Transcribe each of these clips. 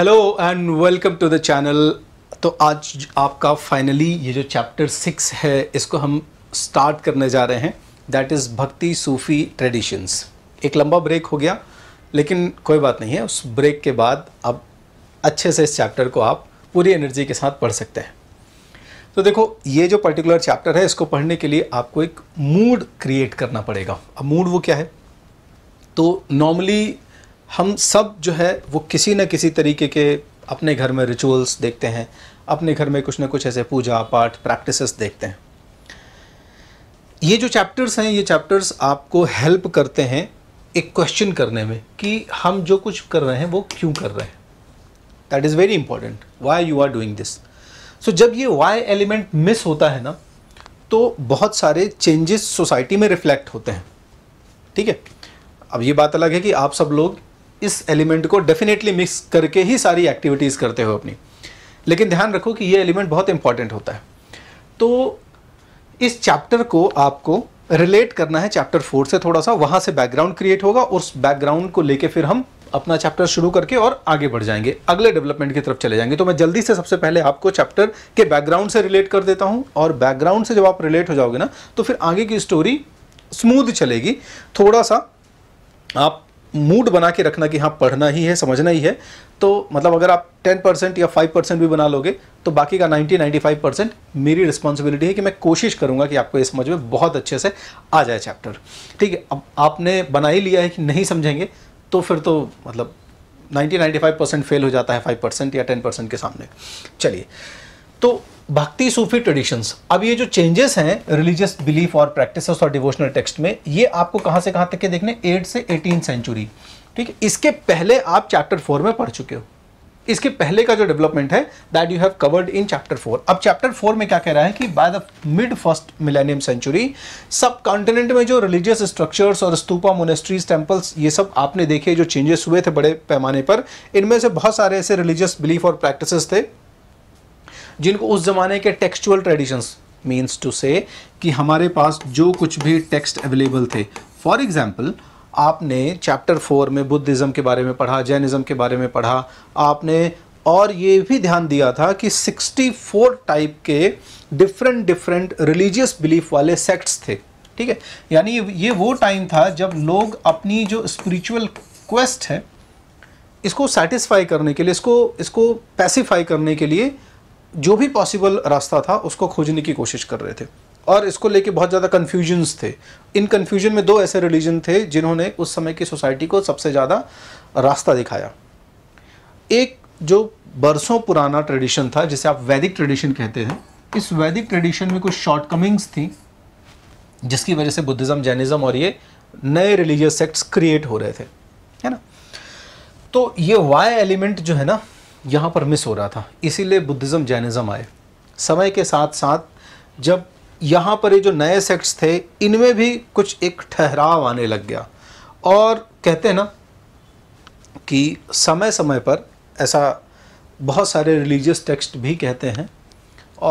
Hello and welcome to the channel तो आज आपका फाइनली ये जो चैप्टर सिक्स है इसको हम स्टार्ट करने जा रहे हैं दैट इज़ भक्ति सूफ़ी ट्रेडिशंस एक लंबा ब्रेक हो गया लेकिन कोई बात नहीं है उस ब्रेक के बाद अब अच्छे से इस चैप्टर को आप पूरी एनर्जी के साथ पढ़ सकते हैं तो देखो ये जो पर्टिकुलर चैप्टर है इसको पढ़ने के लिए आपको एक मूड क्रिएट करना पड़ेगा अब मूड वो क्या है तो नॉर्मली हम सब जो है वो किसी न किसी तरीके के अपने घर में रिचुअल्स देखते हैं अपने घर में कुछ ना कुछ ऐसे पूजा पाठ प्रैक्टिसेस देखते हैं ये जो चैप्टर्स हैं ये चैप्टर्स आपको हेल्प करते हैं एक क्वेश्चन करने में कि हम जो कुछ कर रहे हैं वो क्यों कर रहे हैं that is very important why you are doing this so जब ये वाई एलिमेंट मिस होता है ना तो बहुत सारे चेंजेस सोसाइटी में रिफ्लेक्ट होते हैं ठीक है अब ये बात अलग है कि आप सब लोग इस एलिमेंट को डेफिनेटली मिक्स करके ही सारी एक्टिविटीज़ करते हो अपनी लेकिन ध्यान रखो कि ये एलिमेंट बहुत इंपॉर्टेंट होता है तो इस चैप्टर को आपको रिलेट करना है चैप्टर फोर से थोड़ा सा वहाँ से बैकग्राउंड क्रिएट होगा उस बैकग्राउंड को लेके फिर हम अपना चैप्टर शुरू करके और आगे बढ़ जाएंगे अगले डेवलपमेंट की तरफ चले जाएंगे तो मैं जल्दी से सबसे पहले आपको चैप्टर के बैकग्राउंड से रिलेट कर देता हूँ और बैकग्राउंड से जब आप रिलेट हो जाओगे ना तो फिर आगे की स्टोरी स्मूथ चलेगी थोड़ा सा आप मूड बना के रखना कि हाँ पढ़ना ही है समझना ही है तो मतलब अगर आप 10 परसेंट या 5 परसेंट भी बना लोगे तो बाकी का 90-95 परसेंट मेरी रिस्पॉन्सिबिलिटी है कि मैं कोशिश करूंगा कि आपको ये समझ में बहुत अच्छे से आ जाए चैप्टर ठीक है अब आपने बना ही लिया है कि नहीं समझेंगे तो फिर तो मतलब 90-95 परसेंट फेल हो जाता है 5 परसेंट या 10 परसेंट के सामने चलिए तो भक्ति सूफी ट्रेडिशंस अब ये जो चेंजेस हैं रिलीजियस बिलीफ और प्रैक्टिस और डिवोशनल टेक्स्ट में ये आपको कहाँ से कहाँ तक के देखने एट से एटीन सेंचुरी ठीक है इसके पहले आप चैप्टर फोर में पढ़ चुके हो इसके पहले का जो डेवलपमेंट है that you have covered in chapter four अब चैप्टर फोर में क्या कह रहा है कि by the mid first millennium century subcontinent में जो रिलीजियस स्ट्रक्चर्स और स्तूपा मोनेस्ट्रीज टेम्पल्स ये सब आपने देखे जो चेंजेस हुए थे बड़े पैमाने पर इनमें से बहुत सारे ऐसे रिलीजियस बिलीफ और प्रैक्टिस थे जिनको उस ज़माने के textual traditions means to say कि हमारे पास जो कुछ भी टेक्स्ट अवेलेबल थे फॉर एग्ज़ाम्पल आपने चैप्टर फोर में बुद्धिज़्म के बारे में पढ़ा जैनिज़्म के बारे में पढ़ा आपने और ये भी ध्यान दिया था कि 64 टाइप के डिफरेंट डिफरेंट रिलीजियस बिलीफ वाले सेक्ट्स थे ठीक है यानी ये वो टाइम था जब लोग अपनी जो स्पिरिचुअल क्वेस्ट है इसको सेटिस्फाई करने के लिए इसको इसको पैसिफाई करने के लिए जो भी पॉसिबल रास्ता था उसको खोजने की कोशिश कर रहे थे और इसको लेके बहुत ज़्यादा कन्फ्यूजन्स थे इन कन्फ्यूजन में दो ऐसे रिलीजन थे जिन्होंने उस समय की सोसाइटी को सबसे ज़्यादा रास्ता दिखाया एक जो बरसों पुराना ट्रेडिशन था जिसे आप वैदिक ट्रेडिशन कहते हैं इस वैदिक ट्रेडिशन में कुछ शॉर्टकमिंग्स थी जिसकी वजह से बुद्धिज़्म जैनिज़्म और ये नए रिलीजियस सेक्ट्स क्रिएट हो रहे थे है ना तो ये वाई एलिमेंट जो है ना यहाँ पर मिस हो रहा था इसीलिए बुद्धिज़्म जैनिज़्म आए समय के साथ साथ जब यहाँ पर ये जो नए सेक्ट्स थे इनमें भी कुछ एक ठहराव आने लग गया और कहते हैं ना कि समय समय पर ऐसा बहुत सारे रिलीजियस टेक्स्ट भी कहते हैं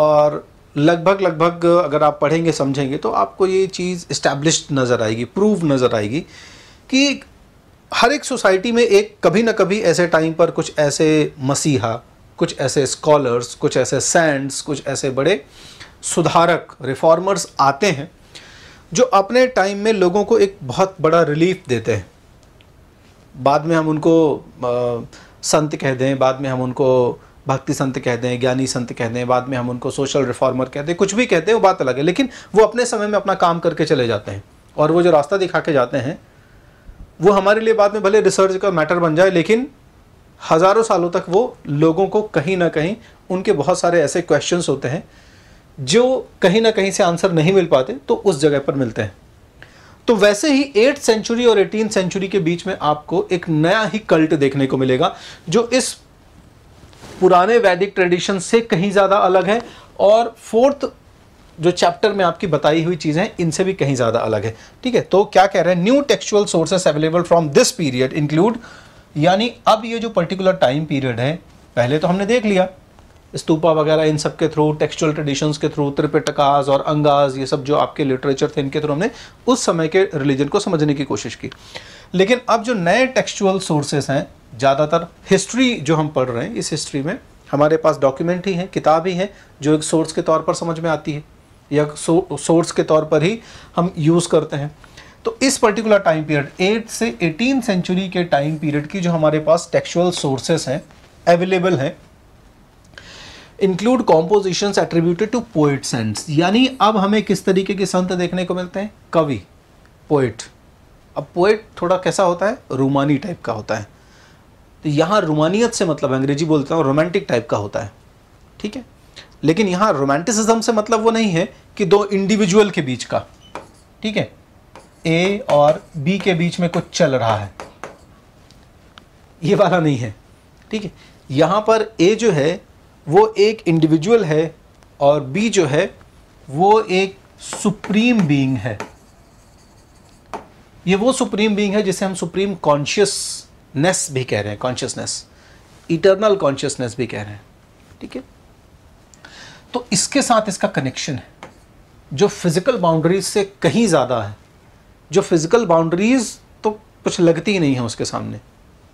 और लगभग लगभग अगर आप पढ़ेंगे समझेंगे तो आपको ये चीज़ इस्टेब्लिश नज़र आएगी प्रूव नज़र आएगी कि हर एक सोसाइटी में एक कभी ना कभी ऐसे टाइम पर कुछ ऐसे मसीहा कुछ ऐसे स्कॉलर्स कुछ ऐसे सैंड्स कुछ ऐसे बड़े सुधारक रिफॉर्मर्स आते हैं जो अपने टाइम में लोगों को एक बहुत बड़ा रिलीफ देते हैं बाद में हम उनको आ, संत कह दें बाद में हम उनको भक्ति संत कह दें ज्ञानी संत कह दें बाद में हम उनको सोशल रिफॉर्मर कह दें कुछ भी कहते हैं वो बात अलग है लेकिन वो अपने समय में अपना काम करके चले जाते हैं और वो जो रास्ता दिखा के जाते हैं वो हमारे लिए बाद में भले रिसर्च का मैटर बन जाए लेकिन हज़ारों सालों तक वो लोगों को कहीं ना कहीं उनके बहुत सारे ऐसे क्वेश्चंस होते हैं जो कहीं ना कहीं से आंसर नहीं मिल पाते तो उस जगह पर मिलते हैं तो वैसे ही एट सेंचुरी और एटीन सेंचुरी के बीच में आपको एक नया ही कल्ट देखने को मिलेगा जो इस पुराने वैदिक ट्रेडिशन से कहीं ज़्यादा अलग है और फोर्थ जो चैप्टर में आपकी बताई हुई चीज़ें हैं इनसे भी कहीं ज़्यादा अलग है ठीक है तो क्या कह रहे हैं new textual sources available from this period include यानी अब ये जो पर्टिकुलर टाइम पीरियड है पहले तो हमने देख लिया स्तूपा वगैरह इन सब के थ्रू टेक्सचुअल ट्रेडिशंस के थ्रू त्रिपिटकाज और अंगाज ये सब जो आपके लिटरेचर थे इनके थ्रू हमने उस समय के रिलीजन को समझने की कोशिश की लेकिन अब जो नए टेक्सचुअल सोर्सेस हैं ज़्यादातर हिस्ट्री जो हम पढ़ रहे हैं इस हिस्ट्री में हमारे पास डॉक्यूमेंट ही हैं किताब ही है जो एक सोर्स के तौर पर समझ में आती है या सोर्स के तौर पर ही हम यूज़ करते हैं तो इस पर्टिकुलर टाइम पीरियड एट से एटीन सेंचुरी के टाइम पीरियड की जो हमारे पास टेक्सुअल सोर्सेस हैं अवेलेबल हैं include compositions attributed to poet saints यानी अब हमें किस तरीके के संत देखने को मिलते हैं कवि पोइट अब पोइट थोड़ा कैसा होता है रूमानी टाइप का होता है तो यहाँ रूमानियत से मतलब अंग्रेजी बोलते हैं रोमांटिक टाइप का होता है ठीक है लेकिन यहां रोमांटिसिज्म से मतलब वो नहीं है कि दो इंडिविजुअल के बीच का ठीक है ए और बी के बीच में कुछ चल रहा है ये वाला नहीं है ठीक है यहां पर ए जो है वो एक इंडिविजुअल है और बी जो है वो एक सुप्रीम बीइंग है ये वो सुप्रीम बीइंग है जिसे हम सुप्रीम कॉन्शियसनेस भी कह रहे हैं कॉन्शियसनेस इटरनल कॉन्शियसनेस भी कह रहे हैं ठीक है तो इसके साथ इसका कनेक्शन है जो फिज़िकल बाउंड्रीज से कहीं ज़्यादा है जो फिज़िकल बाउंड्रीज़ तो कुछ लगती ही नहीं है उसके सामने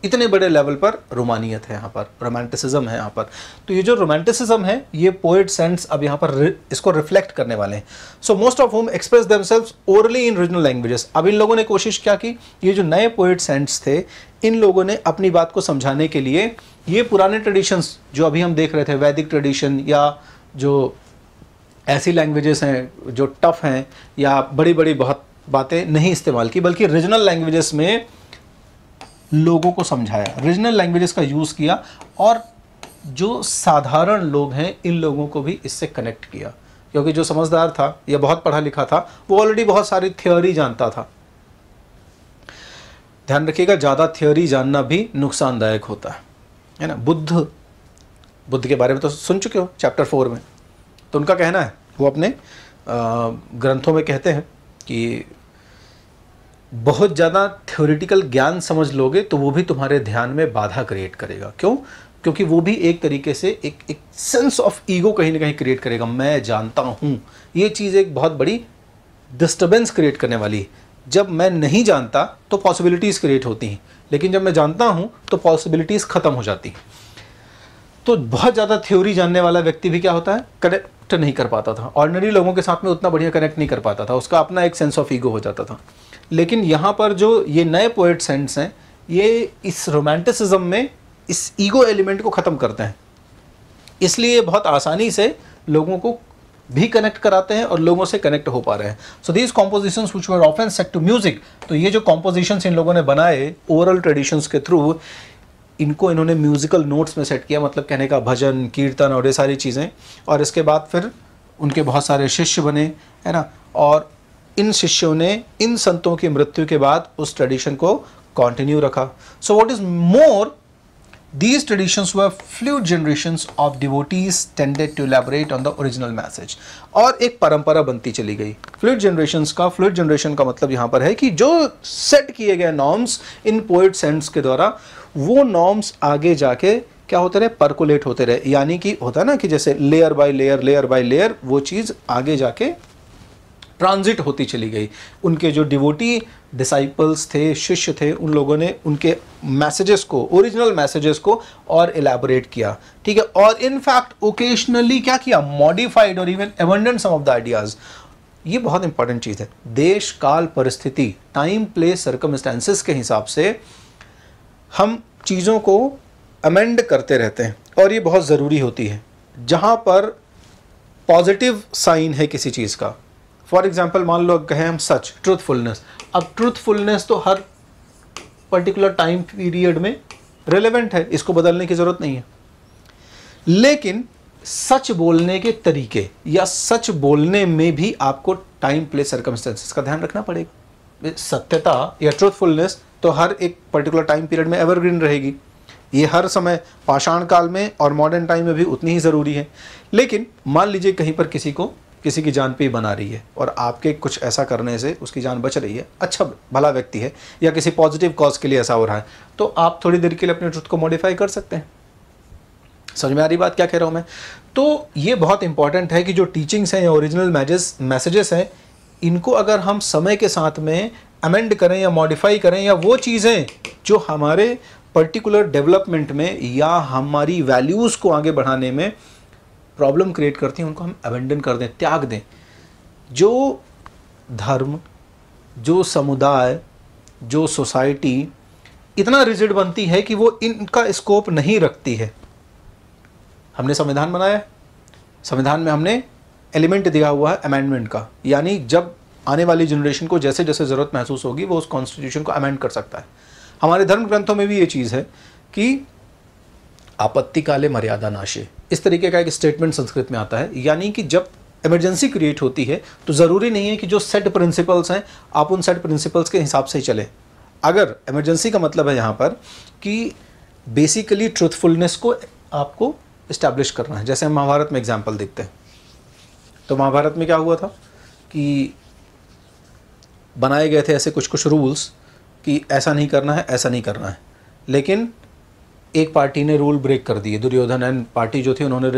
इतने बड़े लेवल पर रोमानियत है यहाँ पर रोमांटिसिज्म है यहाँ पर तो ये जो रोमांटिसिज्म है ये पोइट सेंस अब यहाँ पर इसको रिफ्लेक्ट करने वाले हैं so most of them express themselves orally in regional languages अब इन लोगों ने कोशिश क्या की ये जो नए पोइट सेंट्स थे इन लोगों ने अपनी बात को समझाने के लिए ये पुराने ट्रेडिशंस जो अभी हम देख रहे थे वैदिक ट्रेडिशन या जो ऐसी लैंग्वेजेस हैं जो टफ़ हैं या बड़ी बड़ी बहुत बातें नहीं इस्तेमाल की बल्कि रीजनल लैंग्वेजेस में लोगों को समझाया रीजनल लैंग्वेजेस का यूज़ किया और जो साधारण लोग हैं इन लोगों को भी इससे कनेक्ट किया क्योंकि जो समझदार था या बहुत पढ़ा लिखा था वो ऑलरेडी बहुत सारी थ्योरी जानता था ध्यान रखिएगा ज़्यादा थ्योरी जानना भी नुकसानदायक होता है है ना बुद्ध बुद्ध के बारे में तो सुन चुके हो चैप्टर फोर में तो उनका कहना है वो अपने ग्रंथों में कहते हैं कि बहुत ज़्यादा थ्योरिटिकल ज्ञान समझ लोगे तो वो भी तुम्हारे ध्यान में बाधा क्रिएट करेगा क्यों क्योंकि वो भी एक तरीके से एक एक सेंस ऑफ ईगो कहीं ना कहीं क्रिएट करेगा मैं जानता हूँ ये चीज़ एक बहुत बड़ी डिस्टर्बेंस क्रिएट करने वाली जब मैं नहीं जानता तो पॉसिबिलिटीज़ क्रिएट होती हैं लेकिन जब मैं जानता हूँ तो पॉसिबिलिटीज़ ख़त्म हो जाती हैं तो बहुत ज़्यादा थ्योरी जानने वाला व्यक्ति भी क्या होता है कनेक्ट नहीं कर पाता था ऑर्डनरी लोगों के साथ में उतना बढ़िया कनेक्ट नहीं कर पाता था उसका अपना एक सेंस ऑफ ईगो हो जाता था लेकिन यहाँ पर जो ये नए पोएट सेंट्स हैं ये इस रोमांटिसिज्म में इस ईगो एलिमेंट को ख़त्म करते हैं इसलिए बहुत आसानी से लोगों को भी कनेक्ट कराते हैं और लोगों से कनेक्ट हो पा रहे हैं so these composition which were set to music तो ये जो कॉम्पोजिशन इन लोगों ने बनाए ओवरऑल ट्रेडिशंस के थ्रू इनको इन्होंने म्यूज़िकल नोट्स में सेट किया मतलब कहने का भजन कीर्तन और ये सारी चीज़ें और इसके बाद फिर उनके बहुत सारे शिष्य बने है ना और इन शिष्यों ने इन संतों की मृत्यु के बाद उस ट्रेडिशन को कॉन्टिन्यू रखा so what is more these traditions were few generation of devotees tended to elaborate on the original message और एक परंपरा बनती चली गई फ्लूड जनरेशन का फ्लूड जनरेशन का मतलब यहाँ पर है कि जो सेट किए गए नॉर्म्स इन पोइट एंड्स के द्वारा वो नॉर्म्स आगे जाके क्या होते रहे परकुलेट होते रहे यानी कि होता है ना कि जैसे layer by layer layer by layer वो चीज़ आगे जाके ट्रांजिट होती चली गई उनके जो डिवोटी डिसाइपल्स थे शिष्य थे उन लोगों ने उनके मैसेजेस को ओरिजिनल मैसेजेस को और एलैबोरेट किया ठीक है और इनफैक्ट ओकेशनली क्या किया मॉडिफाइड और even abandoned some of the ideas ये बहुत इंपॉर्टेंट चीज़ है देश काल परिस्थिति टाइम प्लेस सर्कमस्टेंसेस के हिसाब से हम चीज़ों को अमेंड करते रहते हैं और ये बहुत ज़रूरी होती है जहाँ पर पॉजिटिव साइन है किसी चीज़ का फॉर एग्ज़ाम्पल मान लो कहें हम सच ट्रूथफुलनेस अब ट्रूथफुलनेस तो हर पर्टिकुलर टाइम पीरियड में रेलिवेंट है इसको बदलने की ज़रूरत नहीं है लेकिन सच बोलने के तरीके या सच बोलने में भी आपको टाइम प्लेस सर्कमस्टेंसेस का ध्यान रखना पड़ेगा सत्यता या ट्रूथफुलनेस तो हर एक पर्टिकुलर टाइम पीरियड में एवरग्रीन रहेगी ये हर समय पाषाण काल में और मॉडर्न टाइम में भी उतनी ही ज़रूरी है लेकिन मान लीजिए कहीं पर किसी को किसी की जान पे बना रही है और आपके कुछ ऐसा करने से उसकी जान बच रही है अच्छा भला व्यक्ति है या किसी पॉजिटिव कॉज के लिए ऐसा हो रहा है तो आप थोड़ी देर के लिए अपने ट्रुथ को मॉडिफाई कर सकते हैं समझ में आ रही बात क्या कह रहा हूँ मैं तो ये बहुत इंपॉर्टेंट है कि जो टीचिंग्स हैं या ओरिजिनल मैजेस मैसेजेस हैं इनको अगर हम समय के साथ में अमेंड करें या मॉडिफाई करें या वो चीज़ें जो हमारे पर्टिकुलर डेवलपमेंट में या हमारी वैल्यूज़ को आगे बढ़ाने में प्रॉब्लम क्रिएट करती हैं उनको हम अबेंडन कर दें त्याग दें जो धर्म जो समुदाय जो सोसाइटी इतना रिजिड बनती है कि वो इनका स्कोप नहीं रखती है हमने संविधान बनाया संविधान में हमने एलिमेंट दिया हुआ है अमेंडमेंट का यानी जब आने वाली जनरेशन को जैसे जैसे ज़रूरत महसूस होगी वो उस कॉन्स्टिट्यूशन को अमेंड कर सकता है हमारे धर्म ग्रंथों में भी ये चीज़ है कि आपत्ति काले मर्यादा नाशे इस तरीके का एक स्टेटमेंट संस्कृत में आता है यानी कि जब इमरजेंसी क्रिएट होती है तो ज़रूरी नहीं है कि जो सेट प्रिंसिपल्स हैं आप उन सेट प्रिंसिपल्स के हिसाब से ही चलें अगर इमरजेंसी का मतलब है यहाँ पर कि बेसिकली ट्रूथफुलनेस को आपको इस्टेब्लिश करना है जैसे हम महाभारत में एग्जाम्पल देखते हैं तो महाभारत में क्या हुआ था कि बनाए गए थे ऐसे कुछ कुछ रूल्स कि ऐसा नहीं करना है ऐसा नहीं करना है लेकिन एक पार्टी ने रूल ब्रेक कर दिए दुर्योधन एंड पार्टी जो थी उन्होंने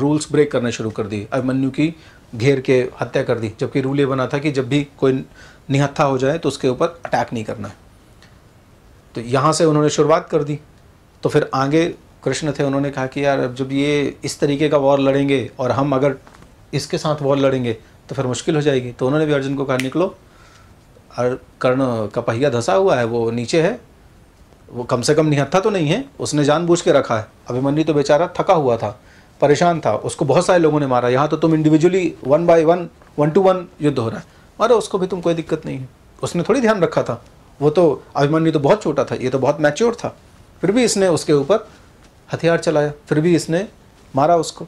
रूल्स ब्रेक करने शुरू कर दिए अभिमन्यु की घेर के हत्या कर दी जबकि रूल ये बना था कि जब भी कोई निहत्था हो जाए तो उसके ऊपर अटैक नहीं करना है तो यहाँ से उन्होंने शुरुआत कर दी तो फिर आगे कृष्ण थे उन्होंने कहा कि यार अब जब ये इस तरीके का वॉर लड़ेंगे और हम अगर इसके साथ वॉर लड़ेंगे तो फिर मुश्किल हो जाएगी तो उन्होंने भी अर्जुन को कहा निकलो और कर्ण का पहिया धंसा हुआ है वो नीचे है वो कम से कम निहत्था तो नहीं है उसने जानबूझ के रखा है अभिमन्यु तो बेचारा थका हुआ था परेशान था उसको बहुत सारे लोगों ने मारा यहाँ तो तुम individually one by one one two one युद्ध हो रहा है मारो उसको भी तुम कोई दिक्कत नहीं है उसने थोड़ी ध्यान रखा था वो तो अभिमन्यु तो बहुत छोटा था ये तो बहुत मैच्योर था फिर भी इसने उसके ऊपर हथियार चलाया फिर भी इसने मारा उसको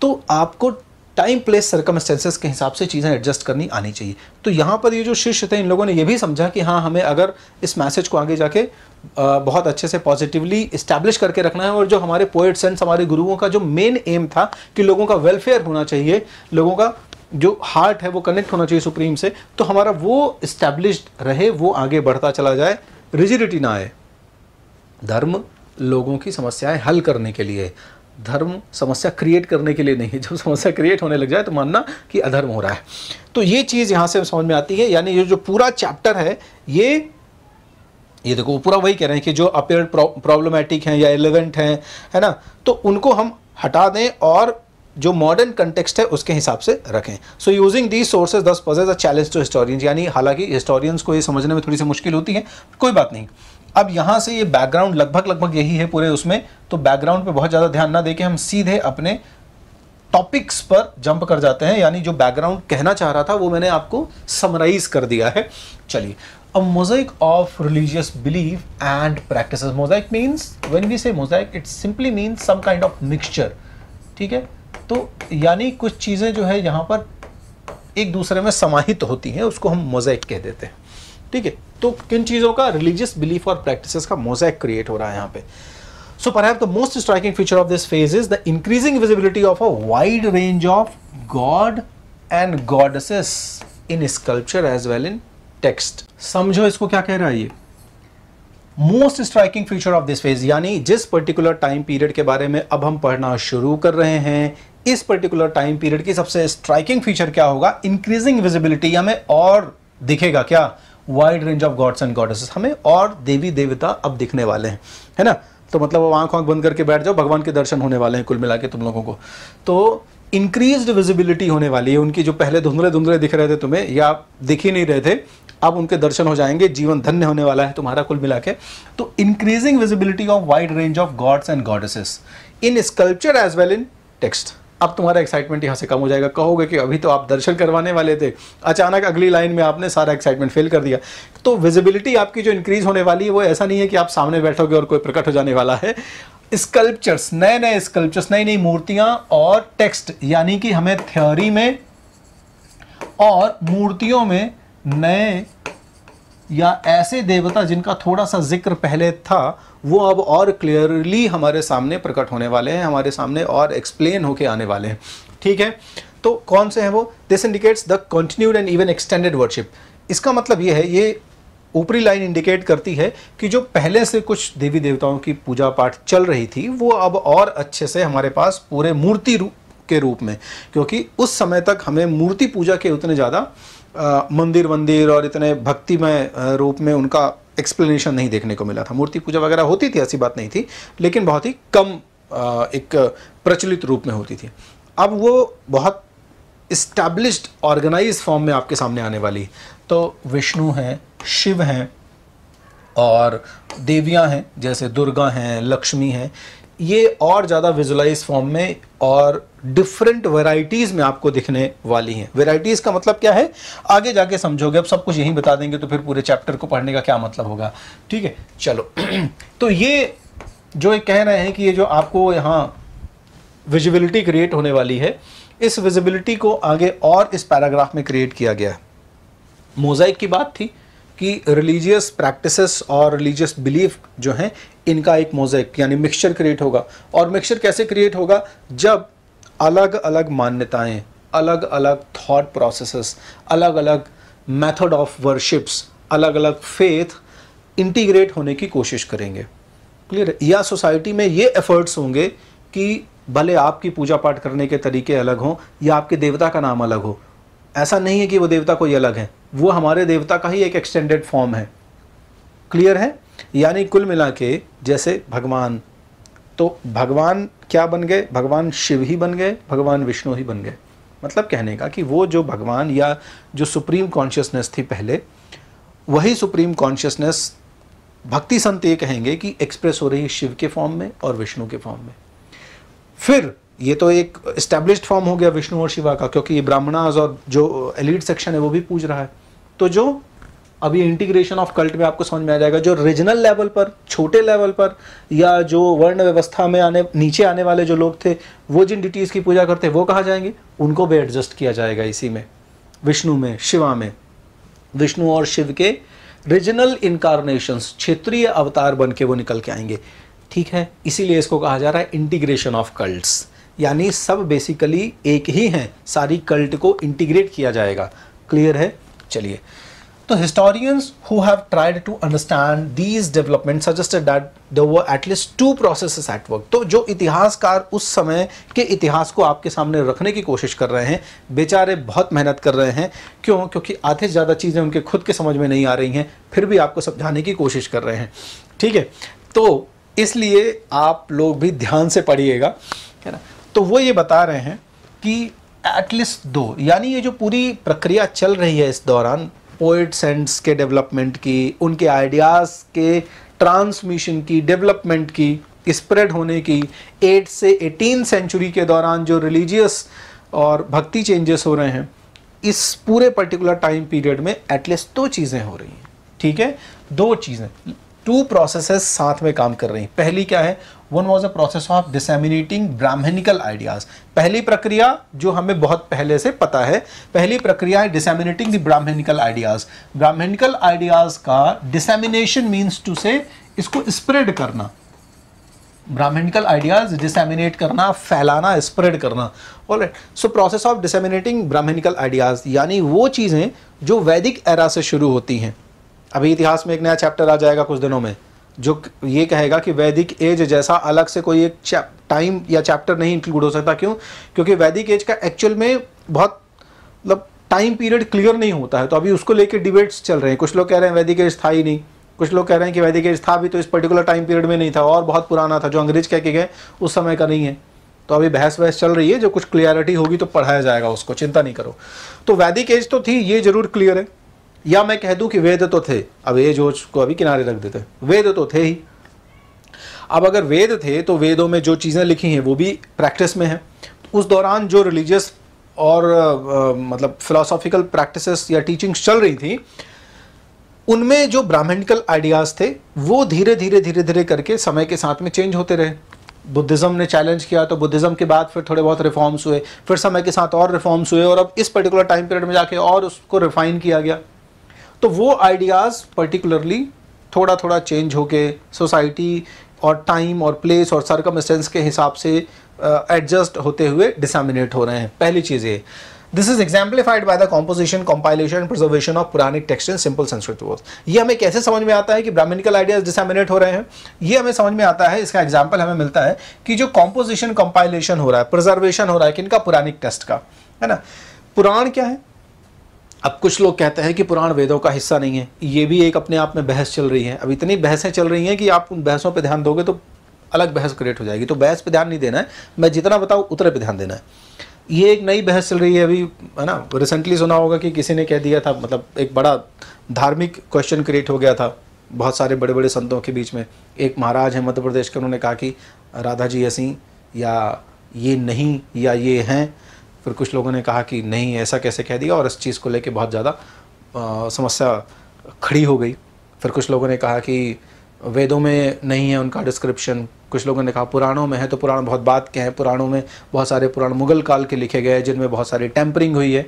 तो आपको टाइम प्लेस सर्कमस्टेंसेस के हिसाब से चीज़ें एडजस्ट करनी आनी चाहिए तो यहाँ पर ये जो शिष्य थे इन लोगों ने ये भी समझा कि हाँ हमें अगर इस मैसेज को आगे जाके बहुत अच्छे से पॉजिटिवली इस्टेब्लिश करके रखना है और जो हमारे पोइट्स एंड हमारे गुरुओं का जो मेन एम था कि लोगों का वेलफेयर होना चाहिए लोगों का जो हार्ट है वो कनेक्ट होना चाहिए सुप्रीम से तो हमारा वो इस्टेब्लिश रहे वो आगे बढ़ता चला जाए रिजिडिटी ना आए धर्म लोगों की समस्याएं हल करने के लिए धर्म समस्या क्रिएट करने के लिए नहीं है जब समस्या क्रिएट होने लग जाए तो मानना कि अधर्म हो रहा है तो ये चीज़ यहाँ से समझ में आती है यानी ये जो पूरा चैप्टर है ये ये देखो वो पूरा वही कह रहे हैं कि जो अपेयर प्रॉब्लमेटिक हैं या एलिवेंट हैं है ना तो उनको हम हटा दें और जो मॉडर्न कंटेक्स्ट है उसके हिसाब से रखें सो यूजिंग दीज सोर्सेज दस poses a challenge to historians यानी हालांकि हिस्टोरियंस को ये समझने में थोड़ी सी मुश्किल होती है कोई बात नहीं अब यहाँ से ये बैकग्राउंड लगभग लगभग यही है पूरे उसमें तो बैकग्राउंड पे बहुत ज़्यादा ध्यान ना देके हम सीधे अपने टॉपिक्स पर जंप कर जाते हैं यानी जो बैकग्राउंड कहना चाह रहा था वो मैंने आपको समराइज कर दिया है चलिए a mosaic of religious belief and practice mosaic means when we say mosaic it simply means some kind of mixture ठीक है तो यानी कुछ चीज़ें जो है यहाँ पर एक दूसरे में समाहित होती हैं उसको हम मोजैक कह देते हैं ठीक है तो किन चीज़ों का रिलीजियस बिलीफ और प्रैक्टिस का मोजैक क्रिएट हो रहा है यहाँ पे सो पर the most striking feature of this phase is the increasing visibility of a wide range of god and goddesses in sculpture as well in text समझो इसको क्या कह रहा है ये most striking feature of this phase यानी जिस particular time period के बारे में अब हम पढ़ना शुरू कर रहे हैं इस पर्टिकुलर टाइम पीरियड की सबसे स्ट्राइकिंग फीचर क्या होगा इंक्रीजिंग विजिबिलिटी हमें और दिखेगा क्या wide range of gods and goddesses हमें और देवी देवता अब दिखने वाले हैं है ना तो मतलब अब आंख आंख बंद करके बैठ जाओ भगवान के दर्शन होने वाले हैं कुल मिला के तुम लोगों को तो इंक्रीज विजिबिलिटी होने वाली है उनकी जो पहले धुंधले धुंधले दिख रहे थे तुम्हें या दिख ही नहीं रहे थे अब उनके दर्शन हो जाएंगे जीवन धन्य होने वाला है तुम्हारा कुल मिला के तो increasing visibility of wide range of gods and goddesses in sculpture as well in text अब तुम्हारा एक्साइटमेंट यहाँ से कम हो जाएगा कहोगे कि अभी तो आप दर्शन करवाने वाले थे अचानक अगली लाइन में आपने सारा एक्साइटमेंट फेल कर दिया तो विजिबिलिटी आपकी जो इंक्रीज होने वाली है वो ऐसा नहीं है कि आप सामने बैठोगे और कोई प्रकट हो जाने वाला है स्कल्पचर्स नए नए स्कल्पचर्स नई नई मूर्तियां और टेक्स्ट यानी कि हमें थ्योरी में और मूर्तियों में नए या ऐसे देवता जिनका थोड़ा सा जिक्र पहले था वो अब और क्लियरली हमारे सामने प्रकट होने वाले हैं हमारे सामने और एक्सप्लेन होके आने वाले हैं ठीक है तो कौन से हैं वो this indicates the continued and even extended worship इसका मतलब ये है ये ऊपरी लाइन इंडिकेट करती है कि जो पहले से कुछ देवी देवताओं की पूजा पाठ चल रही थी वो अब और अच्छे से हमारे पास पूरे मूर्ति रूप के रूप में क्योंकि उस समय तक हमें मूर्ति पूजा के उतने ज़्यादा मंदिर वंदिर और इतने भक्तिमय रूप में उनका एक्सप्लेनेशन नहीं देखने को मिला था मूर्ति पूजा वगैरह होती थी ऐसी बात नहीं थी लेकिन बहुत ही कम एक प्रचलित रूप में होती थी अब वो बहुत इस्टेब्लिश्ड ऑर्गेनाइज फॉर्म में आपके सामने आने वाली तो विष्णु हैं शिव हैं और देवियां हैं जैसे दुर्गा हैं लक्ष्मी हैं ये और ज़्यादा विजुलाइज फॉर्म में और डिफरेंट वेराइटीज़ में आपको दिखने वाली हैं वेराइटीज़ का मतलब क्या है आगे जाके समझोगे अब सब कुछ यहीं बता देंगे तो फिर पूरे चैप्टर को पढ़ने का क्या मतलब होगा ठीक है चलो तो ये जो ये कह रहे हैं कि ये जो आपको यहाँ विजिबिलिटी क्रिएट होने वाली है इस विजिबिलिटी को आगे और इस पैराग्राफ में क्रिएट किया गया है मोजाइक की बात थी कि रिलीजियस प्रैक्टिसेस और रिलीजियस बिलीफ जो हैं इनका एक मोजेक यानी मिक्सचर क्रिएट होगा और मिक्सचर कैसे क्रिएट होगा जब अलग अलग मान्यताएं अलग अलग थॉट प्रोसेसेस अलग अलग मेथड ऑफ वर्शिप्स अलग अलग फेथ इंटीग्रेट होने की कोशिश करेंगे क्लियर या सोसाइटी में ये एफर्ट्स होंगे कि भले आपकी पूजा पाठ करने के तरीके अलग हों या आपके देवता का नाम अलग हो ऐसा नहीं है कि वो देवता कोई अलग है वो हमारे देवता का ही एक एक्सटेंडेड फॉर्म है क्लियर है यानी कुल मिला के जैसे भगवान तो भगवान क्या बन गए भगवान शिव ही बन गए भगवान विष्णु ही बन गए मतलब कहने का कि वो जो भगवान या जो सुप्रीम कॉन्शियसनेस थी पहले वही सुप्रीम कॉन्शियसनेस भक्ति संत ये कहेंगे कि एक्सप्रेस हो रही है शिव के फॉर्म में और विष्णु के फॉर्म में फिर ये तो एक स्टैब्लिश फॉर्म हो गया विष्णु और शिवा का क्योंकि ये ब्राह्मणाज और जो एलिड सेक्शन है वो भी पूज रहा है तो जो अभी इंटीग्रेशन ऑफ कल्ट में आपको समझ में आ जाएगा जो रीजनल लेवल पर छोटे लेवल पर या जो वर्ण व्यवस्था में आने नीचे आने वाले जो लोग थे वो जिन डिटीज़ की पूजा करते वो कहा जाएंगे उनको भी एडजस्ट किया जाएगा इसी में विष्णु में शिवा में विष्णु और शिव के रीजनल इनकारनेशंस क्षेत्रीय अवतार बन के वो निकल के आएंगे ठीक है इसीलिए इसको कहा जा रहा है इंटीग्रेशन ऑफ कल्ट्स यानी सब बेसिकली एक ही हैं सारी कल्ट को इंटीग्रेट किया जाएगा क्लियर है चलिए तो historians who have tried to understand these development suggested that there were at least two process at work तो जो इतिहासकार उस समय के इतिहास को आपके सामने रखने की कोशिश कर रहे हैं बेचारे बहुत मेहनत कर रहे हैं क्यों क्योंकि आधे ज़्यादा चीज़ें उनके खुद के समझ में नहीं आ रही हैं फिर भी आपको समझाने की कोशिश कर रहे हैं ठीक है तो इसलिए आप लोग भी ध्यान से पढ़िएगा है ना तो वो ये बता रहे हैं कि एटलीस्ट दो यानी ये जो पूरी प्रक्रिया चल रही है इस दौरान पोइट सेंट्स के डेवलपमेंट की उनके आइडियाज़ के ट्रांसमिशन की डेवलपमेंट की स्प्रेड होने की एट से एटीन सेंचुरी के दौरान जो रिलीजियस और भक्ति चेंजेस हो रहे हैं इस पूरे पर्टिकुलर टाइम पीरियड में एटलीस्ट दो चीज़ें हो रही हैं ठीक है दो चीज़ें टू प्रोसेसेस साथ में काम कर रही हैं पहली क्या है one was a process of disseminating Brahmanical ideas पहली प्रक्रिया जो हमें बहुत पहले से पता है पहली प्रक्रिया है disseminating the Brahmanical ideas Brahmanical ideas का डिसेमिनेशन मीन्स टू से इसको स्प्रेड करना ब्राह्मणिकल आइडियाज डिसेमिनेट करना फैलाना स्प्रेड करना और so process of disseminating Brahmanical ideas यानी वो चीज़ें जो वैदिक एरा से शुरू होती हैं अभी इतिहास में एक नया चैप्टर आ जाएगा कुछ दिनों में जो ये कहेगा कि वैदिक एज जैसा अलग से कोई एक टाइम या चैप्टर नहीं इंक्लूड हो सकता क्यों क्योंकि वैदिक एज का एक्चुअल में बहुत मतलब टाइम पीरियड क्लियर नहीं होता है तो अभी उसको लेके डिबेट्स चल रहे हैं कुछ लोग कह रहे हैं वैदिक एज था ही नहीं कुछ लोग कह रहे हैं कि वैदिक एज था भी तो इस पर्टिकुलर टाइम पीरियड में नहीं था और बहुत पुराना था जो अंग्रेज कह के गए उस समय का नहीं है तो अभी बहस बहस चल रही है जो कुछ क्लियरिटी होगी तो पढ़ाया जाएगा उसको चिंता नहीं करो तो वैदिक एज तो थी ये जरूर क्लियर है या मैं कह दूं कि वेद तो थे अब ये जोश को अभी किनारे रख देते वेद तो थे ही अब अगर वेद थे तो वेदों में जो चीज़ें लिखी हैं वो भी प्रैक्टिस में हैं उस दौरान जो रिलीजियस और आ, मतलब फिलोसॉफिकल प्रैक्टिस या टीचिंग्स चल रही थी उनमें जो ब्राह्मणिकल आइडियाज़ थे वो धीरे धीरे धीरे धीरे करके समय के साथ में चेंज होते रहे बुद्धिज़्म ने चैलेंज किया तो बुद्धिज़्म के बाद फिर थोड़े बहुत रिफॉर्म्स हुए फिर समय के साथ और रिफॉर्म्स हुए और अब इस पर्टिकुलर टाइम पीरियड में जाके और उसको रिफाइन किया गया तो वो आइडियाज़ पर्टिकुलरली थोड़ा थोड़ा चेंज होके सोसाइटी और टाइम और प्लेस और सरकमस्टेंस के हिसाब से एडजस्ट uh, होते हुए डिसामिनेट हो रहे हैं पहली चीज़ ये this is exemplified by the composition compilation and preservation of Puranic texts in simple Sanskrit words ये हमें कैसे समझ में आता है कि ब्राह्मणिकल आइडियाज डिसामिनेट हो रहे हैं ये हमें समझ में आता है इसका एग्जाम्पल हमें मिलता है कि जो कॉम्पोजिशन कॉम्पाइलेशन हो रहा है प्रिजर्वेशन हो रहा है किनका पुरानिक टेस्ट का है ना पुराण क्या है अब कुछ लोग कहते हैं कि पुराण वेदों का हिस्सा नहीं है ये भी एक अपने आप में बहस चल रही है अब इतनी बहसें चल रही हैं कि आप उन बहसों पर ध्यान दोगे तो अलग बहस क्रिएट हो जाएगी तो बहस पर ध्यान नहीं देना है मैं जितना बताऊँ उतने पर ध्यान देना है ये एक नई बहस चल रही है अभी है ना रिसेंटली सुना होगा कि किसी ने कह दिया था मतलब एक बड़ा धार्मिक क्वेश्चन क्रिएट हो गया था बहुत सारे बड़े बड़े संतों के बीच में एक महाराज हैं मध्य प्रदेश के उन्होंने कहा कि राधा जी ऐसी या ये नहीं या ये हैं फिर कुछ लोगों ने कहा कि नहीं ऐसा कैसे कह दिया और इस चीज़ को लेके बहुत ज़्यादा समस्या खड़ी हो गई फिर कुछ लोगों ने कहा कि वेदों में नहीं है उनका डिस्क्रिप्शन कुछ लोगों ने कहा पुराणों में है तो पुराण बहुत बात के हैं पुराणों में बहुत सारे पुराण मुगल काल के लिखे गए हैं जिनमें बहुत सारी टैंपरिंग हुई है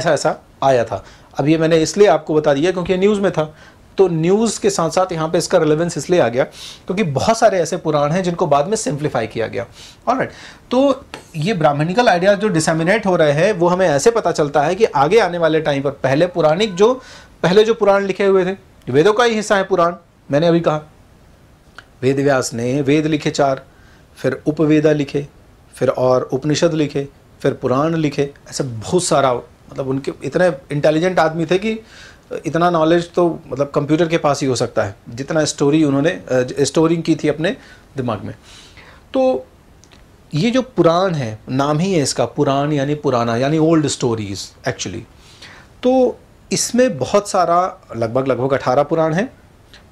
ऐसा ऐसा आया था अब ये मैंने इसलिए आपको बता दिया क्योंकि ये न्यूज़ में था तो न्यूज़ के साथ साथ यहाँ पे इसका रिलेवेंस इसलिए आ गया क्योंकि बहुत सारे ऐसे पुराण हैं जिनको बाद में सिंप्लीफाई किया गया और right. तो ये ब्राह्मणिकल आइडियाज जो डिसेमिनेट हो रहे हैं वो हमें ऐसे पता चलता है कि आगे आने वाले टाइम पर पहले पुराणिक जो पहले जो पुराण लिखे हुए थे वेदों का ही हिस्सा है पुराण मैंने अभी कहा वेद व्यास ने वेद लिखे चार फिर उपवेदा लिखे फिर और उपनिषद लिखे फिर पुराण लिखे ऐसे बहुत सारा मतलब उनके इतने इंटेलिजेंट आदमी थे कि इतना नॉलेज तो मतलब कंप्यूटर के पास ही हो सकता है जितना स्टोरी उन्होंने स्टोरिंग की थी अपने दिमाग में तो ये जो पुराण है नाम ही है इसका पुराण यानी पुराना यानी ओल्ड स्टोरीज़ एक्चुअली तो इसमें बहुत सारा लगभग लगभग अठारह पुराण हैं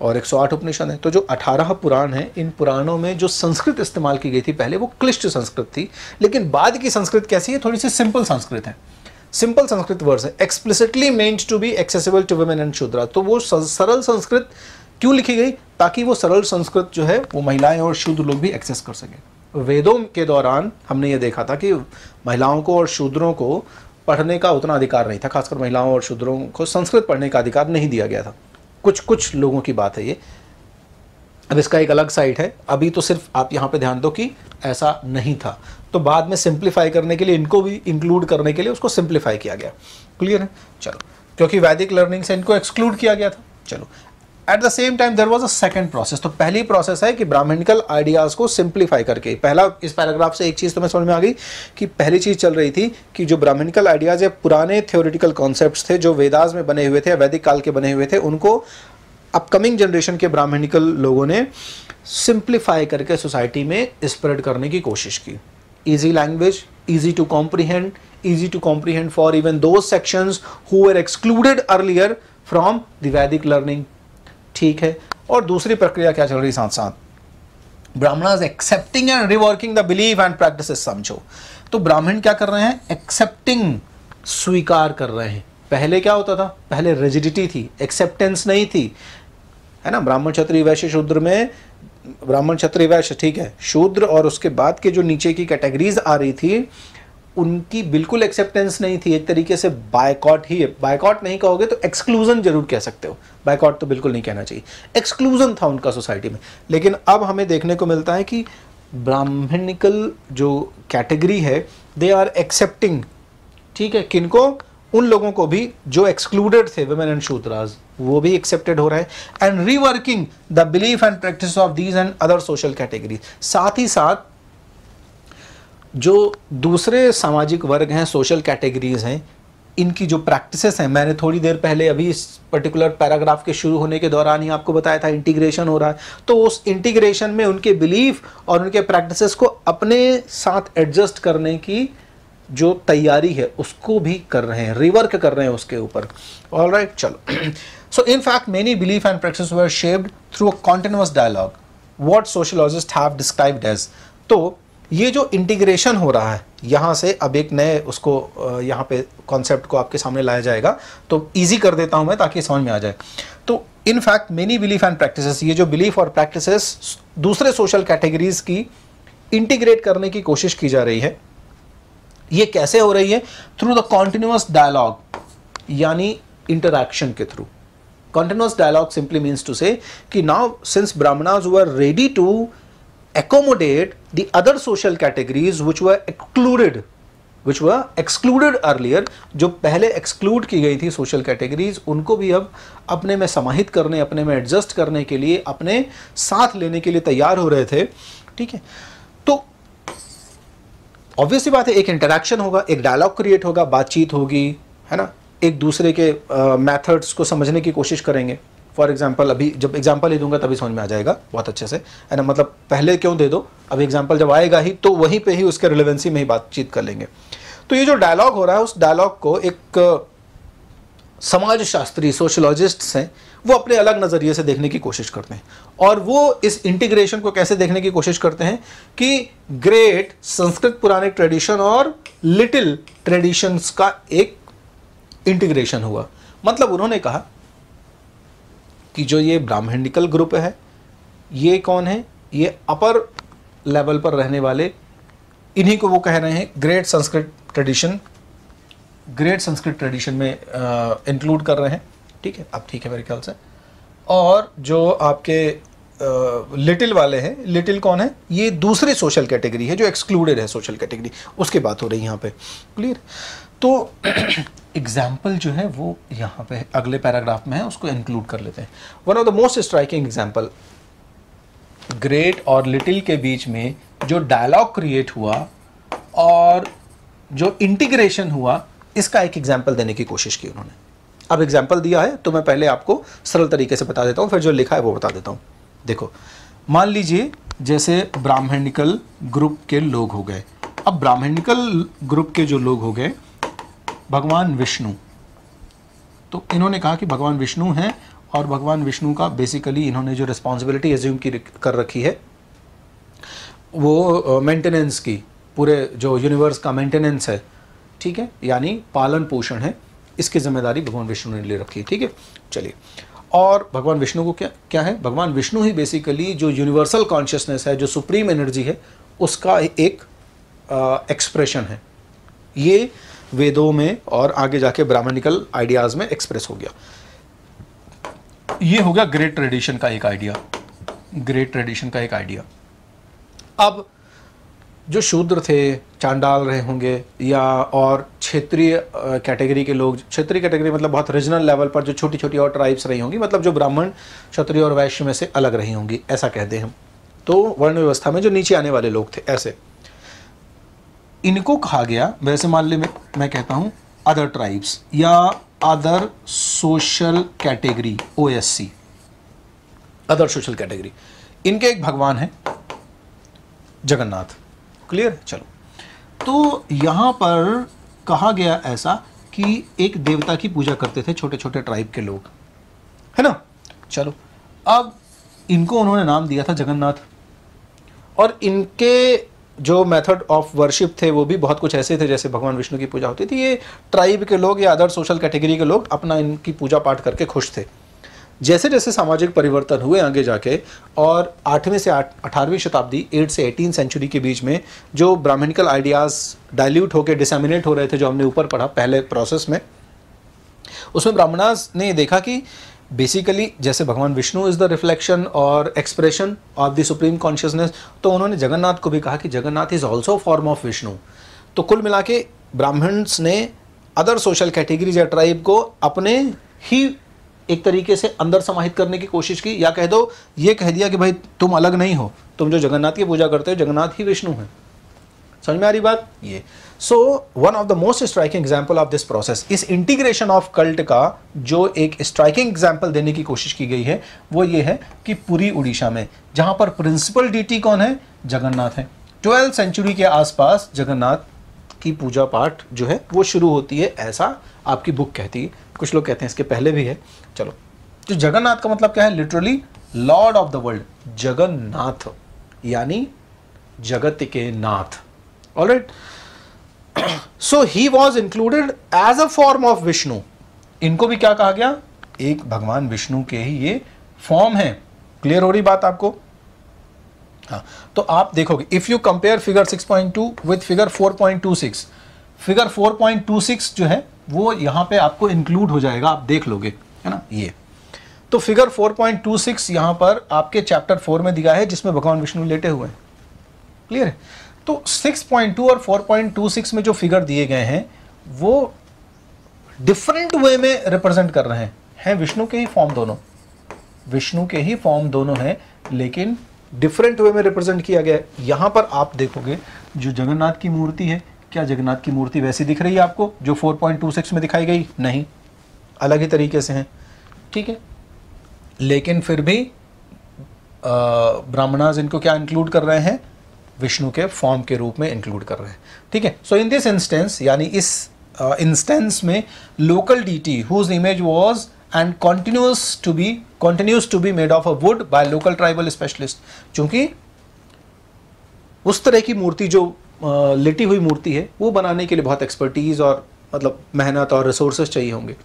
और 108 उपनिषद हैं तो जो 18 पुराण हैं इन पुराणों में जो संस्कृत इस्तेमाल की गई थी पहले वो क्लिष्ट संस्कृत थी लेकिन बाद की संस्कृत कैसी है थोड़ी सी सिंपल संस्कृत है सिंपल संस्कृत वर्ड्स है explicitly meant to be accessible to women and Shudra तो वो सरल संस्कृत क्यों लिखी गई ताकि वो सरल संस्कृत जो है वो महिलाएं और शूद्र लोग भी एक्सेस कर सकें वेदों के दौरान हमने ये देखा था कि महिलाओं को और शूद्रों को पढ़ने का उतना अधिकार नहीं था खासकर महिलाओं और शूद्रों को संस्कृत पढ़ने का अधिकार नहीं दिया गया था कुछ कुछ लोगों की बात है ये अब इसका एक अलग साइड है अभी तो सिर्फ आप यहाँ पे ध्यान दो कि ऐसा नहीं था तो बाद में सिंप्लीफाई करने के लिए इनको भी इंक्लूड करने के लिए उसको सिंप्लीफाई किया गया क्लियर है चलो क्योंकि वैदिक लर्निंग से इनको एक्सक्लूड किया गया था चलो at the same time there was a second process तो पहली प्रोसेस है कि ब्राह्मणिकल आइडियाज़ को सिंप्लीफाई करके पहला इस पैराग्राफ से एक चीज़ तुम्हें तो मैं समझ में आ गई कि पहली चीज़ चल रही थी कि जो ब्राह्मणिकल आइडियाज़ या पुराने थियोरिटिकल कॉन्सेप्ट थे जो वेदाज में बने हुए थे वैदिक काल के बने हुए थे उनको अपकमिंग जनरेशन के ब्राह्मणिकल लोगों ने सिंप्लीफाई करके सोसाइटी में स्प्रेड करने की कोशिश की easy language, easy to comprehend, easy to comprehend for even those sections who were excluded earlier from the Vedic learning. ठीक है और दूसरी प्रक्रिया क्या चल रही साथ साथ Brahmanas accepting and reworking the belief and practice समझो तो ब्राह्मण क्या कर रहे हैं एक्सेप्टिंग स्वीकार कर रहे हैं पहले क्या होता था पहले रिजिडिटी थी एक्सेप्टेंस नहीं थी है ना ब्राह्मण क्षत्रिय वैश्य शूद्र में ब्राह्मण क्षत्रिय वैश्य ठीक है शूद्र और उसके बाद के जो नीचे की कैटेगरीज आ रही थी उनकी बिल्कुल एक्सेप्टेंस नहीं थी एक तरीके से बायकॉट ही बायकॉट नहीं कहोगे तो एक्सक्लूजन जरूर कह सकते हो बायकॉट तो बिल्कुल नहीं कहना चाहिए एक्सक्लूजन था उनका सोसाइटी में लेकिन अब हमें देखने को मिलता है कि ब्राह्मणिकल जो कैटेगरी है दे आर एक्सेप्टिंग ठीक है किनको उन लोगों को भी जो एक्सक्लूडेड थे वुमेन एंड शूतराज वो भी एक्सेप्टेड हो रहे हैं and reworking the belief and practice of these and other social category साथ ही साथ जो दूसरे सामाजिक वर्ग हैं सोशल कैटेगरीज हैं इनकी जो प्रैक्टिसेस हैं मैंने थोड़ी देर पहले अभी इस पर्टिकुलर पैराग्राफ के शुरू होने के दौरान ही आपको बताया था इंटीग्रेशन हो रहा है तो उस इंटीग्रेशन में उनके बिलीफ और उनके प्रैक्टिसेस को अपने साथ एडजस्ट करने की जो तैयारी है उसको भी कर रहे हैं रिवर्क कर रहे हैं उसके ऊपर ऑल राइट चलो so in fact many belief and practice were shaped through a continuous dialogue what sociologist have described as तो ये जो इंटीग्रेशन हो रहा है यहाँ से अब एक नए उसको यहाँ पे कॉन्सेप्ट को आपके सामने लाया जाएगा तो इजी कर देता हूँ मैं ताकि समझ में आ जाए तो in fact many belief and practices ये जो बिलीफ और प्रैक्टिसेस दूसरे सोशल कैटेगरीज की इंटीग्रेट करने की कोशिश की जा रही है ये कैसे हो रही है थ्रू द कॉन्टिन्यूस डायलॉग यानी इंटरक्शन के through continuous dialogue simply means to say कि now since Brahmanas were ready to accommodate the other social categories which were excluded which were excluded earlier जो पहले एक्सक्लूड की गई थी सोशल कैटेगरीज उनको भी अब अपने में समाहित करने अपने में एडजस्ट करने के लिए अपने साथ लेने के लिए तैयार हो रहे थे ठीक है तो ऑब्वियस बात है एक इंटरेक्शन होगा एक डायलॉग क्रिएट होगा बातचीत होगी है ना एक दूसरे के मेथड्स uh, को समझने की कोशिश करेंगे फॉर एग्जाम्पल अभी जब एग्जाम्पल ही दूंगा तभी समझ में आ जाएगा बहुत अच्छे से है ना मतलब पहले क्यों दे दो अब एग्जाम्पल जब आएगा ही तो वहीं पे ही उसके रिलेवेंसी में ही बातचीत कर लेंगे तो ये जो डायलॉग हो रहा है उस डायलॉग को एक समाजशास्त्री सोशोलॉजिस्ट हैं वो अपने अलग नज़रिए से देखने की कोशिश करते हैं और वो इस इंटीग्रेशन को कैसे देखने की कोशिश करते हैं कि ग्रेट संस्कृत पुराने ट्रेडिशन और लिटिल ट्रेडिशंस का एक इंटीग्रेशन हुआ मतलब उन्होंने कहा कि जो ये ब्राह्मणिकल ग्रुप है ये कौन है ये अपर लेवल पर रहने वाले इन्हीं को वो कह रहे हैं great Sanskrit tradition great Sanskrit tradition में इंक्लूड कर रहे हैं ठीक है अब ठीक है मेरे ख्याल से और जो आपके लिटिल uh, वाले हैं लिटिल कौन है ये दूसरी सोशल कैटेगरी है जो एक्सक्लूडेड है सोशल कैटेगरी उसकी बात हो रही है यहाँ पे क्लियर तो एग्जाम्पल जो है वो यहाँ पे अगले पैराग्राफ में है उसको इंक्लूड कर लेते हैं one of the most striking example great और लिटिल के बीच में जो डायलॉग क्रिएट हुआ और जो इंटीग्रेशन हुआ इसका एक एग्जाम्पल देने की कोशिश की उन्होंने अब एग्जाम्पल दिया है तो मैं पहले आपको सरल तरीके से बता देता हूँ फिर जो लिखा है वो बता देता हूँ देखो मान लीजिए जैसे ब्राह्मणिकल ग्रुप के लोग हो गए अब ब्राह्मणिकल ग्रुप के जो लोग हो गए भगवान विष्णु तो इन्होंने कहा कि भगवान विष्णु हैं और भगवान विष्णु का बेसिकली इन्होंने जो रिस्पॉन्सिबिलिटी एज्यूम की कर रखी है वो मेंटेनेंस की पूरे जो यूनिवर्स का मेंटेनेंस है ठीक है यानी पालन पोषण है इसकी जिम्मेदारी भगवान विष्णु ने ले रखी है ठीक है चलिए और भगवान विष्णु को क्या क्या है भगवान विष्णु ही बेसिकली जो यूनिवर्सल कॉन्शियसनेस है जो सुप्रीम एनर्जी है उसका एक एक्सप्रेशन है ये वेदों में और आगे जाके ब्राह्मणिकल आइडियाज़ में एक्सप्रेस हो गया ये हो गया ग्रेट ट्रेडिशन का एक आइडिया ग्रेट ट्रेडिशन का एक आइडिया अब जो शूद्र थे चांडाल रहे होंगे या और क्षेत्रीय कैटेगरी के लोग क्षेत्रीय कैटेगरी मतलब बहुत रीजनल लेवल पर जो छोटी छोटी और ट्राइब्स रही होंगी मतलब जो ब्राह्मण क्षत्रिय और वैश्य में से अलग रही होंगी ऐसा कहते हैं तो वर्ण व्यवस्था में जो नीचे आने वाले लोग थे ऐसे इनको कहा गया वैसे मान ली मैं, मैं कहता हूँ अदर ट्राइब्स या अदर सोशल कैटेगरी ओ अदर सोशल कैटेगरी इनके एक भगवान है जगन्नाथ क्लियर चलो तो यहाँ पर कहा गया ऐसा कि एक देवता की पूजा करते थे छोटे छोटे ट्राइब के लोग है ना चलो अब इनको उन्होंने नाम दिया था जगन्नाथ और इनके जो मेथड ऑफ वर्शिप थे वो भी बहुत कुछ ऐसे थे जैसे भगवान विष्णु की पूजा होती थी ये ट्राइब के लोग या अदर सोशल कैटेगरी के लोग अपना इनकी पूजा पाठ करके खुश थे जैसे जैसे सामाजिक परिवर्तन हुए आगे जाके और आठवीं से अठारहवीं शताब्दी एट से एटीन सेंचुरी के बीच में जो ब्राह्मणिकल आइडियाज़ डाइल्यूट होकर डिसेमिनेट हो रहे थे जो हमने ऊपर पढ़ा पहले प्रोसेस में उसमें ब्राह्मणास ने देखा कि बेसिकली जैसे भगवान विष्णु इज़ द रिफ्लेक्शन और expression of the supreme consciousness तो उन्होंने जगन्नाथ को भी कहा कि Jagannath is also form of Vishnu तो कुल मिला के ब्राह्मण्स ने अदर सोशल कैटेगरीज या ट्राइब को अपने ही एक तरीके से अंदर समाहित करने की कोशिश की या कह दो ये कह दिया कि भाई तुम अलग नहीं हो तुम जो जगन्नाथ की पूजा करते हो जगन्नाथ ही विष्णु हैं समझ में आ रही बात ये so one of the most striking example of this process is integration of cult का जो एक स्ट्राइकिंग एग्जाम्पल देने की कोशिश की गई है वो ये है कि पूरी उड़ीसा में जहाँ पर प्रिंसिपल डीटी कौन है जगन्नाथ है ट्वेल्थ सेंचुरी के आसपास जगन्नाथ की पूजा पाठ जो है वो शुरू होती है ऐसा आपकी बुक कहती है कुछ लोग कहते हैं इसके पहले भी है चलो तो जगन्नाथ का मतलब क्या है literally lord of the world Jagannath यानी जगत के नाथ alright so he was included as a form of Vishnu इनको भी क्या कहा गया एक भगवान विष्णु के ही ये फॉर्म है क्लियर हो रही बात आपको हाँ तो आप देखोगे if you compare figure 6.2 with figure 4.26 figure 4.26 जो है वो यहां पे आपको इंक्लूड हो जाएगा आप देख लोगे है ना ये तो फिगर 4.26 पॉइंट यहां पर आपके चैप्टर फोर में दिया है जिसमें भगवान विष्णु लेटे हुए हैं क्लियर है तो 6.2 और 4.26 में जो फिगर दिए गए हैं वो डिफरेंट वे में रिप्रेजेंट कर रहे हैं हैं विष्णु के ही फॉर्म दोनों विष्णु के ही फॉर्म दोनों हैं लेकिन डिफरेंट वे में रिप्रेजेंट किया गया है यहां पर आप देखोगे जो जगन्नाथ की मूर्ति है क्या जगन्नाथ की मूर्ति वैसी दिख रही है आपको जो 4.26 में दिखाई गई नहीं अलग ही तरीके से हैं ठीक है लेकिन फिर भी ब्राह्मणाज इनको क्या इंक्लूड कर रहे हैं विष्णु के फॉर्म के रूप में इंक्लूड कर रहे हैं ठीक है सो इन दिस इंस्टेंस यानी इस इंस्टेंस में local deity whose image was and continues to be continues to be made of a wood by local tribal specialist चूंकि उस तरह की मूर्ति जो लिटी हुई मूर्ति है वो बनाने के लिए बहुत एक्सपर्टीज़ और मतलब मेहनत और रिसोर्सेज चाहिए होंगे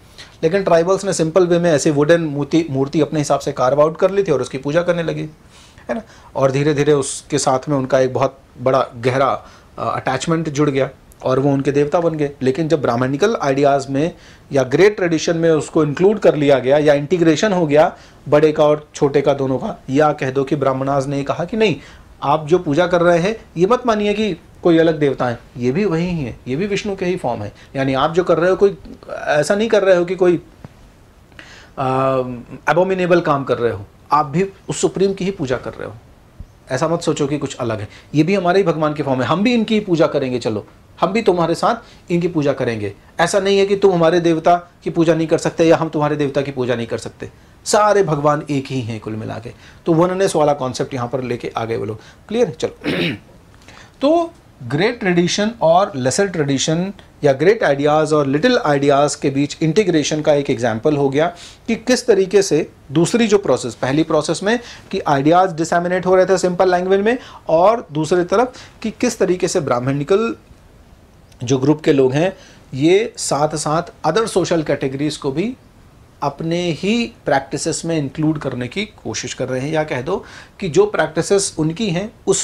लेकिन ट्राइबल्स ने सिंपल वे में ऐसे वुडन मूर्ति मूर्ति अपने हिसाब से कार्व आउट कर ली थी और उसकी पूजा करने लगी है ना और धीरे धीरे उसके साथ में उनका एक बहुत बड़ा गहरा अटैचमेंट जुड़ गया और वो उनके देवता बन गए लेकिन जब ब्राह्मणिकल आइडियाज़ में या ग्रेट ट्रेडिशन में उसको इंक्लूड कर लिया गया या इंटीग्रेशन हो गया बड़े का और छोटे का दोनों का या कह दो कि ब्राह्मणाज ने कहा कि नहीं आप जो पूजा कर रहे हैं ये मत मानिए कि कोई अलग देवता है ये भी वही है ये भी विष्णु के ही फॉर्म है यानी आप जो कर रहे हो कोई ऐसा नहीं कर रहे हो कि कोई एबोमिनेबल काम कर रहे हो आप भी उस सुप्रीम की ही पूजा कर रहे हो ऐसा मत सोचो कि कुछ अलग है ये भी हमारे ही भगवान के फॉर्म है हम भी इनकी ही पूजा करेंगे चलो हम भी तुम्हारे साथ इनकी पूजा करेंगे ऐसा नहीं है कि तुम हमारे देवता की पूजा नहीं कर सकते या हम तुम्हारे देवता की पूजा नहीं कर सकते सारे भगवान एक ही हैं कुल मिला के तो वननेस वाला कॉन्सेप्ट यहाँ पर लेके आ गए वो लोग क्लियर चलो तो ग्रेट ट्रेडिशन और लेसर ट्रेडिशन या ग्रेट आइडियाज़ और लिटिल आइडियाज़ के बीच इंटीग्रेशन का एक एग्जाम्पल हो गया कि किस तरीके से दूसरी जो प्रोसेस पहली प्रोसेस में कि आइडियाज़ डिसमिनेट हो रहे थे सिंपल लैंग्वेज में और दूसरी तरफ कि किस तरीके से ब्राह्मणिकल जो ग्रुप के लोग हैं ये साथ साथ अदर सोशल कैटेगरीज़ को भी अपने ही प्रैक्टिसेस में इंक्लूड करने की कोशिश कर रहे हैं या कह दो कि जो प्रैक्टिसेस उनकी हैं उस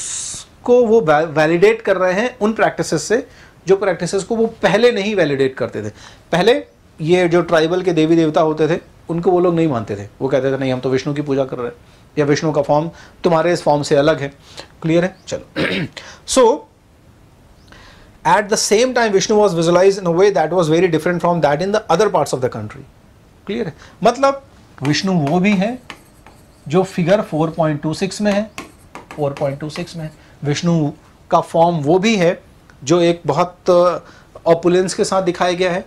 को वो वैलिडेट कर रहे हैं उन प्रैक्टिसेस से जो प्रैक्टिसेस को वो पहले नहीं वैलिडेट करते थे पहले ये जो ट्राइबल के देवी देवता होते थे उनको वो लोग नहीं मानते थे वो कहते थे नहीं हम तो विष्णु की पूजा कर रहे हैं या विष्णु का फॉर्म तुम्हारे इस फॉर्म से अलग है क्लियर है चलो so at the same time Vishnu was visualise in a way that was very different from that in the other parts of the country clear है मतलब विष्णु वो भी है जो फिगर 4.26 में है 4.26 में है विष्णु का फॉर्म वो भी है जो एक बहुत ओपुलेंस uh, के साथ दिखाया गया है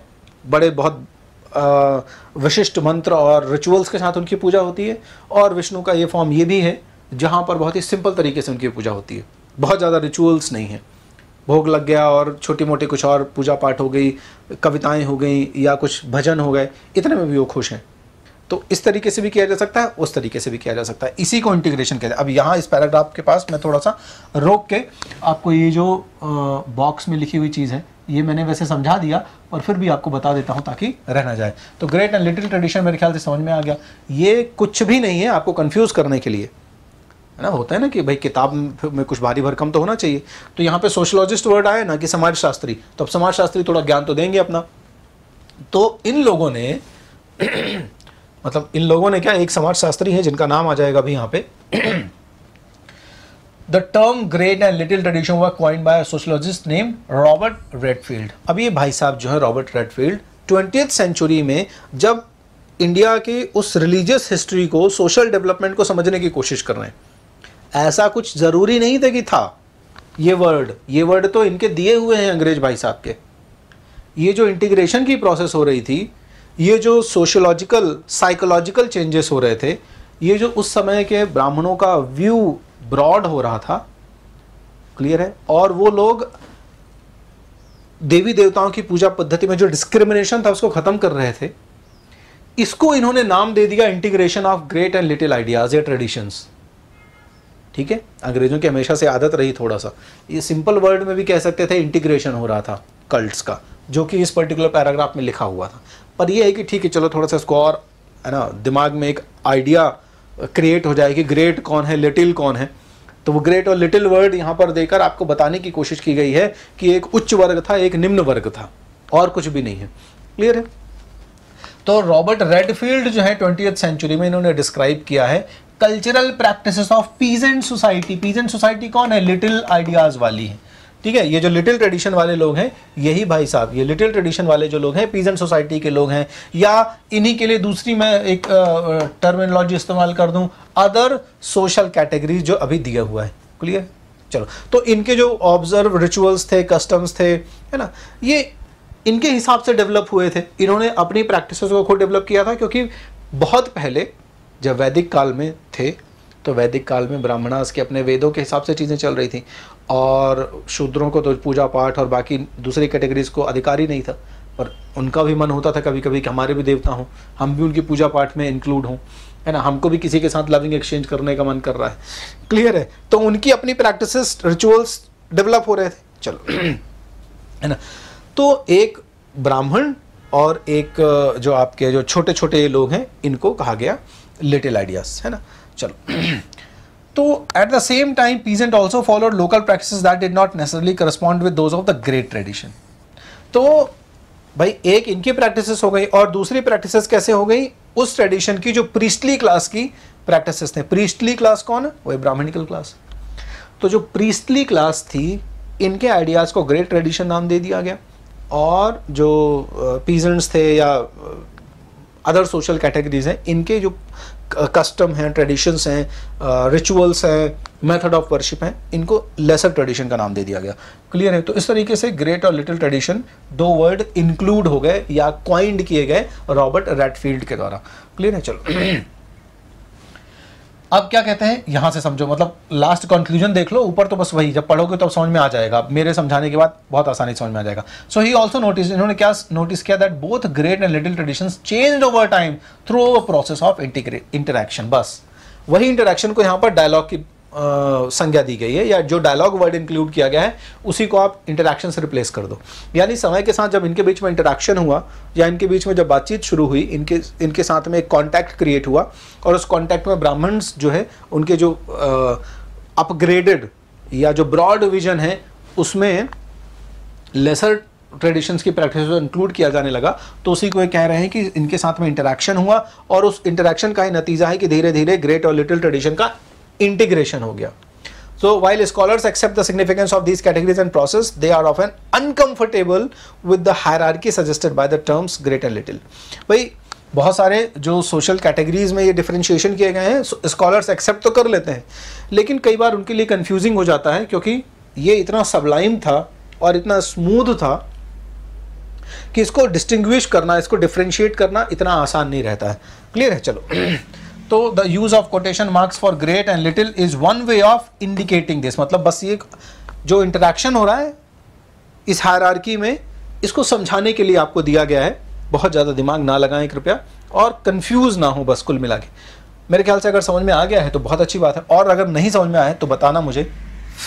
बड़े बहुत uh, विशिष्ट मंत्र और रिचुअल्स के साथ उनकी पूजा होती है और विष्णु का ये फॉर्म ये भी है जहाँ पर बहुत ही सिंपल तरीके से उनकी पूजा होती है बहुत ज़्यादा रिचुअल्स नहीं है भोग लग गया और छोटी मोटी कुछ और पूजा पाठ हो गई कविताएं हो गई या कुछ भजन हो गए इतने में भी वो खुश हैं तो इस तरीके से भी किया जा सकता है उस तरीके से भी किया जा सकता है इसी को इंटीग्रेशन किया जाए अब यहाँ इस पैराग्राफ के पास मैं थोड़ा सा रोक के आपको ये जो बॉक्स में लिखी हुई चीज़ है ये मैंने वैसे समझा दिया और फिर भी आपको बता देता हूँ ताकि रहना जाए तो ग्रेट एंड लिटिल ट्रेडिशन मेरे ख्याल से समझ में आ गया ये कुछ भी नहीं है आपको कन्फ्यूज़ करने के लिए है ना होता है ना कि भाई किताब में कुछ भारी भरकम तो होना चाहिए तो यहाँ पे सोशलॉजिस्ट वर्ड आया ना कि समाज शास्त्री तो अब समाज शास्त्री थोड़ा ज्ञान तो देंगे अपना तो इन लोगों ने मतलब इन लोगों ने क्या एक समाजशास्त्री है जिनका नाम आ जाएगा अभी यहाँ पे the term great and little tradition हुआ coined by sociologist name Robert Redfield अब ये भाई साहब जो है रॉबर्ट रेडफील्ड ट्वेंटी सेंचुरी में जब इंडिया की उस रिलीजियस हिस्ट्री को सोशल डेवलपमेंट को समझने की कोशिश कर रहे हैं ऐसा कुछ ज़रूरी नहीं था कि था ये वर्ड ये वर्ड तो इनके दिए हुए हैं अंग्रेज भाई साहब के ये जो इंटीग्रेशन की प्रोसेस हो रही थी ये जो सोशोलॉजिकल साइकोलॉजिकल चेंजेस हो रहे थे ये जो उस समय के ब्राह्मणों का व्यू ब्रॉड हो रहा था क्लियर है और वो लोग देवी देवताओं की पूजा पद्धति में जो डिस्क्रिमिनेशन था उसको ख़त्म कर रहे थे इसको इन्होंने नाम दे दिया integration of great and little ideas या ट्रेडिशंस ठीक है अंग्रेजों की हमेशा से आदत रही थोड़ा सा ये सिंपल वर्ड में भी कह सकते थे इंटीग्रेशन हो रहा था कल्ट्स का जो कि इस पर्टिकुलर पैराग्राफ में लिखा हुआ था पर यह है कि ठीक है चलो थोड़ा सा इसको और है ना दिमाग में एक आइडिया क्रिएट हो जाए कि ग्रेट कौन है लिटिल कौन है तो वो ग्रेट और लिटिल वर्ड यहाँ पर देकर आपको बताने की कोशिश की गई है कि एक उच्च वर्ग था एक निम्न वर्ग था और कुछ भी नहीं है क्लियर है तो रॉबर्ट रेडफील्ड जो है ट्वेंटी सेंचुरी में इन्होंने डिस्क्राइब किया है cultural practices of peasant society peasant society कौन है लिटिल आइडियाज वाली है ठीक है ये जो लिटिल ट्रेडिशन वाले लोग हैं यही भाई साहब ये लिटिल ट्रेडिशन वाले जो लोग हैं पीजेंट सोसाइटी के लोग हैं या इन्हीं के लिए दूसरी मैं एक टर्मिनोलॉजी इस्तेमाल कर दूं अदर सोशल कैटेगरीज जो अभी दिया हुआ है क्लियर चलो तो इनके जो ऑब्जर्व रिचुअल्स थे कस्टम्स थे है ना ये इनके हिसाब से डेवलप हुए थे इन्होंने अपनी प्रैक्टिस को खुद डेवलप किया था क्योंकि बहुत पहले जब वैदिक काल में थे तो वैदिक काल में ब्राह्मणास के अपने वेदों के हिसाब से चीज़ें चल रही थी और शूद्रों को तो पूजा पाठ और बाकी दूसरी कैटेगरीज को अधिकार ही नहीं था पर उनका भी मन होता था कभी कभी कि हमारे भी देवता हों हम भी उनकी पूजा पाठ में इंक्लूड हों है ना हमको भी किसी के साथ लविंग एक्सचेंज करने का मन कर रहा है क्लियर है तो उनकी अपनी प्रैक्टिस रिचुअल्स डेवलप हो रहे थे चलो है ना तो एक ब्राह्मण और एक जो आपके जो छोटे छोटे लोग हैं इनको कहा गया लिटिल आइडियाज़ है ना चलो तो at the same time peasant also followed local practice that did not necessarily correspond with those of the great tradition तो भाई एक इनकी प्रैक्टिसेस हो गई और दूसरी प्रैक्टिसेस कैसे हो गई उस ट्रेडिशन की जो प्रीस्टली क्लास की प्रैक्टिसेस थे प्रीस्टली क्लास कौन है वही ब्राह्मणिकल क्लास तो जो प्रीस्टली क्लास थी इनके आइडियाज़ को ग्रेट ट्रेडिशन नाम दे दिया गया और जो पीजेंट्स थे या अदर सोशल कैटेगरीज हैं इनके जो कस्टम हैं ट्रेडिशंस हैं रिचुअल्स हैं मेथड ऑफ वर्शिप हैं इनको लेसर ट्रेडिशन का नाम दे दिया गया क्लियर है तो इस तरीके से ग्रेट और लिटिल ट्रेडिशन दो वर्ड इंक्लूड हो गए या क्वाइंड किए गए रॉबर्ट रेडफील्ड के द्वारा क्लियर है चलो अब क्या कहते हैं यहां से समझो मतलब लास्ट कंक्लूजन देख लो ऊपर तो बस वही जब पढ़ोगे तो समझ में आ जाएगा मेरे समझाने के बाद बहुत आसानी समझ में आ जाएगा सो ही ऑल्सो नोटिस इन्होंने क्या नोटिस किया that both great and little tradition change over time through a process of interaction बस वही इंटरेक्शन को यहां पर डायलॉग की संज्ञा दी गई है या जो डायलॉग वर्ड इंक्लूड किया गया है उसी को आप इंटरेक्शन से रिप्लेस कर दो यानी समय के साथ जब इनके बीच में इंटरेक्शन हुआ या इनके बीच में जब बातचीत शुरू हुई इनके इनके साथ में एक कॉन्टैक्ट क्रिएट हुआ और उस कॉन्टैक्ट में ब्राह्मण्स जो है उनके जो अपग्रेडेड या जो ब्रॉड विजन है उसमें लेसर ट्रेडिशंस की प्रैक्टिस को इंक्लूड किया जाने लगा तो उसी को ये कह रहे हैं कि इनके साथ में इंटरेक्शन हुआ और उस इंटरेक्शन का ही नतीजा है कि धीरे धीरे ग्रेट और लिटिल ट्रेडिशन का इंटीग्रेशन हो गया so while scholars accept the significance of these categories and process they are of an uncomfortable with the hierarchy suggested by the terms great and little भाई बहुत सारे जो सोशल कैटेगरीज में ये differentiation किए गए हैं स्कॉलर्स एक्सेप्ट तो कर लेते हैं लेकिन कई बार उनके लिए कंफ्यूजिंग हो जाता है क्योंकि ये इतना सबलाइम था और इतना स्मूथ था कि इसको डिस्टिंग्विश करना इसको डिफरेंशिएट करना इतना आसान नहीं रहता है क्लियर है चलो तो the use of quotation marks for great and little is one way of indicating this मतलब बस ये जो इंटरेक्शन हो रहा है इस हायरार्की में इसको समझाने के लिए आपको दिया गया है बहुत ज़्यादा दिमाग ना लगाएं कृपया और कंफ्यूज ना हो बस कुल मिला के मेरे ख्याल से अगर समझ में आ गया है तो बहुत अच्छी बात है और अगर नहीं समझ में आया तो बताना मुझे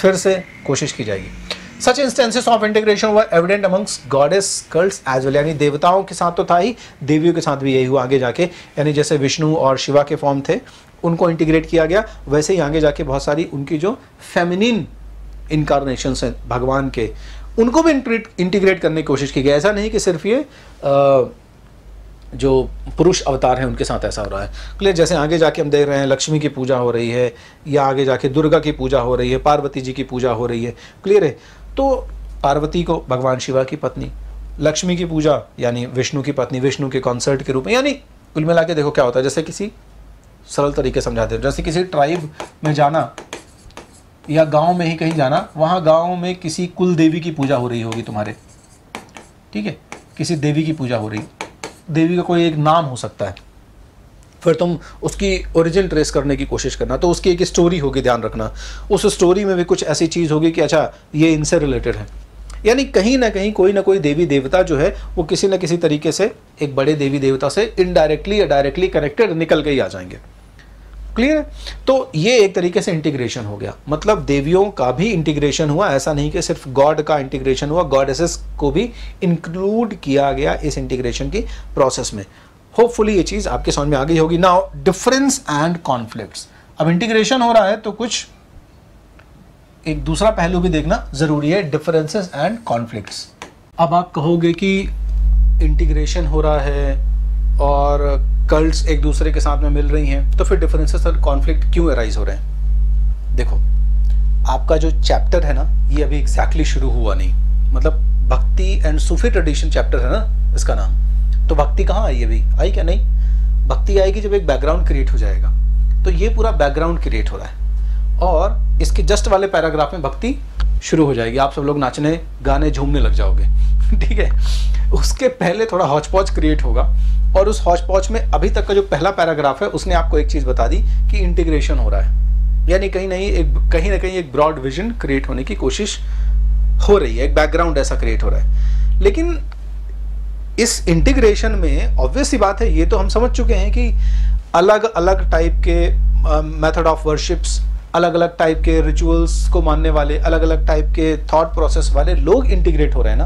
फिर से कोशिश की जाएगी such instances of integration were evident amongst goddess cults as well यानी देवताओं के साथ तो था ही देवियों के साथ भी यही हुआ आगे जाके यानी जैसे विष्णु और शिवा के फॉर्म थे उनको इंटीग्रेट किया गया वैसे ही आगे जाके बहुत सारी उनकी जो फेमिनिन इनकारनेशन हैं भगवान के उनको भी इंटीग्रेट करने की कोशिश की गई ऐसा नहीं कि सिर्फ ये आ, जो पुरुष अवतार हैं उनके साथ ऐसा हो रहा है क्लियर जैसे आगे जाके हम देख रहे हैं लक्ष्मी की पूजा हो रही है या आगे जाके दुर्गा की पूजा हो रही है पार्वती जी की पूजा हो रही है क्लियर है तो पार्वती को भगवान शिवा की पत्नी लक्ष्मी की पूजा यानी विष्णु की पत्नी विष्णु के कॉन्सर्ट के रूप में यानी कुल मिला के देखो क्या होता है जैसे किसी सरल तरीके समझाते हैं जैसे किसी ट्राइब में जाना या गांव में ही कहीं जाना वहाँ गांव में किसी कुल देवी की पूजा हो रही होगी तुम्हारे ठीक है किसी देवी की पूजा हो रही देवी का कोई एक नाम हो सकता है फिर तुम उसकी ओरिजिन ट्रेस करने की कोशिश करना तो उसकी एक स्टोरी होगी ध्यान रखना उस स्टोरी में भी कुछ ऐसी चीज़ होगी कि अच्छा ये इनसे रिलेटेड है यानी कहीं ना कहीं कोई ना कोई देवी देवता जो है वो किसी ना किसी तरीके से एक बड़े देवी देवता से इनडायरेक्टली या डायरेक्टली कनेक्टेड निकल के ही आ जाएंगे क्लियर है तो ये एक तरीके से इंटीग्रेशन हो गया मतलब देवियों का भी इंटीग्रेशन हुआ ऐसा नहीं कि सिर्फ गॉड का इंटीग्रेशन हुआ गॉडेसेस को भी इंक्लूड किया गया इस इंटीग्रेशन की प्रोसेस में होपफुली ये चीज़ आपके समझ में आ गई होगी नाउ डिफरेंस एंड कॉन्फ्लिक्ट अब इंटीग्रेशन हो रहा है तो कुछ एक दूसरा पहलू भी देखना ज़रूरी है डिफरेंसेस एंड कॉन्फ्लिक्ट अब आप कहोगे कि इंटीग्रेशन हो रहा है और कल्ट एक दूसरे के साथ में मिल रही हैं तो फिर डिफरेंसेस और कॉन्फ्लिक्ट क्यों अराइज हो रहे हैं देखो आपका जो चैप्टर है ना ये अभी एग्जैक्टली exactly शुरू हुआ नहीं मतलब भक्ति एंड सूफी ट्रेडिशन चैप्टर है ना इसका नाम तो भक्ति कहाँ आई अभी आई क्या नहीं भक्ति आएगी जब एक बैकग्राउंड क्रिएट हो जाएगा तो ये पूरा बैकग्राउंड क्रिएट हो रहा है और इसके जस्ट वाले पैराग्राफ में भक्ति शुरू हो जाएगी आप सब लोग नाचने गाने झूमने लग जाओगे ठीक है उसके पहले थोड़ा हौच क्रिएट होगा और उस हौच में अभी तक का जो पहला पैराग्राफ है उसने आपको एक चीज़ बता दी कि इंटीग्रेशन हो रहा है यानी कहीं नहीं एक कहीं ना कहीं एक ब्रॉड विजन क्रिएट होने की कोशिश हो रही है एक बैकग्राउंड ऐसा क्रिएट हो रहा है लेकिन इस इंटीग्रेशन में ऑब्वियस बात है ये तो हम समझ चुके हैं कि अलग अलग टाइप के मेथड ऑफ वर्शिप्स अलग अलग टाइप के रिचुअल्स को मानने वाले अलग अलग टाइप के थॉट प्रोसेस वाले लोग इंटीग्रेट हो रहे हैं ना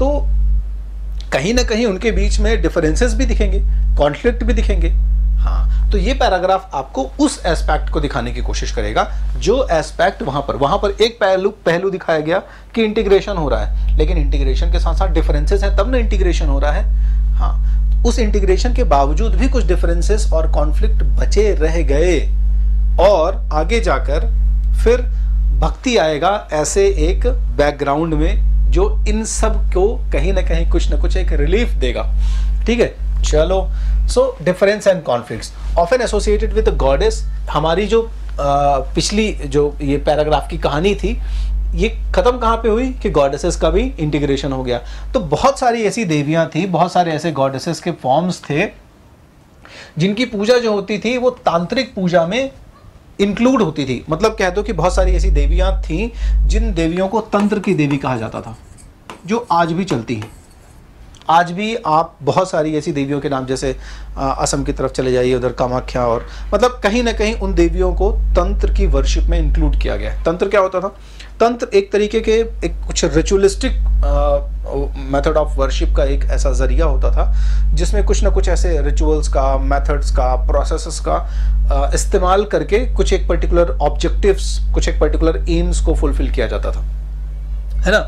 तो कहीं ना कहीं उनके बीच में डिफरेंसेस भी दिखेंगे कॉन्फ्लिक्ट भी दिखेंगे हाँ तो ये पैराग्राफ आपको उस एस्पेक्ट को दिखाने की कोशिश करेगा जो एस्पेक्ट वहां पर वहां पर एक पहलू पहलू दिखाया गया कि इंटीग्रेशन हो रहा है लेकिन इंटीग्रेशन के साथ साथ डिफरेंसेस हैं तब ना इंटीग्रेशन हो रहा है हाँ उस इंटीग्रेशन के बावजूद भी कुछ डिफरेंसेस और कॉन्फ्लिक्ट बचे रह गए और आगे जाकर फिर भक्ति आएगा ऐसे एक बैकग्राउंड में जो इन सब को कहीं ना कहीं कुछ ना कुछ एक रिलीफ देगा ठीक है चलो so difference and conflict often associated with goddess हमारी जो आ, पिछली जो ये पैराग्राफ की कहानी थी ये ख़त्म कहाँ पे हुई कि गॉडेसेस का भी इंटीग्रेशन हो गया तो बहुत सारी ऐसी देवियाँ थी बहुत सारे ऐसे गॉडेसेस के फॉर्म्स थे जिनकी पूजा जो होती थी वो तांत्रिक पूजा में इंक्लूड होती थी मतलब कह दो कि बहुत सारी ऐसी देवियाँ थीं जिन देवियों को तंत्र की देवी कहा जाता था जो आज भी चलती हैं आज भी आप बहुत सारी ऐसी देवियों के नाम जैसे असम की तरफ चले जाइए उधर कामाख्या और मतलब कहीं ना कहीं उन देवियों को तंत्र की वर्शिप में इंक्लूड किया गया है तंत्र क्या होता था तंत्र एक तरीके के एक कुछ रिचुअलिस्टिक मेथड ऑफ वर्शिप का एक ऐसा जरिया होता था जिसमें कुछ ना कुछ ऐसे रिचुअल्स का मेथड्स का प्रोसेस का इस्तेमाल करके कुछ एक पर्टिकुलर ऑब्जेक्टिव्स कुछ एक पर्टिकुलर एम्स को फुलफिल किया जाता था है ना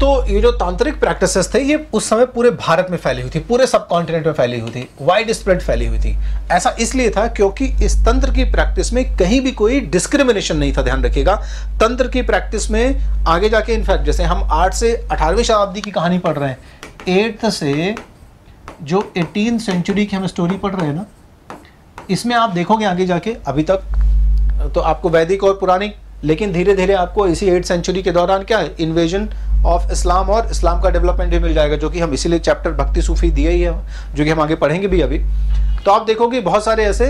तो ये जो तांत्रिक प्रैक्टिसेस थे ये उस समय पूरे भारत में फैली हुई थी पूरे सब कॉन्टिनेंट में फैली हुई थी वाइड स्प्रेड फैली हुई थी ऐसा इसलिए था क्योंकि इस तंत्र की प्रैक्टिस में कहीं भी कोई डिस्क्रिमिनेशन नहीं था ध्यान रखिएगा तंत्र की प्रैक्टिस में आगे जाके इनफैक्ट जैसे हम आठ से अठारहवीं शताब्दी की कहानी पढ़ रहे हैं एट्थ से जो एटीन सेंचुरी की हम स्टोरी पढ़ रहे हैं ना इसमें आप देखोगे आगे जाके अभी तक तो आपको वैदिक और पुरानी लेकिन धीरे धीरे आपको इसी एट सेंचुरी के दौरान क्या है इन्वेजन ऑफ इस्लाम और इस्लाम का डेवलपमेंट भी मिल जाएगा जो कि हम इसीलिए चैप्टर भक्ति सूफी दिए ही है जो कि हम आगे पढ़ेंगे भी अभी तो आप देखोगे बहुत सारे ऐसे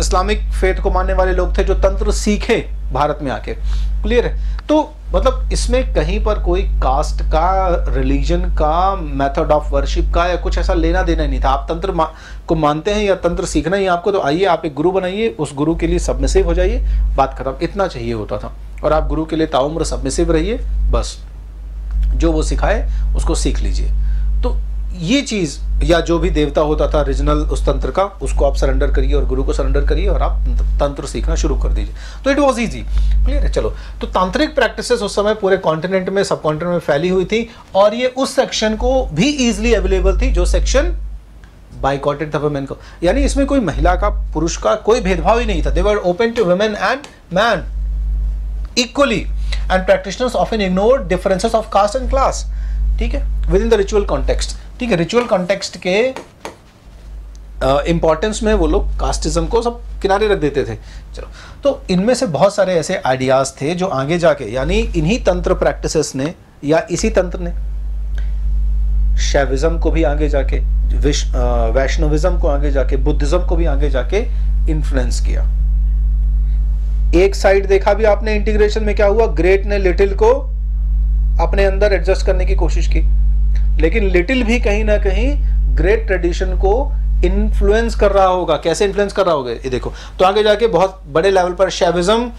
इस्लामिक फेथ को मानने वाले लोग थे जो तंत्र सीखे भारत में आके क्लियर है तो मतलब इसमें कहीं पर कोई कास्ट का रिलीजन का मेथड ऑफ वर्शिप का या कुछ ऐसा लेना देना नहीं था आप तंत्र मा, को मानते हैं या तंत्र सीखना ही आपको तो आइए आप एक गुरु बनाइए उस गुरु के लिए सबमिसिव हो जाइए बात खत्म इतना चाहिए होता था और आप गुरु के लिए ताउम्र सबमिसिव रहिए बस जो वो सिखाए उसको सीख लीजिए ये चीज़ या जो भी देवता होता था रीजनल उस तंत्र का उसको आप सरेंडर करिए और गुरु को सरेंडर करिए और आप तंत्र सीखना शुरू कर दीजिए तो इट वाज इजी क्लियर है चलो तो तांत्रिक प्रैक्टिस उस समय पूरे कॉन्टिनेंट में सब कॉन्टिनेंट में फैली हुई थी और ये उस सेक्शन को भी ईजिली अवेलेबल थी जो सेक्शन बाइकॉटेड था वुमेन को यानी इसमें कोई महिला का पुरुष का कोई भेदभाव ही नहीं था they were open to women and man equally and practitioners of an ignore differences of caste and class ठीक है within the ritual context ठीक है रिचुअल कॉन्टेक्स्ट के uh, में वो लोग कास्टिज्म को सब किनारे रख देते थे चलो तो इनमें से बहुत सारे ऐसे आइडियाज़ थे जो आगे जाके यानी इन्हीं तंत्र प्रैक्टिसेस ने या इसी तंत्र ने शैविज्म को भी आगे जाके वैष्णविज़्म को आगे जाके बुद्धिज़्म को भी आगे जाके इन्फ्लुएंस किया एक साइड देखा भी आपने इंटीग्रेशन में क्या हुआ ग्रेट ने लिटिल को अपने अंदर एडजस्ट करने की कोशिश की लेकिन लिटिल भी कहीं ना कहीं ग्रेट ट्रेडिशन को इन्फ्लुएंस कर रहा होगा कैसे इन्फ्लुएंस कर रहा होगा ये देखो तो आगे जाके बहुत बड़े लेवल पर शैविज्म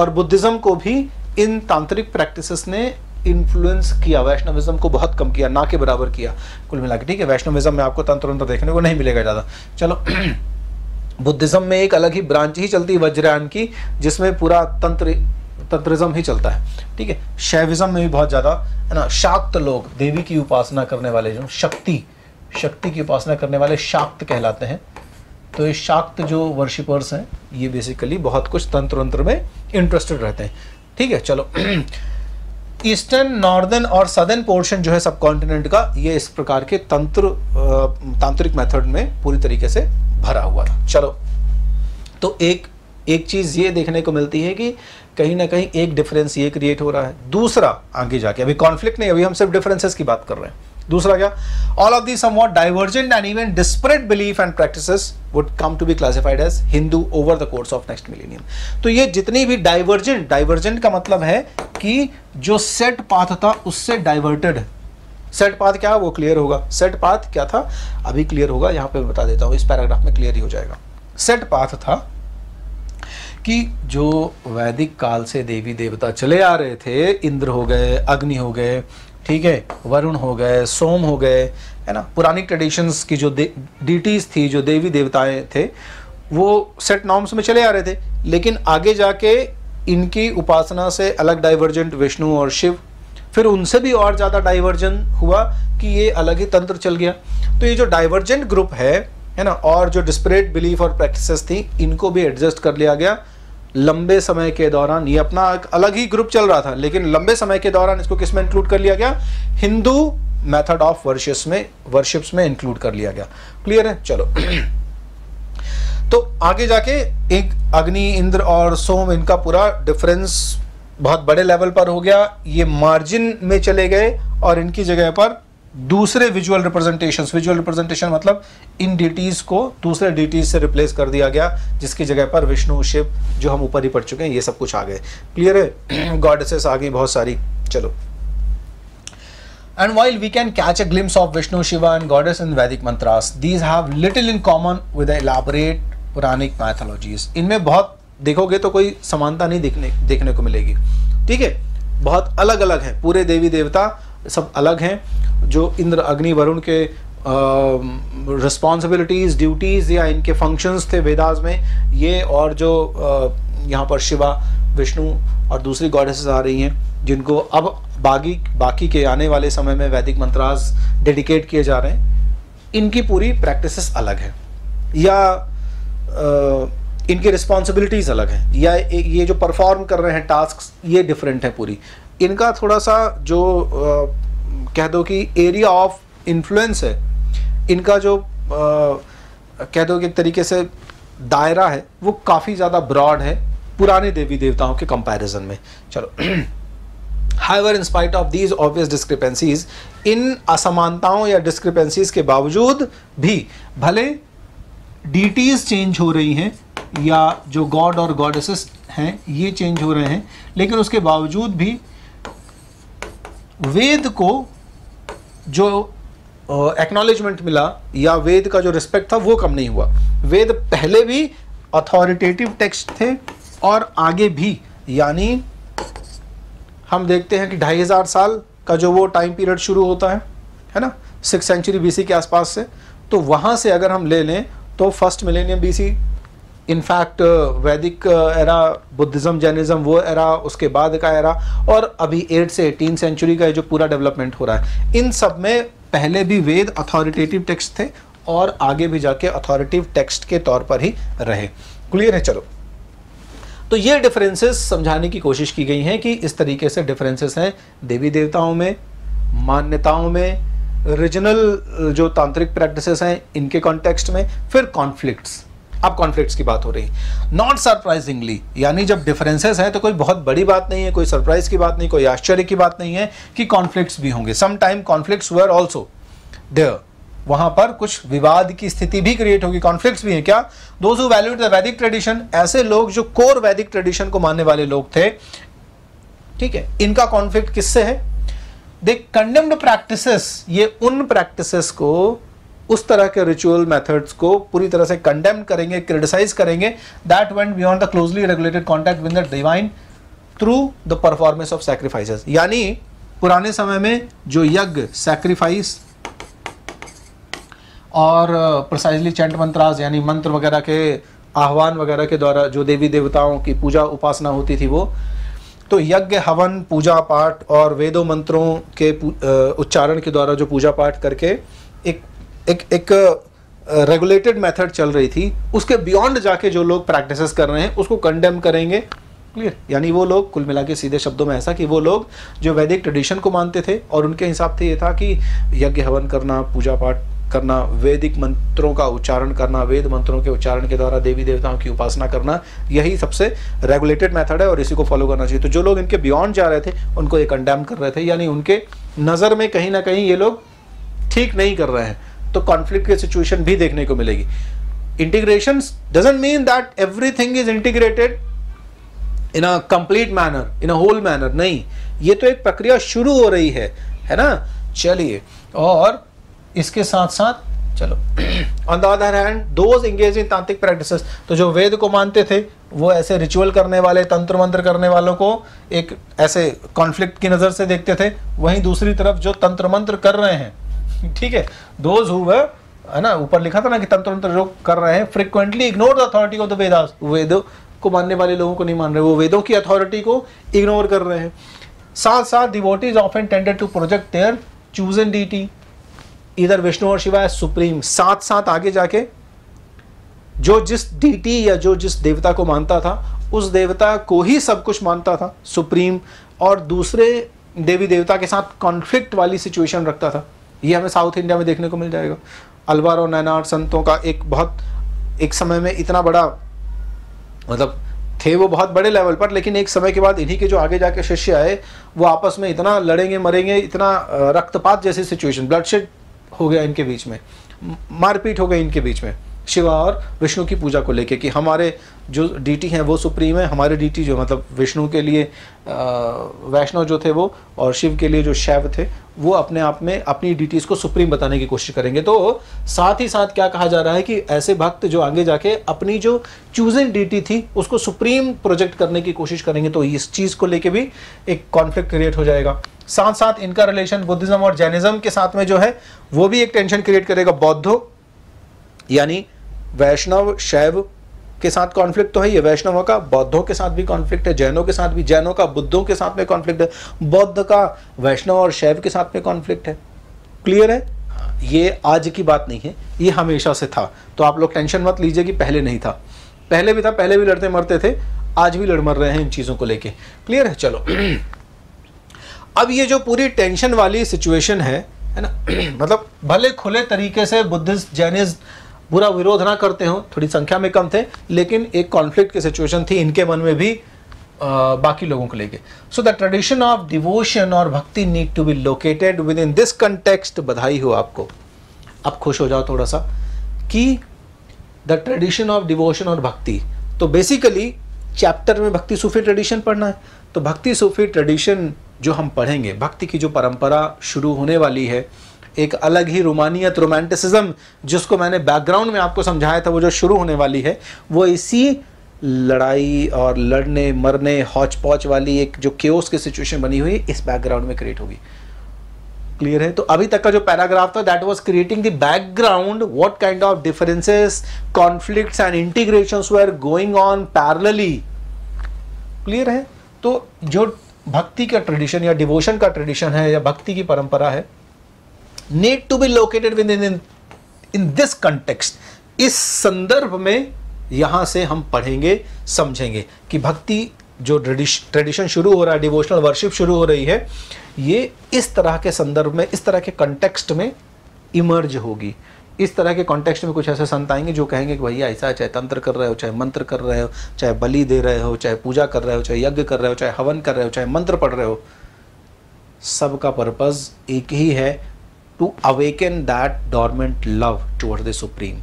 और बुद्धिज़्म को भी इन तांत्रिक प्रैक्टिसेस ने इन्फ्लुएंस किया वैष्णविज्म को बहुत कम किया ना के बराबर किया कुल मिला के ठीक है वैष्णविज्म में आपको तंत्र तंत्र देखने को नहीं मिलेगा ज़्यादा चलो बुद्धिज़्म में एक अलग ही ब्रांच ही चलती वज्रयान की जिसमें पूरा तंत्र तंत्रिज्म ही चलता है ठीक है शैविज्म में भी बहुत ज़्यादा है ना शाक्त लोग देवी की उपासना करने वाले जो शक्ति शक्ति की उपासना करने वाले शाक्त कहलाते हैं तो ये शाक्त जो वर्शिपर्स हैं ये बेसिकली बहुत कुछ तंत्र तंत्र में इंटरेस्टेड रहते हैं ठीक है चलो ईस्टर्न नॉर्दर्न और सदर्न पोर्शन जो है सब कॉन्टिनेंट का ये इस प्रकार के तंत्र तांत्रिक मेथड में पूरी तरीके से भरा हुआ था चलो तो एक एक चीज़ ये देखने को मिलती है कि कहीं ना कहीं एक डिफरेंस ये क्रिएट हो रहा है दूसरा आगे जाके अभी कॉन्फ्लिक्ट नहीं अभी हम सिर्फ डिफरेंसेस की बात कर रहे हैं दूसरा क्या all of the what divergent and even disparate belief and practice would come to be classified as Hindu over the course of next millennium तो ये जितनी भी डाइवर्जेंट डाइवर्जेंट का मतलब है कि जो सेट पाथ था उससे डाइवर्टेड सेट पाथ क्या वो क्लियर होगा सेट पाथ क्या था अभी क्लियर होगा यहाँ पे बता देता हूँ इस पैराग्राफ में क्लियर ही हो जाएगा सेट पाथ था कि जो वैदिक काल से देवी देवता चले आ रहे थे इंद्र हो गए अग्नि हो गए ठीक है वरुण हो गए सोम हो गए है ना पुरानी ट्रेडिशंस की जो डीटीज थी जो देवी देवताएं थे वो सेट नॉर्म्स में चले आ रहे थे लेकिन आगे जाके इनकी उपासना से अलग डाइवर्जेंट विष्णु और शिव फिर उनसे भी और ज़्यादा डाइवर्जन हुआ कि ये अलग ही तंत्र चल गया तो ये जो डाइवर्जेंट ग्रुप है है ना और जो डिस्परेट बिलीफ और प्रैक्टिसेस थी इनको भी एडजस्ट कर लिया गया लंबे समय के दौरान ये अपना एक अलग ही ग्रुप चल रहा था लेकिन लंबे समय के दौरान इसको किसमें इंक्लूड कर लिया गया हिंदू मेथड ऑफ वर्शिप्स में वर्शिप्स में इंक्लूड कर लिया गया क्लियर है चलो तो आगे जाके एक अग्नि इंद्र और सोम इनका पूरा डिफरेंस बहुत बड़े लेवल पर हो गया ये मार्जिन में चले गए और इनकी जगह पर दूसरे विजुअल रिप्रेजेंटेशन विजुअल रिप्रेजेंटेशन मतलब इन डिटीज़ को दूसरे डिटीज़ से रिप्लेस कर दिया गया जिसकी जगह पर विष्णु शिव जो हम ऊपर ही पढ़ चुके हैं ये सब कुछ आ गए क्लियर है गॉडेसेस आ गई बहुत सारी चलो And while we can catch a glimpse of Vishnu, Shiva, and goddess in Vedic mantras, these have little in common with the elaborate Puranic mythologies. इनमें बहुत देखोगे तो कोई समानता नहीं देखने देखने को मिलेगी ठीक है बहुत अलग अलग है पूरे देवी देवता सब अलग हैं जो इंद्र अग्नि वरुण के रिस्पॉन्सिबिलिटीज़ ड्यूटीज़ या इनके फंक्शंस थे वेदास में ये और जो uh, यहाँ पर शिवा विष्णु और दूसरी गॉडेसेस आ रही हैं जिनको अब बागी बाकी के आने वाले समय में वैदिक मंत्रास डेडिकेट किए जा रहे हैं इनकी पूरी प्रैक्टिसेस अलग है या uh, इनकी रिस्पॉन्सिबिलिटीज़ अलग हैं या ये जो परफॉर्म कर रहे हैं टास्क ये डिफरेंट है पूरी इनका थोड़ा सा जो आ, कह दो कि एरिया ऑफ इन्फ्लुएंस है इनका जो आ, कह दो कि एक तरीके से दायरा है वो काफ़ी ज़्यादा ब्रॉड है पुराने देवी देवताओं के कंपैरिजन में चलो in in spite of these obvious discrepancies इन असमानताओं या डिस्क्रिपेंसीज के बावजूद भी भले डीटीज चेंज हो रही हैं या जो गॉड और गॉडेसेस हैं ये चेंज हो रहे हैं लेकिन उसके बावजूद भी वेद को जो एक्नॉलेजमेंट uh, मिला या वेद का जो रिस्पेक्ट था वो कम नहीं हुआ वेद पहले भी अथॉरिटेटिव टेक्स्ट थे और आगे भी यानी हम देखते हैं कि ढाई हज़ार साल का जो वो टाइम पीरियड शुरू होता है है ना सिक्स सेंचुरी बीसी के आसपास से तो वहाँ से अगर हम ले लें तो first millennium BC in fact Vedic era Buddhism Jainism वो एरा उसके बाद का एरा और अभी एट से एटीन सेंचुरी का जो पूरा डेवलपमेंट हो रहा है इन सब में पहले भी वेद अथॉरिटेटिव टेक्स्ट थे और आगे भी जाके अथॉरिटिव टेक्स्ट के तौर पर ही रहे क्लियर है चलो तो ये डिफरेंसेस समझाने की कोशिश की गई हैं कि इस तरीके से डिफरेंसेस हैं देवी देवताओं में मान्यताओं में रीजनल जो तांत्रिक प्रैक्टिसेस हैं इनके कॉन्टेक्स्ट में फिर कॉन्फ्लिक्ट्स अब कॉन्फ्लिक्ट्स की बात हो रही है नॉट सरप्राइजिंगली यानी जब डिफरेंसेस हैं तो कोई बहुत बड़ी बात नहीं है कोई सरप्राइज की बात नहीं कोई आश्चर्य की बात नहीं है कि कॉन्फ्लिक्ट्स भी होंगे some time conflicts were also there वहां पर कुछ विवाद की स्थिति भी क्रिएट होगी कॉन्फ्लिक्ट्स भी हैं क्या those who valued the Vedic tradition ऐसे लोग जो कोर वैदिक ट्रेडिशन को मानने वाले लोग थे ठीक है इनका कॉन्फ्लिक्ट किससे है दे कंडेम्ड प्रैक्टिसेस ये उन प्रैक्टिसेस को उस तरह के रिचुअल मेथड्स को पूरी तरह से कंडेम करेंगे क्रिटिसाइज करेंगे that went beyond the closely regulated contact with the divine through the performance of sacrifices यानी पुराने समय में जो यज्ञ सेक्रीफाइस और प्रसाइजली चंट मंत्रास यानी मंत्र वगैरह के आह्वान वगैरह के द्वारा जो देवी देवताओं की पूजा उपासना होती थी वो तो यज्ञ हवन पूजा पाठ और वेदों मंत्रों के uh, उच्चारण के द्वारा जो पूजा पाठ करके एक एक एक रेगुलेटेड मेथड चल रही थी उसके बियॉन्ड जाके जो लोग प्रैक्टिस कर रहे हैं उसको कंडेम करेंगे क्लियर यानी वो लोग कुल मिला के सीधे शब्दों में ऐसा कि वो लोग जो वैदिक ट्रेडिशन को मानते थे और उनके हिसाब से ये था कि यज्ञ हवन करना पूजा पाठ करना वैदिक मंत्रों का उच्चारण करना वेद मंत्रों के उच्चारण के द्वारा देवी देवताओं की उपासना करना यही सबसे रेगुलेटेड मेथड है और इसी को फॉलो करना चाहिए तो जो लोग इनके बियॉन्ड जा रहे थे उनको ये कंडेम कर रहे थे यानी उनके नज़र में कहीं ना कहीं ये लोग ठीक नहीं कर रहे हैं तो कॉन्फ्लिक्ट की सिचुएशन भी देखने को मिलेगी integration doesn't mean that everything is integrated in a complete manner in a whole manner नहीं ये तो एक प्रक्रिया शुरू हो रही है है ना चलिए और इसके साथ साथ चलो on the other hand those engage in tantric practices तो जो वेद को मानते थे वो ऐसे रिचुअल करने वाले तंत्र मंत्र करने वालों को एक ऐसे कॉन्फ्लिक्ट की नज़र से देखते थे वहीं दूसरी तरफ जो तंत्र मंत्र कर रहे हैं ठीक है दोज हु है ना ऊपर लिखा था ना कि तंत्र तंत्र योग कर रहे हैं frequently ignore the authority of the Vedas वेदों को मानने वाले लोगों को नहीं मान रहे वो वेदों की अथॉरिटी को इग्नोर कर रहे हैं साथ साथ is of tended to project their chosen deity इधर विष्णु और शिवा सुप्रीम साथ साथ आगे जाके जो जिस डीटी या जो जिस देवता को मानता था उस देवता को ही सब कुछ मानता था सुप्रीम और दूसरे देवी देवता के साथ कॉन्फ्लिक्ट वाली सिचुएशन रखता था ये हमें साउथ इंडिया में देखने को मिल जाएगा अलवर और और संतों का एक बहुत एक समय में इतना बड़ा मतलब थे वो बहुत बड़े लेवल पर लेकिन एक समय के बाद इन्हीं के जो आगे जाके शिष्य आए वो आपस में इतना लड़ेंगे मरेंगे इतना रक्तपात जैसी सिचुएशन ब्लडशेड हो गया इनके बीच में मारपीट हो गई इनके बीच में शिवा और विष्णु की पूजा को लेके कि हमारे जो डीटी हैं वो सुप्रीम है हमारे डीटी जो मतलब विष्णु के लिए वैष्णव जो थे वो और शिव के लिए जो शैव थे वो अपने आप में अपनी डिटीज़ को सुप्रीम बताने की कोशिश करेंगे तो साथ ही साथ क्या कहा जा रहा है कि ऐसे भक्त जो आगे जाके अपनी जो चूजिंग डिटी थी उसको सुप्रीम प्रोजेक्ट करने की कोशिश करेंगे तो इस चीज़ को लेके भी एक कॉन्फ्लिक्ट क्रिएट हो जाएगा साथ साथ इनका रिलेशन बुद्धिज़्म और जैनिज़्म के साथ में जो है वो भी एक टेंशन क्रिएट करेगा बौद्धो यानी वैष्णव शैव के साथ कॉन्फ्लिक्ट तो है ये वैष्णवों का बौद्धों के साथ भी कॉन्फ्लिक्ट है जैनों के साथ भी जैनों का बुद्धों के साथ में कॉन्फ्लिक्ट है बौद्ध का वैष्णव और शैव के साथ में कॉन्फ्लिक्ट है क्लियर है ये आज की बात नहीं है ये हमेशा से था तो आप लोग टेंशन मत लीजिए कि पहले नहीं था पहले भी था पहले भी लड़ते मरते थे आज भी लड़ मर रहे हैं इन चीज़ों को लेके क्लियर है चलो अब ये जो पूरी टेंशन वाली सिचुएशन है है ना मतलब भले खुले तरीके से बुद्धिस्ट जैनिस्ट बुरा विरोध ना करते हो थोड़ी संख्या में कम थे लेकिन एक कॉन्फ्लिक्ट की सिचुएशन थी इनके मन में भी आ, बाकी लोगों को लेके so the tradition of devotion और bhakti need to be located within this context बधाई हो आपको आप खुश हो जाओ थोड़ा सा कि द ट्रेडिशन ऑफ डिवोशन और भक्ति तो बेसिकली चैप्टर में भक्ति सूफी ट्रेडिशन पढ़ना है तो भक्ति सूफी ट्रेडिशन जो हम पढ़ेंगे भक्ति की जो परंपरा शुरू होने वाली है एक अलग ही रोमानियत रोमांटिसिज्म जिसको मैंने बैकग्राउंड में आपको समझाया था वो जो शुरू होने वाली है वो इसी लड़ाई और लड़ने मरने हौच पौच वाली एक जो क्योस की सिचुएशन बनी हुई है इस बैकग्राउंड में क्रिएट होगी क्लियर है तो अभी तक का जो पैराग्राफ था that was creating the background what kind of differences conflicts and integrations were going on parallelly clear है तो जो भक्ति का ट्रेडिशन या डिवोशन का ट्रेडिशन है या भक्ति की परंपरा है need to be located within in this context इस संदर्भ में यहाँ से हम पढ़ेंगे समझेंगे कि भक्ति जो ट्रेडिशन शुरू हो रहा है डिवोशनल वर्शिप शुरू हो रही है ये इस तरह के संदर्भ में इस तरह के कंटेक्स्ट में इमर्ज होगी इस तरह के कॉन्टेक्स्ट में कुछ ऐसे संत आएंगे जो कहेंगे कि भैया ऐसा चाहे तंत्र कर रहे हो चाहे मंत्र कर रहे हो चाहे बलि दे रहे हो चाहे पूजा कर रहे हो चाहे यज्ञ कर रहे हो चाहे हवन कर रहे हो चाहे मंत्र पढ़ रहे हो सबका पर्पज़ एक ही है to awaken that dormant love towards the supreme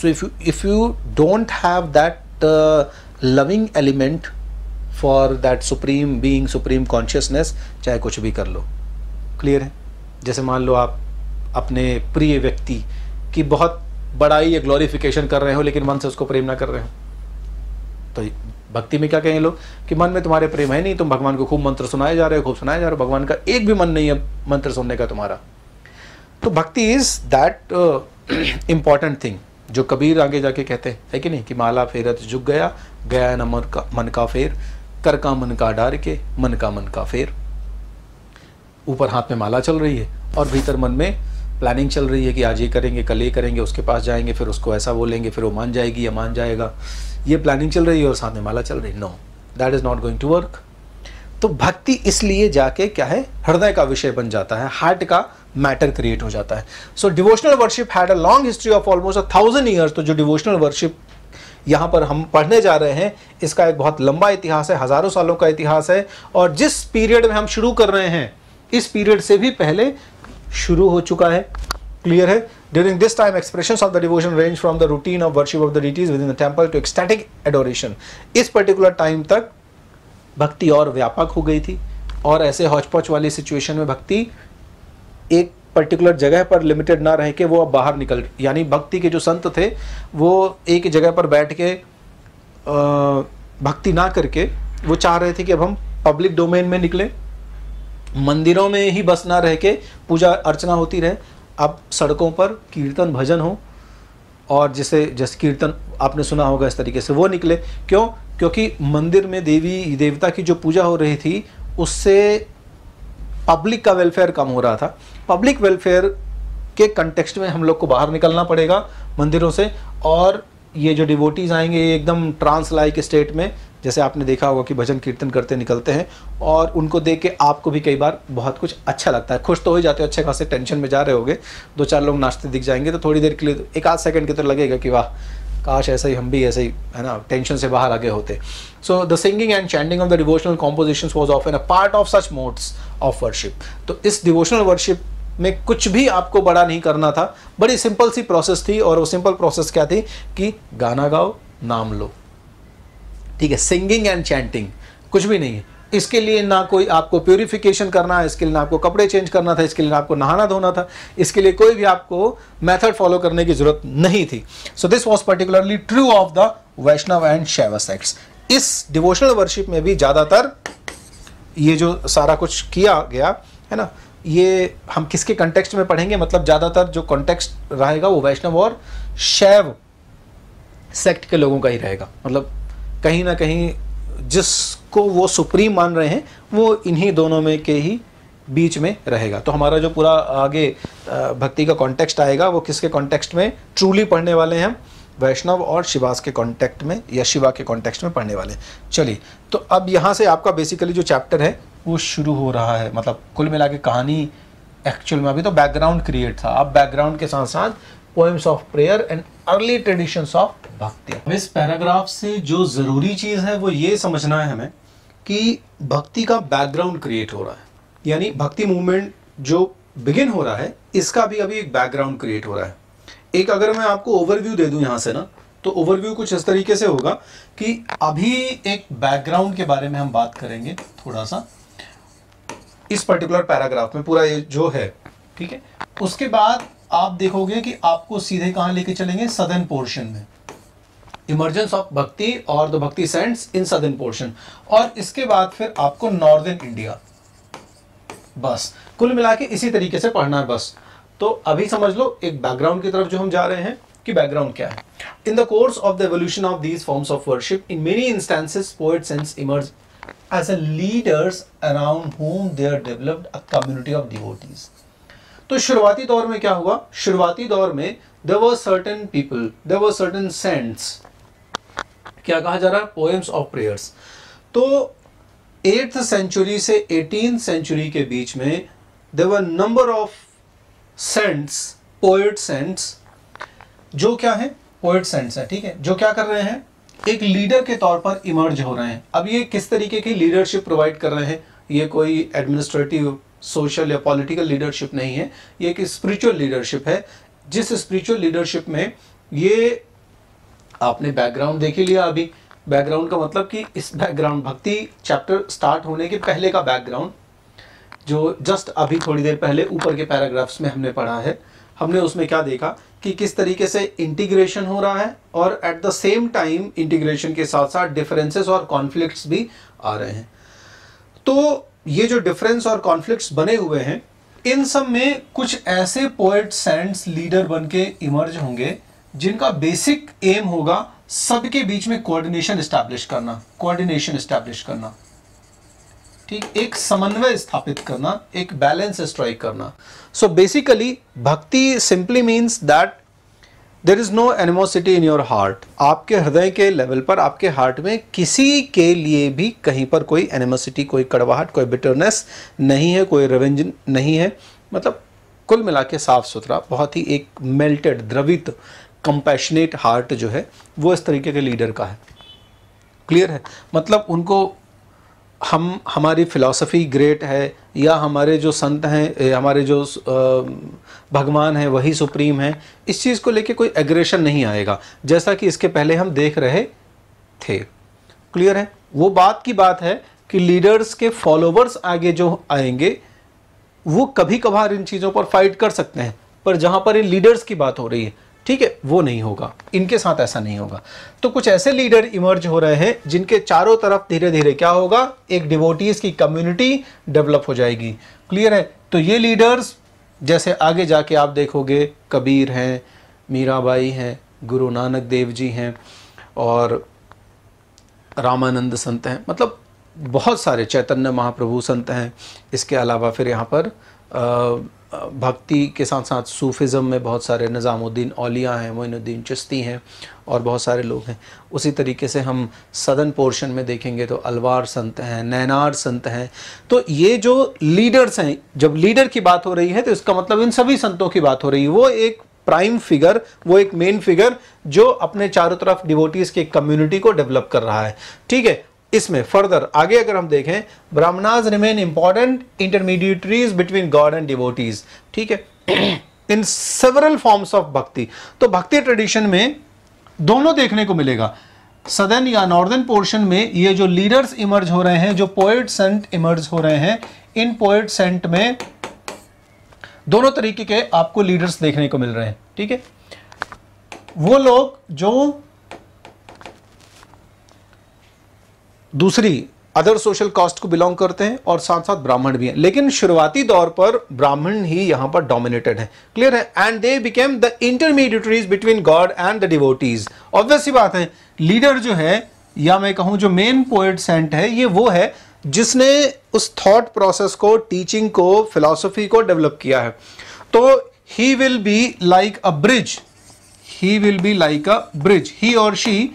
so if you if you don't have that uh, loving element for that supreme being supreme consciousness chahe kuch bhi kar lo clear hai jaise maan lo aap apne priya vyakti ki bahut badai ya glorification kar rahe ho lekin man se usko prem na kar rahe ho to भक्ति में क्या कहें लोग कि मन में तुम्हारे प्रेम है नहीं तुम भगवान को खूब मंत्र सुनाए जा रहे हो खूब सुनाए जा रहे हो भगवान का एक भी मन नहीं है मंत्र सुनने का तुम्हारा तो भक्ति इज़ दैट इम्पॉर्टेंट थिंग जो कबीर आगे जाके कहते हैं है कि नहीं कि माला फेरत झुक गया गया न मन का मन का फेर कर का मन का डार के मन का मन का फेर ऊपर हाथ में माला चल रही है और भीतर मन में प्लानिंग चल रही है कि आज ये करेंगे कल ये करेंगे उसके पास जाएंगे फिर उसको ऐसा बोलेंगे फिर वो मान जाएगी या मान जाएगा ये प्लानिंग चल रही है और साथ में माला चल रही है no that is not going to work तो भक्ति इसलिए जाके क्या है हृदय का विषय बन जाता है हार्ट का मैटर क्रिएट हो जाता है so devotional worship had a long history of almost a thousand years तो जो डिवोशनल वर्शिप यहाँ पर हम पढ़ने जा रहे हैं इसका एक बहुत लंबा इतिहास है हज़ारों सालों का इतिहास है और जिस पीरियड में हम शुरू कर रहे हैं इस पीरियड से भी पहले शुरू हो चुका है क्लियर है this time expression of the devotion range from the routine of worship of the the within the temple to ecstatic adoration इस पर्टिकुलर टाइम तक भक्ति और व्यापक हो गई थी और ऐसे हौचपौच वाली सिचुएशन में भक्ति एक पर्टिकुलर जगह पर लिमिटेड ना रह के वो अब बाहर निकल यानी भक्ति के जो संत थे वो एक जगह पर बैठ के भक्ति ना करके वो चाह रहे थे कि अब हम पब्लिक डोमेन में निकलें मंदिरों में ही बस ना रह के पूजा अर्चना होती रहे अब सड़कों पर कीर्तन भजन हो और जिसे जैसे कीर्तन आपने सुना होगा इस तरीके से वो निकले क्यों क्योंकि मंदिर में देवी देवता की जो पूजा हो रही थी उससे पब्लिक का वेलफेयर कम हो रहा था पब्लिक वेलफेयर के कंटेक्सट में हम लोग को बाहर निकलना पड़ेगा मंदिरों से और ये जो डिवोटीज़ आएंगे ये एकदम ट्रांस लाइक स्टेट में जैसे आपने देखा होगा कि भजन कीर्तन करते निकलते हैं और उनको देख के आपको भी कई बार बहुत कुछ अच्छा लगता है खुश तो हो जाते हो अच्छे खासे टेंशन में जा रहे होगे दो चार लोग नाश्ते दिख जाएंगे तो थोड़ी देर के लिए एक आध सेकंड की तो लगेगा कि वाह काश ऐसे ही हम भी ऐसे ही है ना टेंशन से बाहर आगे होते so the singing and chanting of the devotional composition was of an a part of such modes of worship तो इस डिवोशनल वर्शिप में कुछ भी आपको बड़ा नहीं करना था बड़ी सिंपल सी प्रोसेस थी और वो सिंपल प्रोसेस क्या थी कि गाना गाओ नाम लो ठीक है सिंगिंग एंड चैंटिंग कुछ भी नहीं है इसके लिए ना कोई आपको प्योरिफिकेशन करना है इसके लिए ना आपको कपड़े चेंज करना था इसके लिए ना आपको नहाना धोना था इसके लिए कोई भी आपको मेथड फॉलो करने की जरूरत नहीं थी so this was particularly true of the Vaishnava and Shaiva sects इस डिवोशनल वर्शिप में भी ज़्यादातर ये जो सारा कुछ किया गया है ना ये हम किसके कंटेक्स्ट में पढ़ेंगे मतलब ज़्यादातर जो कॉन्टेक्स्ट रहेगा वो वैष्णव और शैव सेक्ट के लोगों का ही रहेगा मतलब कहीं ना कहीं जिस को वो सुप्रीम मान रहे हैं वो इन्हीं दोनों में के ही बीच में रहेगा तो हमारा जो पूरा आगे भक्ति का कॉन्टेक्स्ट आएगा वो किसके कॉन्टेक्स्ट में ट्रूली पढ़ने वाले हैं हम वैष्णव और शिवास के कॉन्टेक्ट में या शिवा के कॉन्टेक्स्ट में पढ़ने वाले चलिए तो अब यहाँ से आपका बेसिकली जो चैप्टर है वो शुरू हो रहा है मतलब कुल मिला के कहानी एक्चुअल में अभी तो बैकग्राउंड क्रिएट था अब बैकग्राउंड के साथ साथ poems of prayer and early tradition of bhakti इस पैराग्राफ से जो ज़रूरी चीज़ है वो ये समझना है हमें कि भक्ति का बैकग्राउंड क्रिएट हो रहा है यानी भक्ति मूवमेंट जो बिगिन हो रहा है इसका भी अभी एक बैकग्राउंड क्रिएट हो रहा है एक अगर मैं आपको ओवरव्यू दे दूं यहां से ना तो ओवरव्यू कुछ इस तरीके से होगा कि अभी एक बैकग्राउंड के बारे में हम बात करेंगे थोड़ा सा इस पर्टिकुलर पैराग्राफ में पूरा ये जो है ठीक है उसके बाद आप देखोगे कि आपको सीधे कहां लेके चलेंगे सदन पोर्शन में इमरजेंस ऑफ भक्ति और द भक्ति सेंट्स इन सदन पोर्शन और इसके बाद फिर आपको नॉर्दर्न इंडिया बस कुल मिला के इसी तरीके से पढ़ना है बस तो अभी समझ लो एक बैकग्राउंड की तरफ जो हम जा रहे हैं कि बैकग्राउंड क्या है in the course of the evolution of these forms of worship in many instances poet saints emerge as a leaders around whom they are developed a community of devotees तो शुरुआती दौर में क्या हुआ शुरुआती दौर में there were certain people there were certain saints क्या कहा जा रहा है पोएम्स ऑफ प्रेयर्स तो एट्थ सेंचुरी से एटीन सेंचुरी के बीच में there were number of saints poet cents जो क्या है पोएट सेंट्स है ठीक है जो क्या कर रहे हैं एक लीडर के तौर पर इमर्ज हो रहे हैं अब ये किस तरीके की लीडरशिप प्रोवाइड कर रहे हैं ये कोई एडमिनिस्ट्रेटिव सोशल या पॉलिटिकल लीडरशिप नहीं है ये एक स्पिरिचुअल लीडरशिप है जिस स्पिरिचुअल लीडरशिप में ये आपने बैकग्राउंड देख ही लिया अभी बैकग्राउंड का मतलब कि इस बैकग्राउंड भक्ति चैप्टर स्टार्ट होने के पहले का बैकग्राउंड जो जस्ट अभी थोड़ी देर पहले ऊपर के पैराग्राफ्स में हमने पढ़ा है हमने उसमें क्या देखा कि किस तरीके से इंटीग्रेशन हो रहा है और at the same time integration के साथ साथ डिफरेंसेस और कॉन्फ्लिक्ट्स भी आ रहे हैं तो ये जो डिफरेंस और कॉन्फ्लिक्ट्स बने हुए हैं इन सब में कुछ ऐसे पोएट एंड लीडर बन के इमर्ज होंगे जिनका बेसिक एम होगा सबके बीच में कोऑर्डिनेशन स्टैब्लिश करना कोऑर्डिनेशन स्टैब्लिश करना ठीक एक समन्वय स्थापित करना एक बैलेंस स्ट्राइक करना so basically bhakti simply means that there is no animosity in your heart आपके हृदय के लेवल पर आपके हार्ट में किसी के लिए भी कहीं पर कोई एनिमोसिटी कोई कड़वाहट कोई बिटरनेस नहीं है कोई रिवेंज नहीं है मतलब कुल मिला के साफ़ सुथरा बहुत ही एक मेल्टेड द्रवित कंपैशनेट हार्ट जो है वो इस तरीके के लीडर का है क्लियर है मतलब उनको हम हमारी फ़िलासफ़ी ग्रेट है या हमारे जो संत हैं हमारे जो भगवान हैं वही सुप्रीम हैं इस चीज़ को लेके कोई एग्रेशन नहीं आएगा जैसा कि इसके पहले हम देख रहे थे क्लियर है वो बात की बात है कि लीडर्स के फॉलोवर्स आगे जो आएंगे वो कभी कभार इन चीज़ों पर फाइट कर सकते हैं पर जहाँ पर इन लीडर्स की बात हो रही है ठीक है वो नहीं होगा इनके साथ ऐसा नहीं होगा तो कुछ ऐसे लीडर इमर्ज हो रहे हैं जिनके चारों तरफ धीरे धीरे क्या होगा एक डिवोटीज़ की कम्युनिटी डेवलप हो जाएगी क्लियर है तो ये लीडर्स जैसे आगे जाके आप देखोगे कबीर हैं मीराबाई हैं गुरु नानक देव जी हैं और रामानंद संत हैं मतलब बहुत सारे चैतन्य महाप्रभु संत हैं इसके अलावा फिर यहाँ पर आ, भक्ति के साथ साथ सूफिज़म में बहुत सारे निज़ामुद्दीन अलिया हैं मोइनुद्दीन चिश्ती हैं और बहुत सारे लोग हैं उसी तरीके से हम सदन पोर्शन में देखेंगे तो अलवार संत हैं नैनार संत हैं तो ये जो लीडर्स हैं जब लीडर की बात हो रही है तो इसका मतलब इन सभी संतों की बात हो रही है वो एक प्राइम फिगर वो एक मेन फिगर जो अपने चारों तरफ डिवोटीज़ के कम्युनिटी को डेवलप कर रहा है ठीक है इसमें फर्दर आगे अगर हम देखें Brahmanas remain important intermediaries between God and devotees ठीक है इन सेवरल फॉर्म्स ऑफ भक्ति तो भक्ति ट्रेडिशन में दोनों देखने को मिलेगा सदर्न या नॉर्दर्न पोर्शन में ये जो लीडर्स इमर्ज हो रहे हैं जो पोएट सेंट इमर्ज हो रहे हैं इन पोएट सेंट में दोनों तरीके के आपको लीडर्स देखने को मिल रहे हैं ठीक है वो लोग जो दूसरी अदर सोशल कास्ट को बिलोंग करते हैं और साथ साथ ब्राह्मण भी हैं लेकिन शुरुआती दौर पर ब्राह्मण ही यहां पर डोमिनेटेड है क्लियर है and they became the intermediaries between God and the devotees obvious ही बात है लीडर जो है या मैं कहूं जो मेन पोएट सेंट है ये वो है जिसने उस थॉट प्रोसेस को टीचिंग को फिलोसफी को डेवलप किया है तो he will be like a bridge he will be like a bridge he और शी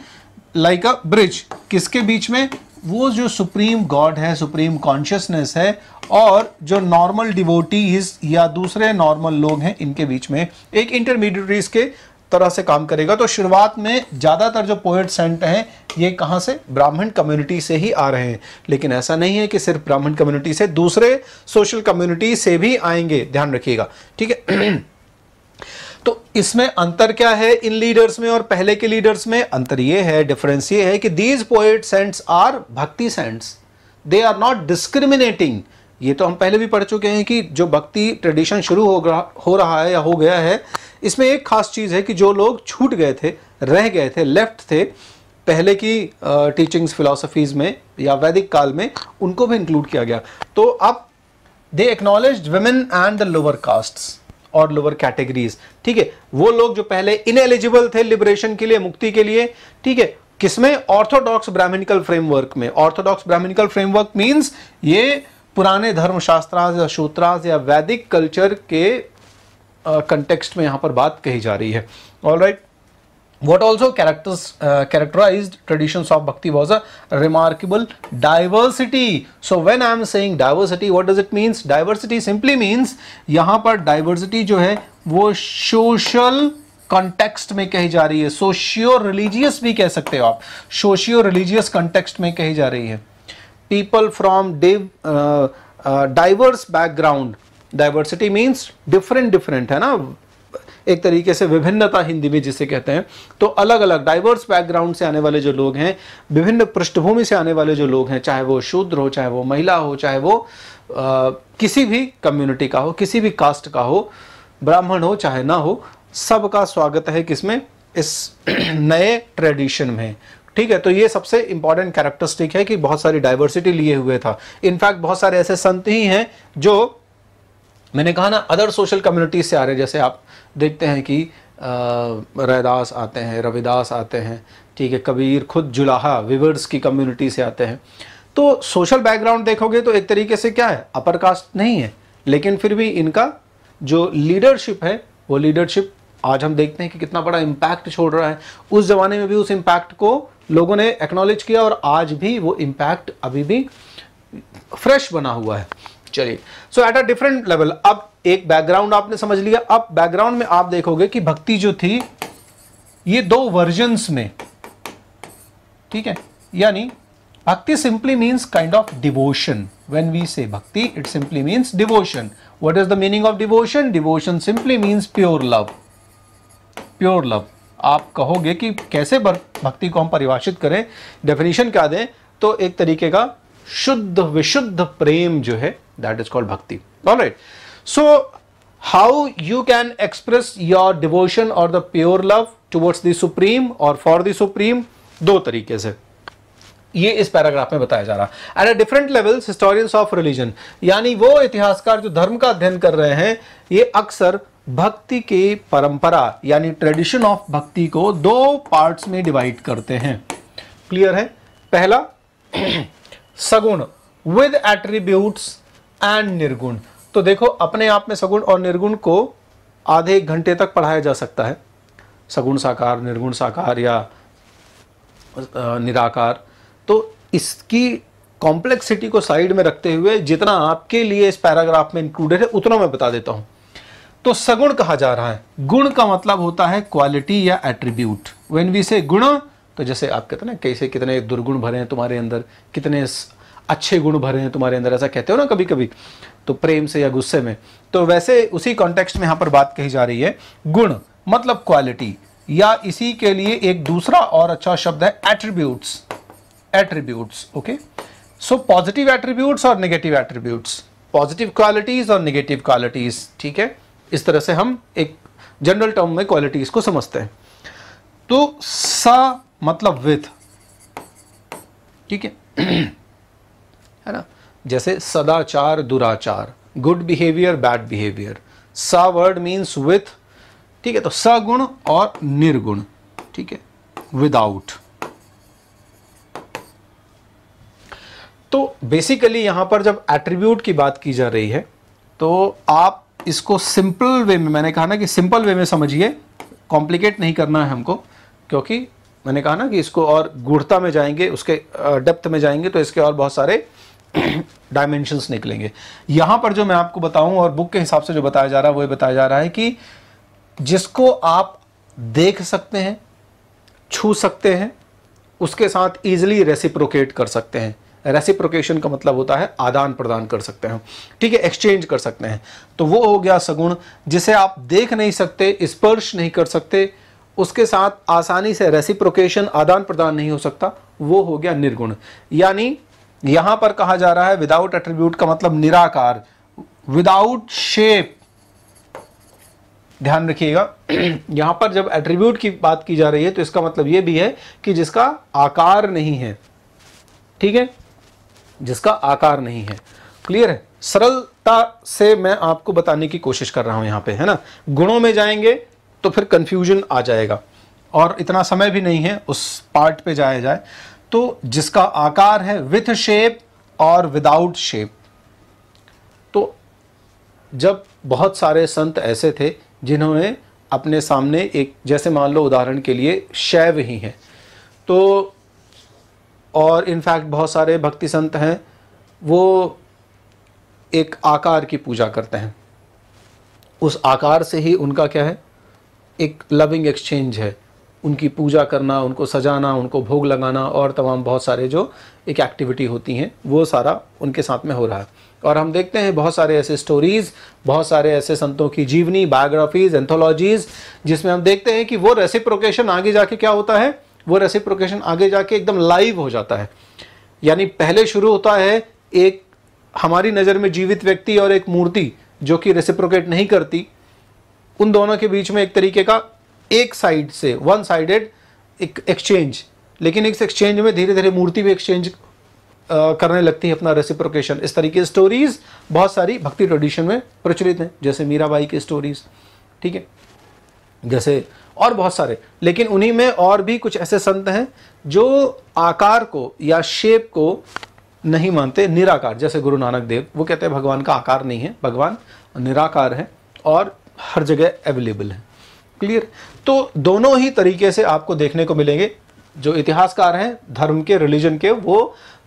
लाइक अ ब्रिज किसके बीच में वो जो सुप्रीम गॉड है सुप्रीम कॉन्शियसनेस है और जो नॉर्मल डिवोटीज या दूसरे नॉर्मल लोग हैं इनके बीच में एक इंटरमीडिएटरीज के तरह से काम करेगा तो शुरुआत में ज़्यादातर जो पोएट सेंट हैं ये कहाँ से ब्राह्मण कम्युनिटी से ही आ रहे हैं लेकिन ऐसा नहीं है कि सिर्फ ब्राह्मण कम्युनिटी से दूसरे सोशल कम्युनिटी से भी आएंगे ध्यान रखिएगा ठीक है तो इसमें अंतर क्या है इन लीडर्स में और पहले के लीडर्स में अंतर ये है डिफरेंस ये है कि these poet saints are bhakti saints they are not discriminating ये तो हम पहले भी पढ़ चुके हैं कि जो भक्ति ट्रेडिशन शुरू हो रहा हो रहा है या हो गया है इसमें एक खास चीज़ है कि जो लोग छूट गए थे रह गए थे लेफ्ट थे पहले की टीचिंग्स फिलोसफीज़ में या वैदिक काल में उनको भी इंक्लूड किया गया तो अब they acknowledge women and the lower castes और लोअर कैटेगरीज ठीक है वो लोग जो पहले इनएलिजिबल थे लिबरेशन के लिए मुक्ति के लिए ठीक है किसमें ऑर्थोडॉक्स ब्राह्मणिकल फ्रेमवर्क में ऑर्थोडॉक्स ब्राह्मणिकल फ्रेमवर्क मीन्स ये पुराने धर्मशास्त्राज या सूत्राज या वैदिक कल्चर के कंटेक्स्ट में यहाँ पर बात कही जा रही है all right right? What also characters, uh, characterized traditions of bhakti was a remarkable diversity. So when I am saying diversity, what does it means? Diversity simply means यहाँ पर diversity जो है वो social कॉन्टेक्स्ट में कही जा रही है सोशियो रिलीजियस भी कह सकते हो आप सोशियो रिलीजियस कॉन्टेक्स्ट में कही जा रही है people from diverse background diversity means different different है ना एक तरीके से विभिन्नता हिंदी में जिसे कहते हैं तो अलग अलग डाइवर्स बैकग्राउंड से आने वाले जो लोग हैं विभिन्न पृष्ठभूमि से आने वाले जो लोग हैं चाहे वो शूद्र हो चाहे वो महिला हो चाहे वो आ, किसी भी कम्युनिटी का हो किसी भी कास्ट का हो ब्राह्मण हो चाहे ना हो सबका स्वागत है किसमें इस नए ट्रेडिशन में ठीक है तो ये सबसे इंपॉर्टेंट कैरेक्टरिस्टिक है कि बहुत सारी डाइवर्सिटी लिए हुए था इनफैक्ट बहुत सारे ऐसे संत ही हैं जो मैंने कहा ना अदर सोशल कम्युनिटीज से आ रहे हैं जैसे आप देखते हैं कि रैदास आते हैं रविदास आते हैं ठीक है कबीर खुद जुलाहा विवर्स की कम्युनिटी से आते हैं तो सोशल बैकग्राउंड देखोगे तो एक तरीके से क्या है अपर कास्ट नहीं है लेकिन फिर भी इनका जो लीडरशिप है वो लीडरशिप आज हम देखते हैं कि कितना बड़ा इम्पैक्ट छोड़ रहा है उस ज़माने में भी उस इम्पैक्ट को लोगों ने एक्नॉलेज किया और आज भी वो इम्पैक्ट अभी भी फ्रेश बना हुआ है चलिए so at a different level अब एक बैकग्राउंड आपने समझ लिया अब बैकग्राउंड में आप देखोगे कि भक्ति जो थी ये दो वर्जन में ठीक है यानी bhakti simply means kind of devotion when we say bhakti it simply means devotion what is the meaning of devotion devotion simply means pure love pure love आप कहोगे कि कैसे भक्ति को हम परिभाषित करें डेफिनेशन क्या दें तो एक तरीके का शुद्ध विशुद्ध प्रेम जो है that is called bhakti right so how you can express your devotion और the pure love towards the supreme और फॉर द सुप्रीम दो तरीके से ये इस पैराग्राफ में बताया जा रहा है at a different levels historians of religion यानी वो इतिहासकार जो धर्म का अध्ययन कर रहे हैं ये अक्सर भक्ति के परंपरा यानी ट्रेडिशन ऑफ भक्ति को दो पार्ट्स में डिवाइड करते हैं क्लियर है पहला सगुण विद एट्रीब्यूट्स एंड निर्गुण तो देखो अपने आप में सगुण और निर्गुण को आधे एक घंटे तक पढ़ाया जा सकता है सगुण साकार निर्गुण साकार या निराकार तो इसकी कॉम्प्लेक्सिटी को साइड में रखते हुए जितना आपके लिए इस पैराग्राफ में इंक्लूडेड है उतना मैं बता देता हूं तो सगुण कहा जा रहा है गुण का मतलब होता है क्वालिटी या एट्रीब्यूट वेन वी से गुण तो जैसे आप कहते हैं ना कैसे कितने दुर्गुण भरे हैं तुम्हारे अंदर कितने अच्छे गुण भरे हैं तुम्हारे अंदर ऐसा कहते हो ना कभी कभी तो प्रेम से या गुस्से में तो वैसे उसी कॉन्टेक्स्ट में यहाँ पर बात कही जा रही है गुण मतलब क्वालिटी या इसी के लिए एक दूसरा और अच्छा शब्द है attributes attributes okay so positive attributes और नेगेटिव एट्रीब्यूट्स पॉजिटिव क्वालिटीज और नेगेटिव क्वालिटीज ठीक है इस तरह से हम एक जनरल टर्म में क्वालिटीज को समझते हैं तो सा मतलब विथ ठीक है है ना जैसे सदाचार दुराचार गुड बिहेवियर बैड बिहेवियर स वर्ड मीन्स विथ ठीक है तो सगुण और निर्गुण ठीक है विदाउट तो बेसिकली यहां पर जब एट्रीब्यूट की बात की जा रही है तो आप इसको सिंपल वे में मैंने कहा ना कि सिंपल वे में समझिए कॉम्प्लिकेट नहीं करना है हमको क्योंकि मैंने कहा ना कि इसको और गुढ़ता में जाएंगे उसके डेप्थ में जाएंगे तो इसके और बहुत सारे डायमेंशंस निकलेंगे यहाँ पर जो मैं आपको बताऊँ और बुक के हिसाब से जो बताया जा रहा है वो ये बताया जा रहा है कि जिसको आप देख सकते हैं छू सकते हैं उसके साथ ईजिली रेसिप्रोकेट कर सकते हैं रेसिप्रोकेशन का मतलब होता है आदान प्रदान कर सकते हैं ठीक है एक्सचेंज कर सकते हैं तो वो हो गया सगुण जिसे आप देख नहीं सकते स्पर्श नहीं कर सकते उसके साथ आसानी से रेसिप्रोकेशन आदान प्रदान नहीं हो सकता वो हो गया निर्गुण यानी यहां पर कहा जा रहा है विदाउट एट्रीब्यूट का मतलब निराकार विदाउट शेप ध्यान रखिएगा यहां पर जब एट्रीब्यूट की बात की जा रही है तो इसका मतलब यह भी है कि जिसका आकार नहीं है ठीक है जिसका आकार नहीं है क्लियर है सरलता से मैं आपको बताने की कोशिश कर रहा हूं यहां पे है ना गुणों में जाएंगे तो फिर कन्फ्यूजन आ जाएगा और इतना समय भी नहीं है उस पार्ट पे जाया जाए तो जिसका आकार है विथ शेप और विदाउट शेप तो जब बहुत सारे संत ऐसे थे जिन्होंने अपने सामने एक जैसे मान लो उदाहरण के लिए शैव ही हैं तो और इनफैक्ट बहुत सारे भक्ति संत हैं वो एक आकार की पूजा करते हैं उस आकार से ही उनका क्या है एक लविंग एक्सचेंज है उनकी पूजा करना उनको सजाना उनको भोग लगाना और तमाम बहुत सारे जो एक एक्टिविटी होती हैं वो सारा उनके साथ में हो रहा है और हम देखते हैं बहुत सारे ऐसे स्टोरीज़ बहुत सारे ऐसे संतों की जीवनी बायोग्राफीज़ एंथोलॉजीज़ जिसमें हम देखते हैं कि वो रेसिप्रोकेशन आगे जाके क्या होता है वो रेसिप्रोकेशन आगे जाके एकदम लाइव हो जाता है यानी पहले शुरू होता है एक हमारी नज़र में जीवित व्यक्ति और एक मूर्ति जो कि रेसिप्रोकेट नहीं करती उन दोनों के बीच में एक तरीके का एक साइड से वन साइडेड एक एक्सचेंज लेकिन इस एक्सचेंज में धीरे धीरे मूर्ति भी एक्सचेंज करने लगती है अपना रेसिप्रोकेशन इस तरीके की स्टोरीज बहुत सारी भक्ति ट्रेडिशन में प्रचलित हैं जैसे मीराबाई की स्टोरीज ठीक है जैसे और बहुत सारे लेकिन उन्हीं में और भी कुछ ऐसे संत हैं जो आकार को या शेप को नहीं मानते निराकार जैसे गुरु नानक देव वो कहते हैं भगवान का आकार नहीं है भगवान निराकार है और हर जगह अवेलेबल है क्लियर तो दोनों ही तरीके से आपको देखने को मिलेंगे जो इतिहासकार हैं धर्म के रिलीजन के वो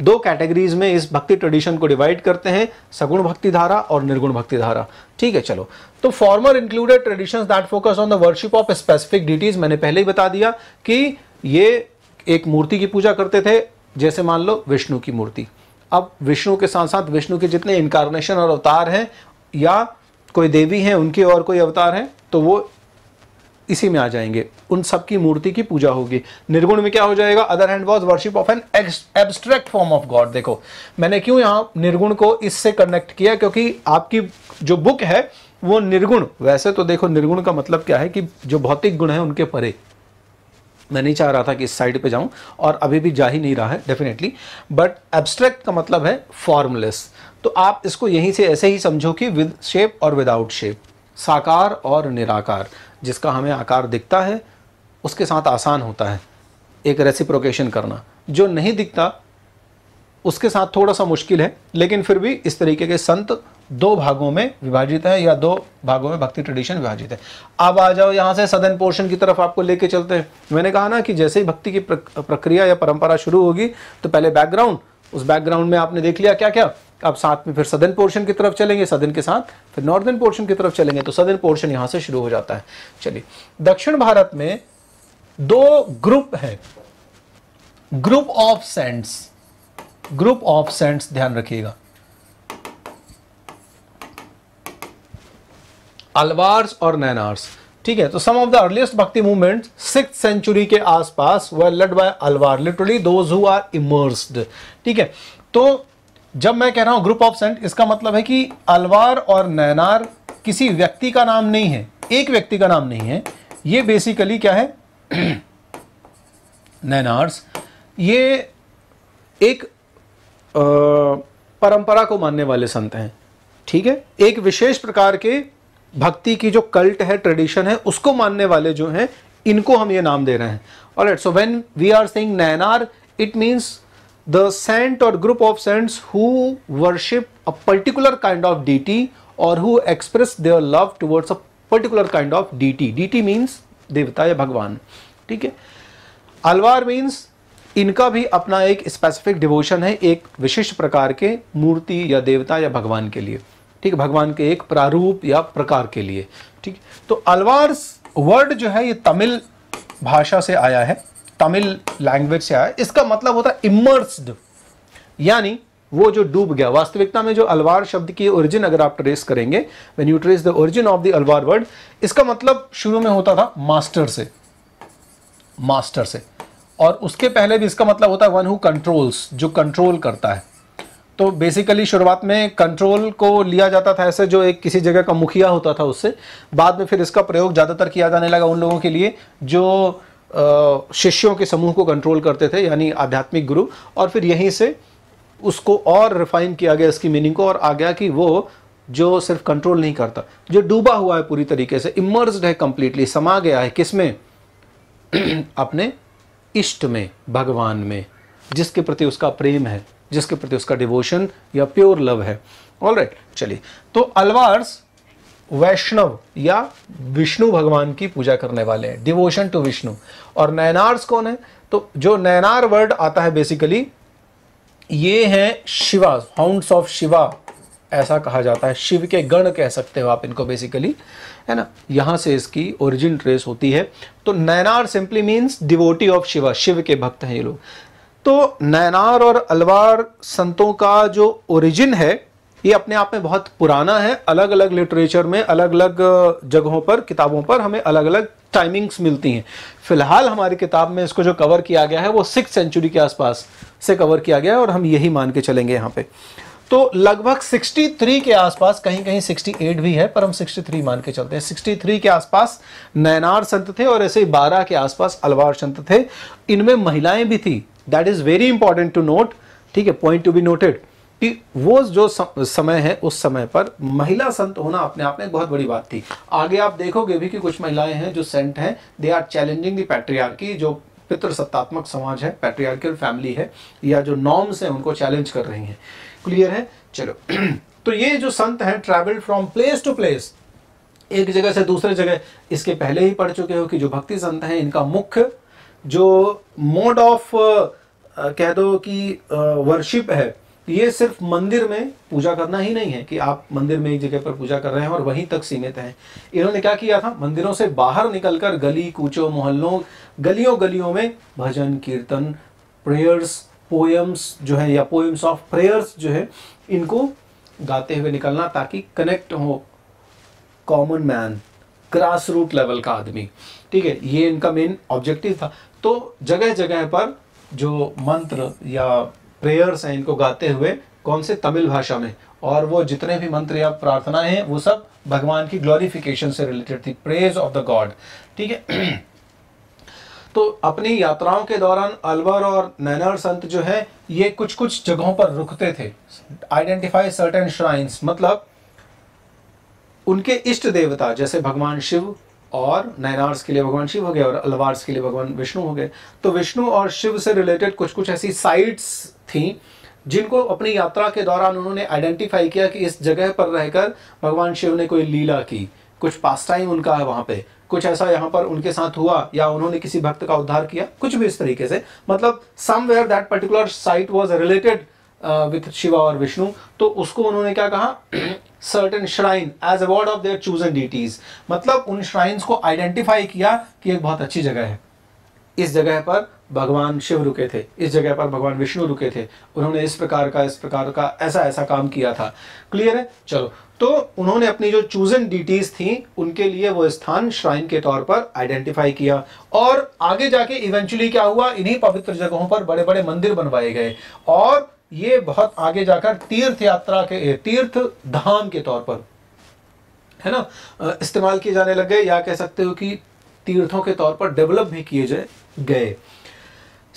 दो कैटेगरीज में इस भक्ति ट्रेडिशन को डिवाइड करते हैं सगुण भक्ति धारा और निर्गुण भक्ति धारा ठीक है चलो तो former included tradition that focus on the worship of specific deities मैंने पहले ही बता दिया कि ये एक मूर्ति की पूजा करते थे जैसे मान लो विष्णु की मूर्ति अब विष्णु के साथ साथ विष्णु के जितने इनकारनेशन और अवतार हैं या कोई देवी हैं उनके और कोई अवतार हैं तो वो इसी में आ जाएंगे उन सब की मूर्ति की पूजा होगी निर्गुण में क्या हो जाएगा other hand was worship of an abstract form of God देखो मैंने क्यों यहां निर्गुण को इससे कनेक्ट किया क्योंकि आपकी जो बुक है वो निर्गुण वैसे तो देखो निर्गुण का मतलब क्या है कि जो भौतिक गुण है उनके परे मैं नहीं चाह रहा था कि इस साइड पे जाऊं और अभी भी जा ही नहीं रहा है डेफिनेटली बट एब्स्ट्रैक्ट का मतलब है फॉर्मलेस तो आप इसको यहीं से ऐसे ही समझो कि विद शेप और विदाउट शेप साकार और निराकार जिसका हमें आकार दिखता है उसके साथ आसान होता है एक रेसिप्रोकेशन करना जो नहीं दिखता उसके साथ थोड़ा सा मुश्किल है लेकिन फिर भी इस तरीके के संत दो भागों में विभाजित है या दो भागों में भक्ति ट्रेडिशन विभाजित है अब आ जाओ यहाँ से सदन पोर्शन की तरफ आपको लेके चलते हैं मैंने कहा ना कि जैसे ही भक्ति की प्रक्रिया या परंपरा शुरू होगी तो पहले बैकग्राउंड उस बैकग्राउंड में आपने देख लिया क्या क्या अब साथ में फिर सदन पोर्शन की तरफ चलेंगे सदन के साथ फिर नॉर्दर्न पोर्शन की तरफ चलेंगे तो सदन पोर्शन यहां से शुरू हो जाता है चलिए दक्षिण भारत में दो ग्रुप है group of saints group of saints ध्यान रखिएगा अलवार्स और नैनार्स ठीक है तो some of the earliest bhakti movement six century के आसपास led by Alvar literally those who are immersed ठीक है तो जब मैं कह रहा हूं ग्रुप ऑफ सेंट इसका मतलब है कि अलवार और नैनार किसी व्यक्ति का नाम नहीं है एक व्यक्ति का नाम नहीं है ये बेसिकली क्या है नैनार्स ये एक आ, परंपरा को मानने वाले संत हैं ठीक है एक विशेष प्रकार के भक्ति की जो कल्ट है ट्रेडिशन है उसको मानने वाले जो हैं इनको हम ये नाम दे रहे हैं और so when we are saying Nayanar it means the saint or group of saints who worship a particular kind of deity or who express their love towards a particular kind of deity. Deity means देवता या भगवान ठीक है Alvar means इनका भी अपना एक specific devotion है एक विशिष्ट प्रकार के मूर्ति या देवता या भगवान के लिए ठीक है भगवान के एक प्रारूप या प्रकार के लिए ठीक तो अलवार वर्ड जो है ये तमिल भाषा से आया है तमिल लैंग्वेज से आया इसका मतलब होता है इमर्स्ड यानी वो जो डूब गया वास्तविकता में जो अलवार शब्द की ओरिजिन अगर आप ट्रेस करेंगे when you trace the origin of the Alvar word इसका मतलब शुरू में होता था मास्टर से मास्टर से और उसके पहले भी इसका मतलब होता है वन हु कंट्रोल्स जो कंट्रोल करता है तो बेसिकली शुरुआत में कंट्रोल को लिया जाता था ऐसे जो एक किसी जगह का मुखिया होता था उससे बाद में फिर इसका प्रयोग ज़्यादातर किया जाने लगा उन लोगों के लिए जो शिष्यों के समूह को कंट्रोल करते थे यानी आध्यात्मिक गुरु और फिर यहीं से उसको और रिफाइन किया गया इसकी मीनिंग को और आ गया कि वो जो सिर्फ कंट्रोल नहीं करता जो डूबा हुआ है पूरी तरीके से इमर्ज है कंप्लीटली समा गया है किस में अपने इष्ट में भगवान में जिसके प्रति उसका प्रेम है जिसके प्रति उसका डिवोशन या प्योर लव है ऑल राइट right, चलिए तो अलवार्स वैष्णव या विष्णु भगवान की पूजा करने वाले हैं डिवोशन टू विष्णु और नैनार्स कौन है तो जो नैनार वर्ड आता है बेसिकली ये हैं शिवा हाउंड्स ऑफ शिवा ऐसा कहा जाता है शिव के गण कह सकते हो आप इनको बेसिकली है ना यहाँ से इसकी ओरिजिन ट्रेस होती है तो Nayanar simply means devotee of Shiva Shiva के भक्त हैं ये लोग तो नैनार और अलवार संतों का जो ओरिजिन है ये अपने आप में बहुत पुराना है अलग अलग लिटरेचर में अलग अलग जगहों पर किताबों पर हमें अलग अलग टाइमिंग्स मिलती हैं फिलहाल हमारी किताब में इसको जो कवर किया गया है वो सिक्स सेंचुरी के आसपास से कवर किया गया है और हम यही मान के चलेंगे यहाँ पे तो लगभग 63 के आसपास कहीं कहीं 68 भी है पर हम 63 मान के चलते हैं 63 के आसपास नैनार संत थे और ऐसे ही 12 के आसपास अलवार संत थे इनमें महिलाएं भी थी that is very important to note ठीक है पॉइंट टू बी नोटेड कि वो जो समय है उस समय पर महिला संत होना अपने आप में एक बहुत बड़ी बात थी आगे आप देखोगे भी कि कुछ महिलाएं हैं जो सेंट हैं they are challenging the patriarchy जो पितृ सत्तात्मक समाज है पैट्रियार्कल फैमिली है या जो नॉर्म्स हैं उनको चैलेंज कर रही हैं क्लियर है चलो तो ये जो संत हैं travel from place to place एक जगह से दूसरे जगह इसके पहले ही पढ़ चुके हो कि जो भक्ति संत हैं इनका मुख्य जो मोड ऑफ कह दो कि वर्शिप है तो ये सिर्फ मंदिर में पूजा करना ही नहीं है कि आप मंदिर में एक जगह पर पूजा कर रहे हैं और वहीं तक सीमित हैं इन्होंने क्या किया था मंदिरों से बाहर निकलकर गली कूचों मोहल्लों गलियों गलियों में भजन कीर्तन प्रेयर्स पोएम्स जो है या पोएम्स ऑफ प्रेयर्स जो है इनको गाते हुए निकलना ताकि कनेक्ट हो common man grass root level का आदमी ठीक है ये इनका मेन ऑब्जेक्टिव था तो जगह जगह पर जो मंत्र या प्रेयर्स हैं इनको गाते हुए कौन से तमिल भाषा में और वो जितने भी मंत्र या प्रार्थनाएं हैं वो सब भगवान की ग्लोरिफिकेशन से रिलेटेड थी प्रेज ऑफ द गॉड ठीक है तो अपनी यात्राओं के दौरान अलवर और नैनर संत जो है ये कुछ कुछ जगहों पर रुकते थे आइडेंटिफाई सर्टेन श्राइन्स मतलब उनके इष्ट देवता जैसे भगवान शिव और नैनार्स के लिए भगवान शिव हो गए और अलवार्स के लिए भगवान विष्णु हो गए तो विष्णु और शिव से रिलेटेड कुछ कुछ ऐसी साइट्स थी जिनको अपनी यात्रा के दौरान उन्होंने आइडेंटिफाई किया कि इस जगह पर रहकर भगवान शिव ने कोई लीला की कुछ पास टाइम उनका है वहाँ पे कुछ ऐसा यहाँ पर उनके साथ हुआ या उन्होंने किसी भक्त का उद्धार किया कुछ भी इस तरीके से मतलब somewhere that particular site was related with Shiva और विष्णु तो उसको उन्होंने क्या कहा certain shrine as abode of their chosen deities मतलब उन श्राइन्स को आइडेंटिफाई किया कि एक बहुत अच्छी जगह है इस जगह पर भगवान शिव रुके थे इस जगह पर भगवान विष्णु रुके थे उन्होंने इस प्रकार का इस प्रकार का ऐसा ऐसा काम किया था क्लियर है चलो तो उन्होंने अपनी जो चूजन डिटीज थी उनके लिए वो स्थान श्राइन के तौर पर आइडेंटिफाई किया और आगे जाके इवेंचुअली क्या हुआ इन्हीं पवित्र जगहों पर बड़े बड़े मंदिर बनवाए गए और ये बहुत आगे जाकर तीर्थ यात्रा के तीर्थ धाम के तौर पर है ना इस्तेमाल किए जाने लग गए या कह सकते हो कि तीर्थों के तौर पर डेवलप भी किए जाए गए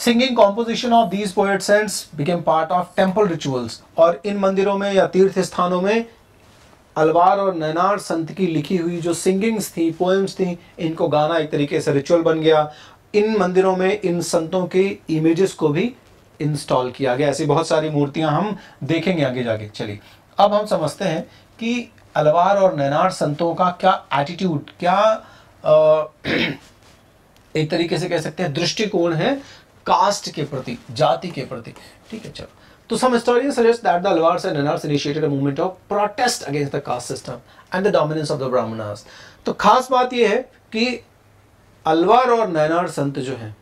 singing composition of these poet saints became part of temple rituals और इन मंदिरों में या तीर्थ स्थानों में अलवार और नैनार संत की लिखी हुई जो सिंगिंग्स थी पोएम्स थी इनको गाना एक तरीके से रिचुअल बन गया इन मंदिरों में इन संतों के इमेजेस को भी इंस्टॉल किया गया ऐसी बहुत सारी मूर्तियां हम देखेंगे आगे जाके चलिए अब हम समझते हैं कि अलवार और नैनार संतों का क्या एटीट्यूड क्या एक तरीके से कह सकते हैं दृष्टिकोण है कास्ट के प्रति जाति के प्रति ठीक है चलो तो some historian suggest that the Alvars and Nayanars initiated a movement of protest against the caste system and the dominance of the Brahmanas. तो खास बात यह है कि अलवार और नैनार संत जो है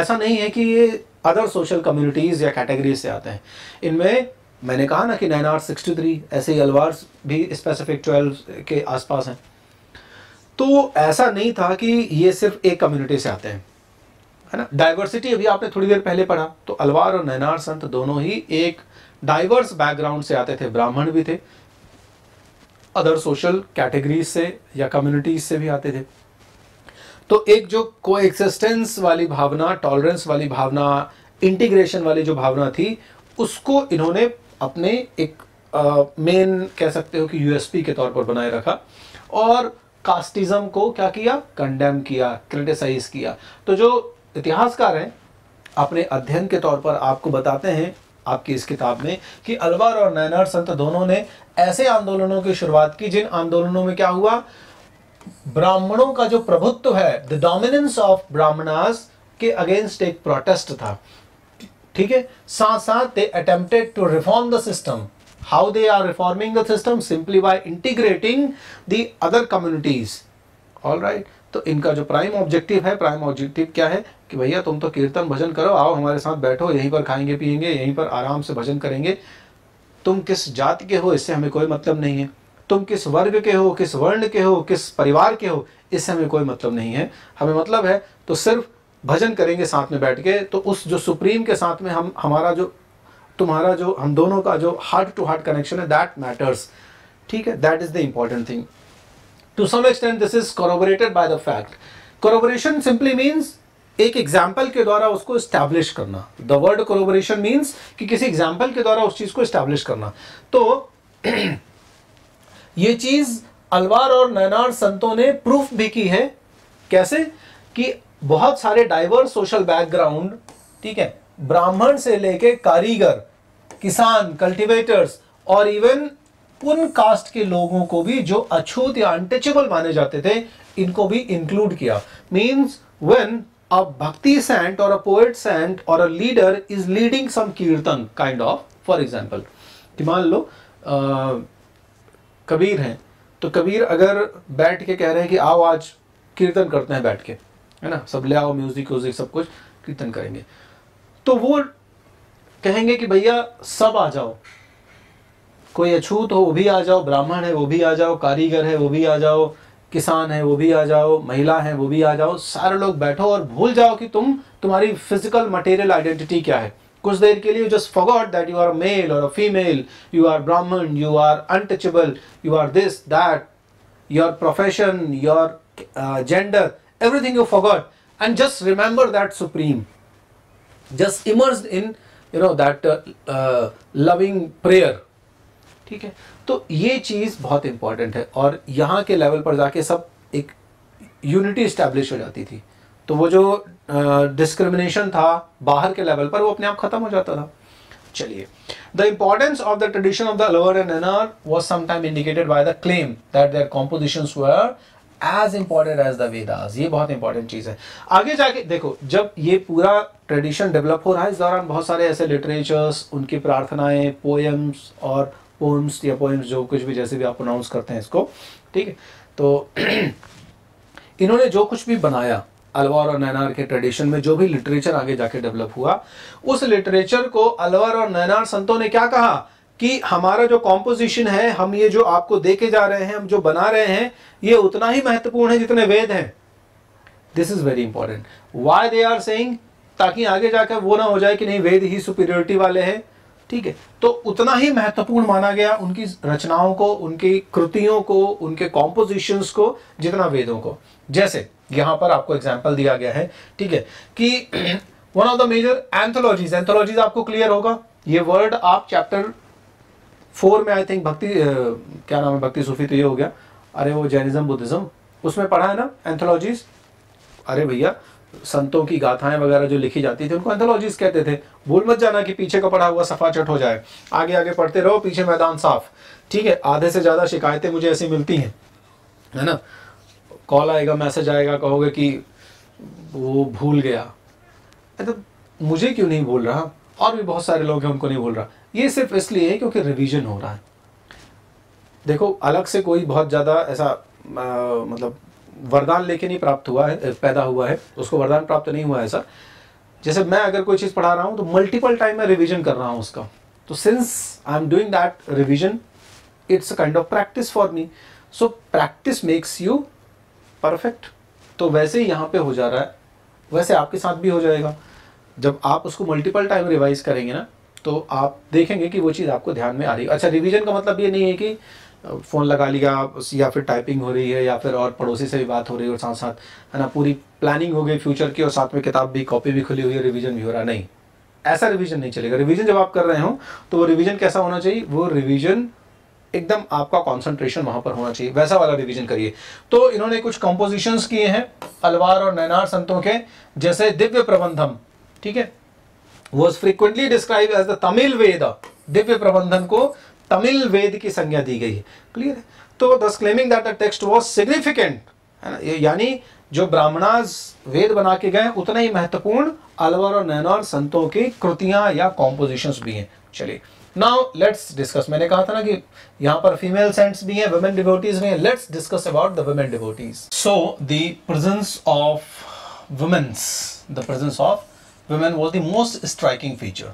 ऐसा नहीं है कि ये अदर सोशल कम्युनिटीज़ या कैटेगरीज से आते हैं इनमें मैंने कहा ना कि नाइन आर सिक्सटी थ्री ऐसे ही अलवार भी स्पेसिफिक ट्वेल्व के आसपास हैं तो ऐसा नहीं था कि ये सिर्फ एक कम्युनिटी से आते हैं है ना डाइवर्सिटी अभी आपने थोड़ी देर पहले पढ़ा तो अलवार और नैनार संत दोनों ही एक डाइवर्स बैकग्राउंड से आते थे ब्राह्मण भी थे अदर सोशल कैटेगरीज से या कम्युनिटीज से भी आते थे तो एक जो को वाली भावना टॉलरेंस वाली भावना इंटीग्रेशन वाली जो भावना थी उसको इन्होंने अपने एक मेन कह सकते हो कि यूएसपी के तौर पर बनाए रखा और कास्टिज्म को क्या किया कंडेम किया क्रिटिसाइज किया तो जो इतिहासकार हैं अपने अध्ययन के तौर पर आपको बताते हैं आपकी इस किताब में कि अलवर और नैनार संत दोनों ने ऐसे आंदोलनों की शुरुआत की जिन आंदोलनों में क्या हुआ ब्राह्मणों का जो प्रभुत्व है द डोमिनेंस ऑफ ब्राह्मणास के अगेंस्ट एक प्रोटेस्ट था ठीक है साथ साथ they attempted to reform the system how they are reforming the system simply by integrating the other communities all right तो इनका जो प्राइम ऑब्जेक्टिव है प्राइम ऑब्जेक्टिव क्या है कि भैया तुम तो कीर्तन भजन करो आओ हमारे साथ बैठो यहीं पर खाएंगे पिएंगे यहीं पर आराम से भजन करेंगे तुम किस जाति के हो इससे हमें कोई मतलब नहीं है तुम किस वर्ग के हो किस वर्ण के हो किस परिवार के हो इससे हमें कोई मतलब नहीं है हमें मतलब है तो सिर्फ भजन करेंगे साथ में बैठ के तो उस जो सुप्रीम के साथ में हम हमारा जो तुम्हारा जो हम दोनों का जो हार्ट टू हार्ट कनेक्शन है दैट मैटर्स ठीक है that is the important thing to some extent this is corroborated by the fact corroboration simply means एक एग्जाम्पल के द्वारा उसको स्टैब्लिश करना द वर्ड कोलोबरेशन मीन्स कि किसी एग्जाम्पल के द्वारा उस चीज़ को स्टैब्लिश करना तो ये चीज़ अलवार और नैनार संतों ने प्रूफ भी की है कैसे कि बहुत सारे डाइवर्स सोशल बैकग्राउंड ठीक है ब्राह्मण से लेके कारीगर किसान कल्टीवेटर्स और इवन उन कास्ट के लोगों को भी जो अछूत या अनटचेबल माने जाते थे इनको भी इंक्लूड किया मीन्स वेन भक्ति सेंट और अ पोएट सेंट और a leader is leading some kirtan kind of for example कि मान लो कबीर हैं तो कबीर अगर बैठ के कह रहे हैं कि आओ आज कीर्तन करते हैं बैठ के है ना सब ले आओ म्यूजिक व्यूजिक सब कुछ कीर्तन करेंगे तो वो कहेंगे कि भैया सब आ जाओ कोई अछूत हो वो भी आ जाओ ब्राह्मण है वो भी आ जाओ कारीगर है वो भी आ जाओ किसान है वो भी आ जाओ महिला है वो भी आ जाओ सारे लोग बैठो और भूल जाओ कि तुम तुम्हारी फिजिकल मटेरियल आइडेंटिटी क्या है कुछ देर के लिए you just forgot that you are male और female you are Brahmin you are untouchable you are this that your profession your gender everything you forgot and just remember that supreme just emerge in you know that loving prayer ठीक है तो ये चीज़ बहुत important है और यहाँ के level पर जाके सब एक यूनिटी इस्टेब्लिश हो जाती थी तो वो जो डिस्क्रिमिनेशन था बाहर के लेवल पर वो अपने आप खत्म हो जाता था चलिए the importance of the tradition of the Alvar and Nayanar was sometime indicated by the claim that their composition were as important as the Vedas ये बहुत इंपॉर्टेंट चीज है आगे जाके देखो जब ये पूरा ट्रेडिशन डेवलप हो रहा है इस दौरान बहुत सारे ऐसे लिटरेचर्स उनकी प्रार्थनाएं पोएम्स और पोम्स या पोएम्स जो कुछ भी जैसे भी आप प्रोनाउंस करते हैं इसको ठीक है तो इन्होंने जो कुछ भी बनाया अलवर और नैनार के ट्रेडिशन में जो भी लिटरेचर आगे जाके डेवलप हुआ उस लिटरेचर को अलवर और नैनार संतों ने क्या कहा कि हमारा जो कॉम्पोजिशन है हम ये जो आपको दे के जा रहे हैं हम जो बना रहे हैं ये उतना ही महत्वपूर्ण है जितने वेद हैं this is very important why they are saying ताकि आगे जाकर वो ना हो जाए कि नहीं वेद ही सुपीरियोरिटी वाले हैं ठीक है तो उतना ही महत्वपूर्ण माना गया उनकी रचनाओं को उनकी कृतियों को उनके कॉम्पोजिशंस को जितना वेदों को जैसे यहां पर आपको एग्जाम्पल दिया गया है ठीक है कि one of the major anthologies anthologies आपको क्लियर होगा ये वर्ड आप चैप्टर फोर में आई थिंक भक्ति क्या नाम है भक्ति सूफी तो ये हो गया अरे वो जैनिज्म बुद्धिज्म उसमें पढ़ा है ना एंथोलॉजीज अरे भैया संतों की गाथाएं वगैरह जो लिखी जाती थी उनको एंथोलॉजीज कहते थे भूल मत जाना कि पीछे का पड़ा हुआ सफा चट हो जाए आगे आगे पढ़ते रहो पीछे मैदान साफ ठीक है आधे से ज़्यादा शिकायतें मुझे ऐसी मिलती हैं है ना कॉल आएगा मैसेज आएगा कहोगे कि वो भूल गया तो मुझे क्यों नहीं भूल रहा और भी बहुत सारे लोग हैं उनको नहीं भूल रहा ये सिर्फ इसलिए है क्योंकि रिविजन हो रहा है देखो अलग से कोई बहुत ज़्यादा ऐसा आ, मतलब वरदान लेके नहीं प्राप्त हुआ है पैदा हुआ है उसको वरदान प्राप्त नहीं हुआ है ऐसा जैसे मैं अगर कोई चीज़ पढ़ा रहा हूँ तो मल्टीपल टाइम मैं रिविजन कर रहा हूँ उसका तो since I am doing that revision it's a kind of practice for me so practice makes you perfect तो वैसे ही यहाँ पे हो जा रहा है वैसे आपके साथ भी हो जाएगा जब आप उसको मल्टीपल टाइम रिवाइज करेंगे ना तो आप देखेंगे कि वो चीज़ आपको ध्यान में आ रही है अच्छा रिवीजन का मतलब ये नहीं है कि फ़ोन लगा लिया या फिर टाइपिंग हो रही है या फिर और पड़ोसी से भी बात हो रही है और साथ साथ है ना पूरी प्लानिंग हो गई फ्यूचर की और साथ में किताब भी कॉपी भी खुली हुई है रिविज़न भी हो रहा नहीं ऐसा रिविज़न नहीं चलेगा रिविज़न जब आप कर रहे हो तो वो रिविज़न कैसा होना चाहिए वो रिविज़न एकदम आपका कॉन्सेंट्रेशन वहां पर होना चाहिए वैसा वाला रिवीजन करिए तो इन्होंने कुछ कंपोजिशन किए हैं अलवार और नैनार संतों के जैसे दिव्य प्रबंधम ठीक है was frequently describe as the Tamil Veda Divya Prabandham को तमिल वेद की संज्ञा दी गई है क्लियर है तो thus claiming that the text was significant है ना यानी जो ब्राह्मणाज वेद बना के गए उतना ही महत्वपूर्ण अलवर और नैनौर संतों की कृतियां या कॉम्पोजिशंस भी हैं चलिए नाउ लेट्स डिस्कस मैंने कहा था ना कि यहाँ पर फीमेल सेंट्स भी हैं वुमेन डिवोटीज भी हैं let's discuss about the women devotees so the presence of womens the presence of women was the most striking feature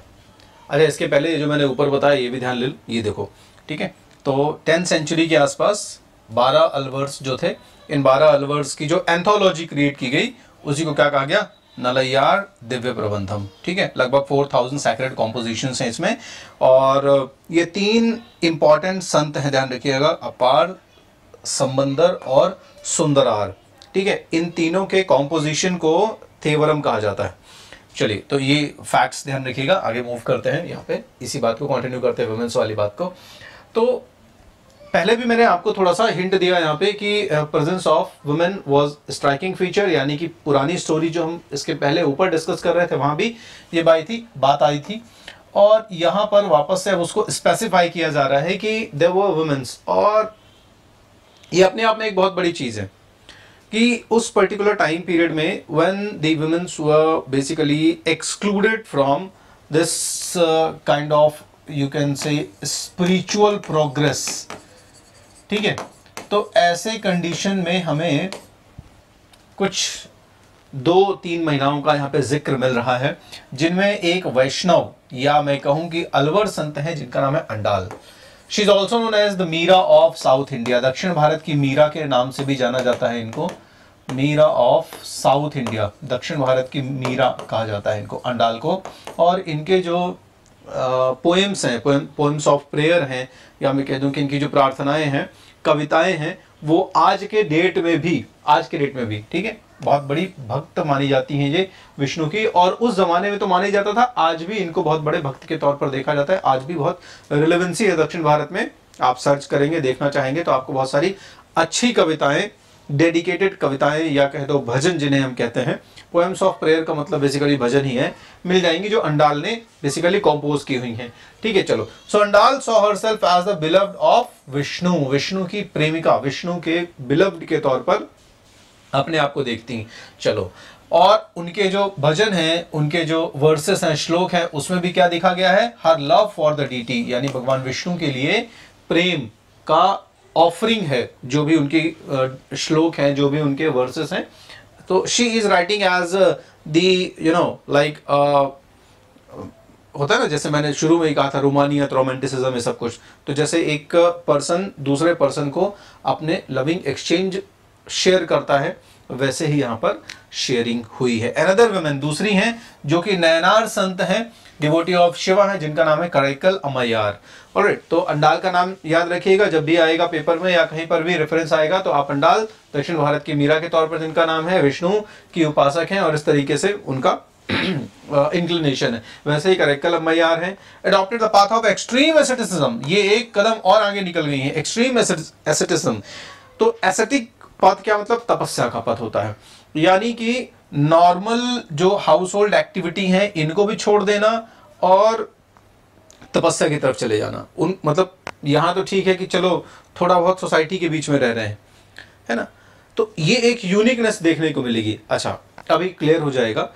अच्छा इसके पहले जो मैंने ऊपर बताया ये भी ध्यान ले ये देखो ठीक है तो टेंथ सेंचुरी के आसपास बारह अलवर्स जो थे इन बारह अलवर्स की जो एंथोलॉजी क्रिएट की गई उसी को क्या कहा गया नलैयार दिव्य प्रबंधम ठीक है लगभग फोर थाउजेंड सैक्रेड कॉम्पोजिशन हैं इसमें और ये तीन इंपॉर्टेंट संत हैं ध्यान रखिएगा अपार संबंदर और सुंदरार ठीक है इन तीनों के कॉम्पोजिशन को थेवरम कहा जाता है चलिए तो ये फैक्ट्स ध्यान रखिएगा आगे मूव करते हैं यहाँ पे इसी बात को कंटिन्यू करते हैं वुमेन्स वाली बात को तो पहले भी मैंने आपको थोड़ा सा हिंट दिया यहाँ पे कि presence of women was striking feature यानी कि पुरानी स्टोरी जो हम इसके पहले ऊपर डिस्कस कर रहे थे वहाँ भी ये बाई थी बात आई थी और यहाँ पर वापस से उसको स्पेसिफाई किया जा रहा है कि दे वो वुमेन्स और ये अपने आप में एक बहुत बड़ी चीज़ है कि उस पर्टिकुलर टाइम पीरियड में when the women's were basically excluded from this kind of you can say spiritual progress ठीक है तो ऐसे कंडीशन में हमें कुछ दो तीन महीनाओं का यहाँ पे जिक्र मिल रहा है जिनमें एक वैष्णव या मैं कहूँ कि अलवर संत हैं जिनका नाम है Andal she is also known as the Meera of south India दक्षिण भारत की मीरा के नाम से भी जाना जाता है इनको मीरा ऑफ साउथ इंडिया दक्षिण भारत की मीरा कहा जाता है इनको अंडाल को और इनके जो पोएम्स हैं पोएम्स ऑफ प्रेयर हैं या मैं कह दूं कि इनकी जो प्रार्थनाएं हैं कविताएं हैं वो आज के डेट में भी आज के डेट में भी ठीक है बहुत बड़ी भक्त मानी जाती हैं ये विष्णु की और उस जमाने में तो माना जाता था आज भी इनको बहुत बड़े भक्त के तौर पर देखा जाता है आज भी बहुत रिलेवेंसी है दक्षिण भारत में आप सर्च करेंगे देखना चाहेंगे तो आपको बहुत सारी अच्छी कविताएं डेडिकेटेड कविताएं या कह दो भजन जिन्हें हम कहते हैं पोएम्स ऑफ प्रेयर का मतलब बेसिकली भजन ही है मिल जाएंगी जो अंडाल ने बेसिकली कॉम्पोज की हुई हैं ठीक है चलो so so, Andal so herself as the beloved of Vishnu Vishnu की प्रेमिका विष्णु के बिलव्ड के तौर पर अपने आप को देखती चलो और उनके जो भजन हैं उनके जो वर्सेस हैं श्लोक हैं उसमें भी क्या देखा गया है her love for the deity यानी भगवान विष्णु के लिए प्रेम का ऑफरिंग है जो भी उनके श्लोक हैं जो भी उनके वर्सेस हैं तो she is writing as the you know like होता है ना जैसे मैंने शुरू में ही कहा था रोमानियत रोमांटिसिज्म ये सब कुछ तो जैसे एक पर्सन दूसरे पर्सन को अपने लविंग एक्सचेंज शेयर करता है वैसे ही यहां पर शेयरिंग हुई है अनदर वेमेन दूसरी हैं जो कि नयनार संत हैं डिवोटी ऑफ शिवा है जिनका नाम है करैकल अमयार और तो अंडाल का नाम याद रखिएगा जब भी आएगा पेपर में या कहीं पर भी रेफरेंस आएगा तो आप अंडाल दक्षिण भारत की मीरा के तौर पर जिनका नाम है विष्णु की उपासक हैं और इस तरीके से उनका इंक्लिनेशन है वैसे ही करेक्कल अम्मैयार है adopted the path of extreme asceticism ये एक कदम और आगे निकल गई है एक्सट्रीम एसेटिसिज्म तो एसेटिक पद क्या मतलब तपस्या का पद होता है यानी कि नॉर्मल जो हाउस होल्ड एक्टिविटी है इनको भी छोड़ देना और तपस्या की तरफ चले जाना उन मतलब यहां तो ठीक है कि चलो थोड़ा बहुत सोसाइटी के बीच में रह रहे हैं है ना तो ये एक यूनिकनेस देखने को मिलेगी अच्छा अभी क्लियर हो जाएगा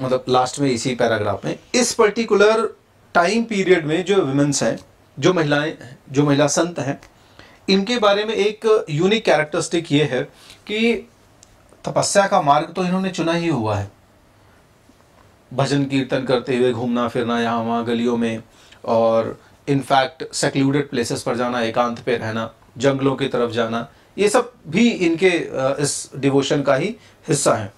मतलब लास्ट में इसी पैराग्राफ में इस पर्टिकुलर टाइम पीरियड में जो वुमेंस हैं जो महिलाएं जो महिला संत हैं इनके बारे में एक यूनिक कैरेक्टरिस्टिक ये है कि तपस्या का मार्ग तो इन्होंने चुना ही हुआ है भजन कीर्तन करते हुए घूमना फिरना यहाँ वहाँ गलियों में और इनफैक्ट सेक्लूडेड प्लेसेस पर जाना एकांत पे रहना जंगलों की तरफ जाना ये सब भी इनके इस डिवोशन का ही हिस्सा है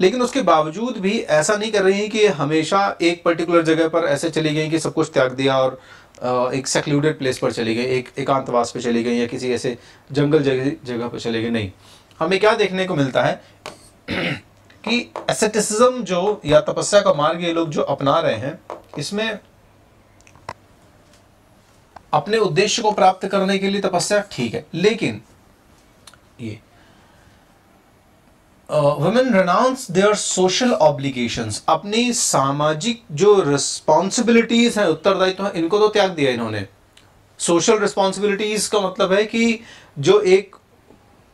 लेकिन उसके बावजूद भी ऐसा नहीं कर रही हैं कि हमेशा एक पर्टिकुलर जगह पर ऐसे चली गई कि सब कुछ त्याग दिया और एक सेक्लूडेड प्लेस पर चली गई एक एकांतवास पर चली गई या किसी ऐसे जंगल जगह जगह पर चले गए नहीं हमें क्या देखने को मिलता है कि एसेटिसिज्म जो या तपस्या का मार्ग ये लोग जो अपना रहे हैं इसमें अपने उद्देश्य को प्राप्त करने के लिए तपस्या ठीक है लेकिन ये women renounce their social obligations अपनी सामाजिक जो रिस्पॉन्सिबिलिटीज़ हैं उत्तरदायित्व है, इनको तो त्याग दिया इन्होंने सोशल रिस्पॉन्सिबिलिटीज़ का मतलब है कि जो एक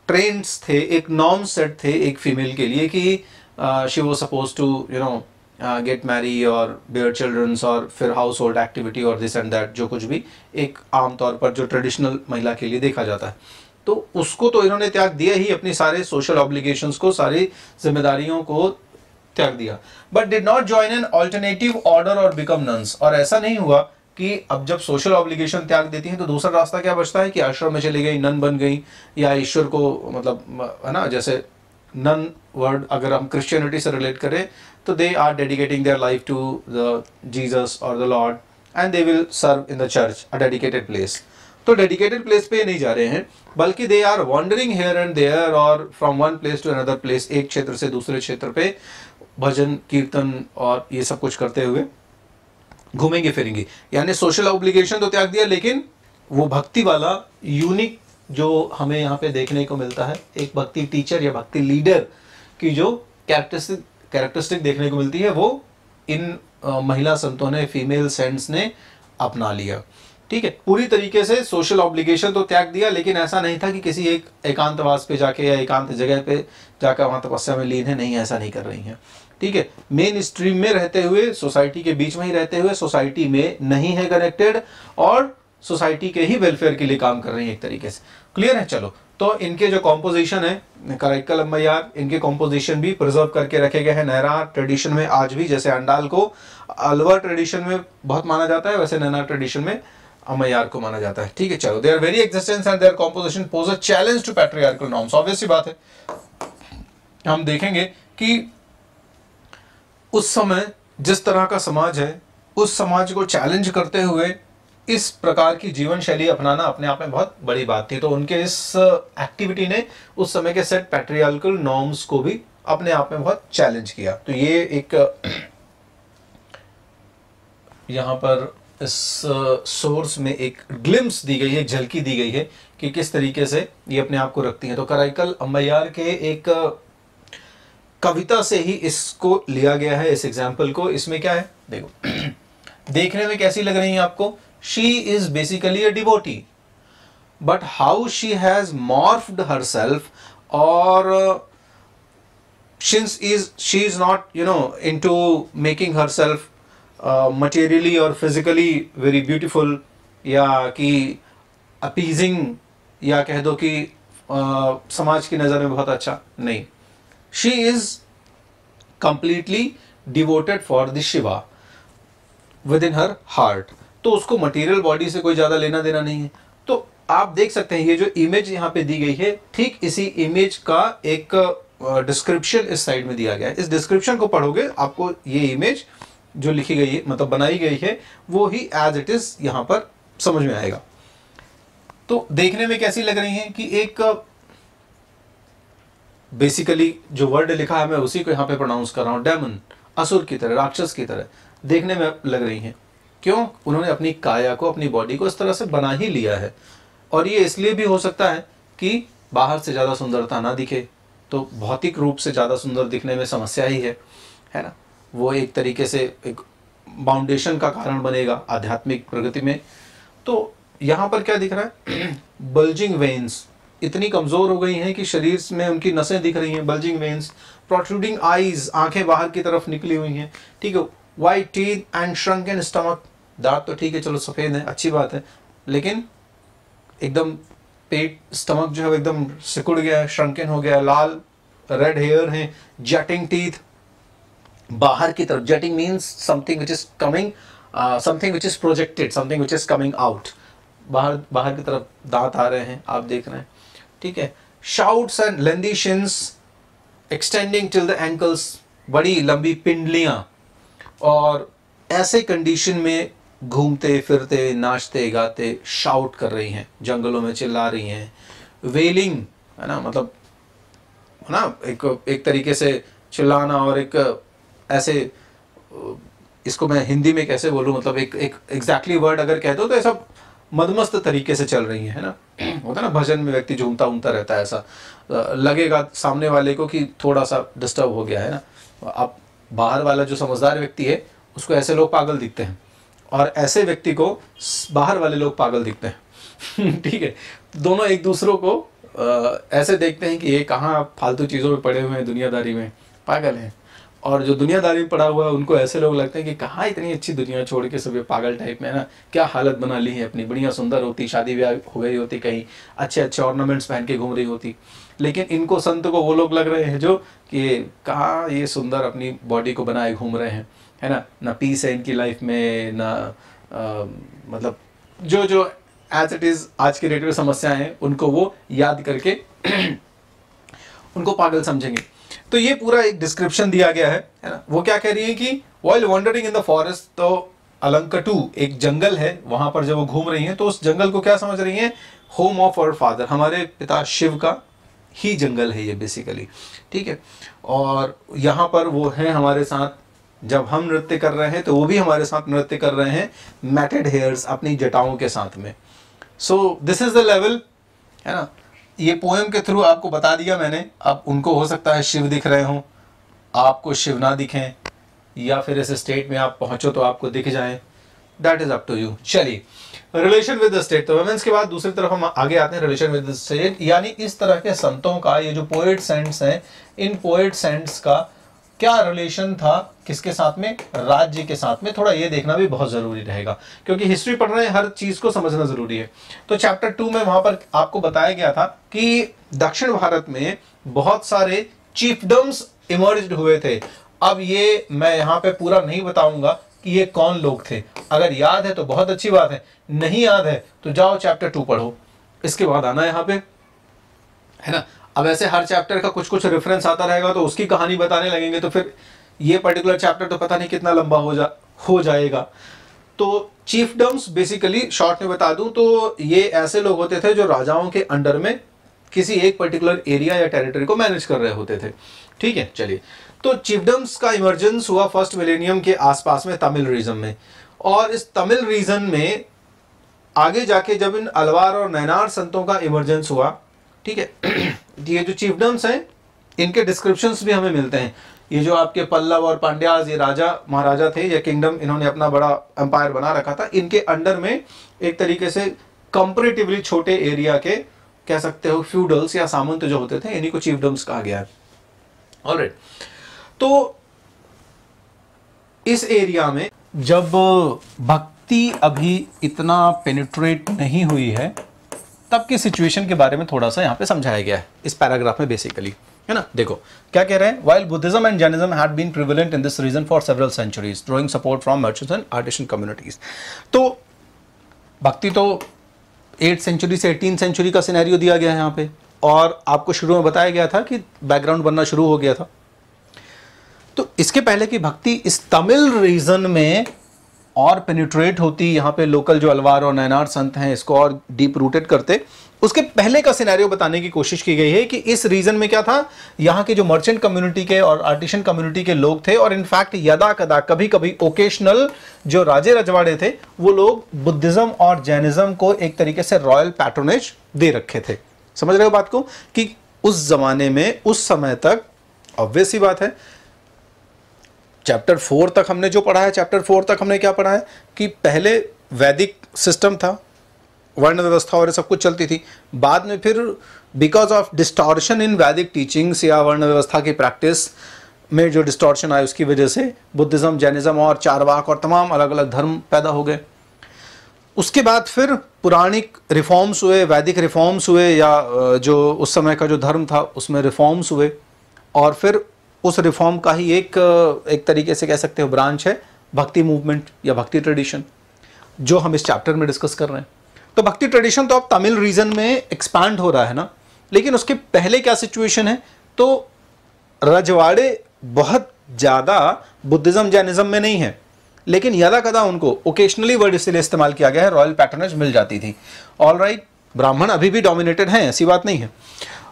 ट्रेंड्स थे एक नॉर्म सेट थे एक फीमेल के लिए कि शी वो suppose to you know get marry और बेयर चिल्ड्रंस और फिर हाउस होल्ड एक्टिविटी और दिस एंड दैट जो कुछ भी एक आमतौर पर जो ट्रेडिशनल महिला के लिए देखा जाता है तो उसको तो इन्होंने त्याग दिया ही अपने सारे सोशल ऑब्लिगेशन को सारी जिम्मेदारियों को त्याग दिया but did not join an alternative order और बिकम नंस और ऐसा नहीं हुआ कि अब जब सोशल ऑब्लिगेशन त्याग देती हैं तो दूसरा रास्ता क्या बचता है कि आश्रम में चली गई नन बन गई या ईश्वर को मतलब है ना जैसे नन वर्ड अगर हम क्रिश्चियनिटी से रिलेट करें तो they are dedicating their life to the Jesus और the lord and they will serve in the church a dedicated place तो डेडिकेटेड प्लेस पे नहीं जा रहे हैं बल्कि they are wandering here and there और from one place to another place एक क्षेत्र से दूसरे क्षेत्र पे भजन कीर्तन और ये सब कुछ करते हुए घूमेंगे फिरेंगे यानी सोशल ऑब्लिगेशन तो त्याग दिया लेकिन वो भक्ति वाला यूनिक जो हमें यहाँ पे देखने को मिलता है एक भक्ति टीचर या भक्ति लीडर की जो कैरेक्टरिस्टिक कैरेक्टरिस्टिक देखने को मिलती है वो इन महिला संतों ने फीमेल सेंट्स ने अपना लिया ठीक है पूरी तरीके से सोशल ऑब्लिगेशन तो त्याग दिया लेकिन ऐसा नहीं था कि किसी एक एकांतवास पे जाके या एकांत जगह पे जाकर वहां तपस्या में लीन है नहीं ऐसा नहीं कर रही है ठीक है मेन स्ट्रीम में रहते हुए सोसाइटी के बीच में ही रहते हुए सोसाइटी में नहीं है कनेक्टेड और सोसाइटी के ही वेलफेयर के लिए काम कर रही है एक तरीके से क्लियर है चलो तो इनके जो कॉम्पोजिशन है कराइकल अम्बैयार इनके कॉम्पोजिशन भी प्रिजर्व करके रखे गए हैं नैरा ट्रेडिशन में आज भी जैसे अंडाल को अलवर ट्रेडिशन में बहुत माना जाता है वैसे नैना ट्रेडिशन में अमयार को माना जाता है ठीक है चलो their very existence and their composition pose a challenge to patriarchal norms obviously बात है हम देखेंगे कि उस समय जिस तरह का समाज है उस समाज को चैलेंज करते हुए इस प्रकार की जीवन शैली अपनाना अपने आप में बहुत बड़ी बात थी तो उनके इस एक्टिविटी ने उस समय के सेट पैट्रियार्कल नॉर्म्स को भी अपने आप में बहुत चैलेंज किया तो ये एक यहां पर इस सोर्स में एक ग्लिम्स दी गई है एक झलकी दी गई है कि किस तरीके से ये अपने आप को रखती हैं तो कराइकल अम्बैयार के एक कविता से ही इसको लिया गया है इस एग्जाम्पल को इसमें क्या है देखो देखने में कैसी लग रही है आपको शी इज बेसिकली अ डिबोटी but how she has morphed herself और she is not you know into making herself materially और फिज़िकली वेरी ब्यूटीफुल या कि अपीजिंग या कह दो कि आ, uh, समाज की नज़र में बहुत अच्छा नहीं she is completely devoted for the Shiva within her heart तो उसको मटेरियल बॉडी से कोई ज़्यादा लेना देना नहीं है तो आप देख सकते हैं ये जो इमेज यहाँ पे दी गई है ठीक इसी इमेज का एक डिस्क्रिप्शन uh, इस साइड में दिया गया है इस डिस्क्रिप्शन को पढ़ोगे आपको ये इमेज जो लिखी गई है मतलब बनाई गई है वो ही एज इट इज़ यहाँ पर समझ में आएगा तो देखने में कैसी लग रही है कि एक बेसिकली जो वर्ड लिखा है मैं उसी को यहाँ पे प्रोनाउंस कर रहा हूँ डेमन असुर की तरह राक्षस की तरह देखने में लग रही हैं क्यों उन्होंने अपनी काया को अपनी बॉडी को इस तरह से बना ही लिया है और ये इसलिए भी हो सकता है कि बाहर से ज़्यादा सुंदरता ना दिखे तो भौतिक रूप से ज़्यादा सुंदर दिखने में समस्या ही है है ना वो एक तरीके से एक बाउंडेशन का कारण बनेगा आध्यात्मिक प्रगति में तो यहाँ पर क्या दिख रहा है बल्जिंग वेन्स इतनी कमज़ोर हो गई हैं कि शरीर में उनकी नसें दिख रही हैं बल्जिंग वेन्स प्रोट्रूडिंग आईज आंखें बाहर की तरफ निकली हुई हैं ठीक है white teeth and shrunk and stomach दांत तो ठीक है चलो सफ़ेद है अच्छी बात है लेकिन एकदम पेट स्टमक जो है एकदम सिकुड़ गया है श्रंकन हो गया लाल रेड हेयर हैं जैटिंग टीथ बाहर की तरफ jetting means something which is coming something which is projected something which is coming out बाहर बाहर की तरफ दांत आ रहे हैं आप देख रहे हैं ठीक है shouts and lengthy shins extending till the ankles बड़ी लंबी पिंडलियाँ और ऐसे कंडीशन में घूमते फिरते नाचते गाते शाउट कर रही हैं जंगलों में चिल्ला रही हैं वेलिंग है ना मतलब है ना एक एक तरीके से चिल्लाना और एक ऐसे इसको मैं हिंदी में कैसे बोलूँ मतलब एक एक एग्जैक्टली वर्ड अगर कह दो तो ऐसा मदमस्त तरीके से चल रही है ना होता है ना भजन में व्यक्ति झूमता उमता रहता है ऐसा लगेगा सामने वाले को कि थोड़ा सा डिस्टर्ब हो गया है ना अब बाहर वाला जो समझदार व्यक्ति है उसको ऐसे लोग पागल दिखते हैं और ऐसे व्यक्ति को बाहर वाले लोग पागल दिखते हैं ठीक है दोनों एक दूसरों को ऐसे देखते हैं कि ये कहाँ फालतू चीज़ों में पड़े हुए हैं दुनियादारी में पागल हैं और जो दुनियादारी में पड़ा हुआ है उनको ऐसे लोग लगते हैं कि कहाँ इतनी अच्छी दुनिया छोड़ के सब ये पागल टाइप में है ना क्या हालत बना ली है अपनी बढ़िया सुंदर होती शादी ब्याह हो गई होती कहीं अच्छे अच्छे ऑर्नामेंट्स पहन के घूम रही होती लेकिन इनको संत को वो लोग लग रहे हैं जो कि कहाँ ये सुंदर अपनी बॉडी को बनाए घूम रहे हैं है ना ना पीस है इनकी लाइफ में ना आ, मतलब जो जो एज इट इज़ आज के डेट में समस्याएं हैं उनको वो याद करके उनको पागल समझेंगे तो ये पूरा एक डिस्क्रिप्शन दिया गया है वो क्या कह रही है कि while wandering in the forest तो अलंकटू एक जंगल है वहां पर जब वो घूम रही हैं तो उस जंगल को क्या समझ रही हैं होम ऑफ अवर फादर हमारे पिता शिव का ही जंगल है ये बेसिकली ठीक है और यहाँ पर वो हैं हमारे साथ जब हम नृत्य कर रहे हैं तो वो भी हमारे साथ नृत्य कर रहे हैं मैटेड हेयर्स अपनी जटाओं के साथ में so this is the level है ना ये पोएम के थ्रू आपको बता दिया मैंने अब उनको हो सकता है शिव दिख रहे हों आपको शिव ना दिखें या फिर इस स्टेट में आप पहुंचो तो आपको दिख जाएं that is up to you चलिए रिलेशन विद द स्टेट तो वेमेंस के बाद दूसरी तरफ हम आगे आते हैं रिलेशन विद द स्टेट यानी इस तरह के संतों का ये जो पोएट सेंट्स हैं इन पोएट सेंट्स का क्या रिलेशन था किसके साथ में राज्य के साथ में थोड़ा ये देखना भी बहुत जरूरी रहेगा क्योंकि हिस्ट्री पढ़ रहे हर चीज को समझना जरूरी है तो चैप्टर टू में वहां पर आपको बताया गया था कि दक्षिण भारत में बहुत सारे चीफडम्स इमर्ज हुए थे अब ये मैं यहाँ पे पूरा नहीं बताऊंगा कि ये कौन लोग थे अगर याद है तो बहुत अच्छी बात है नहीं याद है तो जाओ चैप्टर टू पढ़ो इसके बाद आना यहाँ पे है ना अब ऐसे हर चैप्टर का कुछ कुछ रेफरेंस आता रहेगा तो उसकी कहानी बताने लगेंगे तो फिर ये पर्टिकुलर चैप्टर तो पता नहीं कितना लंबा हो जा हो जाएगा तो चीफ डम्स बेसिकली शॉर्ट में बता दूं तो ये ऐसे लोग होते थे जो राजाओं के अंडर में किसी एक पर्टिकुलर एरिया या टेरिटरी को मैनेज कर रहे होते थे ठीक है चलिए तो चिफडम्स का इमरजेंस हुआ फर्स्ट मिलेनियम के आसपास में तमिल रीजन में और इस तमिल रीजन में आगे जाके जब इन अलवार और नैनार संतों का इमरजेंस हुआ ठीक है ये जो चीफडम्स हैं इनके डिस्क्रिप्शंस भी हमें मिलते हैं ये जो आपके पल्लव और पांड्याज ये राजा महाराजा थे या किंगडम इन्होंने अपना बड़ा एम्पायर बना रखा था इनके अंडर में एक तरीके से कंपेरेटिवली छोटे एरिया के कह सकते हो फ्यूडल्स या सामंत जो होते थे इन्हीं को चीफडम्स कहा गया है ऑलराइट तो इस एरिया में जब भक्ति अभी इतना पेनिट्रेट नहीं हुई है तब की सिचुएशन के बारे में थोड़ा सा यहाँ पे समझाया गया है इस पैराग्राफ में बेसिकली है ना देखो क्या कह रहे हैं while Buddhism and Jainism had been prevalent in this region for several centuries drawing support from merchant and artisan communities तो भक्ति तो एट सेंचुरी से एटीन सेंचुरी का सिनेरियो दिया गया है यहाँ पे और आपको शुरू में बताया गया था कि बैकग्राउंड बनना शुरू हो गया था तो इसके पहले की भक्ति इस तमिल रीजन में और पेनिट्रेट होती यहाँ पे लोकल जो अलवार और नैनार संत हैं इसको और डीप रूटेड करते उसके पहले का सिनेरियो बताने की कोशिश की गई है कि इस रीजन में क्या था यहाँ के जो मर्चेंट कम्युनिटी के और आर्टिशन कम्युनिटी के लोग थे और इनफैक्ट यदा कदा कभी कभी ओकेशनल जो राजे रजवाड़े थे वो लोग बुद्धिज्म और जैनिज्म को एक तरीके से रॉयल पैट्रोनेज दे रखे थे समझ रहे हो बात को कि उस जमाने में उस समय तक ऑब्वियस ही बात है चैप्टर फोर तक हमने जो पढ़ा है चैप्टर फोर तक हमने क्या पढ़ा है कि पहले वैदिक सिस्टम था वर्ण व्यवस्था और सब कुछ चलती थी बाद में फिर बिकॉज ऑफ डिस्टॉर्शन इन वैदिक टीचिंग्स या वर्ण व्यवस्था की प्रैक्टिस में जो डिस्टॉर्शन आए उसकी वजह से बुद्धिज़्म जैनिज़्म और चारवाक और तमाम अलग अलग धर्म पैदा हो गए उसके बाद फिर पुराणिक रिफॉर्म्स हुए वैदिक रिफॉर्म्स हुए या जो उस समय का जो धर्म था उसमें रिफॉर्म्स हुए और फिर उस रिफॉर्म का ही एक एक तरीके से कह सकते हो ब्रांच है भक्ति मूवमेंट या भक्ति ट्रेडिशन जो हम इस चैप्टर में डिस्कस कर रहे हैं तो भक्ति ट्रेडिशन तो अब तमिल रीजन में एक्सपैंड हो रहा है ना लेकिन उसके पहले क्या सिचुएशन है तो रजवाड़े बहुत ज़्यादा बुद्धिज़्म जैनिज़्म में नहीं है लेकिन यदा कदा उनको ओकेशनली वर्ड इसलिए इस्तेमाल किया गया है रॉयल पैटर्न मिल जाती थी ऑल राइट ब्राह्मण अभी भी डोमिनेटेड हैं ऐसी बात नहीं है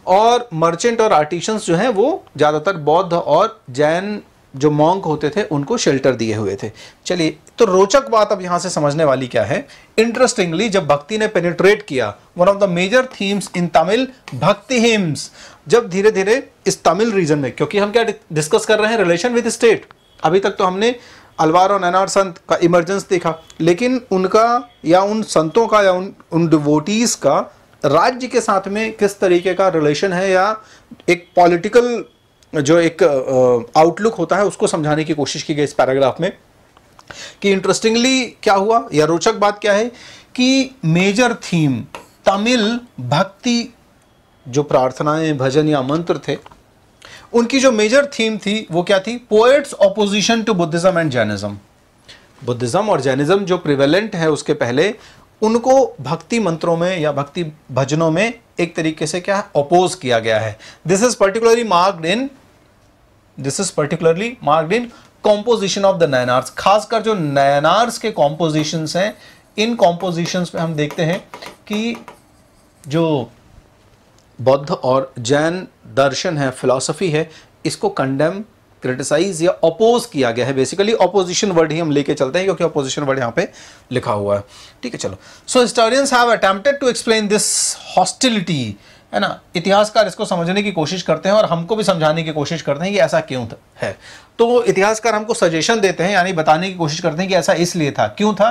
और मर्चेंट और आर्टिशंस जो हैं वो ज़्यादातर बौद्ध और जैन जो मॉन्क होते थे उनको शेल्टर दिए हुए थे चलिए तो रोचक बात अब यहाँ से समझने वाली क्या है इंटरेस्टिंगली जब भक्ति ने पेनिट्रेट किया one of the major themes in Tamil bhakti hymns जब धीरे धीरे इस तमिल रीजन में क्योंकि हम क्या डिस्कस कर रहे हैं रिलेशन विद स्टेट अभी तक तो हमने अलवार और नैनार संत का इमरजेंस देखा लेकिन उनका या उन संतों का या उन उन डिवोटीज़ का राज्य के साथ में किस तरीके का रिलेशन है या एक पॉलिटिकल जो एक आउटलुक होता है उसको समझाने की कोशिश की गई इस पैराग्राफ में कि इंटरेस्टिंगली क्या हुआ या रोचक बात क्या है कि मेजर थीम तमिल भक्ति जो प्रार्थनाएं भजन या मंत्र थे उनकी जो मेजर थीम थी वो क्या थी poets opposition to Buddhism and Jainism Buddhism और जैनिज्म जो प्रिवेलेंट है उसके पहले उनको भक्ति मंत्रों में या भक्ति भजनों में एक तरीके से क्या अपोज किया गया है this is particularly marked in this is particularly marked in composition of the Nayanars खासकर जो नयनार्स के कॉम्पोजिशन हैं इन कॉम्पोजिशंस में हम देखते हैं कि जो बौद्ध और जैन दर्शन है फिलॉसफी है इसको कंडेम क्रिटिसाइज या अपोज किया गया है बेसिकली अपोजिशन वर्ड ही हम लेके चलते हैं क्योंकि अपोजिशन वर्ड यहाँ पे लिखा हुआ है ठीक है चलो so historians have attempted to explain this hostility है ना इतिहासकार इसको समझने की कोशिश करते हैं और हमको भी समझाने की कोशिश करते हैं कि ऐसा क्यों था है तो इतिहासकार हमको सजेशन देते हैं यानी बताने की कोशिश करते हैं कि ऐसा इसलिए था क्यों था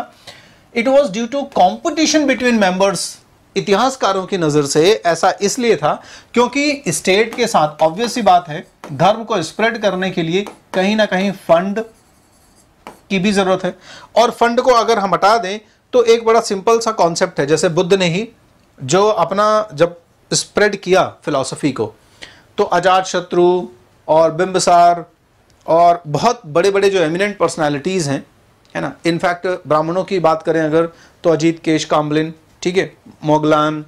it was due to competition between members इतिहासकारों की नज़र से ऐसा इसलिए था क्योंकि स्टेट के साथ ऑब्वियस बात है धर्म को स्प्रेड करने के लिए कहीं ना कहीं फंड की भी ज़रूरत है और फंड को अगर हम हटा दें तो एक बड़ा सिंपल सा कॉन्सेप्ट है जैसे बुद्ध ने ही जो अपना जब स्प्रेड किया फिलॉसफी को तो अजात शत्रु और बिंबसार और बहुत बड़े बड़े जो एमिनेंट पर्सनालिटीज़ हैं है ना इनफैक्ट ब्राह्मणों की बात करें अगर तो अजीत केश काम्बलिन ठीक है मोगलान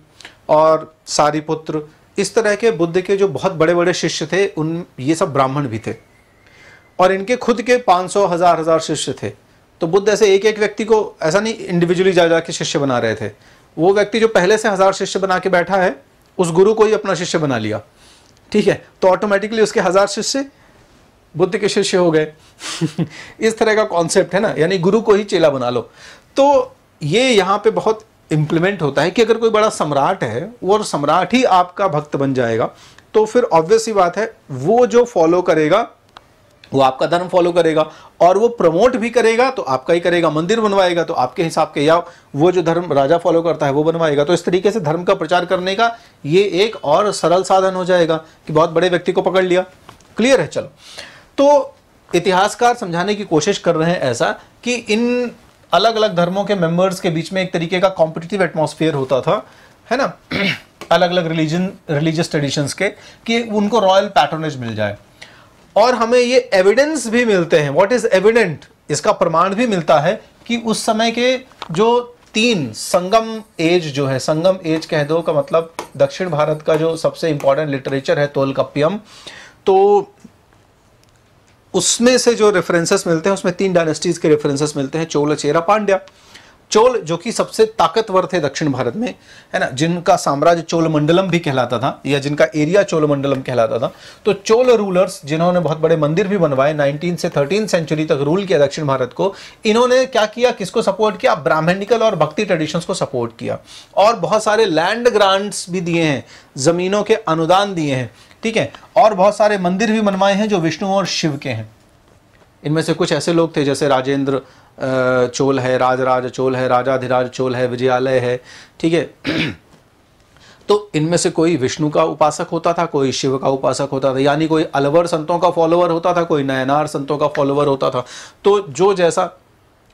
और सारीपुत्र इस तरह के बुद्ध के जो बहुत बड़े बड़े शिष्य थे उन ये सब ब्राह्मण भी थे और इनके खुद के पाँच सौ हज़ार हज़ार शिष्य थे तो बुद्ध ऐसे एक एक व्यक्ति को ऐसा नहीं इंडिविजुअली जा जाके शिष्य बना रहे थे वो व्यक्ति जो पहले से हज़ार शिष्य बना के बैठा है उस गुरु को ही अपना शिष्य बना लिया ठीक है तो ऑटोमेटिकली उसके हज़ार शिष्य बुद्ध के शिष्य हो गए इस तरह का कॉन्सेप्ट है ना यानी गुरु को ही चेला बना लो तो ये यहाँ पे बहुत इम्प्लीमेंट होता है कि अगर कोई बड़ा सम्राट है वो सम्राट ही आपका भक्त बन जाएगा तो फिर ऑब्वियस ही बात है वो जो फॉलो करेगा वो आपका धर्म फॉलो करेगा और वो प्रमोट भी करेगा तो आपका ही करेगा मंदिर बनवाएगा तो आपके हिसाब के या वो जो धर्म राजा फॉलो करता है वो बनवाएगा तो इस तरीके से धर्म का प्रचार करने का ये एक और सरल साधन हो जाएगा कि बहुत बड़े व्यक्ति को पकड़ लिया क्लियर है चलो तो इतिहासकार समझाने की कोशिश कर रहे हैं ऐसा कि इन अलग अलग धर्मों के मेंबर्स के बीच में एक तरीके का कॉम्पिटिटिव एटमोसफियर होता था है ना अलग अलग रिलीजन रिलीजियस ट्रेडिशंस के कि उनको रॉयल पैटर्नेज मिल जाए और हमें ये एविडेंस भी मिलते हैं व्हाट इज एविडेंट इसका प्रमाण भी मिलता है कि उस समय के जो तीन संगम एज जो है संगम एज कह दो का मतलब दक्षिण भारत का जो सबसे इम्पॉर्टेंट लिटरेचर है तोलकप्पियम तो उसमें से जो रेफरेंसेस मिलते हैं उसमें तीन डायनेस्टीज के रेफरेंसेस मिलते हैं चोला चेरा पांड्या चोल जो कि सबसे ताकतवर थे दक्षिण भारत में है ना जिनका साम्राज्य चोलमंडलम भी कहलाता था या जिनका एरिया चोलमंडलम कहलाता था तो चोल रूलर्स जिन्होंने बहुत बड़े मंदिर भी बनवाए 19 से 13 सेंचुरी तक रूल किया दक्षिण भारत को इन्होंने क्या किया किसको सपोर्ट किया ब्राह्मणिकल और भक्ति ट्रेडिशंस को सपोर्ट किया और बहुत सारे लैंड ग्रांट्स भी दिए हैं ज़मीनों के अनुदान दिए हैं ठीक है और बहुत सारे मंदिर भी बनवाए हैं जो विष्णु और शिव के हैं इनमें से कुछ ऐसे लोग थे जैसे राजेंद्र चोल है राजराज चोल है राजाधिराज चोल है विजयालय है ठीक है तो इनमें से कोई विष्णु का उपासक होता था कोई शिव का उपासक होता था यानी कोई अलवर संतों का फॉलोवर होता था कोई नयनार संतों का फॉलोवर होता था तो जो जैसा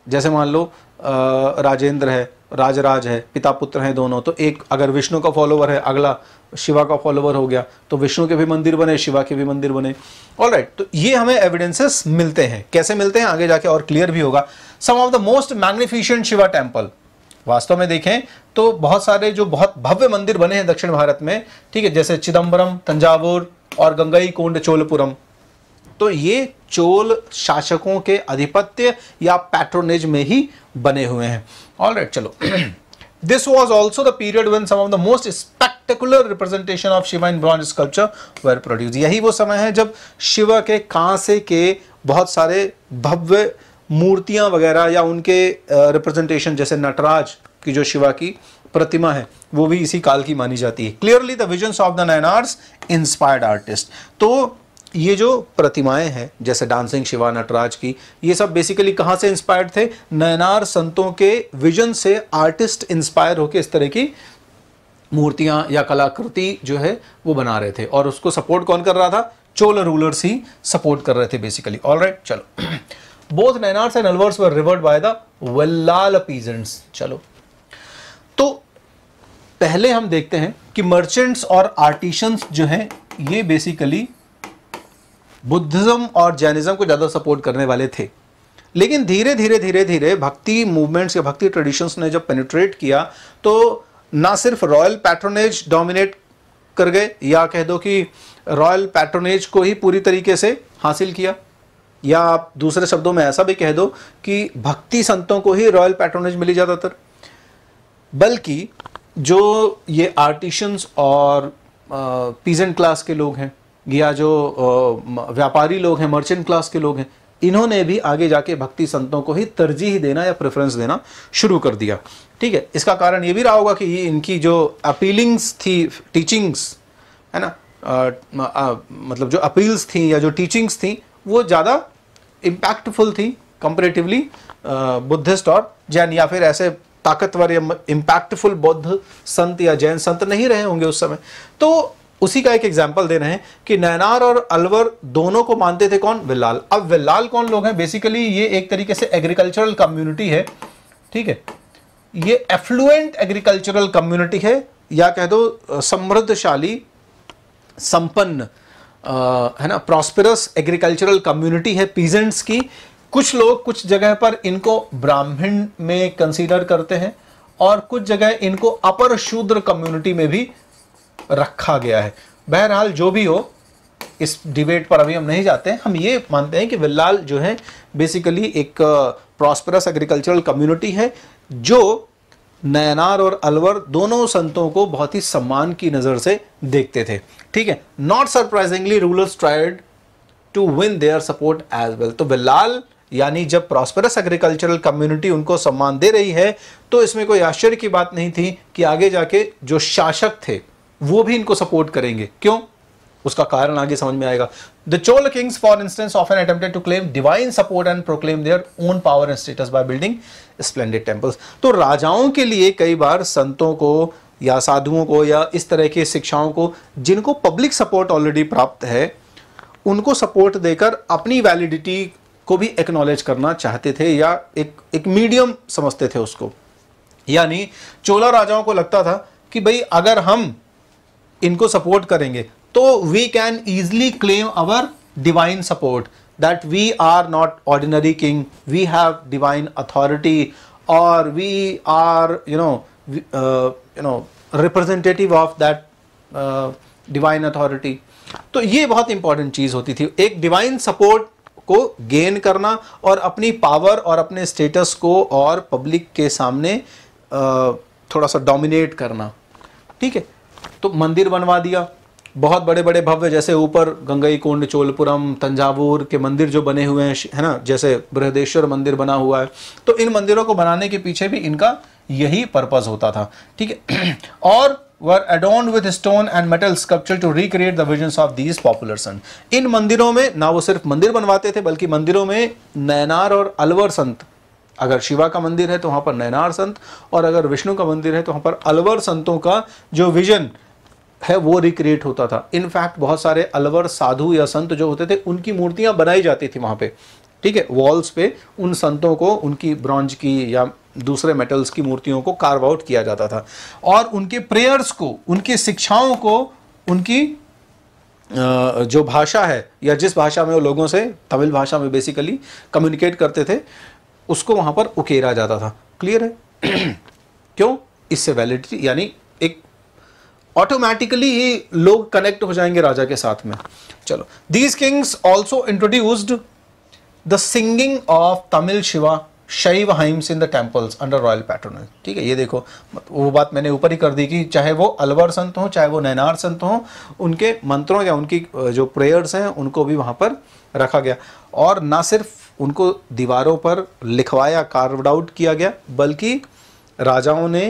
जैसे मान लो राजेंद्र है राजराज है पिता पुत्र हैं दोनों तो एक अगर विष्णु का फॉलोवर है अगला शिवा का फॉलोवर हो गया तो विष्णु के भी मंदिर बने शिवा के भी मंदिर बने ऑल right, तो ये हमें एविडेंसेस मिलते हैं कैसे मिलते हैं आगे जाके और क्लियर भी होगा some of the most magnificent Shiva temple वास्तव में देखें तो बहुत सारे जो बहुत भव्य मंदिर बने हैं दक्षिण भारत में ठीक है जैसे चिदम्बरम तंजावुर और गंगई कोंड चोलपुरम तो ये चोल शासकों के आधिपत्य या पैट्रोनेज में ही बने हुए हैं ऑल राइट चलो this was also the period when some of the most spectacular representation of Shiva in bronze sculpture were produce यही वो समय है जब शिवा के कांसे के बहुत सारे भव्य मूर्तियाँ वगैरह या उनके रिप्रेजेंटेशन जैसे नटराज की जो शिवा की प्रतिमा है वो भी इसी काल की मानी जाती है clearly the visions of the nine arts inspired artist तो ये जो प्रतिमाएं हैं जैसे डांसिंग शिवा नटराज की ये सब बेसिकली कहाँ से इंस्पायर्ड थे नयनार संतों के विजन से आर्टिस्ट इंस्पायर होकर इस तरह की मूर्तियाँ या कलाकृति जो है वो बना रहे थे और उसको सपोर्ट कौन कर रहा था चोल रूलर्स ही सपोर्ट कर रहे थे बेसिकली ऑल राइट right, चलो both Nayanars and Alvars were revered by the Vellala peasants चलो तो पहले हम देखते हैं कि मर्चेंट्स और आर्टिशंस जो हैं ये बेसिकली बुद्धिज्म और जैनिज्म को ज़्यादा सपोर्ट करने वाले थे लेकिन धीरे धीरे धीरे धीरे भक्ति मूवमेंट्स या भक्ति ट्रेडिशंस ने जब पेनिट्रेट किया तो ना सिर्फ रॉयल पैट्रोनेज डोमिनेट कर गए या कह दो कि रॉयल पैट्रोनेज को ही पूरी तरीके से हासिल किया या आप दूसरे शब्दों में ऐसा भी कह दो कि भक्ति संतों को ही रॉयल पैट्रोनेज मिली ज़्यादातर बल्कि जो ये आर्टिशंस और पीजेंट क्लास के लोग हैं या जो व्यापारी लोग हैं मर्चेंट क्लास के लोग हैं इन्होंने भी आगे जाके भक्ति संतों को ही तरजीह देना या प्रेफरेंस देना शुरू कर दिया ठीक है इसका कारण ये भी रहा होगा कि ये इनकी जो अपीलिंग्स थी टीचिंग्स है ना आ, आ, आ, मतलब जो अपील्स थी या जो टीचिंग्स थी वो ज़्यादा इम्पैक्टफुल थी कंपेरेटिवली बुद्धिस्ट और जैन या फिर ऐसे ताकतवर या इम्पैक्टफुल बौद्ध संत या जैन संत नहीं रहे होंगे उस समय तो उसी का एक एग्जाम्पल दे रहे हैं कि नैनार और अलवर दोनों को मानते थे कौन विल्लाल अब विल्लाल कौन लोग हैं बेसिकली ये एक तरीके से एग्रीकल्चरल कम्युनिटी है ठीक है ये एफ्लुएंट एग्रीकल्चरल कम्युनिटी है या कह दो समृद्धशाली संपन्न है ना प्रॉस्पेरस एग्रीकल्चरल कम्युनिटी है पीजेंट्स की कुछ लोग कुछ जगह पर इनको ब्राह्मण में कंसीडर करते हैं और कुछ जगह इनको अपर शूद्र कम्युनिटी में भी रखा गया है बहरहाल जो भी हो इस डिबेट पर अभी हम नहीं जाते हैं हम ये मानते हैं कि विल्लाल जो है बेसिकली एक प्रॉस्परस एग्रीकल्चरल कम्युनिटी है जो नयनार और अलवर दोनों संतों को बहुत ही सम्मान की नज़र से देखते थे ठीक है not surprisingly rulers tried to win their support as well तो बिलाल यानी जब प्रॉस्परस एग्रीकल्चरल कम्युनिटी उनको सम्मान दे रही है तो इसमें कोई आश्चर्य की बात नहीं थी कि आगे जाके जो शासक थे वो भी इनको सपोर्ट करेंगे क्यों उसका कारण आगे समझ में आएगा the Chola kings for instance often attempted to claim divine support and proclaim their own power and status by building splendid temples तो राजाओं के लिए कई बार संतों को या साधुओं को या इस तरह की शिक्षाओं को जिनको पब्लिक सपोर्ट ऑलरेडी प्राप्त है उनको सपोर्ट देकर अपनी वैलिडिटी को भी एक्नॉलेज करना चाहते थे या एक एक मीडियम समझते थे उसको यानी चोला राजाओं को लगता था कि भाई अगर हम इनको सपोर्ट करेंगे तो we can easily claim our divine support that we are not ordinary king we have divine authority और we are you know you know representative of that divine authority तो ये बहुत इंपॉर्टेंट चीज होती थी एक डिवाइन सपोर्ट को gain करना और अपनी पावर और अपने स्टेटस को और पब्लिक के सामने uh, थोड़ा सा डोमिनेट करना ठीक है तो मंदिर बनवा दिया बहुत बड़े बड़े भव्य जैसे ऊपर गंगई कुंड चोलपुरम तंजावुर के मंदिर जो बने हुए हैं है ना जैसे बृहदेश्वर मंदिर बना हुआ है तो इन मंदिरों को बनाने के पीछे भी इनका यही पर्पज होता था ठीक है और were adorn with stone and metal sculpture to recreate the vision of these popular saint इन मंदिरों में ना वो सिर्फ मंदिर बनवाते थे बल्कि मंदिरों में नैनार और अलवर संत अगर शिवा का मंदिर है तो वहां पर नैनार संत और अगर विष्णु का मंदिर है तो वहाँ पर अलवर संतों का जो विजन है वो रिक्रिएट होता था इनफैक्ट बहुत सारे अलवर साधु या संत जो होते थे उनकी मूर्तियाँ बनाई जाती थी वहाँ पे ठीक है वॉल्स पे उन संतों को उनकी ब्रॉन्ज की या दूसरे मेटल्स की मूर्तियों को कार्व आउट किया जाता था और उनके प्रेयर्स को उनकी शिक्षाओं को उनकी जो भाषा है या जिस भाषा में वो लोगों से तमिल भाषा में बेसिकली कम्युनिकेट करते थे उसको वहाँ पर उकेरा जाता था क्लियर है क्यों इससे वैलिडिटी यानी एक ऑटोमेटिकली ही लोग कनेक्ट हो जाएंगे राजा के साथ में चलो these kings also introduced the singing of Tamil Shiva Shaiva hymns in the temples under royal pattern ठीक है ये देखो वो बात मैंने ऊपर ही कर दी कि चाहे वो अलवर संत हों चाहे वो नैनार संत हों उनके मंत्रों या उनकी जो प्रेयर्स हैं उनको भी वहाँ पर रखा गया और ना सिर्फ उनको दीवारों पर लिखवाया कार्वड आउट किया गया बल्कि राजाओं ने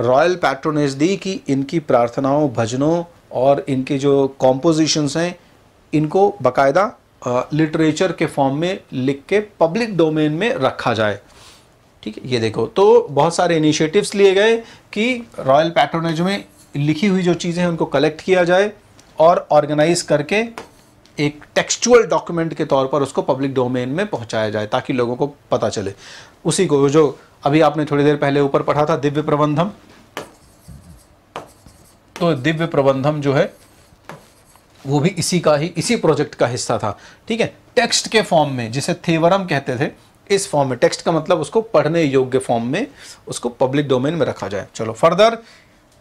रॉयल पैट्रोनेज दी कि इनकी प्रार्थनाओं भजनों और इनके जो कॉम्पोजिशंस हैं इनको बकायदा लिटरेचर के फॉर्म में लिख के पब्लिक डोमेन में रखा जाए ठीक है ये देखो तो बहुत सारे इनिशिएटिव्स लिए गए कि रॉयल पैट्रोनेज में लिखी हुई जो चीज़ें हैं उनको कलेक्ट किया जाए और ऑर्गेनाइज करके एक टेक्सचुअल डॉक्यूमेंट के तौर पर उसको पब्लिक डोमेन में पहुंचाया जाए ताकि लोगों को पता चले उसी को जो अभी आपने थोड़ी देर पहले ऊपर पढ़ा था दिव्य प्रबंधम तो दिव्य प्रबंधम जो है वो भी इसी का ही इसी प्रोजेक्ट का हिस्सा था ठीक है टेक्स्ट के फॉर्म में जिसे थेवरम कहते थे इस फॉर्म में टेक्स्ट का मतलब उसको पढ़ने योग्य फॉर्म में उसको पब्लिक डोमेन में रखा जाए चलो फर्दर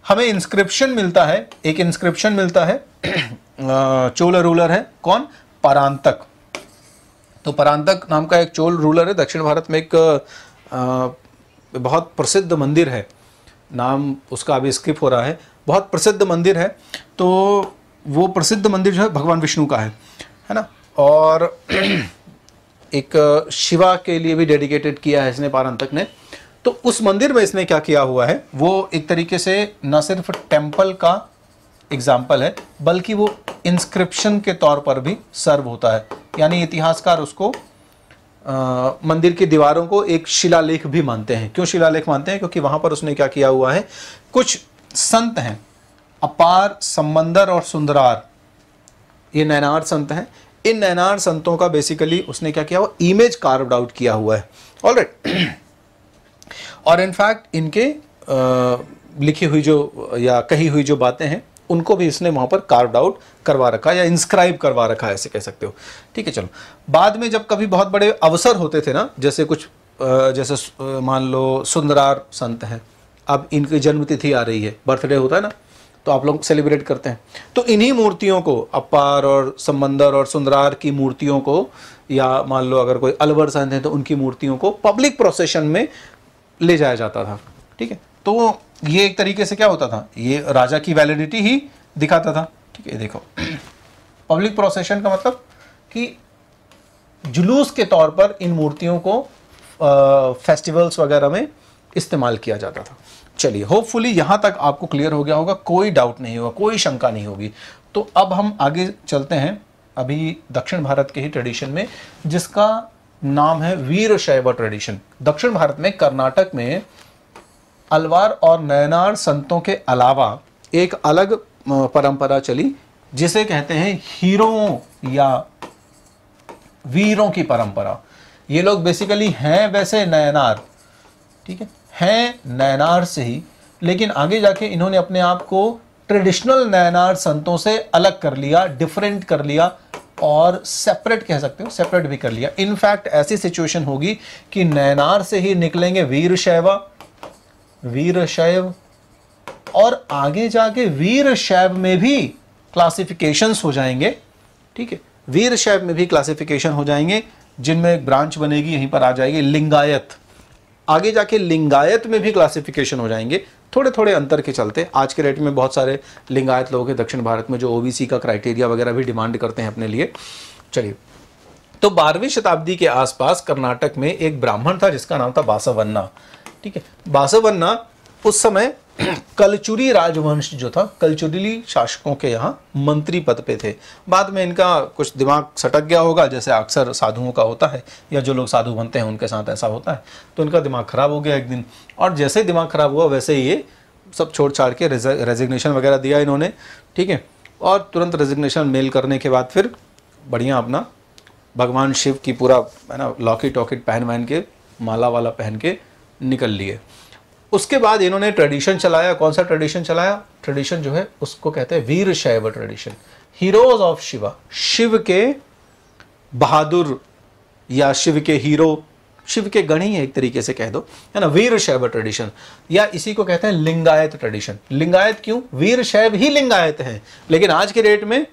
हमें इंस्क्रिप्शन मिलता है एक इंस्क्रिप्शन मिलता है चोल रूलर है कौन परांतक तो परांतक नाम का एक चोल रूलर है दक्षिण भारत में एक बहुत प्रसिद्ध मंदिर है नाम उसका अभी स्किप हो रहा है बहुत प्रसिद्ध मंदिर है तो वो प्रसिद्ध मंदिर जो है भगवान विष्णु का है है ना और एक शिवा के लिए भी डेडिकेटेड किया है इसने पारंतक ने तो उस मंदिर में इसने क्या किया हुआ है वो एक तरीके से न सिर्फ टेम्पल का एग्जाम्पल है बल्कि वो इंस्क्रिप्शन के तौर पर भी सर्व होता है यानी इतिहासकार उसको मंदिर की दीवारों को एक शिलालेख भी मानते हैं क्यों शिलालेख मानते हैं क्योंकि वहां पर उसने क्या किया हुआ है कुछ संत हैं अपार संबंदर और सुंदरार ये नैनार संत हैं इन नैनार संतों का बेसिकली उसने क्या किया हुआ इमेज कार्व आउट किया हुआ है ऑल right. और इनफैक्ट इनके आ, लिखी हुई जो या कही हुई जो बातें हैं उनको भी इसने वहां पर कार्ड आउट करवा रखा या इंस्क्राइब करवा रखा है ऐसे कह सकते हो ठीक है चलो बाद में जब कभी बहुत बड़े अवसर होते थे ना जैसे कुछ जैसे मान लो सुंदरार संत हैं अब इनकी जन्मतिथि आ रही है बर्थडे होता है ना तो आप लोग सेलिब्रेट करते हैं तो इन्हीं मूर्तियों को अपार और समंदर और सुंदरार की मूर्तियों को या मान लो अगर कोई अलवर संत है तो उनकी मूर्तियों को पब्लिक प्रोसेशन में ले जाया जाता था ठीक है तो ये एक तरीके से क्या होता था ये राजा की वैलिडिटी ही दिखाता था ठीक है देखो पब्लिक प्रोसेशन का मतलब कि जुलूस के तौर पर इन मूर्तियों को फेस्टिवल्स वगैरह में इस्तेमाल किया जाता था चलिए होपफुली यहाँ तक आपको क्लियर हो गया होगा कोई डाउट नहीं होगा कोई शंका नहीं होगी तो अब हम आगे चलते हैं अभी दक्षिण भारत के ही ट्रेडिशन में जिसका नाम है वीर शैव ट्रेडिशन दक्षिण भारत में कर्नाटक में अलवार और नयनार संतों के अलावा एक अलग परंपरा चली जिसे कहते हैं हीरों या वीरों की परंपरा ये लोग बेसिकली हैं वैसे नयनार ठीक है हैं नयनार से ही लेकिन आगे जाके इन्होंने अपने आप को ट्रेडिशनल नयनार संतों से अलग कर लिया डिफरेंट कर लिया और सेपरेट कह सकते हो सेपरेट भी कर लिया इनफैक्ट ऐसी सिचुएशन होगी कि नयनार से ही निकलेंगे वीर शैवा शैव और आगे जाके वीर शैव में भी क्लासिफिकेशंस हो जाएंगे ठीक है वीर शैव में भी क्लासिफिकेशन हो जाएंगे जिनमें एक ब्रांच बनेगी यहीं पर आ जाएगी लिंगायत आगे जाके लिंगायत में भी क्लासिफिकेशन हो जाएंगे थोड़े थोड़े अंतर के चलते आज के रेट में बहुत सारे लिंगायत लोग हैं दक्षिण भारत में जो ओबीसी का क्राइटेरिया वगैरह भी डिमांड करते हैं अपने लिए चलिए तो बारहवीं शताब्दी के आसपास कर्नाटक में एक ब्राह्मण था जिसका नाम था बासवन्ना ठीक है बासवन्ना उस समय कलचुरी राजवंश जो था कलचुरी शासकों के यहाँ मंत्री पद पे थे बाद में इनका कुछ दिमाग सटक गया होगा जैसे अक्सर साधुओं का होता है या जो लोग साधु बनते हैं उनके साथ ऐसा होता है तो इनका दिमाग खराब हो गया एक दिन और जैसे ही दिमाग खराब हुआ वैसे ये सब छोड़ छाड़ के रेजिग्नेशन वगैरह दिया इन्होंने ठीक है और तुरंत रेजिग्नेशन मेल करने के बाद फिर बढ़िया अपना भगवान शिव की पूरा है ना लॉकेट वॉकेट पहन वहन के माला वाला पहन के निकल लिए उसके बाद इन्होंने ट्रेडिशन चलाया कौन सा ट्रेडिशन चलाया ट्रेडिशन जो है उसको कहते हैं Vira Shaiva tradition heroes of Shiva Shiva के बहादुर या शिव के हीरो शिव के गण ही एक तरीके से कह दो है ना वीर शैव ट्रेडिशन या इसी को कहते हैं लिंगायत ट्रेडिशन लिंगायत क्यों वीर शैव ही लिंगायत है लेकिन आज के डेट में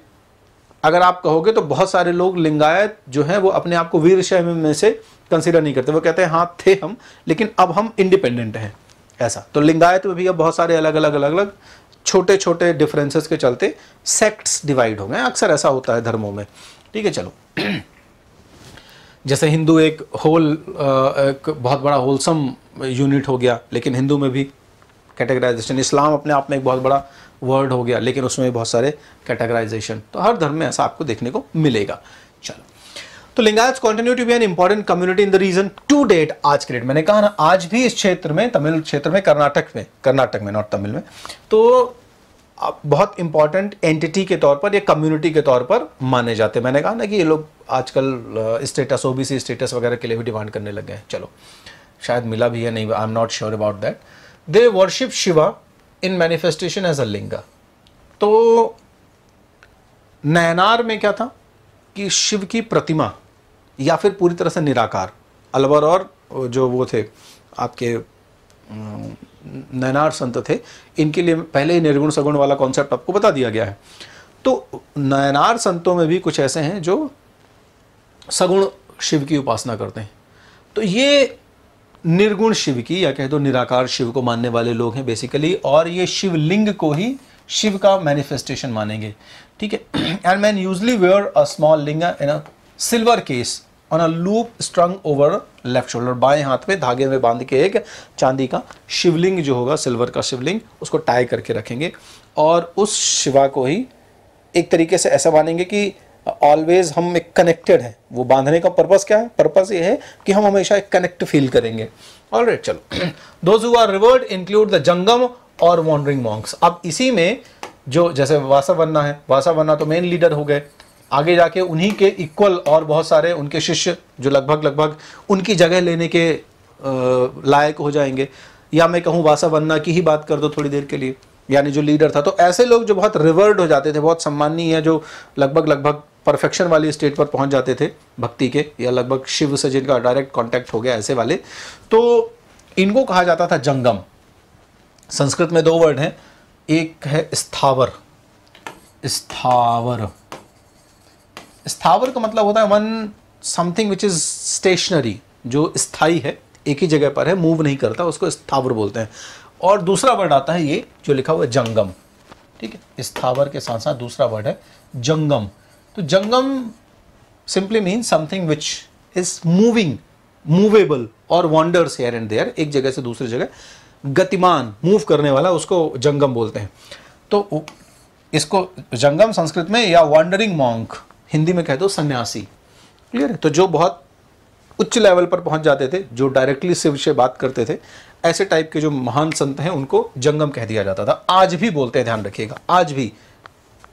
अगर आप कहोगे तो बहुत सारे लोग लिंगायत जो है वो अपने आप को वीर शैव में से कंसिडर नहीं करते वो कहते हैं हाँ थे हम लेकिन अब हम इंडिपेंडेंट हैं ऐसा तो लिंगायत में भी अब बहुत सारे अलग अलग अलग अलग छोटे छोटे डिफरेंसेस के चलते सेक्ट्स डिवाइड हो गए अक्सर ऐसा होता है धर्मों में ठीक है चलो जैसे हिंदू एक होल एक बहुत बड़ा होलसम यूनिट हो गया लेकिन हिंदू में भी कैटेगराइजेशन इस्लाम अपने आप में एक बहुत बड़ा वर्ड हो गया लेकिन उसमें बहुत सारे कैटेगराइजेशन तो हर धर्म में ऐसा आपको देखने को मिलेगा चलो तो Lingayat continue to be an important community in the region to date आज के डेट मैंने कहा ना आज भी इस क्षेत्र में तमिल क्षेत्र में कर्नाटक में कर्नाटक में नॉर्थ तमिल में तो बहुत इंपॉर्टेंट एंटिटी के तौर पर या कम्युनिटी के तौर पर माने जाते हैं मैंने कहा ना कि ये लोग आजकल स्टेटस ओ बी स्टेटस वगैरह के लिए भी डिमांड करने लग गए हैं चलो शायद मिला भी है नहीं I am not sure about that they worship Shiva in manifestation as a linga तो नैनार में क्या था कि शिव की प्रतिमा या फिर पूरी तरह से निराकार अलवर और जो वो थे आपके नैनार संत थे इनके लिए पहले ही निर्गुण सगुण वाला कॉन्सेप्ट आपको बता दिया गया है तो नयनार संतों में भी कुछ ऐसे हैं जो सगुण शिव की उपासना करते हैं तो ये निर्गुण शिव की या कह दो निराकार शिव को मानने वाले लोग हैं बेसिकली और ये शिवलिंग को ही शिव का मैनिफेस्टेशन मानेंगे ठीक है and man usually wear a small linga in a silver case on a loop strung over left shoulder बाएं हाथ में धागे में बांध के एक चांदी का शिवलिंग जो होगा सिल्वर का शिवलिंग उसको टाई करके रखेंगे और उस शिवा को ही एक तरीके से ऐसा मानेंगे कि ऑलवेज हम एक कनेक्टेड हैं वो बांधने का पर्पज क्या है पर्पज ये है कि हम हमेशा एक कनेक्ट फील करेंगे ऑल राइट right, चलो those who are revered include the Jangam और वॉन्डरिंग मॉन्क्स अब इसी में जो जैसे वासा बनना है वासा बनना तो मेन लीडर हो गए आगे जाके उन्हीं के इक्वल और बहुत सारे उनके शिष्य जो लगभग लगभग उनकी जगह लेने के लायक हो जाएंगे या मैं कहूँ वासा बनना की ही बात कर दो थोड़ी देर के लिए यानी जो लीडर था तो ऐसे लोग जो बहुत रिवर्ड हो जाते थे बहुत सम्माननीय जो लगभग लगभग परफेक्शन वाली स्टेट पर पहुंच जाते थे भक्ति के या लगभग शिव से जिनका डायरेक्ट कांटेक्ट हो गया ऐसे वाले तो इनको कहा जाता था जंगम संस्कृत में दो वर्ड हैं एक है स्थावर स्थावर स्थावर का मतलब होता है one something which is stationary जो स्थाई है एक ही जगह पर है मूव नहीं करता उसको स्थावर बोलते हैं और दूसरा वर्ड आता है ये जो लिखा हुआ है जंगम ठीक है स्थावर के साथ साथ दूसरा वर्ड है जंगम तो Jangam simply mean something which is moving movable और वॉन्डर्स हेयर एंड देयर एक जगह से दूसरी जगह गतिमान मूव करने वाला उसको जंगम बोलते हैं तो इसको जंगम संस्कृत में या वॉन्डरिंग मॉन्क हिंदी में कह दो तो सन्यासी क्लियर है तो जो बहुत उच्च लेवल पर पहुंच जाते थे जो डायरेक्टली शिव से बात करते थे ऐसे टाइप के जो महान संत हैं उनको जंगम कह दिया जाता था आज भी बोलते हैं ध्यान रखिएगा आज भी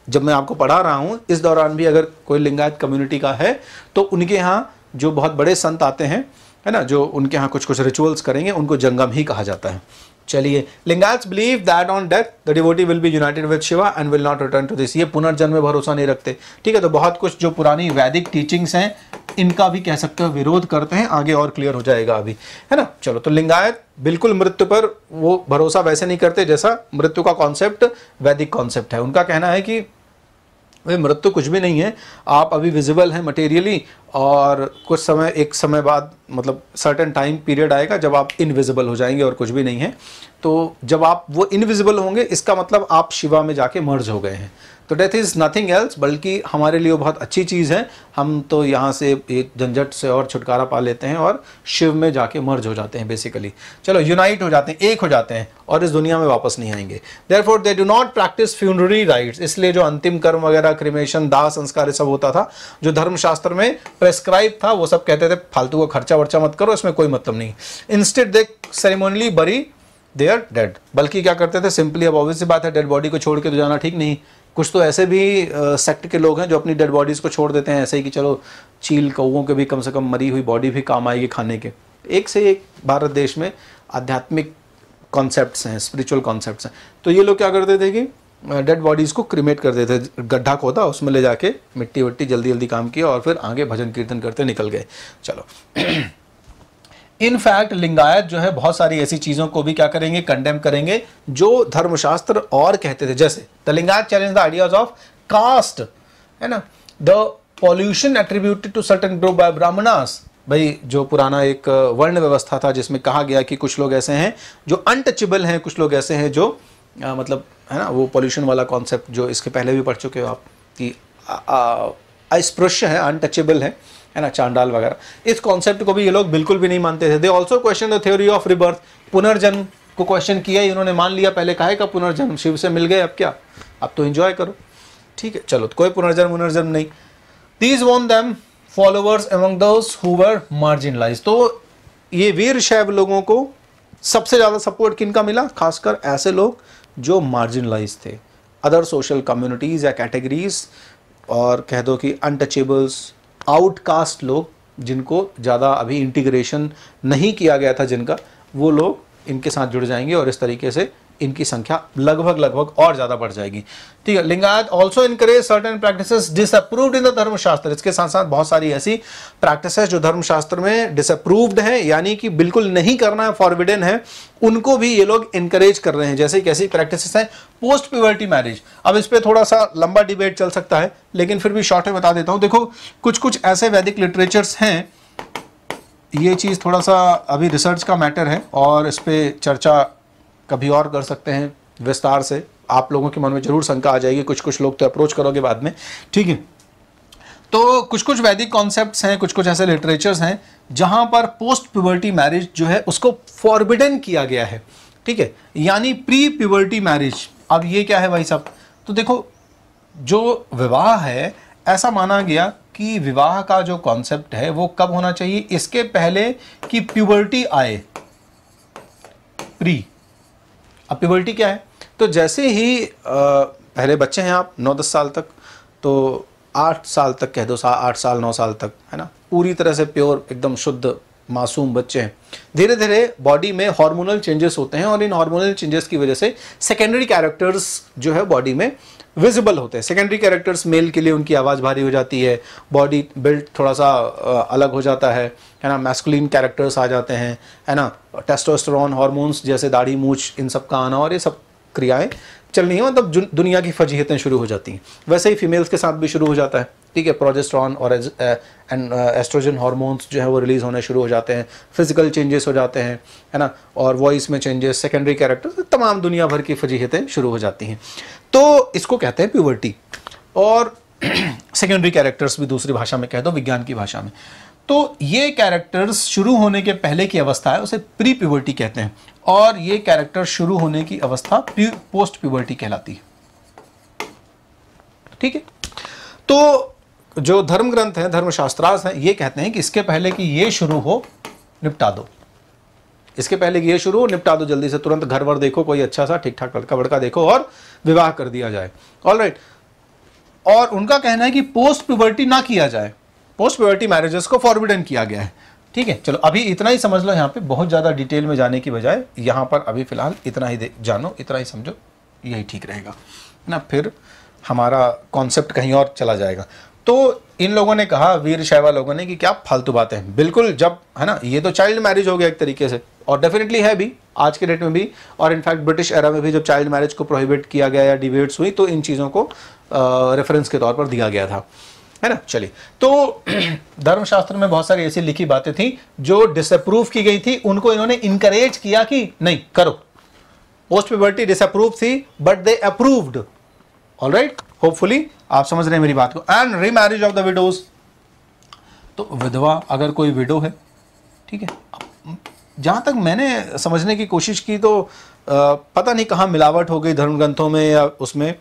जब मैं आपको पढ़ा रहा हूँ इस दौरान भी अगर कोई लिंगायत कम्युनिटी का है तो उनके यहाँ जो बहुत बड़े संत आते हैं है ना जो उनके यहाँ कुछ कुछ रिचुअल्स करेंगे उनको जंगम ही कहा जाता है चलिए Lingayat believe that on death the devotee will be united with Shiva and will not return to this ये पुनर्जन्म में भरोसा नहीं रखते ठीक है तो बहुत कुछ जो पुरानी वैदिक टीचिंग्स हैं इनका भी कह सकते हो विरोध करते हैं आगे और क्लियर हो जाएगा अभी है ना चलो तो लिंगायत बिल्कुल मृत्यु पर वो भरोसा वैसे नहीं करते जैसा मृत्यु का कॉन्सेप्ट वैदिक कॉन्सेप्ट है उनका कहना है कि मृत मृत्यु तो कुछ भी नहीं है आप अभी विजिबल हैं मटेरियली और कुछ समय एक समय बाद मतलब सर्टेन टाइम पीरियड आएगा जब आप इनविजिबल हो जाएंगे और कुछ भी नहीं है तो जब आप वो इनविजिबल होंगे इसका मतलब आप शिवा में जाके मर्ज हो गए हैं तो डेथ इज़ नथिंग एल्स बल्कि हमारे लिए बहुत अच्छी चीज़ है हम तो यहाँ से एक झंझट से और छुटकारा पा लेते हैं और शिव में जाके मर्ज हो जाते हैं बेसिकली चलो यूनाइट हो जाते हैं एक हो जाते हैं और इस दुनिया में वापस नहीं आएंगे therefore they do not practise funerary rites इसलिए जो अंतिम कर्म वगैरह क्रिमेशन दाह संस्कार सब होता था जो धर्मशास्त्र में प्रेस्क्राइब था वो सब कहते थे फालतू का खर्चा वर्चा मत करो इसमें कोई मतलब नहीं इंस्टेड दे सेरेमोनली बरी दे आर डेड बल्कि क्या करते थे सिंपली अब ऑब्वियस बात है डेड बॉडी को छोड़ के तो जाना ठीक नहीं कुछ तो ऐसे भी सेक्ट के लोग हैं जो अपनी डेड बॉडीज़ को छोड़ देते हैं ऐसे ही कि चलो चील कौओं के भी कम से कम मरी हुई बॉडी भी काम आएगी खाने के एक से एक भारत देश में आध्यात्मिक कॉन्सेप्ट्स हैं स्पिरिचुअल कॉन्सेप्ट्स हैं तो ये लोग क्या करते थे कि डेड बॉडीज़ को क्रिमेट कर देते गड्ढा खोदा उसमें ले जाके मिट्टी वट्टी जल्दी जल्दी काम किया और फिर आगे भजन कीर्तन करते निकल गए चलो इनफैक्ट लिंगायत जो है बहुत सारी ऐसी चीज़ों को भी क्या करेंगे कंडेम करेंगे जो धर्मशास्त्र और कहते थे जैसे the Lingayat challenge the ideas of caste है ना the pollution attributed to certain group by Brahmanas भाई जो पुराना एक वर्ण व्यवस्था था जिसमें कहा गया कि कुछ लोग ऐसे हैं जो अनटचेबल हैं कुछ लोग ऐसे हैं जो आ, मतलब है ना वो पॉल्यूशन वाला कॉन्सेप्ट जो इसके पहले भी पढ़ चुके हो आप कि अस्पृश्य है अनटचेबल है है ना चांडाल वगैरह इस कॉन्सेप्ट को भी ये लोग बिल्कुल भी नहीं मानते थे they also question the theory of rebirth पुनर्जन्म को क्वेश्चन किया इन्होंने मान लिया पहले कहा का पुनर्जन्म शिव से मिल गए अब क्या अब तो इंजॉय करो ठीक है चलो कोई पुनर्जन्म पुनर्जन्म नहीं these won them followers among those who're marginalise तो ये वीर शैव लोगों को सबसे ज़्यादा सपोर्ट किन का मिला खासकर ऐसे लोग जो मार्जिनलाइज थे अदर सोशल कम्युनिटीज़ या कैटेगरीज और कह दो कि अनटचेबल्स आउटकास्ट लोग जिनको ज़्यादा अभी इंटीग्रेशन नहीं किया गया था जिनका वो लोग इनके साथ जुड़ जाएंगे और इस तरीके से इनकी संख्या लगभग लगभग और ज़्यादा बढ़ जाएगी ठीक है Lingayat also encourage certain practices disapproved in the Dharmashastra इसके साथ साथ बहुत सारी ऐसी प्रैक्टिसेस जो धर्मशास्त्र में डिसअप्रूव्ड है यानी कि बिल्कुल नहीं करना है फॉरविडन है उनको भी ये लोग इनकरेज कर रहे हैं जैसे कैसी प्रैक्टिसेस हैं पोस्ट प्यवर्टी मैरिज अब इस पर थोड़ा सा लंबा डिबेट चल सकता है लेकिन फिर भी शॉर्ट में बता देता हूँ देखो कुछ कुछ ऐसे वैदिक लिटरेचर्स हैं ये चीज़ थोड़ा सा अभी रिसर्च का मैटर है और इस पर चर्चा कभी और कर सकते हैं विस्तार से आप लोगों के मन में जरूर शंका आ जाएगी कुछ कुछ लोग तो अप्रोच करोगे बाद में ठीक है तो कुछ कुछ वैदिक कॉन्सेप्ट्स हैं कुछ कुछ ऐसे लिटरेचर्स हैं जहाँ पर पोस्ट प्यवर्टी मैरिज जो है उसको फॉरबिडन किया गया है ठीक है यानी प्री प्यवर्टी मैरिज अब ये क्या है भाई साहब तो देखो जो विवाह है ऐसा माना गया कि विवाह का जो कॉन्सेप्ट है वो कब होना चाहिए इसके पहले कि प्यवर्टी आए प्री अब प्यूबर्टी क्या है तो जैसे ही पहले बच्चे हैं आप नौ दस साल तक तो आठ साल तक कह दो सा आठ साल नौ साल तक है ना पूरी तरह से प्योर एकदम शुद्ध मासूम बच्चे हैं धीरे धीरे बॉडी में हार्मोनल चेंजेस होते हैं और इन हार्मोनल चेंजेस की वजह से सेकेंडरी कैरेक्टर्स जो है बॉडी में विजिबल होते हैं सेकेंडरी कैरेक्टर्स मेल के लिए उनकी आवाज़ भारी हो जाती है बॉडी बिल्ड थोड़ा सा अलग हो जाता है है ना मैस्कुलिन कैरेक्टर्स आ जाते हैं है ना टेस्टोस्टेरोन हार्मोन्स जैसे दाढ़ी मूछ इन सब का आना और ये सब क्रियाएं चल रही हैं मतलब दुनिया की फजीहतें शुरू हो जाती हैं वैसे ही फीमेल्स के साथ भी शुरू हो जाता है ठीक है प्रोजेस्ट्रॉन और एंड एस्ट्रोजन हार्मोन्स जो है वो रिलीज़ होने शुरू हो जाते हैं फिजिकल चेंजेस हो जाते हैं है ना और वॉइस में चेंजेस सेकेंडरी कैरेक्टर तमाम दुनिया भर की फजीहतें शुरू हो जाती हैं तो इसको कहते हैं प्यूबर्टी और सेकेंडरी कैरेक्टर्स भी दूसरी भाषा में कह दो विज्ञान की भाषा में तो ये कैरेक्टर्स शुरू होने के पहले की अवस्था है उसे प्री प्यूबर्टी कहते हैं और ये कैरेक्टर शुरू होने की अवस्था पोस्ट प्यूबर्टी कहलाती है ठीक है तो जो धर्म ग्रंथ हैं धर्मशास्त्रार्थ हैं ये कहते हैं कि इसके पहले कि ये शुरू हो निपटा दो इसके पहले कि ये शुरू हो निपटा दो जल्दी से तुरंत घर वर देखो कोई अच्छा सा ठीक ठाक लड़का वड़का देखो और विवाह कर दिया जाए ऑल right. और उनका कहना है कि पोस्ट प्यवर्टी ना किया जाए पोस्ट प्यवर्टी मैरिजेस को फॉरविडन किया गया है ठीक है चलो अभी इतना ही समझ लो यहाँ पे बहुत ज़्यादा डिटेल में जाने की बजाय यहाँ पर अभी फिलहाल इतना ही जानो इतना ही समझो यही ठीक रहेगा ना फिर हमारा कॉन्सेप्ट कहीं और चला जाएगा तो इन लोगों ने कहा वीर शैवा लोगों ने कि क्या फालतू बातें हैं बिल्कुल जब है ना ये तो चाइल्ड मैरिज हो गया एक तरीके से और डेफिनेटली है भी आज के डेट में भी और इनफैक्ट ब्रिटिश एरा में भी जब चाइल्ड मैरिज को प्रोहिबिट किया गया या डिबेट्स हुई तो इन चीज़ों को रेफरेंस के तौर पर दिया गया था है ना चलिए तो धर्मशास्त्र में बहुत सारी ऐसी लिखी बातें थी जो डिसअप्रूव की गई थी उनको इन्होंने इनकरेज किया कि नहीं करो पोस्ट प्यूबर्टी डिसअप्रूव थी but they approved all right hopefully आप समझ रहे हैं मेरी बात को and remarriage of the widows तो विधवा अगर कोई विडो है ठीक है हम्म, जहाँ तक मैंने समझने की कोशिश की तो आ, पता नहीं कहाँ मिलावट हो गई धर्म ग्रंथों में या उसमें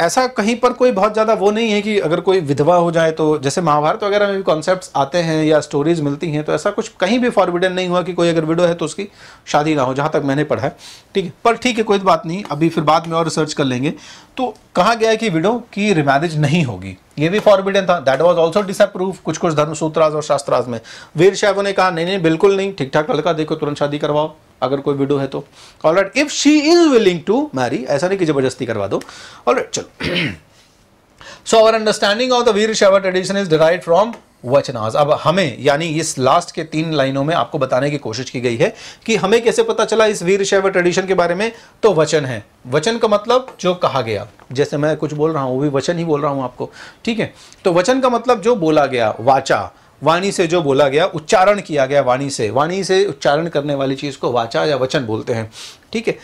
ऐसा कहीं पर कोई बहुत ज़्यादा वो नहीं है कि अगर कोई विधवा हो जाए तो जैसे महाभारत वगैरह में भी कॉन्सेप्ट आते हैं या स्टोरीज मिलती हैं तो ऐसा कुछ कहीं भी फॉरविडन नहीं हुआ कि कोई अगर विडो है तो उसकी शादी ना हो जहाँ तक मैंने पढ़ा है ठीक है पर ठीक है कोई बात नहीं अभी फिर बाद में और रिसर्च कर लेंगे तो कहा गया है कि विडो की रिमैरिज नहीं होगी ये भी फॉरविडन था दैट वॉज ऑल्सो डिसअप्रूव कुछ कुछ धर्मसूत्राज और शास्त्राज में वीर शैवों ने कहा नहीं नहीं बिल्कुल नहीं ठीक ठाक लड़का देखो तुरंत शादी करवाओ अगर कोई विडो है तो all right if she is willing to marry ऐसा नहीं कि जबरदस्ती करवा दो ऑल राइट चलो so our understanding of the Vira Shaiva tradition is derive from vachanas अब हमें यानी इस लास्ट के तीन लाइनों में आपको बताने की कोशिश की गई है कि हमें कैसे पता चला इस वीर शैव ट्रेडिशन के बारे में तो वचन है वचन का मतलब जो कहा गया जैसे मैं कुछ बोल रहा हूँ वो भी वचन ही बोल रहा हूँ आपको ठीक है तो वचन का मतलब जो बोला गया वाचा वाणी से जो बोला गया उच्चारण किया गया वाणी से वाणी से उच्चारण करने वाली चीज़ को वाचा या वचन बोलते हैं ठीक है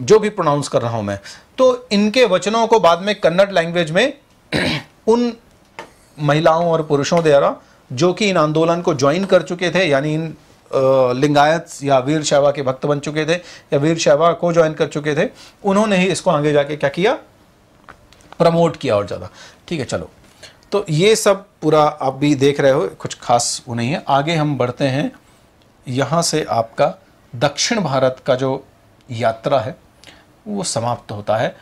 जो भी प्रोनाउंस कर रहा हूँ मैं तो इनके वचनों को बाद में कन्नड़ लैंग्वेज में उन महिलाओं और पुरुषों द्वारा जो कि इन आंदोलन को ज्वाइन कर चुके थे यानी इन लिंगायत या वीर शैवा के भक्त बन चुके थे या वीर शैवा को ज्वाइन कर चुके थे उन्होंने ही इसको आगे जाके क्या किया प्रमोट किया और ज़्यादा ठीक है चलो तो ये सब पूरा आप भी देख रहे हो कुछ खास वो नहीं है आगे हम बढ़ते हैं यहाँ से आपका दक्षिण भारत का जो यात्रा है वो समाप्त होता है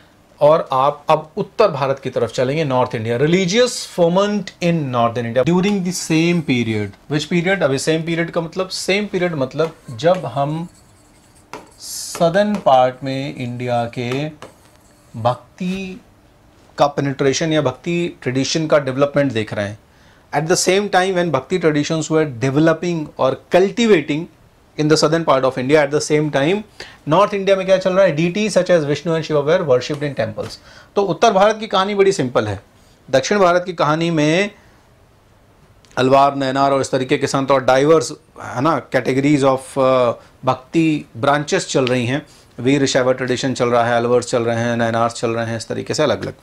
और आप अब उत्तर भारत की तरफ चलेंगे north India religious foment in north India during the same period which period अभी सेम पीरियड का मतलब सेम पीरियड मतलब जब हम सदर्न पार्ट में इंडिया के भक्ति का पेनिट्रेशन या भक्ति ट्रेडिशन का डेवलपमेंट देख रहे हैं at the same time when bhakti traditions were developing और cultivating in the southern part of India at the same time north India में क्या चल रहा है deity such as Vishnu and Shiva were worshipped in temples तो उत्तर भारत की कहानी बड़ी सिंपल है दक्षिण भारत की कहानी में अलवार नैनार और इस तरीके के साथ और डाइवर्स है ना कैटेगरीज ऑफ भक्ति ब्रांचेस चल रही हैं वीर शैवर ट्रेडिशन चल रहा है अलवर्स चल रहे हैं नैनार्स चल रहे हैं इस तरीके से अलग अलग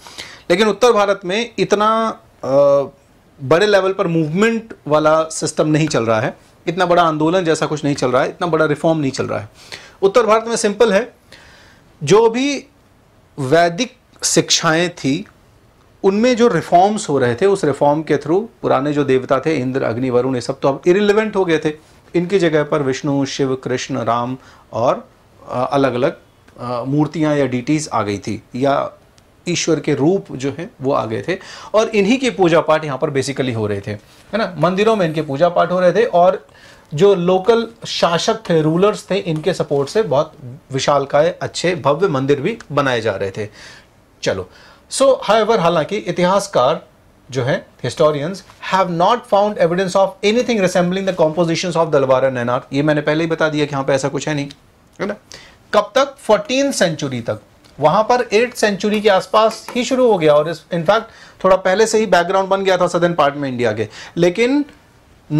लेकिन उत्तर भारत में इतना uh, बड़े लेवल पर मूवमेंट वाला सिस्टम नहीं चल रहा है इतना बड़ा आंदोलन जैसा कुछ नहीं चल रहा है इतना बड़ा रिफॉर्म नहीं चल रहा है उत्तर भारत में सिंपल है जो भी वैदिक शिक्षाएं थी उनमें जो रिफॉर्म्स हो रहे थे उस रिफॉर्म के थ्रू पुराने जो देवता थे इंद्र अग्नि वरुण ये सब तो अब इरिलेवेंट हो गए थे इनकी जगह पर विष्णु शिव कृष्ण राम और अलग अलग मूर्तियाँ या डीटीज आ गई थी या ईश्वर के रूप जो है वो आ गए थे और इन्हीं के पूजा पाठ यहाँ पर बेसिकली हो रहे थे है ना मंदिरों में इनके पूजा पाठ हो रहे थे और जो लोकल शासक थे रूलर्स थे इनके सपोर्ट से बहुत विशालकाय अच्छे भव्य मंदिर भी बनाए जा रहे थे चलो सो हाईवर हालांकि इतिहासकार जो है historians have not found evidence of anything resembling the composition of दलवारा नैनार ये मैंने पहले ही बता दिया कि यहाँ पर ऐसा कुछ है नहीं है ना कब तक फोर्टीन सेंचुरी तक वहां पर एट सेंचुरी के आसपास ही शुरू हो गया और इनफैक्ट थोड़ा पहले से ही बैकग्राउंड बन गया था सदर्न पार्ट में इंडिया के लेकिन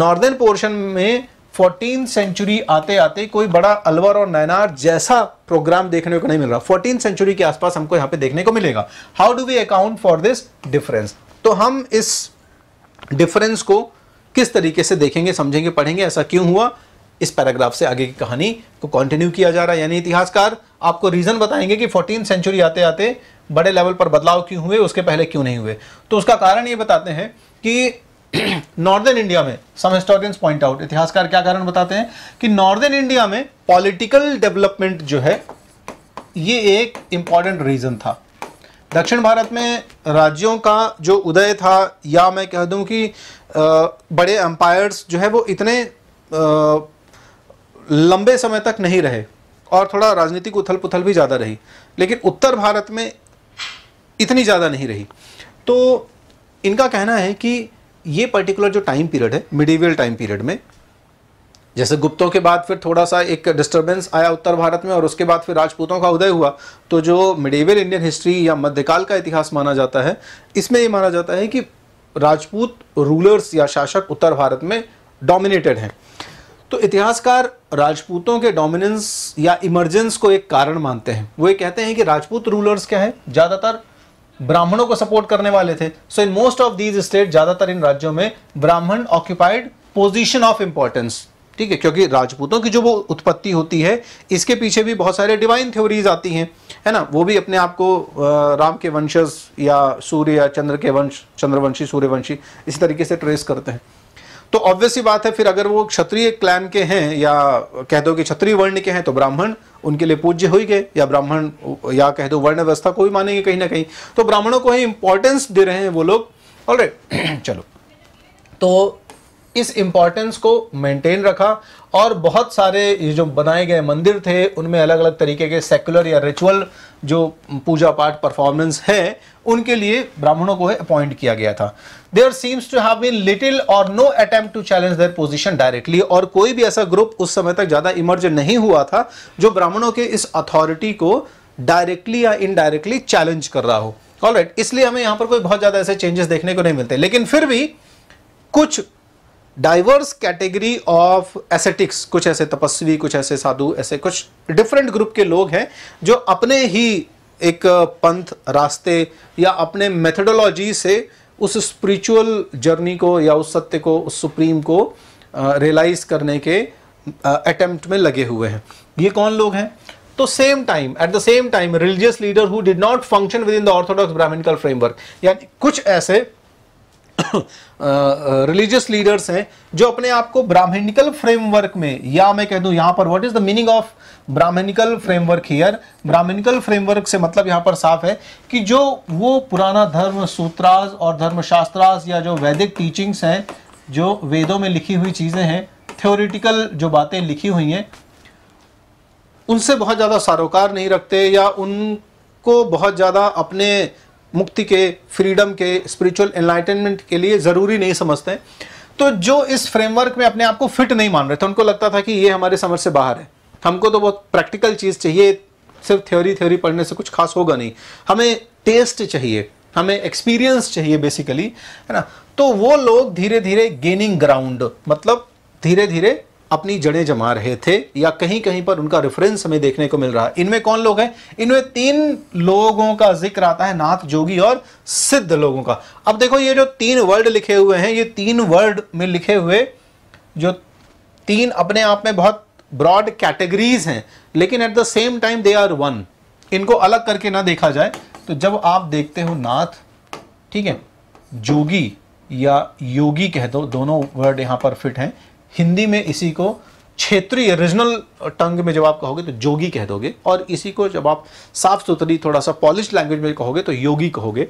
नॉर्दर्न पोर्शन में फोर्टीन सेंचुरी आते आते कोई बड़ा अलवर और नैनार जैसा प्रोग्राम देखने को नहीं मिल रहा फोर्टीन सेंचुरी के आसपास हमको यहाँ पे देखने को मिलेगा how do we account for this difference तो हम इस डिफरेंस को किस तरीके से देखेंगे समझेंगे पढ़ेंगे ऐसा क्यों हुआ इस पैराग्राफ से आगे की कहानी को कंटिन्यू किया जा रहा है यानी इतिहासकार आपको रीज़न बताएंगे कि फोर्टीन सेंचुरी आते आते बड़े लेवल पर बदलाव क्यों हुए उसके पहले क्यों नहीं हुए तो उसका कारण ये बताते हैं कि नॉर्दर्न इंडिया में सम हिस्टोरियंस पॉइंट आउट इतिहासकार क्या कारण बताते हैं कि नॉर्दर्न इंडिया में पॉलिटिकल डेवलपमेंट जो है ये एक इंपॉर्टेंट रीज़न था दक्षिण भारत में राज्यों का जो उदय था या मैं कह दूं कि बड़े एम्पायर्स जो है वो इतने लंबे समय तक नहीं रहे और थोड़ा राजनीतिक उथल पुथल भी ज़्यादा रही लेकिन उत्तर भारत में इतनी ज़्यादा नहीं रही तो इनका कहना है कि ये पर्टिकुलर जो टाइम पीरियड है मिडिवियल टाइम पीरियड में जैसे गुप्तों के बाद फिर थोड़ा सा एक डिस्टर्बेंस आया उत्तर भारत में और उसके बाद फिर राजपूतों का उदय हुआ तो जो मिडिवियल इंडियन हिस्ट्री या मध्यकाल का इतिहास माना जाता है इसमें ये माना जाता है कि राजपूत रूलर्स या शासक उत्तर भारत में डोमिनेटेड हैं तो इतिहासकार राजपूतों के डोमिनेंस या इमरजेंस को एक कारण मानते हैं वो ये कहते हैं कि राजपूत रूलर्स क्या है ज़्यादातर ब्राह्मणों को सपोर्ट करने वाले थे so in most of these state ज़्यादातर इन राज्यों में ब्राह्मण ऑक्यूपाइड पोजिशन ऑफ इंपॉर्टेंस ठीक है क्योंकि राजपूतों की जो वो उत्पत्ति होती है इसके पीछे भी बहुत सारे डिवाइन थ्योरीज आती हैं है ना वो भी अपने आप को राम के वंशज या सूर्य या चंद्र के वंश चंद्रवंशी सूर्यवंशी इसी तरीके से ट्रेस करते हैं तो ऑब्वियस ही बात है फिर अगर वो क्षत्रिय क्लैन के हैं या कह दो कि क्षत्रिय वर्ण के हैं तो ब्राह्मण उनके लिए पूज्य हो ही गए या ब्राह्मण या कह दो वर्ण व्यवस्था को भी मानेंगे कहीं ना कहीं तो ब्राह्मणों को ही इंपॉर्टेंस दे रहे हैं वो लोग ऑलरेट चलो तो इस इम्पॉर्टेंस को मेंटेन रखा और बहुत सारे ये जो बनाए गए मंदिर थे उनमें अलग अलग तरीके के सेकुलर या रिचुअल जो पूजा पाठ परफॉर्मेंस है उनके लिए ब्राह्मणों को अपॉइंट किया गया था there seems to have been little or no attempt to challenge their position directly और कोई भी ऐसा ग्रुप उस समय तक ज़्यादा इमर्ज नहीं हुआ था जो ब्राह्मणों के इस अथॉरिटी को डायरेक्टली या इनडायरेक्टली चैलेंज कर रहा हो ऑल right, इसलिए हमें यहाँ पर कोई बहुत ज़्यादा ऐसे चेंजेस देखने को नहीं मिलते लेकिन फिर भी कुछ डाइवर्स कैटेगरी ऑफ एसेटिक्स कुछ ऐसे तपस्वी कुछ ऐसे साधु ऐसे कुछ डिफरेंट ग्रुप के लोग हैं जो अपने ही एक पंथ रास्ते या अपने मेथडोलॉजी से उस स्पिरिचुअल जर्नी को या उस सत्य को उस सुप्रीम को रियलाइज़ करने के अटेम्प्ट में लगे हुए हैं ये कौन लोग हैं तो same time at the same time religious leader who did not function within the orthodox Brahmanical framework यानी कुछ ऐसे रिलीजियस लीडर्स हैं जो अपने आप को ब्राह्मणिकल फ्रेमवर्क में या मैं कह दूं यहां पर what is the meaning of Brahmanical framework here Brahmanical framework से मतलब यहां पर साफ है कि जो वो पुराना धर्म सूत्रास और धर्मशास्त्रास या जो वैदिक टीचिंग्स हैं जो वेदों में लिखी हुई चीज़ें हैं थ्योरिटिकल जो बातें लिखी हुई हैं उनसे बहुत ज़्यादा सारोकार नहीं रखते या उनको बहुत ज़्यादा अपने मुक्ति के फ्रीडम के स्पिरिचुअल एनलाइटनमेंट के लिए ज़रूरी नहीं समझते तो जो इस फ्रेमवर्क में अपने आप को फिट नहीं मान रहे थे उनको लगता था कि ये हमारे समझ से बाहर है हमको तो बहुत प्रैक्टिकल चीज़ चाहिए सिर्फ थ्योरी थ्योरी पढ़ने से कुछ खास होगा नहीं हमें टेस्ट चाहिए हमें एक्सपीरियंस चाहिए बेसिकली है ना तो वो लोग धीरे धीरे गेनिंग ग्राउंड मतलब धीरे धीरे अपनी जड़ें जमा रहे थे या कहीं कहीं पर उनका रेफरेंस हमें देखने को मिल रहा है इनमें कौन लोग हैं इनमें तीन लोगों का जिक्र आता है नाथ जोगी और सिद्ध लोगों का अब देखो ये जो तीन वर्ड लिखे हुए हैं ये तीन वर्ड में लिखे हुए जो तीन अपने आप में बहुत ब्रॉड कैटेगरीज हैं लेकिन at the same time they are one इनको अलग करके ना देखा जाए तो जब आप देखते हो नाथ ठीक है जोगी या योगी कह दो दोनों वर्ड यहां पर फिट हैं हिंदी में इसी को क्षेत्रीय रीजनल टंग में जब आप कहोगे तो जोगी कह दोगे और इसी को जब आप साफ सुथरी थोड़ा सा पॉलिश लैंग्वेज में कहोगे तो योगी कहोगे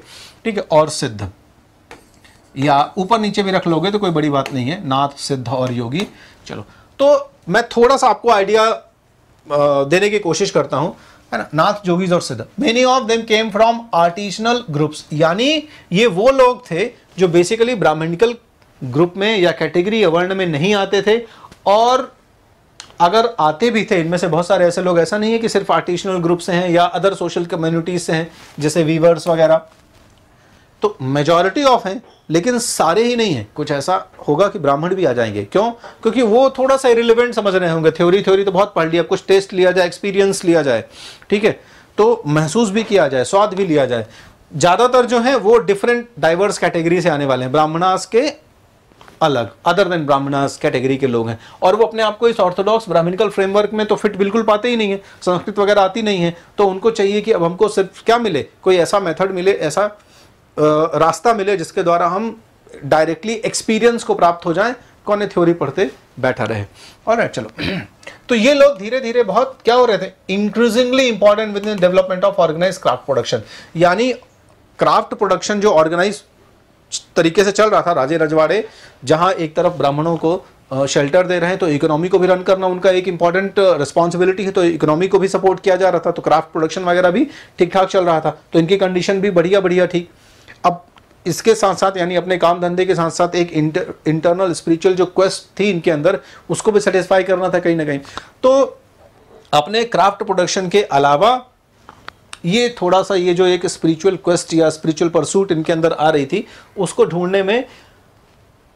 ठीक है और सिद्ध या ऊपर नीचे भी रख लोगे तो कोई बड़ी बात नहीं है नाथ सिद्ध और योगी चलो तो मैं थोड़ा सा आपको आइडिया देने की कोशिश करता हूँ है ना नाथ जोगीज और Siddha many of them came from artisanal groups यानी ये वो लोग थे जो बेसिकली ब्राह्मणिकल ग्रुप में या कैटेगरी या वर्ण में नहीं आते थे और अगर आते भी थे इनमें से बहुत सारे ऐसे लोग ऐसा नहीं है कि सिर्फ आर्टिशनल ग्रुप से हैं या अदर सोशल कम्युनिटीज से हैं जैसे वीवर्स वगैरह तो मेजॉरिटी ऑफ हैं लेकिन सारे ही नहीं हैं कुछ ऐसा होगा कि ब्राह्मण भी आ जाएंगे क्यों क्योंकि वो थोड़ा सा इरिलेवेंट समझ रहे होंगे थ्योरी थ्योरी तो बहुत पढ़ लिया कुछ टेस्ट लिया जाए एक्सपीरियंस लिया जाए ठीक है तो महसूस भी किया जाए स्वाद भी लिया जाए ज़्यादातर जो है वो डिफरेंट डाइवर्स कैटेगरी से आने वाले हैं ब्राह्मणास के अलग अदर देन ब्राह्मणास कैटेगरी के लोग हैं और वो अपने आप को इस ऑर्थोडॉक्स ब्राह्मणिकल फ्रेमवर्क में तो फिट बिल्कुल पाते ही नहीं है संस्कृत वगैरह आती नहीं है तो उनको चाहिए कि अब हमको सिर्फ क्या मिले कोई ऐसा मेथड मिले ऐसा रास्ता मिले जिसके द्वारा हम डायरेक्टली एक्सपीरियंस को प्राप्त हो जाए कौन थ्योरी पढ़ते बैठा रहे और चलो तो ये लोग धीरे धीरे बहुत क्या हो रहे थे increasingly important within development of organise craft production यानी क्राफ्ट प्रोडक्शन जो ऑर्गेनाइज तरीके से चल रहा था राजे रजवाड़े जहां एक तरफ ब्राह्मणों को शेल्टर दे रहे हैं तो इकोनॉमी को भी रन करना उनका एक इंपॉर्टेंट रिस्पॉन्सिबिलिटी है तो इकोनॉमी को भी सपोर्ट किया जा रहा था तो क्राफ्ट प्रोडक्शन वगैरह भी ठीक ठाक चल रहा था तो इनकी कंडीशन भी बढ़िया बढ़िया ठीक अब इसके साथ साथ यानी अपने काम धंधे के साथ साथ एक इंटर, इंटरनल स्पिरिचुअल जो क्वेस्ट थी इनके अंदर उसको भी सेटिस्फाई करना था कहीं ना कहीं तो अपने क्राफ्ट प्रोडक्शन के अलावा ये थोड़ा सा ये जो एक स्पिरिचुअल क्वेस्ट या स्पिरिचुअल परसूट इनके अंदर आ रही थी उसको ढूंढने में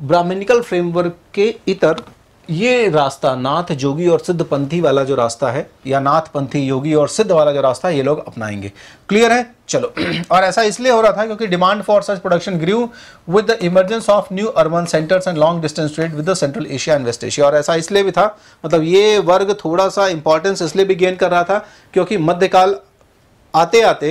ब्राह्मणिकल फ्रेमवर्क के इतर ये रास्ता नाथ जोगी और सिद्ध पंथी वाला जो रास्ता है या नाथ पंथी योगी और सिद्ध वाला जो रास्ता है ये लोग अपनाएंगे क्लियर है चलो और ऐसा इसलिए हो रहा था क्योंकि demand for such production grew with the emergence of new urban centres and long distance trade with the Central Asia and West Asia और ऐसा इसलिए भी था मतलब ये वर्ग थोड़ा सा इंपॉर्टेंस इसलिए भी गेन कर रहा था क्योंकि मध्यकाल आते आते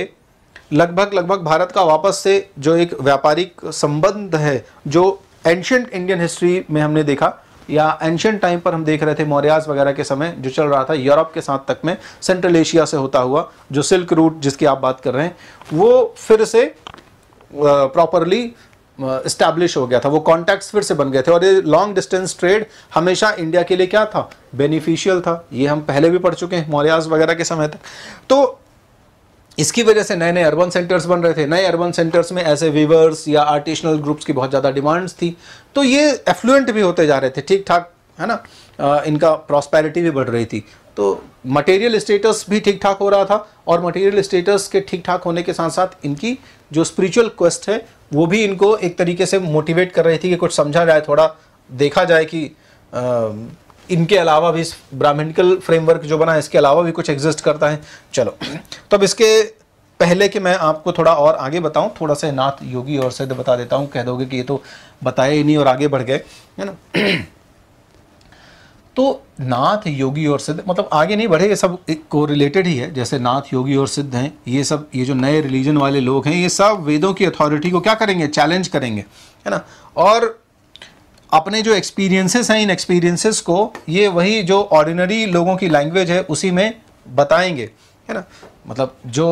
लगभग लगभग भारत का वापस से जो एक व्यापारिक संबंध है जो एंशंट इंडियन हिस्ट्री में हमने देखा या एंशंट टाइम पर हम देख रहे थे मौर्याज वगैरह के समय जो चल रहा था यूरोप के साथ तक में सेंट्रल एशिया से होता हुआ जो सिल्क रूट जिसकी आप बात कर रहे हैं वो फिर से प्रॉपरली इस्टेब्लिश हो गया था वो कॉन्टैक्ट्स फिर से बन गए थे और ये लॉन्ग डिस्टेंस ट्रेड हमेशा इंडिया के लिए क्या था बेनिफिशियल था ये हम पहले भी पढ़ चुके हैं मौर्याज वगैरह के समय तक तो इसकी वजह से नए नए अर्बन सेंटर्स बन रहे थे नए अर्बन सेंटर्स में ऐसे वीवर्स या आर्टिशनल ग्रुप्स की बहुत ज़्यादा डिमांड्स थी तो ये एफ्लुएंट भी होते जा रहे थे ठीक ठाक है ना आ, इनका प्रॉस्पैरिटी भी बढ़ रही थी तो मटेरियल स्टेटस भी ठीक ठाक हो रहा था और मटेरियल स्टेटस के ठीक ठाक होने के साथ साथ इनकी जो स्पिरिचुअल क्वेस्ट है वो भी इनको एक तरीके से मोटिवेट कर रही थी कि कुछ समझा जाए थोड़ा देखा जाए कि आ, इनके अलावा भी इस ब्राह्मणिकल फ्रेमवर्क जो बना है इसके अलावा भी कुछ एग्जिस्ट करता है चलो तब इसके पहले कि मैं आपको थोड़ा और आगे बताऊं थोड़ा सा नाथ योगी और सिद्ध बता देता हूं कह दोगे कि ये तो बताए ही नहीं और आगे बढ़ गए है ना तो नाथ योगी और सिद्ध मतलब आगे नहीं बढ़े ये सब को रिलेटेड ही है जैसे नाथ योगी और सिद्ध हैं ये सब ये जो नए रिलीजन वाले लोग हैं ये सब वेदों की अथॉरिटी को क्या करेंगे चैलेंज करेंगे है ना और अपने जो एक्सपीरियंसेस हैं इन एक्सपीरियंसेस को ये वही जो ऑर्डिनरी लोगों की लैंग्वेज है उसी में बताएंगे है ना मतलब जो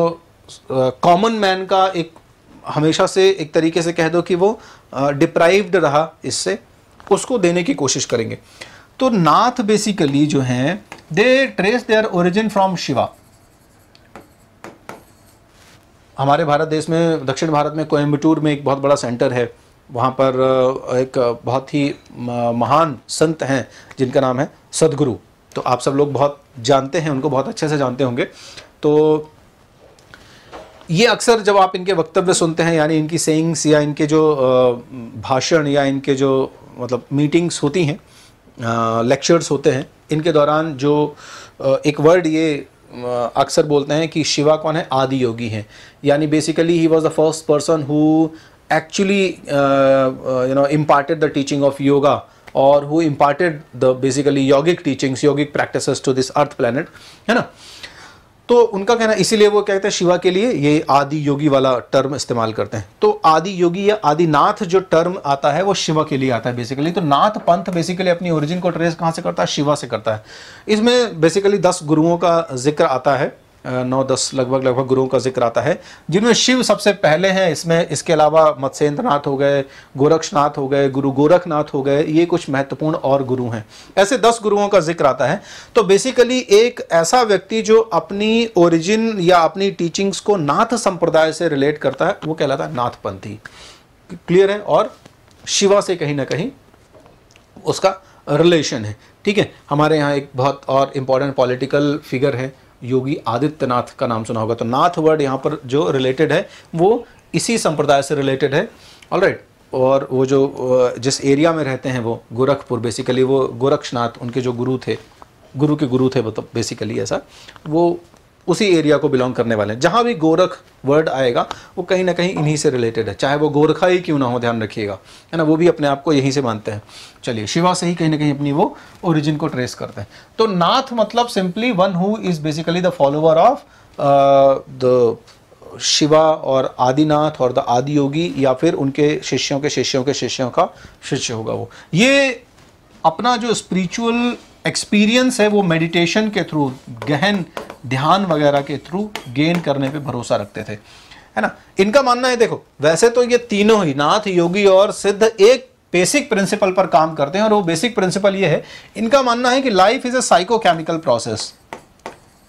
कॉमन uh, मैन का एक हमेशा से एक तरीके से कह दो कि वो डिप्राइव्ड uh, रहा इससे उसको देने की कोशिश करेंगे तो नाथ बेसिकली जो हैं they trace their origin from Shiva हमारे भारत देश में दक्षिण भारत में कोयम्बटूर में एक बहुत बड़ा सेंटर है वहाँ पर एक बहुत ही महान संत हैं जिनका नाम है सदगुरु तो आप सब लोग बहुत जानते हैं उनको बहुत अच्छे से जानते होंगे तो ये अक्सर जब आप इनके वक्तव्य सुनते हैं यानी इनकी सेंग्स या इनके जो भाषण या इनके जो मतलब मीटिंग्स होती हैं लेक्चर्स होते हैं इनके दौरान जो एक वर्ड ये अक्सर बोलते हैं कि शिवा कौन है आदि योगी हैं यानी basically he was the first person who actually uh, uh, you know imparted the teaching of yoga or who imparted the basically yogic teachings yogic practices to this earth planet है ना तो उनका कहना इसीलिए वो कहते हैं शिवा के लिए ये आदि योगी वाला टर्म इस्तेमाल करते हैं तो आदि योगी या आदिनाथ जो टर्म आता है वो शिवा के लिए आता है बेसिकली तो नाथ पंथ बेसिकली अपनी ओरिजिन को ट्रेस कहाँ से करता है शिवा से करता है इसमें बेसिकली दस गुरुओं का जिक्र आता है नौ दस लगभग लगभग गुरुओं का जिक्र आता है जिनमें शिव सबसे पहले हैं इसमें इसके अलावा मत्स्येंद्रनाथ हो गए गोरक्षनाथ हो गए गुरु गोरखनाथ हो गए ये कुछ महत्वपूर्ण और गुरु हैं ऐसे दस गुरुओं का जिक्र आता है तो बेसिकली एक ऐसा व्यक्ति जो अपनी ओरिजिन या अपनी टीचिंग्स को नाथ संप्रदाय से रिलेट करता है वो कहलाता है नाथपंथी क्लियर है और शिवा से कहीं ना कहीं उसका रिलेशन है ठीक है हमारे यहाँ एक बहुत और इम्पॉर्टेंट पॉलिटिकल फिगर है योगी आदित्यनाथ का नाम सुना होगा तो नाथ वर्ड यहाँ पर जो रिलेटेड है वो इसी संप्रदाय से रिलेटेड है ऑल right. और वो जो जिस एरिया में रहते हैं वो गोरखपुर बेसिकली वो गोरक्षनाथ उनके जो गुरु थे गुरु के गुरु थे मतलब तो बेसिकली ऐसा वो उसी एरिया को बिलोंग करने वाले हैं जहाँ भी गोरख वर्ड आएगा वो कहीं ना कहीं इन्हीं से रिलेटेड है चाहे वो गोरखा ही क्यों ना हो ध्यान रखिएगा है ना वो भी अपने आप को यहीं से मानते हैं चलिए शिवा से ही कहीं ना कहीं अपनी वो ओरिजिन को ट्रेस करते हैं तो नाथ मतलब simply one who is basically the follower of the Shiva और आदिनाथ और द आदि योगी या फिर उनके शिष्यों के शिष्यों के शिष्यों का शिष्य होगा वो ये अपना जो स्पिरिचुअल एक्सपीरियंस है वो मेडिटेशन के थ्रू गहन ध्यान वगैरह के थ्रू गेन करने पे भरोसा रखते थे है ना इनका मानना है देखो वैसे तो ये तीनों ही नाथ योगी और सिद्ध एक बेसिक प्रिंसिपल पर काम करते हैं और वो बेसिक प्रिंसिपल ये है इनका मानना है कि life is a psychochemical process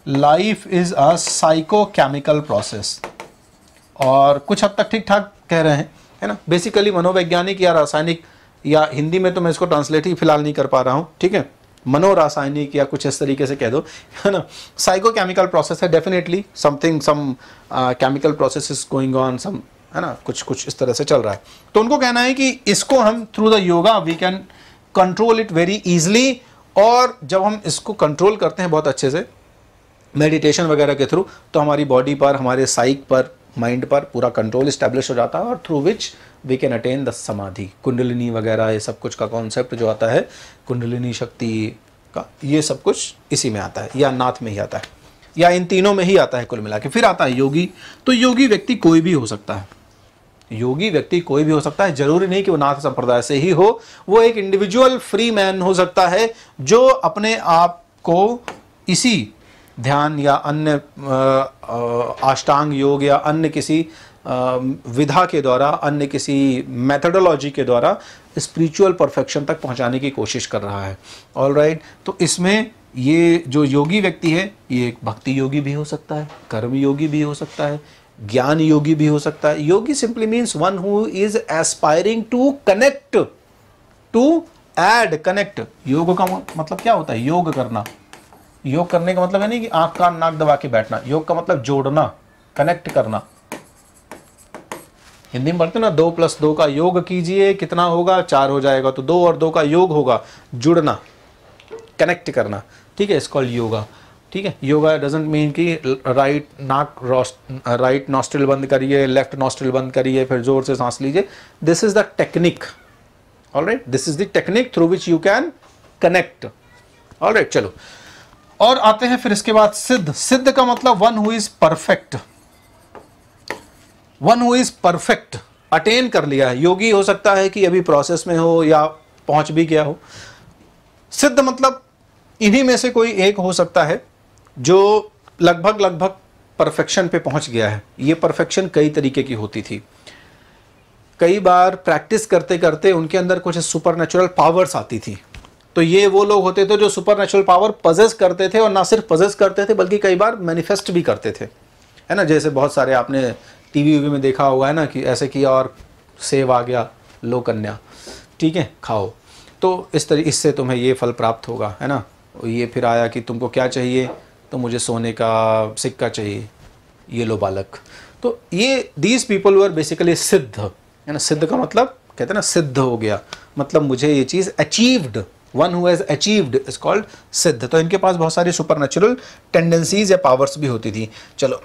life is a psychochemical process और कुछ हद तक ठीक ठाक कह रहे हैं है ना बेसिकली मनोवैज्ञानिक या रासायनिक या हिंदी में तो मैं इसको ट्रांसलेट ही फिलहाल नहीं कर पा रहा हूँ ठीक है मनोरासायनिक या कुछ इस तरीके से कह दो है ना साइकोकेमिकल प्रोसेस है definitely something some chemical process is going on some है ना कुछ कुछ इस तरह से चल रहा है तो उनको कहना है कि इसको हम through the yoga we can control it very easily और जब हम इसको कंट्रोल करते हैं बहुत अच्छे से मेडिटेशन वगैरह के थ्रू तो हमारी बॉडी पर हमारे साइक पर माइंड पर पूरा कंट्रोल इस्टेब्लिश हो जाता है और through which we can attain the samadhi kundalini वगैरह ये सब कुछ का कॉन्सेप्ट जो आता है कुंडलिनी शक्ति का ये सब कुछ इसी में आता है या नाथ में ही आता है या इन तीनों में ही आता है कुल मिला के फिर आता है योगी तो योगी व्यक्ति कोई भी हो सकता है योगी व्यक्ति कोई भी हो सकता है जरूरी नहीं कि वो नाथ संप्रदाय से ही हो वो एक इंडिविजुअल फ्री मैन हो सकता है जो अपने आप को इसी ध्यान या अन्य अष्टांग योग या अन्य किसी विधा के द्वारा अन्य किसी मेथडोलॉजी के द्वारा स्पिरिचुअल परफेक्शन तक पहुंचाने की कोशिश कर रहा है ऑल राइट right? तो इसमें ये जो योगी व्यक्ति है ये एक भक्ति योगी भी हो सकता है कर्म योगी भी हो सकता है ज्ञान योगी भी हो सकता है yogi simply means one who is aspiring to connect to and connect yoga का मतलब क्या होता है योग करना योग करने का मतलब है नहीं कि आंख का नाक दबा के बैठना योग का मतलब जोड़ना कनेक्ट करना हिंदी में पढ़ते ना दो प्लस दो का योग कीजिए कितना होगा चार हो जाएगा तो दो और दो का योग होगा जुड़ना कनेक्ट करना ठीक है इस कॉल्ड योगा ठीक है योगा डजेंट मीन कि राइट नाक राइट नॉस्ट्रिल बंद करिए लेफ्ट नॉस्ट्रिल बंद करिए फिर जोर से सांस लीजिए this is the technique all right this is the technique through which you can connect all right चलो और आते हैं फिर इसके बाद सिद्ध सिद्ध का मतलब one who is perfect one who is perfect attain कर लिया है योगी हो सकता है कि अभी प्रोसेस में हो या पहुंच भी गया हो सिद्ध मतलब इन्हीं में से कोई एक हो सकता है जो लगभग लगभग परफेक्शन पे पहुंच गया है ये परफेक्शन कई तरीके की होती थी कई बार प्रैक्टिस करते करते उनके अंदर कुछ सुपर पावर्स आती थी तो ये वो लोग होते थे जो सुपर पावर पजेस करते थे और ना सिर्फ पजेस करते थे बल्कि कई बार मैनिफेस्ट भी करते थे है ना जैसे बहुत सारे आपने टीवी वीवी में देखा होगा है ना कि ऐसे किया और सेव आ गया लो कन्या ठीक है खाओ तो इस तरी इससे तुम्हें ये फल प्राप्त होगा है ना ये फिर आया कि तुमको क्या चाहिए तो मुझे सोने का सिक्का चाहिए ये लो बालक तो ये दीज पीपल वर बेसिकली सिद्ध है ना सिद्ध का मतलब कहते हैं ना सिद्ध हो गया मतलब मुझे ये चीज़ achieved one who has achieved is called Siddha तो इनके पास बहुत सारी सुपर नेचुरल टेंडेंसीज या पावर्स भी होती थी चलो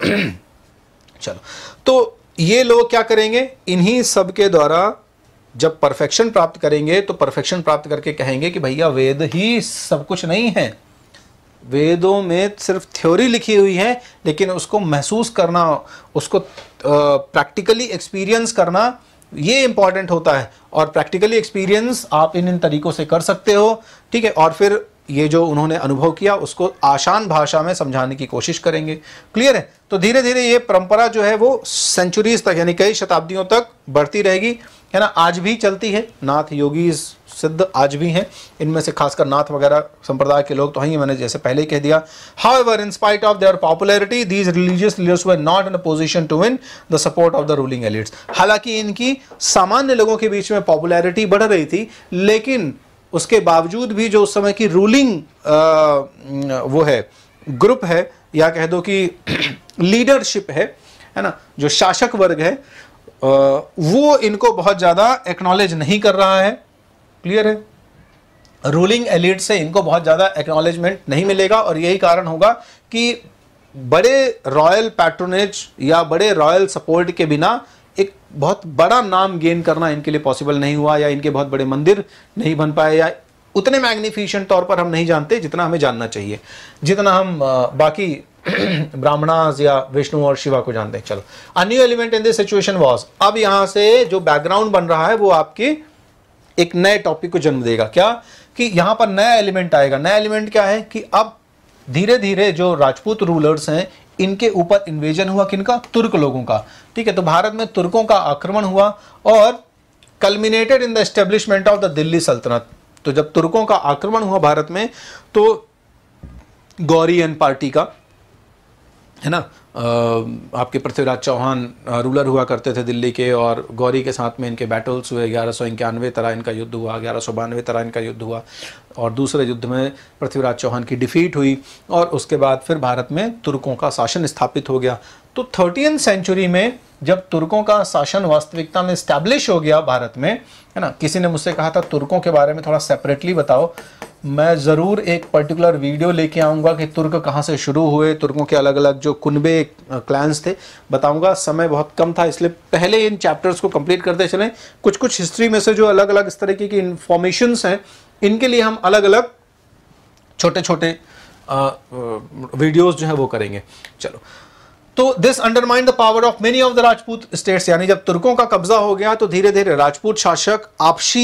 चलो तो ये लोग क्या करेंगे इन्हीं सब के द्वारा जब परफेक्शन प्राप्त करेंगे तो परफेक्शन प्राप्त करके कहेंगे कि भैया वेद ही सब कुछ नहीं है वेदों में सिर्फ थ्योरी लिखी हुई है लेकिन उसको महसूस करना उसको प्रैक्टिकली एक्सपीरियंस करना ये इम्पॉर्टेंट होता है और प्रैक्टिकली एक्सपीरियंस आप इन इन तरीक़ों से कर सकते हो ठीक है और फिर ये जो उन्होंने अनुभव किया उसको आसान भाषा में समझाने की कोशिश करेंगे क्लियर है तो धीरे धीरे ये परंपरा जो है वो सेंचुरीज तक यानी कई शताब्दियों तक बढ़ती रहेगी है ना आज भी चलती है नाथ योगी सिद्ध आज भी हैं इनमें से खासकर नाथ वगैरह संप्रदाय के लोग तो हैं मैंने जैसे पहले कह दिया however in spite of their popularity these religious leaders were not in position to win the support of the ruling elites हालांकि इनकी सामान्य लोगों के बीच में पॉपुलैरिटी बढ़ रही थी लेकिन उसके बावजूद भी जो उस समय की रूलिंग वो है ग्रुप है या कह दो कि लीडरशिप है है ना जो शासक वर्ग है वो इनको बहुत ज़्यादा एक्नॉलेज नहीं कर रहा है क्लियर है रूलिंग एलिट से इनको बहुत ज़्यादा एक्नॉलेजमेंट नहीं मिलेगा और यही कारण होगा कि बड़े रॉयल पैट्रोनेज या बड़े रॉयल सपोर्ट के बिना एक बहुत बड़ा नाम गेन करना इनके लिए पॉसिबल नहीं हुआ या इनके बहुत बड़े मंदिर नहीं बन पाए या उतने मैग्निफिशेंट तौर पर हम नहीं जानते जितना हमें जानना चाहिए जितना हम बाकी ब्राह्मणास या विष्णु और शिवा को जानते हैं चलो अन्य element in this situation was अब यहां से जो बैकग्राउंड बन रहा है वो आपके एक नए टॉपिक को जन्म देगा क्या कि यहां पर नया एलिमेंट आएगा नया एलिमेंट क्या है कि अब धीरे धीरे जो राजपूत रूलर्स हैं इनके ऊपर इन्वेजन हुआ किनका तुर्क लोगों का ठीक है तो भारत में तुर्कों का आक्रमण हुआ और culminated in the establishment of the Delhi Sultanate तो जब तुर्कों का आक्रमण हुआ भारत में तो गौरियन पार्टी का है ना आपके पृथ्वीराज चौहान रूलर हुआ करते थे दिल्ली के और गौरी के साथ में इनके बैटल्स हुए ग्यारह सौ इक्यानवे तरह इनका युद्ध हुआ ग्यारह सौ बानवे तरह इनका युद्ध हुआ और दूसरे युद्ध में पृथ्वीराज चौहान की डिफीट हुई और उसके बाद फिर भारत में तुर्कों का शासन स्थापित हो गया तो थर्टीन सेंचुरी में जब तुर्कों का शासन वास्तविकता में स्टैब्लिश हो गया भारत में है ना किसी ने मुझसे कहा था तुर्कों के बारे में थोड़ा सेपरेटली बताओ मैं ज़रूर एक पर्टिकुलर वीडियो लेके आऊँगा कि तुर्क कहाँ से शुरू हुए तुर्कों के अलग अलग जो कुनबे क्लैंस थे बताऊँगा समय बहुत कम था इसलिए पहले इन चैप्टर्स को कंप्लीट करते चलें कुछ कुछ हिस्ट्री में से जो अलग अलग इस तरीके की इन्फॉर्मेशंस हैं इनके लिए हम अलग अलग छोटे छोटे वीडियोज़ जो है वो करेंगे चलो तो this undermined the power of many of the Rajput states यानी जब तुर्कों का कब्जा हो गया तो धीरे धीरे राजपूत शासक आपसी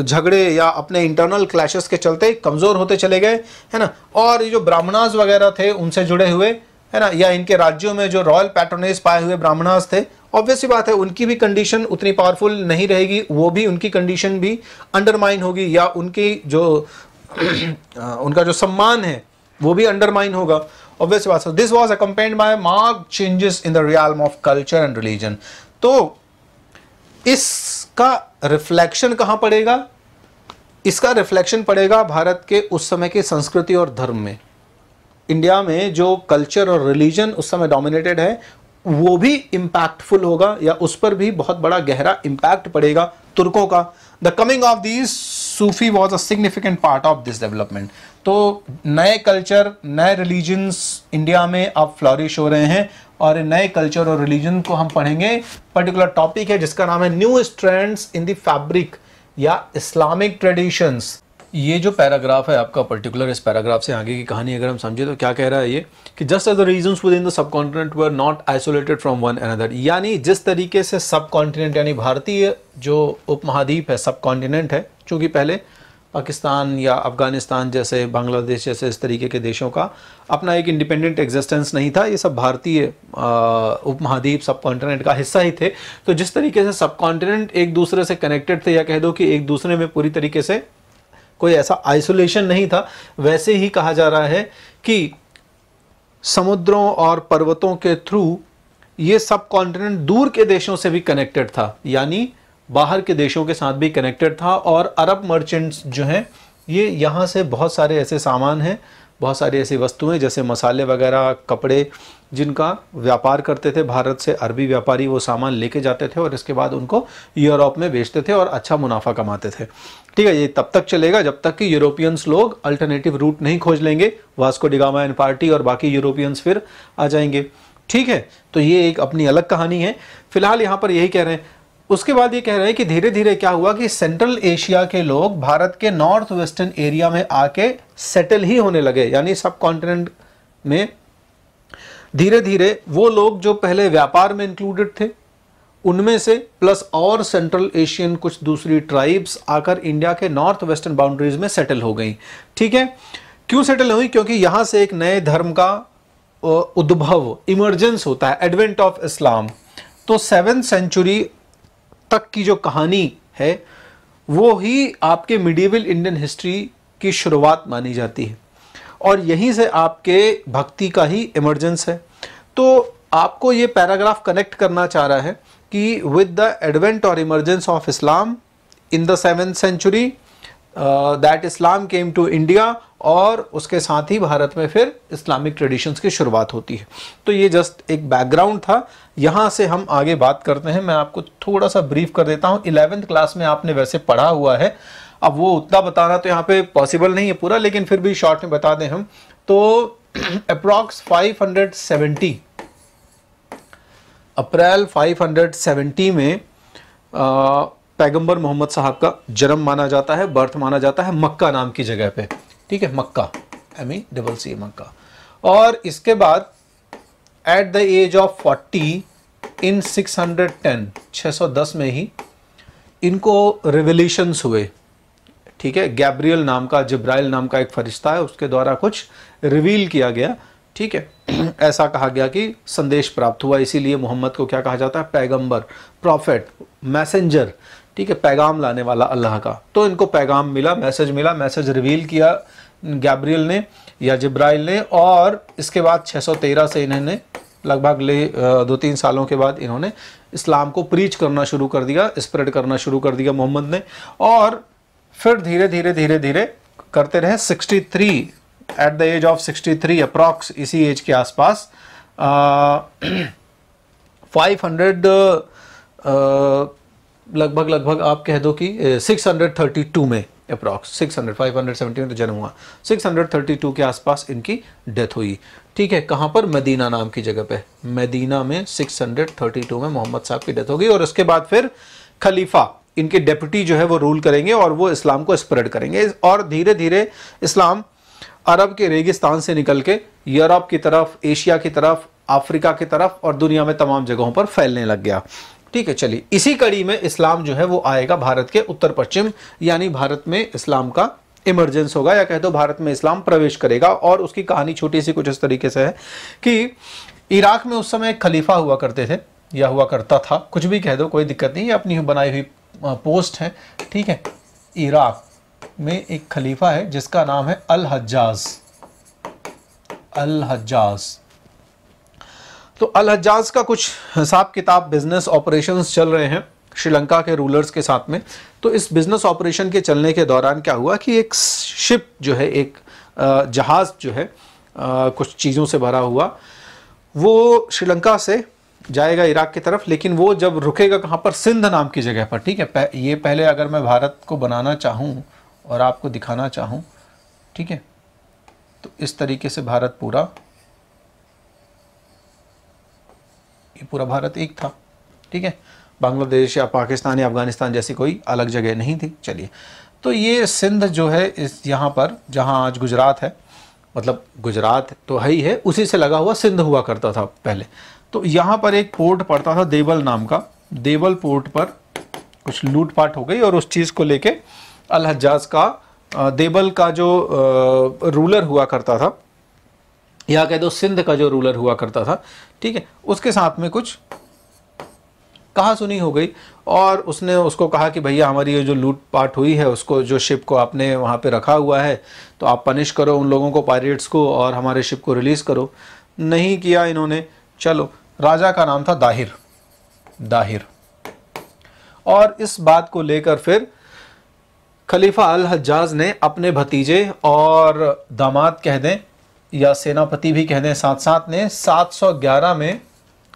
झगड़े या अपने इंटरनल क्लैशेस के चलते कमज़ोर होते चले गए है ना और ये जो ब्राह्मणास वगैरह थे उनसे जुड़े हुए है ना या इनके राज्यों में जो रॉयल पैटर्नेस पाए हुए ब्राह्मणास थे ऑब्वियसली बात है उनकी भी कंडीशन उतनी पावरफुल नहीं रहेगी वो भी उनकी कंडीशन भी अंडरमाइन होगी या उनकी जो उनका जो सम्मान है वो भी अंडरमाइन होगा ऑब्वियस बात this was accompanied by marked changes in the realm of culture and religion तो इस इसका रिफ्लेक्शन कहाँ पड़ेगा इसका रिफ्लेक्शन पड़ेगा भारत के उस समय की संस्कृति और धर्म में इंडिया में जो कल्चर और रिलीजन उस समय डोमिनेटेड है वो भी इम्पैक्टफुल होगा या उस पर भी बहुत बड़ा गहरा इम्पैक्ट पड़ेगा तुर्कों का the coming of these Sufi was a significant part of this development तो नए कल्चर नए रिलीजन्स इंडिया में अब फ्लॉरिश हो रहे हैं और नए कल्चर और रिलीजन को हम पढ़ेंगे पर्टिकुलर टॉपिक है जिसका नाम है न्यू स्ट्रेंड्स इन फैब्रिक या इस्लामिक ट्रेडिशंस ये जो पैराग्राफ है आपका पर्टिकुलर इस पैराग्राफ से आगे की कहानी अगर हम समझे तो क्या कह रहा है ये कि just as the region within the subcontinent were not isolated from one another यानी जिस तरीके से सब कॉन्टिनेंट यानी भारतीय जो उपमहाद्वीप है सब कॉन्टिनेंट है चूंकि पहले पाकिस्तान या अफ़गानिस्तान जैसे बांग्लादेश जैसे इस तरीके के देशों का अपना एक इंडिपेंडेंट एग्जिस्टेंस नहीं था ये सब भारतीय उपमहाद्वीप सब कॉन्टिनेंट का हिस्सा ही थे तो जिस तरीके से सब कॉन्टिनेंट एक दूसरे से कनेक्टेड थे या कह दो कि एक दूसरे में पूरी तरीके से कोई ऐसा आइसोलेशन नहीं था वैसे ही कहा जा रहा है कि समुद्रों और पर्वतों के थ्रू ये सब कॉन्टिनेंट दूर के देशों से भी कनेक्टेड था यानी बाहर के देशों के साथ भी कनेक्टेड था और अरब मर्चेंट्स जो हैं ये यहाँ से बहुत सारे ऐसे सामान हैं बहुत सारी ऐसी वस्तुएं जैसे मसाले वगैरह कपड़े जिनका व्यापार करते थे भारत से अरबी व्यापारी वो सामान लेके जाते थे और इसके बाद उनको यूरोप में बेचते थे और अच्छा मुनाफा कमाते थे ठीक है ये तब तक चलेगा जब तक कि यूरोपियंस लोग अल्टरनेटिव रूट नहीं खोज लेंगे वास्को डिगामा एंड पार्टी और बाकी यूरोपियंस फिर आ जाएंगे ठीक है तो ये एक अपनी अलग कहानी है फिलहाल यहाँ पर यही कह रहे हैं उसके बाद ये कह रहे हैं कि धीरे धीरे क्या हुआ कि सेंट्रल एशिया के लोग भारत के नॉर्थ वेस्टर्न एरिया में आके सेटल ही होने लगे यानी सब कॉन्टिनेंट में धीरे धीरे वो लोग जो पहले व्यापार में इंक्लूडेड थे उनमें से प्लस और सेंट्रल एशियन कुछ दूसरी ट्राइब्स आकर इंडिया के नॉर्थ वेस्टर्न बाउंड्रीज में सेटल हो गई ठीक है क्यों सेटल हुई क्योंकि यहां से एक नए धर्म का उद्भव इमर्जेंस होता है एडवेंट ऑफ इस्लाम तो सेवन सेंचुरी तक की जो कहानी है वो ही आपके मिडीवल इंडियन हिस्ट्री की शुरुआत मानी जाती है और यहीं से आपके भक्ति का ही इमरजेंस है तो आपको ये पैराग्राफ कनेक्ट करना चाह रहा है कि विद द एडवेंट और emergence of Islam in the seventh century that Islam came to India और उसके साथ ही भारत में फिर इस्लामिक ट्रेडिशंस की शुरुआत होती है तो ये जस्ट एक बैकग्राउंड था यहाँ से हम आगे बात करते हैं मैं आपको थोड़ा सा ब्रीफ कर देता हूँ इलेवेंथ क्लास में आपने वैसे पढ़ा हुआ है अब वो उतना बताना तो यहाँ पे पॉसिबल नहीं है पूरा लेकिन फिर भी शॉर्ट में बता दें हम तो अप्रॉक्स 570 अप्रैल 570 में आ, पैगंबर मोहम्मद साहब का जन्म माना जाता है बर्थ माना जाता है मक्का नाम की जगह पे ठीक है मक्का एम ई डबल सी मक्का और इसके बाद at the age of forty in 610 610 में ही इनको रिवोल्यूशंस हुए ठीक है गैब्रियल नाम का जब्राइल नाम का एक फरिश्ता है उसके द्वारा कुछ रिवील किया गया ठीक है ऐसा कहा गया कि संदेश प्राप्त हुआ इसीलिए मोहम्मद को क्या कहा जाता है पैगंबर प्रॉफेट मैसेंजर ठीक है पैगाम लाने वाला अल्लाह का तो इनको पैगाम मिला मैसेज मिला मैसेज रिवील किया गैब्रियल ने या जब्राइल ने और इसके बाद 613 से इन्होंने लगभग ले दो तीन सालों के बाद इन्होंने इस्लाम को प्रीच करना शुरू कर दिया स्प्रेड करना शुरू कर दिया मोहम्मद ने और फिर धीरे धीरे धीरे धीरे करते रहे 63 at the age of 63 approx इसी एज के आसपास फाइव हंड्रेड लगभग लगभग आप कह दो कि 632 में approx six hundred five hundred seventy में तो जन्म हुआ सिक्स हंड्रेड थर्टी टू के आसपास इनकी डेथ हुई ठीक है कहाँ पर मदीना नाम की जगह पे मदीना में सिक्स हंड्रेड थर्टी टू में मोहम्मद साहब की डेथ हो गई और उसके बाद फिर खलीफा इनके डेप्यूटी जो है वो रूल करेंगे और वो इस्लाम को स्प्रेड करेंगे और धीरे धीरे इस्लाम अरब के रेगिस्तान से निकल के यूरोप की तरफ एशिया की तरफ अफ्रीका की तरफ और दुनिया में तमाम जगहों पर फैलने लग गया ठीक है चलिए इसी कड़ी में इस्लाम जो है वो आएगा भारत के उत्तर पश्चिम यानी भारत में इस्लाम का इमरजेंस होगा या कह दो भारत में इस्लाम प्रवेश करेगा और उसकी कहानी छोटी सी कुछ इस तरीके से है कि इराक में उस समय एक खलीफा हुआ करते थे या हुआ करता था कुछ भी कह दो कोई दिक्कत नहीं है अपनी बनाई हुई पोस्ट है ठीक है इराक में एक खलीफा है जिसका नाम है अल हज्जाज अल हज्जाज तो हजाज का कुछ हिसाब किताब बिजनेस ऑपरेशंस चल रहे हैं श्रीलंका के रूलर्स के साथ में तो इस बिजनेस ऑपरेशन के चलने के दौरान क्या हुआ कि एक शिप जो है एक जहाज़ जो है कुछ चीज़ों से भरा हुआ वो श्रीलंका से जाएगा इराक की तरफ लेकिन वो जब रुकेगा कहाँ पर सिंध नाम की जगह पर ठीक है ये पहले अगर मैं भारत को बनाना चाहूँ और आपको दिखाना चाहूँ ठीक है तो इस तरीके से भारत पूरा कि पूरा भारत एक था ठीक है बांग्लादेश या पाकिस्तान या अफगानिस्तान जैसी कोई अलग जगह नहीं थी चलिए तो ये सिंध जो है इस यहाँ पर जहाँ आज गुजरात है मतलब गुजरात तो है ही है उसी से लगा हुआ सिंध हुआ करता था पहले तो यहाँ पर एक पोर्ट पड़ता था देवल नाम का देवल पोर्ट पर कुछ लूटपाट हो गई और उस चीज़ को लेके अलहजाज का देवल का जो रूलर हुआ करता था या कह दो सिंध का जो रूलर हुआ करता था ठीक है उसके साथ में कुछ कहा सुनी हो गई और उसने उसको कहा कि भैया हमारी ये जो लूट पाट हुई है उसको जो शिप को आपने वहाँ पे रखा हुआ है तो आप पनिश करो उन लोगों को पायरेट्स को और हमारे शिप को रिलीज़ करो नहीं किया इन्होंने चलो राजा का नाम था दाहिर दाहिर और इस बात को लेकर फिर खलीफा अल हजाज ने अपने भतीजे और दामाद कह दें या सेनापति भी कहने साथ साथ ने 711 में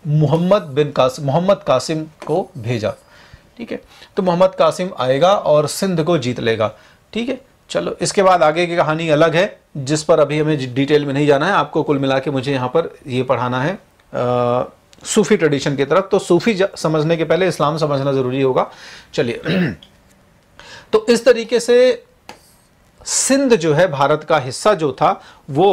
मोहम्मद बिन कासिम मोहम्मद कासिम को भेजा ठीक है तो मोहम्मद कासिम आएगा और सिंध को जीत लेगा ठीक है चलो इसके बाद आगे की कहानी अलग है जिस पर अभी हमें डिटेल में नहीं जाना है आपको कुल मिला के मुझे यहाँ पर ये पढ़ाना है आ, सूफी ट्रेडिशन की तरफ तो सूफी समझने के पहले इस्लाम समझना ज़रूरी होगा चलिए तो इस तरीके से सिंध जो है भारत का हिस्सा जो था वो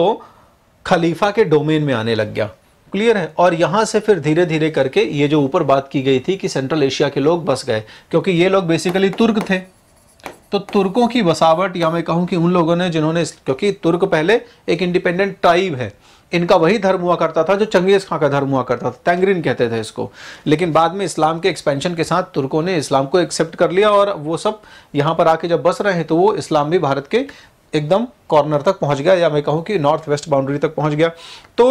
खलीफा के डोमेन में आने लग गया क्लियर है और यहाँ से फिर धीरे धीरे करके ये जो ऊपर बात की गई थी कि सेंट्रल एशिया के लोग बस गए क्योंकि ये लोग बेसिकली तुर्क थे तो तुर्कों की बसावट या मैं कहूँ कि उन लोगों ने जिन्होंने क्योंकि तुर्क पहले एक इंडिपेंडेंट ट्राइब है इनका वही धर्म हुआ करता था जो चंगेज़ खां का धर्म हुआ करता था तैंग्रीन कहते थे इसको लेकिन बाद में इस्लाम के एक्सपेंशन के साथ तुर्कों ने इस्लाम को एक्सेप्ट कर लिया और वो सब यहाँ पर आके जब बस रहे हैं तो वो इस्लाम भी भारत के एकदम कॉर्नर तक पहुंच गया या मैं कहूं कि नॉर्थ वेस्ट बाउंड्री तक पहुंच गया तो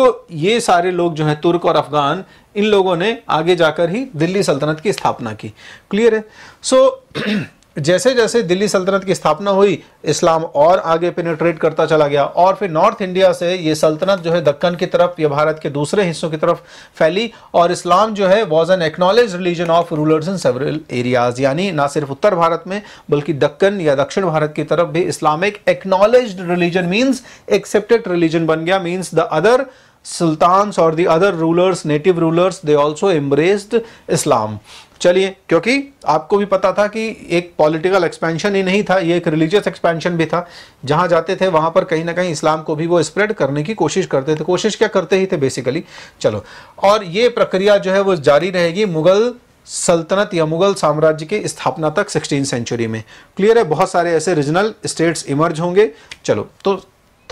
ये सारे लोग जो हैं तुर्क और अफगान इन लोगों ने आगे जाकर ही दिल्ली सल्तनत की स्थापना की क्लियर है सो so, जैसे जैसे दिल्ली सल्तनत की स्थापना हुई इस्लाम और आगे पेनिट्रेट करता चला गया और फिर नॉर्थ इंडिया से ये सल्तनत जो है दक्कन की तरफ या भारत के दूसरे हिस्सों की तरफ फैली और इस्लाम जो है was an acknowledge religion of rulers in several areas यानी ना सिर्फ उत्तर भारत में बल्कि दक्कन या दक्षिण भारत की तरफ भी Islamic acknowledge religion means accepted religion बन गया मीन्स द अदर सुल्तान्स और the other rulers native rulers they also embraced Islam चलिए क्योंकि आपको भी पता था कि एक पॉलिटिकल एक्सपेंशन ही नहीं था ये एक रिलीजियस एक्सपेंशन भी था जहाँ जाते थे वहाँ पर कहीं ना कहीं इस्लाम को भी वो स्प्रेड करने की कोशिश करते थे कोशिश क्या करते ही थे बेसिकली चलो और ये प्रक्रिया जो है वो जारी रहेगी मुगल सल्तनत या मुगल साम्राज्य की स्थापना तक सिक्सटीन सेंचुरी में क्लियर है बहुत सारे ऐसे रीजनल स्टेट्स इमर्ज होंगे चलो तो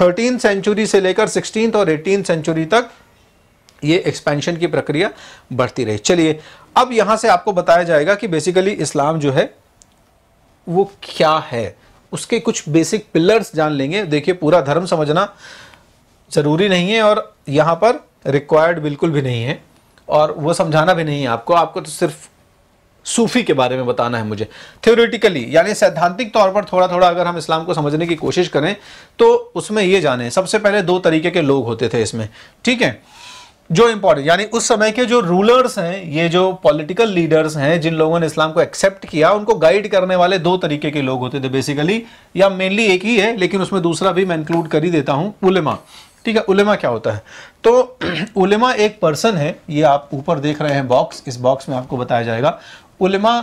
थर्टीन सेंचुरी से लेकर सिक्सटीन और एटीन सेंचुरी तक ये एक्सपेंशन की प्रक्रिया बढ़ती रही चलिए अब यहाँ से आपको बताया जाएगा कि बेसिकली इस्लाम जो है वो क्या है उसके कुछ बेसिक पिलर्स जान लेंगे देखिए पूरा धर्म समझना ज़रूरी नहीं है और यहाँ पर रिक्वायर्ड बिल्कुल भी नहीं है और वो समझाना भी नहीं है आपको आपको तो सिर्फ सूफी के बारे में बताना है मुझे थ्योरेटिकली यानी सैद्धांतिक तौर पर थोड़ा थोड़ा अगर हम इस्लाम को समझने की कोशिश करें तो उसमें ये जाने सबसे पहले दो तरीके के लोग होते थे इसमें ठीक है जो इम्पोर्टेंट यानी उस समय के जो रूलर्स हैं ये जो पॉलिटिकल लीडर्स हैं जिन लोगों ने इस्लाम को एक्सेप्ट किया उनको गाइड करने वाले दो तरीके के लोग होते थे बेसिकली या मेनली एक ही है लेकिन उसमें दूसरा भी मैं इंक्लूड कर ही देता हूँ उलेमा ठीक है उलेमा क्या होता है तो उलेमा एक पर्सन है ये आप ऊपर देख रहे हैं बॉक्स इस बॉक्स में आपको बताया जाएगा उलमा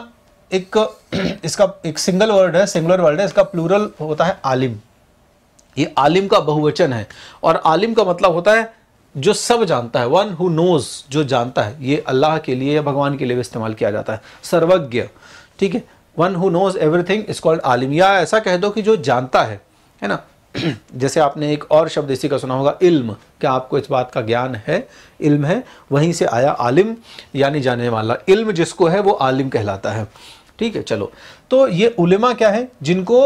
एक इसका एक सिंगल वर्ड है सिंगुलर वर्ड है इसका प्लूरल होता है आलिम ये आलिम का बहुवचन है और आलिम का मतलब होता है जो सब जानता है वन हु नोज जो जानता है ये अल्लाह के लिए या भगवान के लिए भी इस्तेमाल किया जाता है सर्वज्ञ ठीक है one who knows everything is called आलिम या ऐसा कह दो कि जो जानता है है ना जैसे आपने एक और शब्द इसी का सुना होगा इल्म क्या आपको इस बात का ज्ञान है इल्म है वहीं से आया आलिम यानी जाने वाला इल्म जिसको है वो आलिम कहलाता है ठीक है चलो तो ये उलेमा क्या है जिनको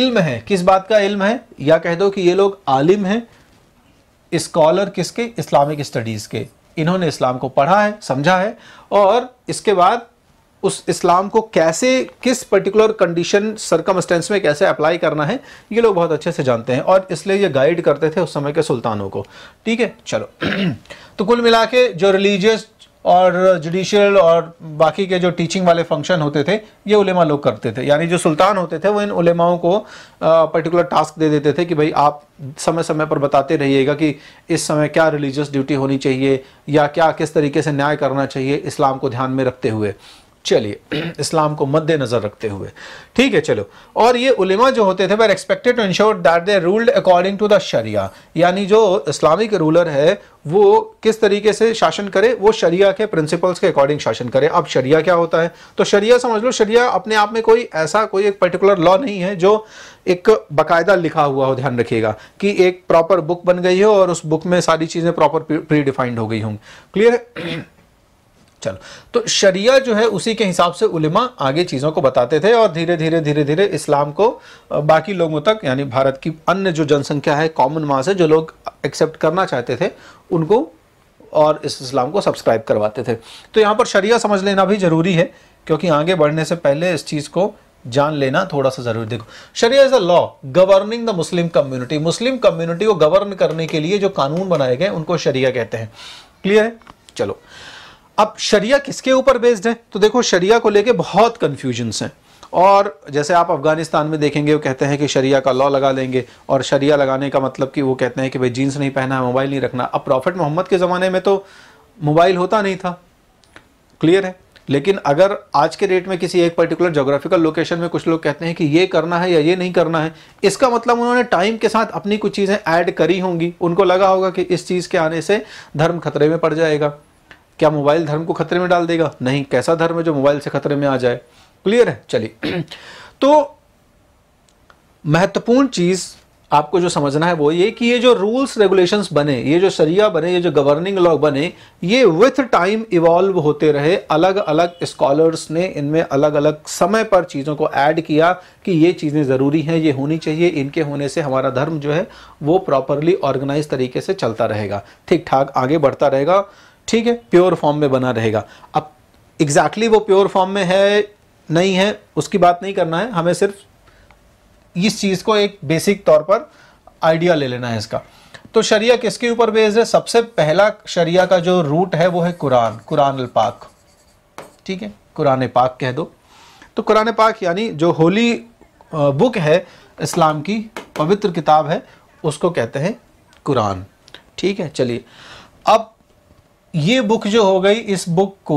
इल्म है किस बात का इल्म है या कह दो कि ये लोग आलिम हैं स्कॉलर किसके इस्लामिक स्टडीज़ के इन्होंने इस्लाम को पढ़ा है समझा है और इसके बाद उस इस्लाम को कैसे किस पर्टिकुलर कंडीशन सरकमस्टेंस में कैसे अप्लाई करना है ये लोग बहुत अच्छे से जानते हैं और इसलिए ये गाइड करते थे उस समय के सुल्तानों को ठीक है चलो तो कुल मिला के जो रिलीजियस और जुडिशियल और बाकी के जो टीचिंग वाले फंक्शन होते थे ये उलेमा लोग करते थे यानी जो सुल्तान होते थे वो इन उलेमाओं को पर्टिकुलर टास्क दे देते थे कि भाई आप समय समय पर बताते रहिएगा कि इस समय क्या रिलीजियस ड्यूटी होनी चाहिए या क्या किस तरीके से न्याय करना चाहिए इस्लाम को ध्यान में रखते हुए चलिए इस्लाम को मद्देनजर रखते हुए ठीक है चलो और ये उलेमा जो होते थे वे expected to ensure that they ruled according to the sharia यानी जो इस्लामिक रूलर है वो किस तरीके से शासन करे वो शरिया के प्रिंसिपल्स के अकॉर्डिंग शासन करे अब शरिया क्या होता है तो शरिया समझ लो शरिया अपने आप में कोई ऐसा कोई एक पर्टिकुलर लॉ नहीं है जो एक बाकायदा लिखा हुआ हो ध्यान रखिएगा कि एक प्रॉपर बुक बन गई हो और उस बुक में सारी चीज़ें प्रॉपर प्री डिफाइंड हो गई होंगी क्लियर है चलो तो शरिया जो है उसी के हिसाब से उलमा आगे चीज़ों को बताते थे और धीरे धीरे धीरे धीरे इस्लाम को बाकी लोगों तक यानी भारत की अन्य जो जनसंख्या है कॉमन मास है जो लोग एक्सेप्ट करना चाहते थे उनको और इस इस्लाम को सब्सक्राइब करवाते थे तो यहाँ पर शरिया समझ लेना भी ज़रूरी है क्योंकि आगे बढ़ने से पहले इस चीज़ को जान लेना थोड़ा सा जरूरी देखो sharia is a law governing the Muslim community Muslim community को गवर्न करने के लिए जो कानून बनाए गए उनको शरिया कहते हैं क्लियर है चलो अब शरिया किसके ऊपर बेस्ड है तो देखो शरिया को लेके बहुत कन्फ्यूजन्स हैं और जैसे आप अफ़गानिस्तान में देखेंगे वो कहते हैं कि शरिया का लॉ लगा लेंगे और शरिया लगाने का मतलब कि वो कहते हैं कि भाई जीन्स नहीं पहना है मोबाइल नहीं रखना अब प्रॉफिट मोहम्मद के ज़माने में तो मोबाइल होता नहीं था क्लियर है लेकिन अगर आज के डेट में किसी एक पर्टिकुलर जोग्राफिकल लोकेशन में कुछ लोग कहते हैं कि ये करना है या ये नहीं करना है इसका मतलब उन्होंने टाइम के साथ अपनी कुछ चीज़ें ऐड करी होंगी उनको लगा होगा कि इस चीज़ के आने से धर्म खतरे में पड़ जाएगा क्या मोबाइल धर्म को खतरे में डाल देगा नहीं कैसा धर्म है जो मोबाइल से खतरे में आ जाए क्लियर है चलिए तो महत्वपूर्ण चीज़ आपको जो समझना है वो ये कि ये जो रूल्स रेगुलेशंस बने ये जो शरिया बने ये जो गवर्निंग लॉ बने ये विथ टाइम इवॉल्व होते रहे अलग अलग स्कॉलर्स ने इनमें अलग अलग समय पर चीज़ों को ऐड किया कि ये चीज़ें ज़रूरी हैं ये होनी चाहिए इनके होने से हमारा धर्म जो है वो प्रॉपरली ऑर्गेनाइज तरीके से चलता रहेगा ठीक ठाक आगे बढ़ता रहेगा ठीक है प्योर फॉर्म में बना रहेगा अब एग्जैक्टली exactly वो प्योर फॉर्म में है नहीं है उसकी बात नहीं करना है हमें सिर्फ इस चीज़ को एक बेसिक तौर पर आइडिया ले लेना है इसका तो शरिया किसके ऊपर बेस्ड है सबसे पहला शरिया का जो रूट है वो है कुरान कुरान पाक ठीक है कुरान पाक कह दो तो कुरान पाक यानी जो होली बुक है इस्लाम की पवित्र किताब है उसको कहते हैं कुरान ठीक है चलिए अब ये बुक जो हो गई इस बुक को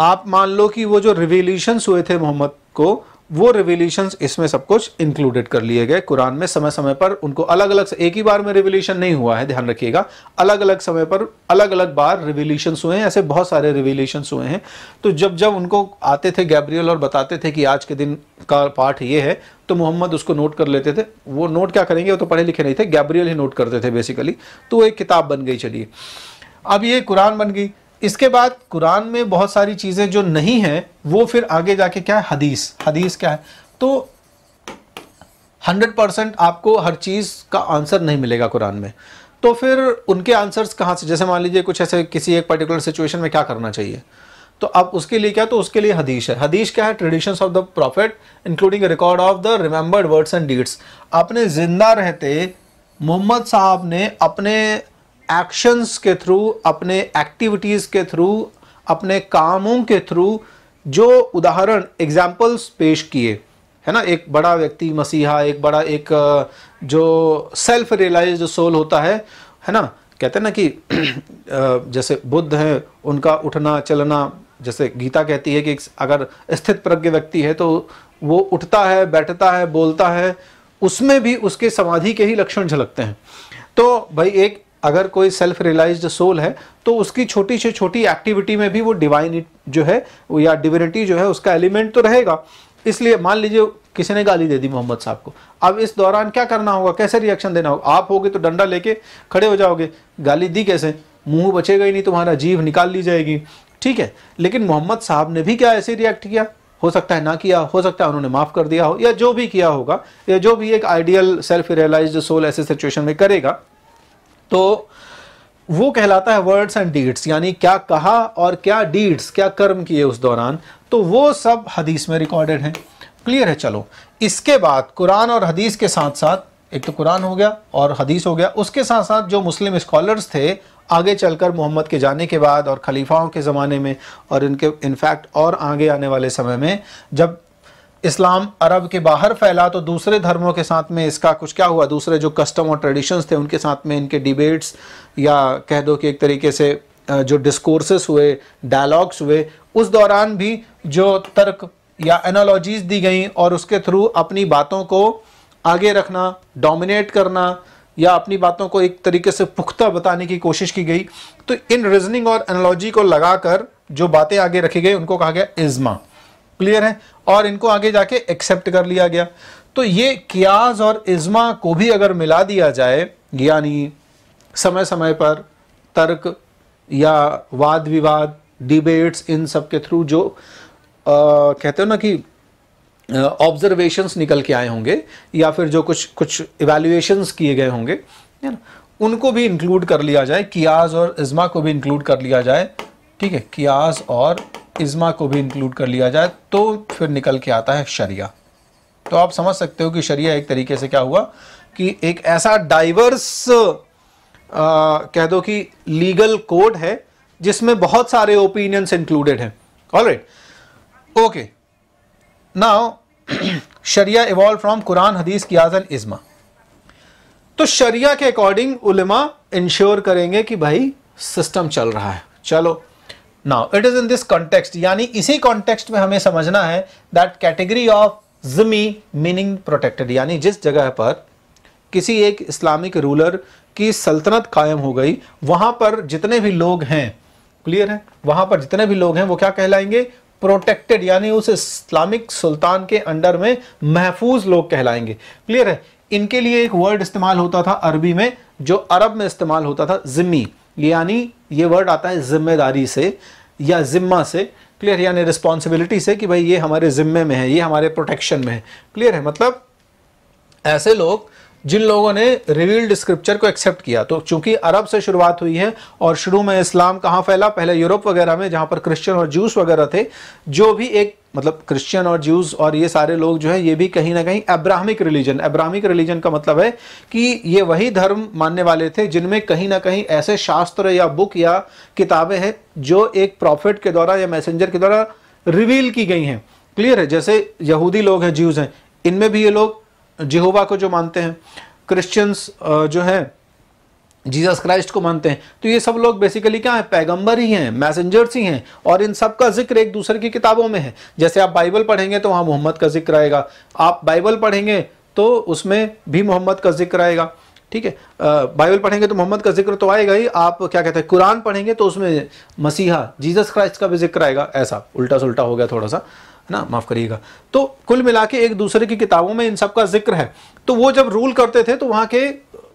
आप मान लो कि वो जो रिवेल्यूशन हुए थे मोहम्मद को वो रिवेल्यूशन इसमें सब कुछ इंक्लूडेड कर लिए गए कुरान में समय समय पर उनको अलग अलग एक ही बार में रिवेल्यूशन नहीं हुआ है ध्यान रखिएगा अलग अलग समय पर अलग अलग बार रिवेल्यूशन हुए हैं ऐसे बहुत सारे रिवेल्यूशन हुए हैं तो जब जब उनको आते थे गैब्रियल और बताते थे कि आज के दिन का पाठ ये है तो मोहम्मद उसको नोट कर लेते थे वो नोट क्या करेंगे वो तो पढ़े लिखे नहीं थे गैब्रियल ही नोट करते थे बेसिकली तो वो एक किताब बन गई चलिए अब ये कुरान बन गई इसके बाद कुरान में बहुत सारी चीज़ें जो नहीं हैं वो फिर आगे जाके क्या है हदीस हदीस क्या है तो हंड्रेड परसेंट आपको हर चीज़ का आंसर नहीं मिलेगा कुरान में तो फिर उनके आंसर्स कहाँ से जैसे मान लीजिए कुछ ऐसे किसी एक पर्टिकुलर सिचुएशन में क्या करना चाहिए तो अब उसके लिए क्या तो उसके लिए हदीश है हदीश क्या है traditions of the prophet including record of the remembered words and deeds अपने ज़िंदा रहते मोहम्मद साहब ने अपने एक्शंस के थ्रू अपने एक्टिविटीज़ के थ्रू अपने कामों के थ्रू जो उदाहरण एग्जाम्पल्स पेश किए है ना एक बड़ा व्यक्ति मसीहा एक बड़ा एक जो सेल्फ रियलाइज सोल होता है है ना कहते हैं ना कि जैसे बुद्ध हैं उनका उठना चलना जैसे गीता कहती है कि अगर स्थित प्रज्ञ व्यक्ति है तो वो उठता है बैठता है बोलता है उसमें भी उसके समाधि के ही लक्षण झलकते हैं तो भाई एक अगर कोई सेल्फ रियलाइज्ड सोल है तो उसकी छोटी से छोटी एक्टिविटी में भी वो डिवाइन जो है या डिविनिटी जो है उसका एलिमेंट तो रहेगा इसलिए मान लीजिए किसी ने गाली दे दी मोहम्मद साहब को अब इस दौरान क्या करना होगा कैसे रिएक्शन देना होगा आप होगे तो डंडा लेके खड़े हो जाओगे गाली दी कैसे मुंह बचेगा ही नहीं तुम्हारा जीव निकाल ली जाएगी ठीक है लेकिन मोहम्मद साहब ने भी क्या ऐसे रिएक्ट किया हो सकता है ना किया हो सकता है उन्होंने माफ़ कर दिया हो या जो भी किया होगा या जो भी एक आइडियल सेल्फ रियलाइज सोल ऐसे सिचुएशन में करेगा तो वो कहलाता है वर्ड्स एंड डीड्स यानी क्या कहा और क्या डीड्स क्या कर्म किए उस दौरान तो वो सब हदीस में रिकॉर्डेड हैं क्लियर है चलो इसके बाद कुरान और हदीस के साथ साथ एक तो कुरान हो गया और हदीस हो गया उसके साथ साथ जो मुस्लिम स्कॉलर्स थे आगे चलकर मोहम्मद के जाने के बाद और खलीफाओं के ज़माने में और इनके इनफैक्ट और आगे आने वाले समय में जब इस्लाम अरब के बाहर फैला तो दूसरे धर्मों के साथ में इसका कुछ क्या हुआ दूसरे जो कस्टम और ट्रेडिशंस थे उनके साथ में इनके डिबेट्स या कह दो कि एक तरीके से जो डिस्कोर्सेस हुए डायलॉग्स हुए उस दौरान भी जो तर्क या एनालॉजीज दी गई और उसके थ्रू अपनी बातों को आगे रखना डोमिनेट करना या अपनी बातों को एक तरीके से पुख्ता बताने की कोशिश की गई तो इन रीजनिंग और एनालॉजी को लगाकर जो बातें आगे रखी गई उनको कहा गया इज्मा क्लियर है और इनको आगे जाके एक्सेप्ट कर लिया गया तो ये कियाज और इज्मा को भी अगर मिला दिया जाए यानी समय समय पर तर्क या वाद विवाद डिबेट्स इन सब के थ्रू जो आ, कहते हो ना कि ऑब्जर्वेशंस निकल के आए होंगे या फिर जो कुछ कुछ इवेल्युएशंस किए गए होंगे है ना उनको भी इंक्लूड कर लिया जाए कियाज और इज्मा को भी इंक्लूड कर लिया जाए ठीक है कियाज और इज्मा को भी इंक्लूड कर लिया जाए तो फिर निकल के आता है शरिया तो आप समझ सकते हो कि शरिया एक तरीके से क्या हुआ कि एक ऐसा डाइवर्स कह दो कि लीगल कोड है जिसमें बहुत सारे ओपिनियंस इंक्लूडेड हैं all right okay now sharia evolve from Quran hadith qiyas and इज्मा तो शरिया के अकॉर्डिंग उलमा इंश्योर करेंगे कि भाई सिस्टम चल रहा है चलो now it is in this context यानी इसी कॉन्टेक्स्ट में हमें समझना है that category of zimmi meaning protected यानी जिस जगह पर किसी एक इस्लामिक रूलर की सल्तनत कायम हो गई वहां पर जितने भी लोग हैं क्लियर है वहां पर जितने भी लोग हैं वो क्या कहलाएंगे प्रोटेक्टेड यानी उस इस्लामिक सुल्तान के अंडर में महफूज लोग कहलाएंगे क्लियर है इनके लिए एक वर्ड इस्तेमाल होता था अरबी में जो अरब में इस्तेमाल होता था ज़िम्मी यानी ये वर्ड आता है ज़िम्मेदारी से या ज़िम्मा से क्लियर यानी रिस्पॉन्सिबिलिटी से कि भाई ये हमारे ज़िम्मे में है ये हमारे प्रोटेक्शन में है क्लियर है मतलब ऐसे लोग जिन लोगों ने रिवील्ड स्क्रिप्चर को एक्सेप्ट किया तो चूंकि अरब से शुरुआत हुई है और शुरू में इस्लाम कहाँ फैला पहले यूरोप वगैरह में जहाँ पर क्रिश्चियन और जूस वगैरह थे जो भी एक मतलब क्रिश्चियन और ज्यूज और ये सारे लोग जो है ये भी कहीं ना कहीं अब्राहमिक रिलीजन अब्राहमिक रिलीजन का मतलब है कि ये वही धर्म मानने वाले थे जिनमें कहीं ना कहीं ऐसे शास्त्र या बुक या किताबें हैं जो एक प्रॉफिट के द्वारा या मैसेंजर के द्वारा रिवील की गई हैं क्लियर है जैसे यहूदी लोग हैं ज्यूज हैं इनमें भी ये लोग जिहोबा को जो मानते हैं क्रिश्चियंस जो हैं जीसस क्राइस्ट को मानते हैं तो ये सब लोग बेसिकली क्या है पैगंबर ही हैं मैसेंजर्स ही हैं और इन सब का जिक्र एक दूसरे की किताबों में है जैसे आप बाइबल पढ़ेंगे तो वहाँ मोहम्मद का जिक्र आएगा आप बाइबल पढ़ेंगे तो उसमें भी मोहम्मद का जिक्र आएगा ठीक है बाइबल पढ़ेंगे तो मोहम्मद का जिक्र तो आएगा ही आप क्या कहते हैं कुरान पढ़ेंगे तो उसमें मसीहा जीसस क्राइस्ट का भी जिक्र आएगा ऐसा उल्टा सुल्टा हो गया थोड़ा सा है ना माफ़ करिएगा तो कुल मिला के एक दूसरे की किताबों में इन सब का जिक्र है तो वो जब रूल करते थे तो वहाँ के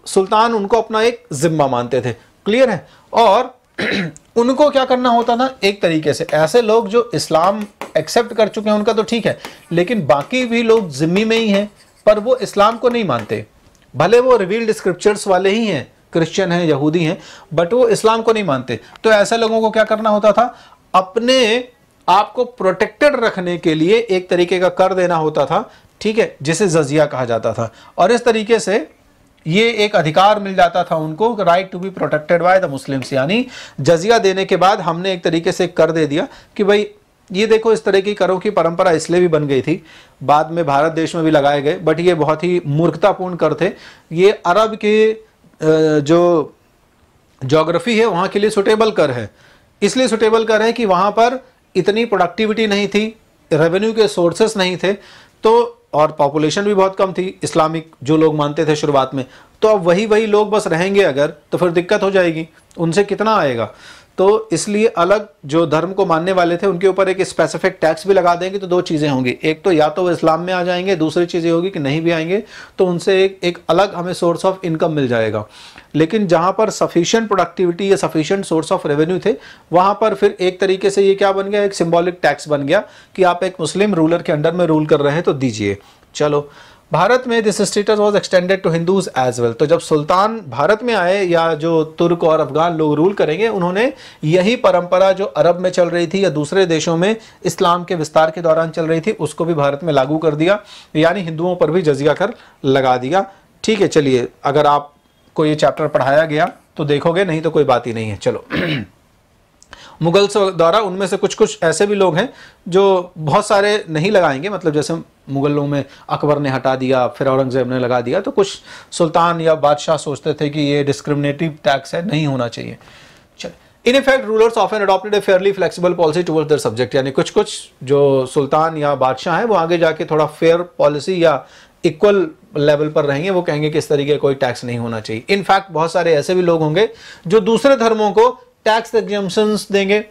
सुल्तान उनको अपना एक जिम्मा मानते थे क्लियर है और उनको क्या करना होता था एक तरीके से ऐसे लोग जो इस्लाम एक्सेप्ट कर चुके हैं उनका तो ठीक है लेकिन बाकी भी लोग जिम्मी में ही हैं पर वो इस्लाम को नहीं मानते भले वो रिवील्ड स्क्रिप्चर्स वाले ही हैं क्रिश्चियन हैं यहूदी हैं बट वो इस्लाम को नहीं मानते तो ऐसे लोगों को क्या करना होता था अपने आप को प्रोटेक्टेड रखने के लिए एक तरीके का कर देना होता था ठीक है जिसे जजिया कहा जाता था और इस तरीके से ये एक अधिकार मिल जाता था उनको right to be protected by the Muslims यानी जजिया देने के बाद हमने एक तरीके से कर दे दिया कि भाई ये देखो इस तरह की करों की परंपरा इसलिए भी बन गई थी बाद में भारत देश में भी लगाए गए बट ये बहुत ही मूर्खतापूर्ण कर थे ये अरब के जो जोग्राफी है वहाँ के लिए सुटेबल कर है इसलिए सुटेबल कर है कि वहाँ पर इतनी प्रोडक्टिविटी नहीं थी रेवेन्यू के सोर्सेस नहीं थे तो और पॉपुलेशन भी बहुत कम थी इस्लामिक जो लोग मानते थे शुरुआत में तो अब वही वही लोग बस रहेंगे अगर तो फिर दिक्कत हो जाएगी उनसे कितना आएगा तो इसलिए अलग जो धर्म को मानने वाले थे उनके ऊपर एक स्पेसिफिक टैक्स भी लगा देंगे तो दो चीज़ें होंगी एक तो या तो वो इस्लाम में आ जाएंगे दूसरी चीज़ ये होगी कि नहीं भी आएंगे तो उनसे एक एक अलग हमें सोर्स ऑफ इनकम मिल जाएगा लेकिन जहाँ पर सफिशियंट प्रोडक्टिविटी या सफिशियंट सोर्स ऑफ रेवेन्यू थे वहाँ पर फिर एक तरीके से ये क्या बन गया एक सिम्बॉलिक टैक्स बन गया कि आप एक मुस्लिम रूलर के अंडर में रूल कर रहे हैं तो दीजिए चलो भारत में this status was extended to Hindus as well तो जब सुल्तान भारत में आए या जो तुर्क और अफगान लोग रूल करेंगे उन्होंने यही परंपरा जो अरब में चल रही थी या दूसरे देशों में इस्लाम के विस्तार के दौरान चल रही थी उसको भी भारत में लागू कर दिया यानी हिंदुओं पर भी जजिया कर लगा दिया ठीक है चलिए अगर आपको ये चैप्टर पढ़ाया गया तो देखोगे नहीं तो कोई बात ही नहीं है चलो मुगल्स द्वारा उनमें से कुछ कुछ ऐसे भी लोग हैं जो बहुत सारे नहीं लगाएंगे मतलब जैसे मुगलों में अकबर ने हटा दिया फिर औरंगज़ेब ने लगा दिया तो कुछ सुल्तान या बादशाह सोचते थे कि ये डिस्क्रिमिनेटिव टैक्स है नहीं होना चाहिए चल in effect rulers of an adopted a fairly flexible policy towards their subject यानी कुछ कुछ जो सुल्तान या बादशाह हैं वो आगे जाके थोड़ा फेयर पॉलिसी या इक्वल लेवल पर रहेंगे वो कहेंगे कि इस तरीके कोई टैक्स नहीं होना चाहिए इनफैक्ट बहुत सारे ऐसे भी लोग होंगे जो दूसरे धर्मों को टैक्स एग्जम्पन्स देंगे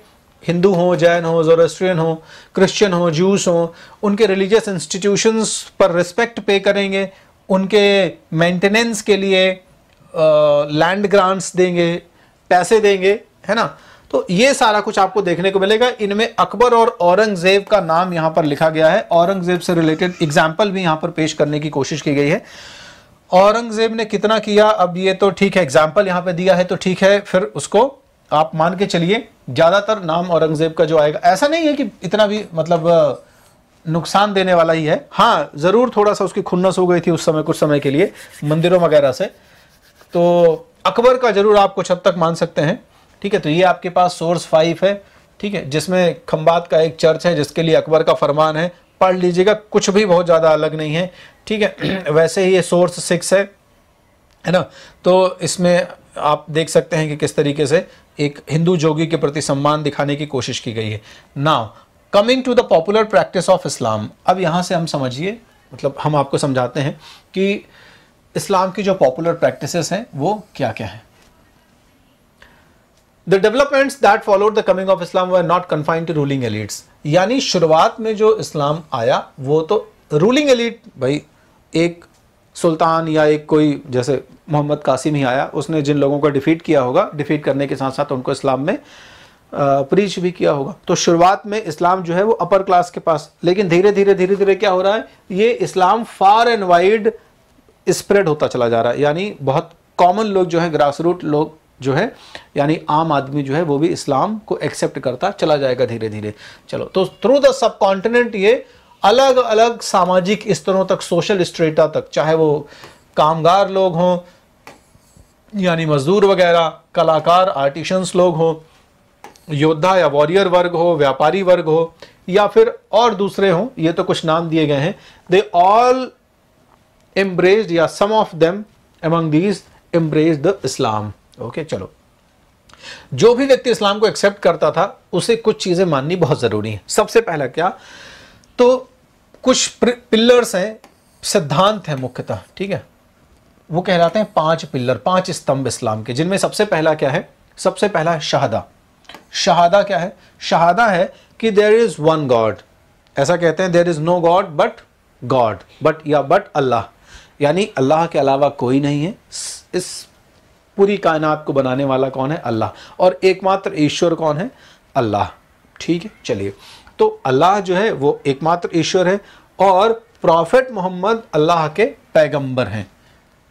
हिंदू हों जैन हो जोरेस्ट्रियन हो क्रिश्चियन हो जूस हों उनके रिलीजियस इंस्टीट्यूशंस पर रिस्पेक्ट पे करेंगे उनके मेंटेनेंस के लिए लैंड ग्रांट्स देंगे पैसे देंगे है ना तो ये सारा कुछ आपको देखने को मिलेगा इनमें अकबर और औरंगजेब का नाम यहाँ पर लिखा गया है औरंगजेब से रिलेटेड एग्जाम्पल भी यहाँ पर पेश करने की कोशिश की गई है औरंगजेब ने कितना किया अब ये तो ठीक है एग्जाम्पल यहाँ पे दिया है तो ठीक है फिर उसको आप मान के चलिए ज़्यादातर नाम औरंगज़ेब का जो आएगा ऐसा नहीं है कि इतना भी मतलब नुकसान देने वाला ही है हाँ ज़रूर थोड़ा सा उसकी खुन्नस हो गई थी उस समय कुछ समय के लिए मंदिरों वगैरह से तो अकबर का ज़रूर आप कुछ हद तक मान सकते हैं ठीक है तो ये आपके पास सोर्स फाइव है ठीक है जिसमें खम्बात का एक चर्च है जिसके लिए अकबर का फरमान है पढ़ लीजिएगा कुछ भी बहुत ज़्यादा अलग नहीं है ठीक है वैसे ही ये सोर्स सिक्स है है ना तो इसमें आप देख सकते हैं कि किस तरीके से एक हिंदू जोगी के प्रति सम्मान दिखाने की कोशिश की गई है now coming to the popular practice of Islam अब यहाँ से हम समझिए मतलब हम आपको समझाते हैं कि इस्लाम की जो पॉपुलर प्रैक्टिसेस हैं वो क्या क्या हैं the developments that followed the coming of Islam were not confined to ruling elites यानी शुरुआत में जो इस्लाम आया वो तो रूलिंग एलिट भाई एक सुल्तान या एक कोई जैसे मोहम्मद कासिम ही आया उसने जिन लोगों को डिफीट किया होगा डिफीट करने के साथ साथ उनको इस्लाम में प्रीच भी किया होगा तो शुरुआत में इस्लाम जो है वो अपर क्लास के पास लेकिन धीरे धीरे धीरे धीरे क्या हो रहा है ये Islam far and wide spread होता चला जा रहा है यानी बहुत कॉमन लोग जो है ग्रास रूट लोग जो है यानी आम आदमी जो है वो भी इस्लाम को एक्सेप्ट करता चला जाएगा धीरे धीरे चलो तो थ्रू द सब कॉन्टिनेंट ये अलग अलग सामाजिक स्तरों तक सोशल स्ट्रेटा तक चाहे वो कामगार लोग हों यानी मज़दूर वगैरह कलाकार आर्टिशंस लोग हों योद्धा या वॉरियर वर्ग हो व्यापारी वर्ग हो या फिर और दूसरे हों ये तो कुछ नाम दिए गए हैं दे ऑल एम्ब्रेज या some of them among these embrace the Islam okay चलो जो भी व्यक्ति इस्लाम को एक्सेप्ट करता था उसे कुछ चीज़ें माननी बहुत ज़रूरी हैं सबसे पहला क्या तो कुछ पिलर्स हैं सिद्धांत हैं मुख्यतः ठीक है वो कहलाते हैं पांच पिल्लर पांच स्तंभ इस्लाम के जिनमें सबसे पहला क्या है सबसे पहला है शहादा शहादा क्या है शहादा है कि देर इज़ वन गॉड ऐसा कहते हैं there is no God but God but या बट अल्लाह यानी अल्लाह के अलावा कोई नहीं है इस पूरी कायनात को बनाने वाला कौन है अल्लाह और एकमात्र ईश्वर कौन है अल्लाह ठीक है चलिए तो अल्लाह जो है वो एकमात्र ईश्वर है और प्रॉफिट मोहम्मद अल्लाह के पैगंबर हैं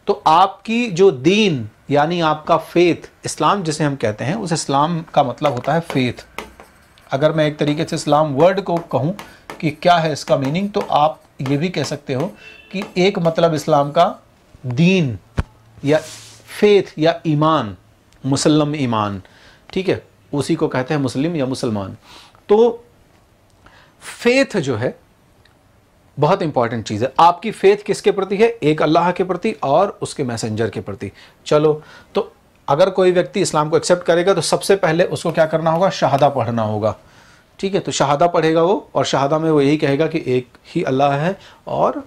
तो आपकी जो दीन यानी आपका फेथ इस्लाम जिसे हम कहते हैं उस इस्लाम का मतलब होता है फेथ अगर मैं एक तरीके से इस्लाम वर्ड को कहूँ कि क्या है इसका मीनिंग तो आप ये भी कह सकते हो कि एक मतलब इस्लाम का दीन या फेथ या ईमान मुसलम ईमान ठीक है उसी को कहते हैं मुस्लिम या मुसलमान तो फेथ जो है बहुत इंपॉर्टेंट चीज़ है आपकी फेथ किसके प्रति है एक अल्लाह के प्रति और उसके मैसेंजर के प्रति चलो तो अगर कोई व्यक्ति इस्लाम को एक्सेप्ट करेगा तो सबसे पहले उसको क्या करना होगा शहादा पढ़ना होगा ठीक है तो शहादा पढ़ेगा वो और शहादा में वो यही कहेगा कि एक ही अल्लाह है और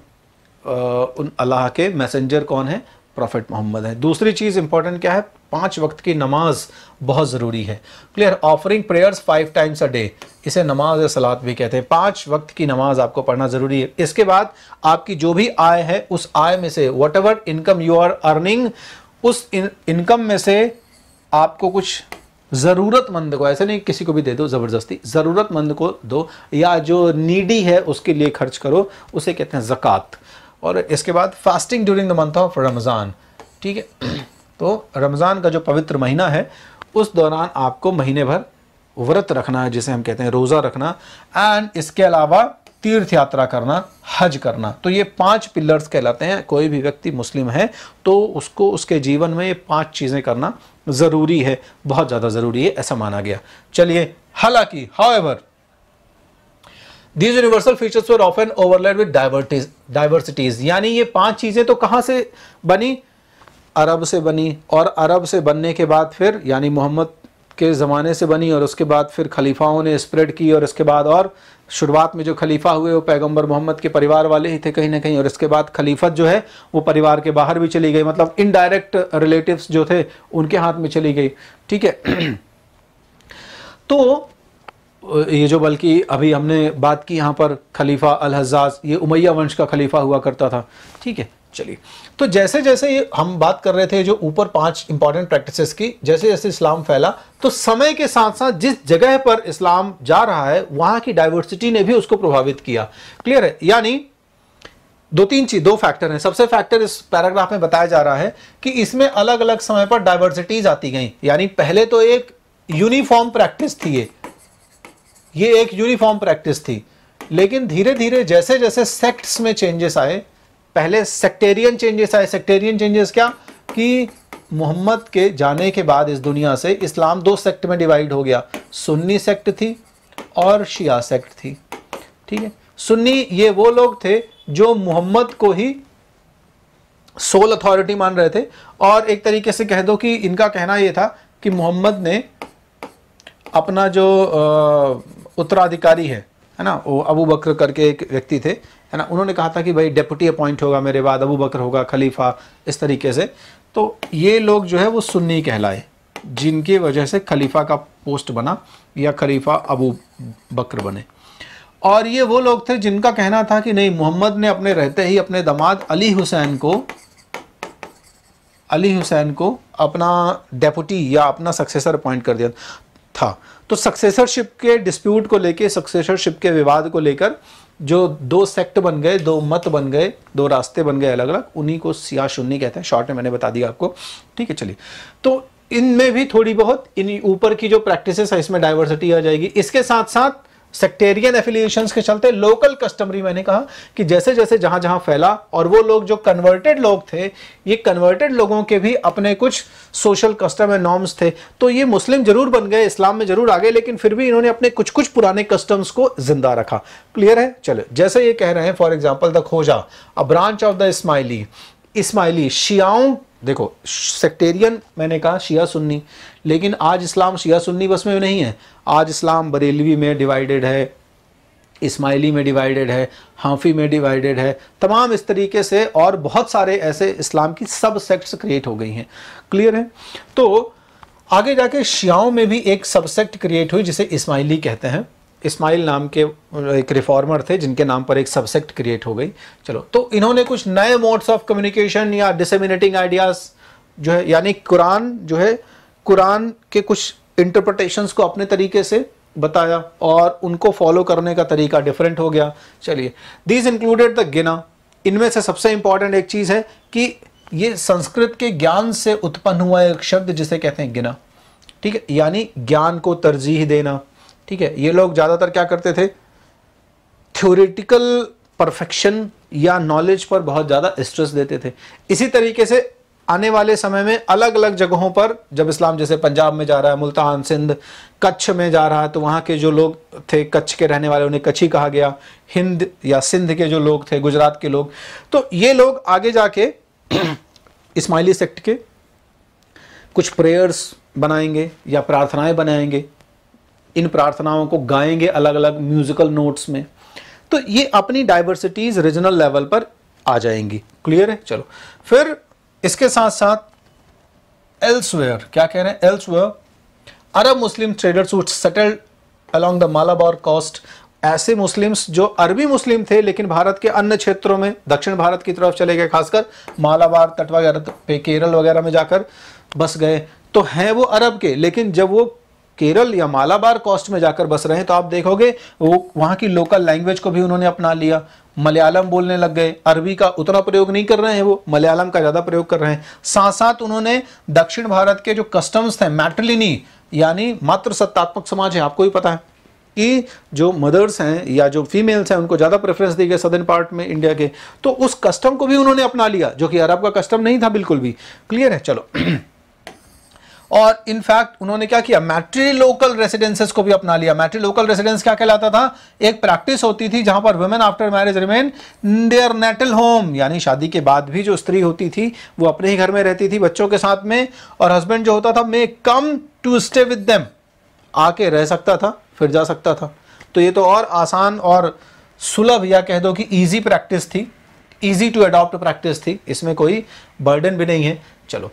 उन अल्लाह के मैसेंजर कौन है प्रॉफिट मोहम्मद है दूसरी चीज़ इंपॉर्टेंट क्या है पांच वक्त की नमाज बहुत ज़रूरी है clear offering prayers five times a day इसे नमाज या सलात भी कहते हैं पांच वक्त की नमाज आपको पढ़ना ज़रूरी है इसके बाद आपकी जो भी आय है उस आय में से whatever income you are earning उस इनकम में से आपको कुछ ज़रूरतमंद को ऐसे नहीं किसी को भी दे दो ज़बरदस्ती ज़रूरतमंद को दो या जो नीडी है उसके लिए खर्च करो उसे कहते हैं जक़ात और इसके बाद fasting during the month of Ramzan ठीक है तो रमज़ान का जो पवित्र महीना है उस दौरान आपको महीने भर व्रत रखना है जिसे हम कहते हैं रोज़ा रखना एंड इसके अलावा तीर्थ यात्रा करना हज करना तो ये पांच पिलर्स कहलाते हैं कोई भी व्यक्ति मुस्लिम है तो उसको उसके जीवन में ये पांच चीज़ें करना ज़रूरी है बहुत ज़्यादा ज़रूरी है ऐसा माना गया चलिए हालांकि how these universal features were often overlaid with diversities यानी ये पांच चीज़ें तो कहाँ से बनी अरब से बनी और अरब से बनने के बाद फिर यानी मोहम्मद के ज़माने से बनी और उसके बाद फिर खलीफाओं ने स्प्रेड की और इसके बाद और शुरुआत में जो खलीफा हुए वो पैगंबर मोहम्मद के परिवार वाले ही थे कहीं ना कहीं और इसके बाद खलीफत जो है वो परिवार के बाहर भी चली गई मतलब इनडायरेक्ट रिलेटिव्स जो थे उनके हाथ में चली गई ठीक है तो ये जो बल्कि अभी हमने बात की यहाँ पर खलीफा अल हजाज ये उमैया वंश का खलीफा हुआ करता था ठीक है चलिए तो जैसे जैसे ये हम बात कर रहे थे जो ऊपर पांच इंपॉर्टेंट प्रैक्टिसेस की जैसे जैसे इस्लाम फैला तो समय के साथ साथ जिस जगह पर इस्लाम जा रहा है वहां की डाइवर्सिटी ने भी उसको प्रभावित किया क्लियर है यानी दो तीन चीज दो फैक्टर हैं सबसे फैक्टर इस पैराग्राफ में बताया जा रहा है कि इसमें अलग अलग समय पर डाइवर्सिटीज आती गई यानी पहले तो एक यूनिफॉर्म प्रैक्टिस थी ये एक यूनिफॉर्म प्रैक्टिस थी लेकिन धीरे धीरे जैसे जैसे सेक्ट्स में चेंजेस आए पहले सेक्टेरियन चेंजेस आए सेक्टेरियन चेंजेस क्या कि मोहम्मद के जाने के बाद इस दुनिया से इस्लाम दो सेक्ट में डिवाइड हो गया सुन्नी सेक्ट थी और शिया सेक्ट थी ठीक है सुन्नी ये वो लोग थे जो मोहम्मद को ही सोल अथॉरिटी मान रहे थे और एक तरीके से कह दो कि इनका कहना ये था कि मोहम्मद ने अपना जो उत्तराधिकारी है है ना वो अबू बकर करके एक व्यक्ति थे है ना उन्होंने कहा था कि भाई डेप्यूटी अपॉइंट होगा मेरे बाद अबू बकर होगा खलीफा इस तरीके से तो ये लोग जो है वो सुन्नी कहलाए जिनकी वजह से खलीफा का पोस्ट बना या खलीफा अबू बकर बने और ये वो लोग थे जिनका कहना था कि नहीं मोहम्मद ने अपने रहते ही अपने दामाद अली हुसैन को अली हुसैन को अपना डेपुटी या अपना सक्सेसर अपॉइंट कर दिया था तो सक्सेसरशिप के डिस्प्यूट को लेके सक्सेसरशिप के विवाद को लेकर जो दो सेक्ट बन गए दो मत बन गए दो रास्ते बन गए अलग अलग उन्हीं को सिया शून्य कहते हैं शॉर्ट में मैंने बता दिया आपको ठीक है चलिए तो इनमें भी थोड़ी बहुत इन ऊपर की जो प्रैक्टिसेस है इसमें डाइवर्सिटी आ जाएगी इसके साथ साथ सेक्टेरियन एफिलिएशंस के चलते लोकल कस्टमरी मैंने कहा कि जैसे जैसे जहां जहां फैला और वो लोग जो कन्वर्टेड लोग थे ये कन्वर्टेड लोगों के भी अपने कुछ सोशल कस्टम एंड नॉर्म्स थे तो ये मुस्लिम जरूर बन गए इस्लाम में जरूर आ गए लेकिन फिर भी इन्होंने अपने कुछ कुछ पुराने कस्टम्स को जिंदा रखा क्लियर है चलो जैसे ये कह रहे हैं for example the Khoja a branch of the Ismaili Ismaili शियाओं देखो सेक्टेरियन मैंने कहा शिया सुन्नी लेकिन आज इस्लाम शिया सुन्नी बस में नहीं है आज इस्लाम बरेलवी में डिवाइडेड है इस्माइली में डिवाइडेड है हाफी में डिवाइडेड है तमाम इस तरीके से और बहुत सारे ऐसे इस्लाम की सब सेक्ट्स क्रिएट हो गई हैं क्लियर है तो आगे जाके शियाओं में भी एक सबसेक्ट क्रिएट हुई जिसे इस्माइली कहते हैं इस्माइल नाम के एक रिफॉर्मर थे जिनके नाम पर एक सबसेक्ट क्रिएट हो गई चलो तो इन्होंने कुछ नए मोड्स ऑफ कम्युनिकेशन या डिसमिनेटिंग आइडियाज़ जो है यानी कुरान जो है कुरान के कुछ इंटरप्रटेशंस को अपने तरीके से बताया और उनको फॉलो करने का तरीका डिफरेंट हो गया चलिए दीज इंक्लूडेड द गिना इनमें से सबसे इंपॉर्टेंट एक चीज़ है कि ये संस्कृत के ज्ञान से उत्पन्न हुआ एक शब्द जिसे कहते हैं गिना ठीक है यानी ज्ञान को तरजीह देना ठीक है ये लोग ज़्यादातर क्या करते थे थ्योरेटिकल परफेक्शन या नॉलेज पर बहुत ज़्यादा स्ट्रेस देते थे इसी तरीके से आने वाले समय में अलग अलग जगहों पर जब इस्लाम जैसे पंजाब में जा रहा है मुल्तान सिंध कच्छ में जा रहा है तो वहाँ के जो लोग थे कच्छ के रहने वाले उन्हें कच्छी कहा गया हिंद या सिंध के जो लोग थे गुजरात के लोग तो ये लोग आगे जाके इस्माइली सेक्ट के कुछ प्रेयर्स बनाएंगे या प्रार्थनाएं बनाएंगे इन प्रार्थनाओं को गाएंगे अलग अलग म्यूज़िकल नोट्स में तो ये अपनी डाइवर्सिटीज़ रीजनल लेवल पर आ जाएंगी क्लियर है चलो फिर इसके साथ साथ एल्सवेयर क्या कह रहे हैं elsewhere Arab Muslim traders who settled along the Malabar coast ऐसे मुस्लिम्स जो अरबी मुस्लिम थे लेकिन भारत के अन्य क्षेत्रों में दक्षिण भारत की तरफ चले गए खासकर मालाबार तट वगैरह पे केरल वगैरह में जाकर बस गए तो हैं वो अरब के लेकिन जब वो केरल या मालाबार कोस्ट में जाकर बस रहे हैं तो आप देखोगे वो वहाँ की लोकल लैंग्वेज को भी उन्होंने अपना लिया मलयालम बोलने लग गए अरबी का उतना प्रयोग नहीं कर रहे हैं वो मलयालम का ज़्यादा प्रयोग कर रहे हैं साथ साथ उन्होंने दक्षिण भारत के जो कस्टम्स थे मैटलिनी यानी मात्र सत्तात्मक समाज है आपको भी पता है कि जो मदर्स हैं या जो फीमेल्स हैं उनको ज़्यादा प्रेफरेंस दी गई सदर्न पार्ट में इंडिया के तो उस कस्टम को भी उन्होंने अपना लिया जो कि अरब का कस्टम नहीं था बिल्कुल भी क्लियर है चलो और इनफैक्ट उन्होंने क्या किया मैट्री लोकल रेसिडेंसेस को भी अपना लिया मैट्री लोकल रेसिडेंस क्या कहलाता था एक प्रैक्टिस होती थी जहां पर women after marriage remain their natal home यानी शादी के बाद भी जो स्त्री होती थी वो अपने ही घर में रहती थी बच्चों के साथ में और हस्बैंड जो होता था may come to stay with them आके रह सकता था फिर जा सकता था तो ये तो और आसान और सुलभ या कह दो कि ईजी प्रैक्टिस थी ईजी टू अडॉप्ट प्रैक्टिस थी इसमें कोई बर्डन भी नहीं है चलो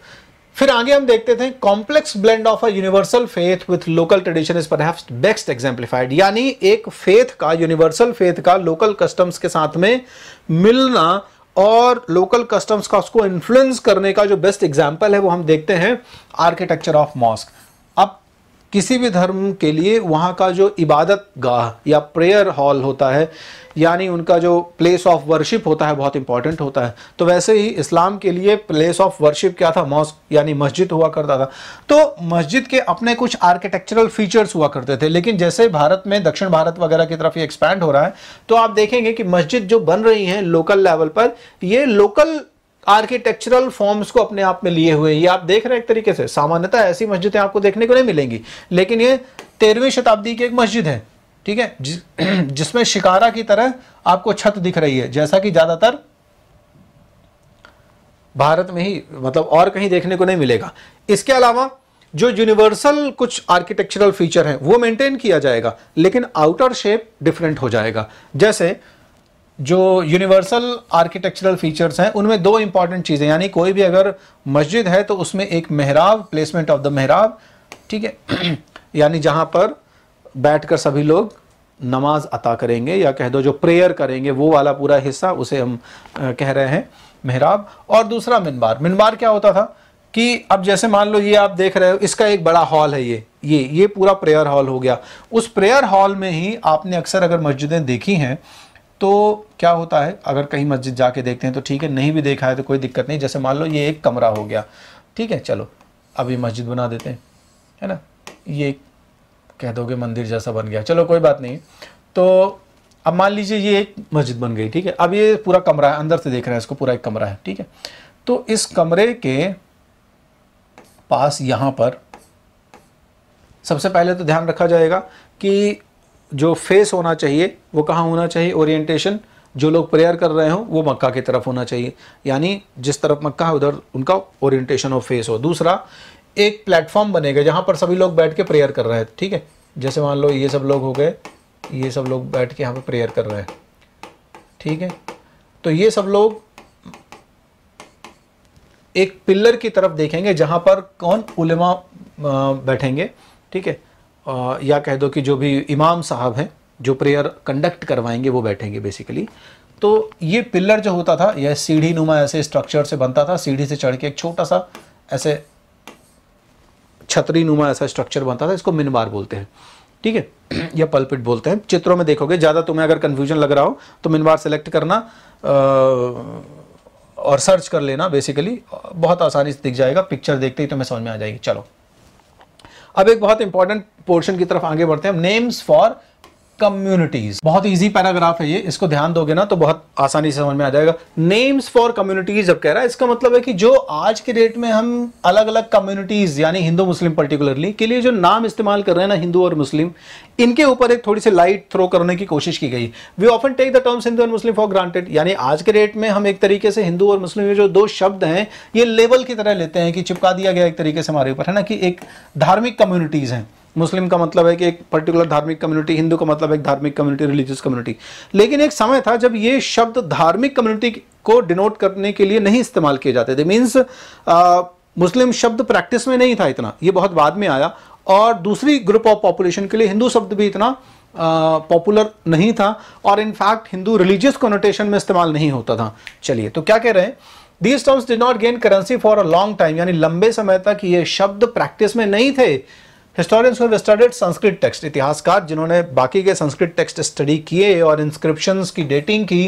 फिर आगे हम देखते थे complex blend of a universal faith with local tradition is perhaps best exemplified यानी एक फेथ का यूनिवर्सल फेथ का लोकल कस्टम्स के साथ में मिलना और लोकल कस्टम्स का उसको इन्फ्लुएंस करने का जो बेस्ट एग्जाम्पल है वो हम देखते हैं आर्किटेक्चर ऑफ मॉस्क किसी भी धर्म के लिए वहाँ का जो इबादत गाह या प्रेयर हॉल होता है यानी उनका जो प्लेस ऑफ वर्शिप होता है बहुत इंपॉर्टेंट होता है तो वैसे ही इस्लाम के लिए प्लेस ऑफ वर्शिप क्या था मॉस्क यानी मस्जिद हुआ करता था तो मस्जिद के अपने कुछ आर्किटेक्चरल फीचर्स हुआ करते थे लेकिन जैसे भारत में दक्षिण भारत वगैरह की तरफ ये एक्सपैंड हो रहा है तो आप देखेंगे कि मस्जिद जो बन रही है लोकल लेवल पर ये लोकल आर्किटेक्चरल फॉर्म्स को अपने आप में लिए हुए ये आप देख रहे हैं एक तरीके से सामान्यतः ऐसी मस्जिदें आपको देखने को नहीं मिलेंगी लेकिन ये तेरहवीं शताब्दी की एक मस्जिद है ठीक है जिसमें शिकारा की तरह आपको छत दिख रही है जैसा कि ज़्यादातर भारत में ही मतलब और कहीं देखने को नहीं मिलेगा इसके अलावा जो यूनिवर्सल कुछ आर्किटेक्चरल फीचर हैं वो मेंटेन किया जाएगा लेकिन आउटर शेप डिफरेंट हो जाएगा जैसे जो यूनिवर्सल आर्किटेक्चरल फीचर्स हैं उनमें दो इंपॉर्टेंट चीज़ें यानी कोई भी अगर मस्जिद है तो उसमें एक मेहराब प्लेसमेंट ऑफ द मेहराब ठीक है यानी जहाँ पर बैठकर सभी लोग नमाज अता करेंगे या कह दो जो प्रेयर करेंगे वो वाला पूरा हिस्सा उसे हम कह रहे हैं मेहराब और दूसरा मिनबार मिनबार क्या होता था कि अब जैसे मान लो ये आप देख रहे हो इसका एक बड़ा हॉल है ये ये ये पूरा प्रेयर हॉल हो गया उस प्रेयर हॉल में ही आपने अक्सर अगर मस्जिदें देखी हैं तो क्या होता है अगर कहीं मस्जिद जाके देखते हैं तो ठीक है नहीं भी देखा है तो कोई दिक्कत नहीं जैसे मान लो ये एक कमरा हो गया ठीक है चलो अभी मस्जिद बना देते हैं है ना ये कह दोगे मंदिर जैसा बन गया चलो कोई बात नहीं तो अब मान लीजिए ये एक मस्जिद बन गई ठीक है अब ये पूरा कमरा है अंदर से देख रहे हैं इसको पूरा एक कमरा है ठीक है तो इस कमरे के पास यहाँ पर सबसे पहले तो ध्यान रखा जाएगा कि जो फेस होना चाहिए वो कहाँ होना चाहिए ओरिएंटेशन जो लोग प्रेयर कर रहे हो वो मक्का की तरफ होना चाहिए यानी जिस तरफ मक्का है उधर उनका ओरिएंटेशन और फेस हो दूसरा एक प्लेटफॉर्म बनेगा जहाँ पर सभी लोग बैठ के प्रेयर कर रहे हैं ठीक है जैसे मान लो ये सब लोग हो गए ये सब लोग बैठ के यहाँ पर प्रेयर कर रहे हैं ठीक है तो ये सब लोग एक पिल्लर की तरफ देखेंगे जहाँ पर कौन उलमा बैठेंगे ठीक है या कह दो कि जो भी इमाम साहब हैं जो प्रेयर कंडक्ट करवाएंगे वो बैठेंगे बेसिकली तो ये पिलर जो होता था यह सीढ़ी नुमा ऐसे स्ट्रक्चर से बनता था सीढ़ी से चढ़ के एक छोटा सा ऐसे छतरी नुमा ऐसा स्ट्रक्चर बनता था इसको मिनबार बोलते हैं ठीक है या पलपिट बोलते हैं चित्रों में देखोगे ज़्यादा तुम्हें अगर कन्फ्यूजन लग रहा हो तो मिनबार सेलेक्ट करना और सर्च कर लेना बेसिकली बहुत आसानी से दिख जाएगा पिक्चर देखते ही तुम्हें समझ में आ जाएगी चलो अब एक बहुत इंपॉर्टेंट पोर्शन की तरफ आगे बढ़ते हैं नेम्स फॉर कम्युनिटीज बहुत इजी पैराग्राफ है ये इसको ध्यान दोगे ना तो बहुत आसानी से समझ में आ जाएगा नेम्स फॉर कम्युनिटीज जब कह रहा है इसका मतलब है कि जो आज के डेट में हम अलग अलग कम्युनिटीज यानी हिंदू मुस्लिम पर्टिकुलरली के लिए जो नाम इस्तेमाल कर रहे हैं ना हिंदू और मुस्लिम इनके ऊपर एक थोड़ी सी लाइट थ्रो करने की कोशिश की गई we often take the terms Hindu and Muslim for granted यानी आज के डेट में हम एक तरीके से हिंदू और मुस्लिम ये जो दो शब्द हैं ये लेवल की तरह लेते हैं कि चिपका दिया गया एक तरीके से हमारे ऊपर है ना कि एक धार्मिक कम्युनिटीज हैं मुस्लिम का मतलब है कि एक पर्टिकुलर धार्मिक कम्युनिटी हिंदू का मतलब एक धार्मिक कम्युनिटी रिलीजियस कम्युनिटी लेकिन एक समय था जब ये शब्द धार्मिक कम्युनिटी को डिनोट करने के लिए नहीं इस्तेमाल किए जाते थे मीन्स मुस्लिम शब्द प्रैक्टिस में नहीं था इतना ये बहुत बाद में आया और दूसरी ग्रुप ऑफ पॉपुलेशन के लिए हिंदू शब्द भी इतना पॉपुलर नहीं था और इनफैक्ट हिंदू रिलीजियस कोनोटेशन में इस्तेमाल नहीं होता था चलिए तो क्या कह रहे हैं these terms did not gain currency for a long time यानी लंबे समय तक ये शब्द प्रैक्टिस में नहीं थे हिस्टोरियंस हुए स्टडीड संस्कृत टेक्स्ट इतिहासकार जिन्होंने बाकी के संस्कृत टेक्स्ट स्टडी किए और इंस्क्रिप्शन की डेटिंग की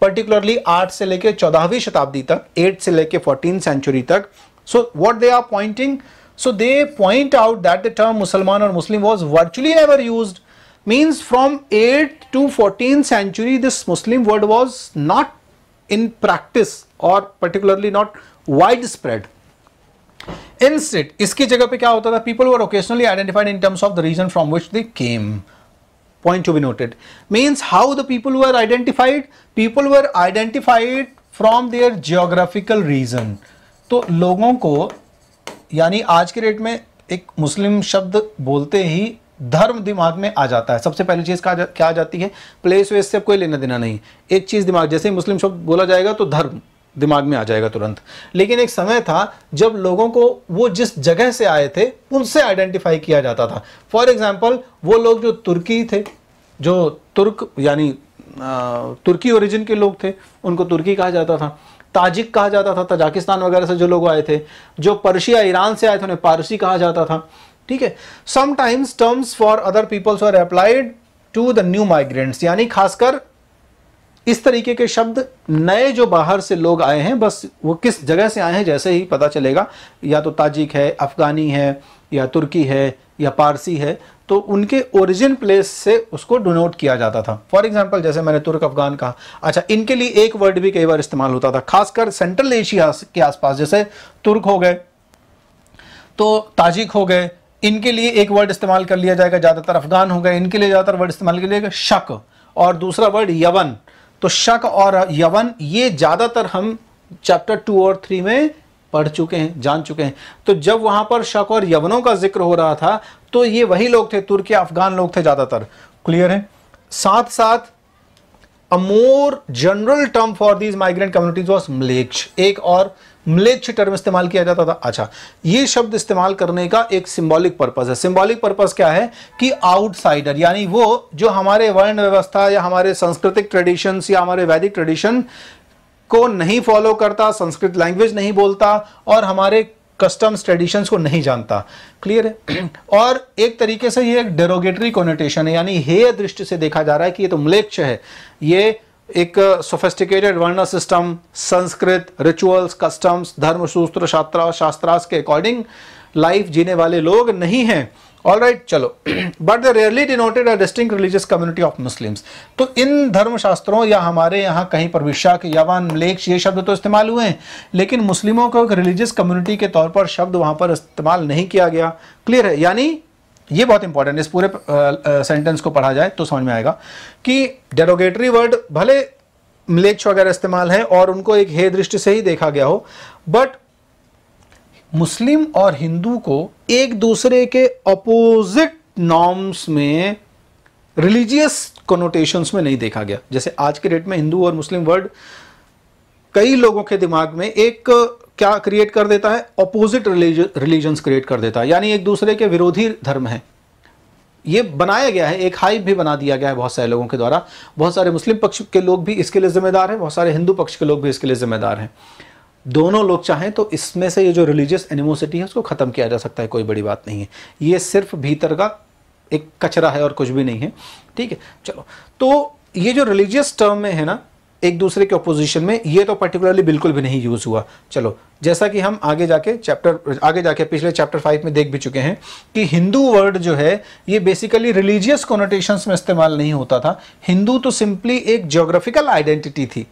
पर्टिकुलरली आठ से लेकर चौदहवीं शताब्दी तक एट से लेकर फोर्टीन सेंचुरी तक so what they are pointing so they point out that the term Musalman और Muslim was virtually ever used means from eight to fourteen century this Muslim word was not in practice और particularly not widespread instead इसकी जगह पे क्या होता था people were occasionally identified in terms of the region from which they came point to be noted means how the people were identified people were identified from their geographical region तो लोगों को यानी आज के डेट में एक मुस्लिम शब्द बोलते ही धर्म दिमाग में आ जाता है सबसे पहली चीज़ क्या आ जाती है प्लेस वेस से कोई लेना देना नहीं एक चीज़ दिमाग जैसे मुस्लिम शब्द बोला जाएगा तो धर्म दिमाग में आ जाएगा तुरंत लेकिन एक समय था जब लोगों को वो जिस जगह से आए थे उनसे आइडेंटिफाई किया जाता था फॉर एग्जाम्पल वो लोग जो तुर्की थे जो तुर्क यानी तुर्की ओरिजिन के लोग थे उनको तुर्की कहा जाता था ताजिक कहा जाता था तजाकिस्तान वगैरह से जो लोग आए थे जो पर्शिया ईरान से आए थे उन्हें पारसी कहा जाता था ठीक है sometimes terms for other peoples are applied to the new migrants यानी खासकर इस तरीके के शब्द नए जो बाहर से लोग आए हैं बस वो किस जगह से आए हैं जैसे ही पता चलेगा या तो ताजिक है अफ़गानी है या तुर्की है या पारसी है तो उनके ओरिजिन प्लेस से उसको डोनोट किया जाता था फॉर एग्जाम्पल जैसे मैंने तुर्क अफगान कहा अच्छा इनके लिए एक वर्ड भी कई बार इस्तेमाल होता था खासकर सेंट्रल एशिया के आसपास जैसे तुर्क हो गए तो ताजिक हो गए इनके लिए एक वर्ड इस्तेमाल कर लिया जाएगा ज़्यादातर अफगान हो गए इनके लिए ज़्यादातर वर्ड इस्तेमाल किया जाएगा शक और दूसरा वर्ड यवन तो शक और यवन ये ज़्यादातर हम चैप्टर टू और थ्री में पढ़ चुके हैं जान चुके हैं तो जब वहां पर शक और यवनों का जिक्र हो रहा था तो ये वही लोग थे तुर्की अफगान लोग थे ज़्यादातर क्लियर है साथ साथ a more general term for these migrant communities was mlecchas एक और म्लेच्छ टर्म इस्तेमाल किया जाता था अच्छा ये शब्द इस्तेमाल करने का एक सिंबॉलिक पर्पज़ है सिंबॉलिक पर्पज़ क्या है कि आउटसाइडर यानी वो जो हमारे वर्ण व्यवस्था या हमारे सांस्कृतिक ट्रेडिशंस या हमारे वैदिक ट्रेडिशन को नहीं फॉलो करता संस्कृत लैंग्वेज नहीं बोलता और हमारे कस्टम्स ट्रेडिशंस को नहीं जानता क्लियर है और एक तरीके से ये एक डेरोगेटरी कोनोटेशन है यानी हे दृष्टि से देखा जा रहा है कि ये तो म्लेच्छ है ये एक सोफेस्टिकेटेड वर्ण सिस्टम संस्कृत रिचुअल्स कस्टम्स धर्म सूत्र शास्त्र शास्त्रास के अकॉर्डिंग लाइफ जीने वाले लोग नहीं हैं ऑल राइट चलो but they rarely denoted a distinct religious community of Muslims तो इन धर्मशास्त्रों या हमारे यहाँ कहीं पर विशाख यवान मलेक्ष ये शब्द तो इस्तेमाल हुए हैं लेकिन मुस्लिमों को एक रिलीजियस कम्युनिटी के तौर पर शब्द वहाँ पर इस्तेमाल नहीं किया गया क्लियर है यानी ये बहुत इंपॉर्टेंट इस पूरे सेंटेंस को पढ़ा जाए तो समझ में आएगा कि डेरोगेटरी वर्ड भले म्लेच्छ वगैरह इस्तेमाल है और उनको एक हे दृष्टि से ही देखा गया हो बट मुस्लिम और हिंदू को एक दूसरे के अपोजिट नॉर्म्स में रिलीजियस कोनोटेशंस में नहीं देखा गया जैसे आज के डेट में हिंदू और मुस्लिम वर्ड कई लोगों के दिमाग में एक क्या क्रिएट कर देता है अपोजिट रिलीजन्स क्रिएट कर देता है यानी एक दूसरे के विरोधी धर्म है ये बनाया गया है एक हाइप भी बना दिया गया है बहुत सारे लोगों के द्वारा बहुत सारे मुस्लिम पक्ष के लोग भी इसके लिए जिम्मेदार हैं बहुत सारे हिंदू पक्ष के लोग भी इसके लिए जिम्मेदार हैं दोनों लोग चाहें तो इसमें से ये जो रिलीजियस एनिमोसिटी है उसको ख़त्म किया जा सकता है कोई बड़ी बात नहीं है ये सिर्फ भीतर का एक कचरा है और कुछ भी नहीं है ठीक है चलो तो ये जो रिलीजियस टर्म में है ना एक दूसरे के ओपोजिशन में ये तो पर्टिकुलरली बिल्कुल भी नहीं यूज़ हुआ चलो जैसा कि हम आगे जाके चैप्टर आगे जाके पिछले चैप्टर फाइव में देख भी चुके हैं कि हिंदू वर्ड जो है ये बेसिकली रिलीजियस कोनोटेशंस में इस्तेमाल नहीं होता था हिंदू तो सिंपली एक जोग्राफिकल आइडेंटिटी थी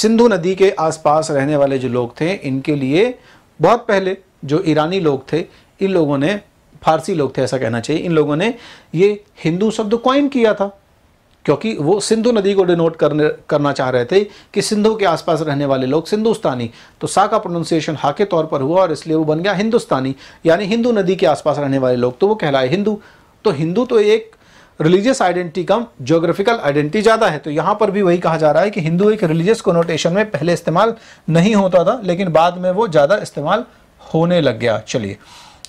सिंधु नदी के आसपास रहने वाले जो लोग थे इनके लिए बहुत पहले जो ईरानी लोग थे इन लोगों ने फारसी लोग थे ऐसा कहना चाहिए इन लोगों ने ये हिंदू शब्द क्वाइन किया था क्योंकि वो सिंधु नदी को डिनोट करने करना चाह रहे थे कि सिंधु के आसपास रहने वाले लोग सिंधुस्तानी तो सा का प्रोनाउंसिएशन हा के तौर पर हुआ और इसलिए वो बन गया हिंदुस्तानी यानी हिंदू नदी के आसपास रहने वाले लोग तो वो कहलाए हिंदू तो हिंदू तो एक रिलीजियस आइडेंटिटी कम ज्योग्राफिकल आइडेंटिटी ज़्यादा है तो यहाँ पर भी वही कहा जा रहा है कि हिंदू एक रिलीजियस कोनोटेशन में पहले इस्तेमाल नहीं होता था लेकिन बाद में वो ज़्यादा इस्तेमाल होने लग गया चलिए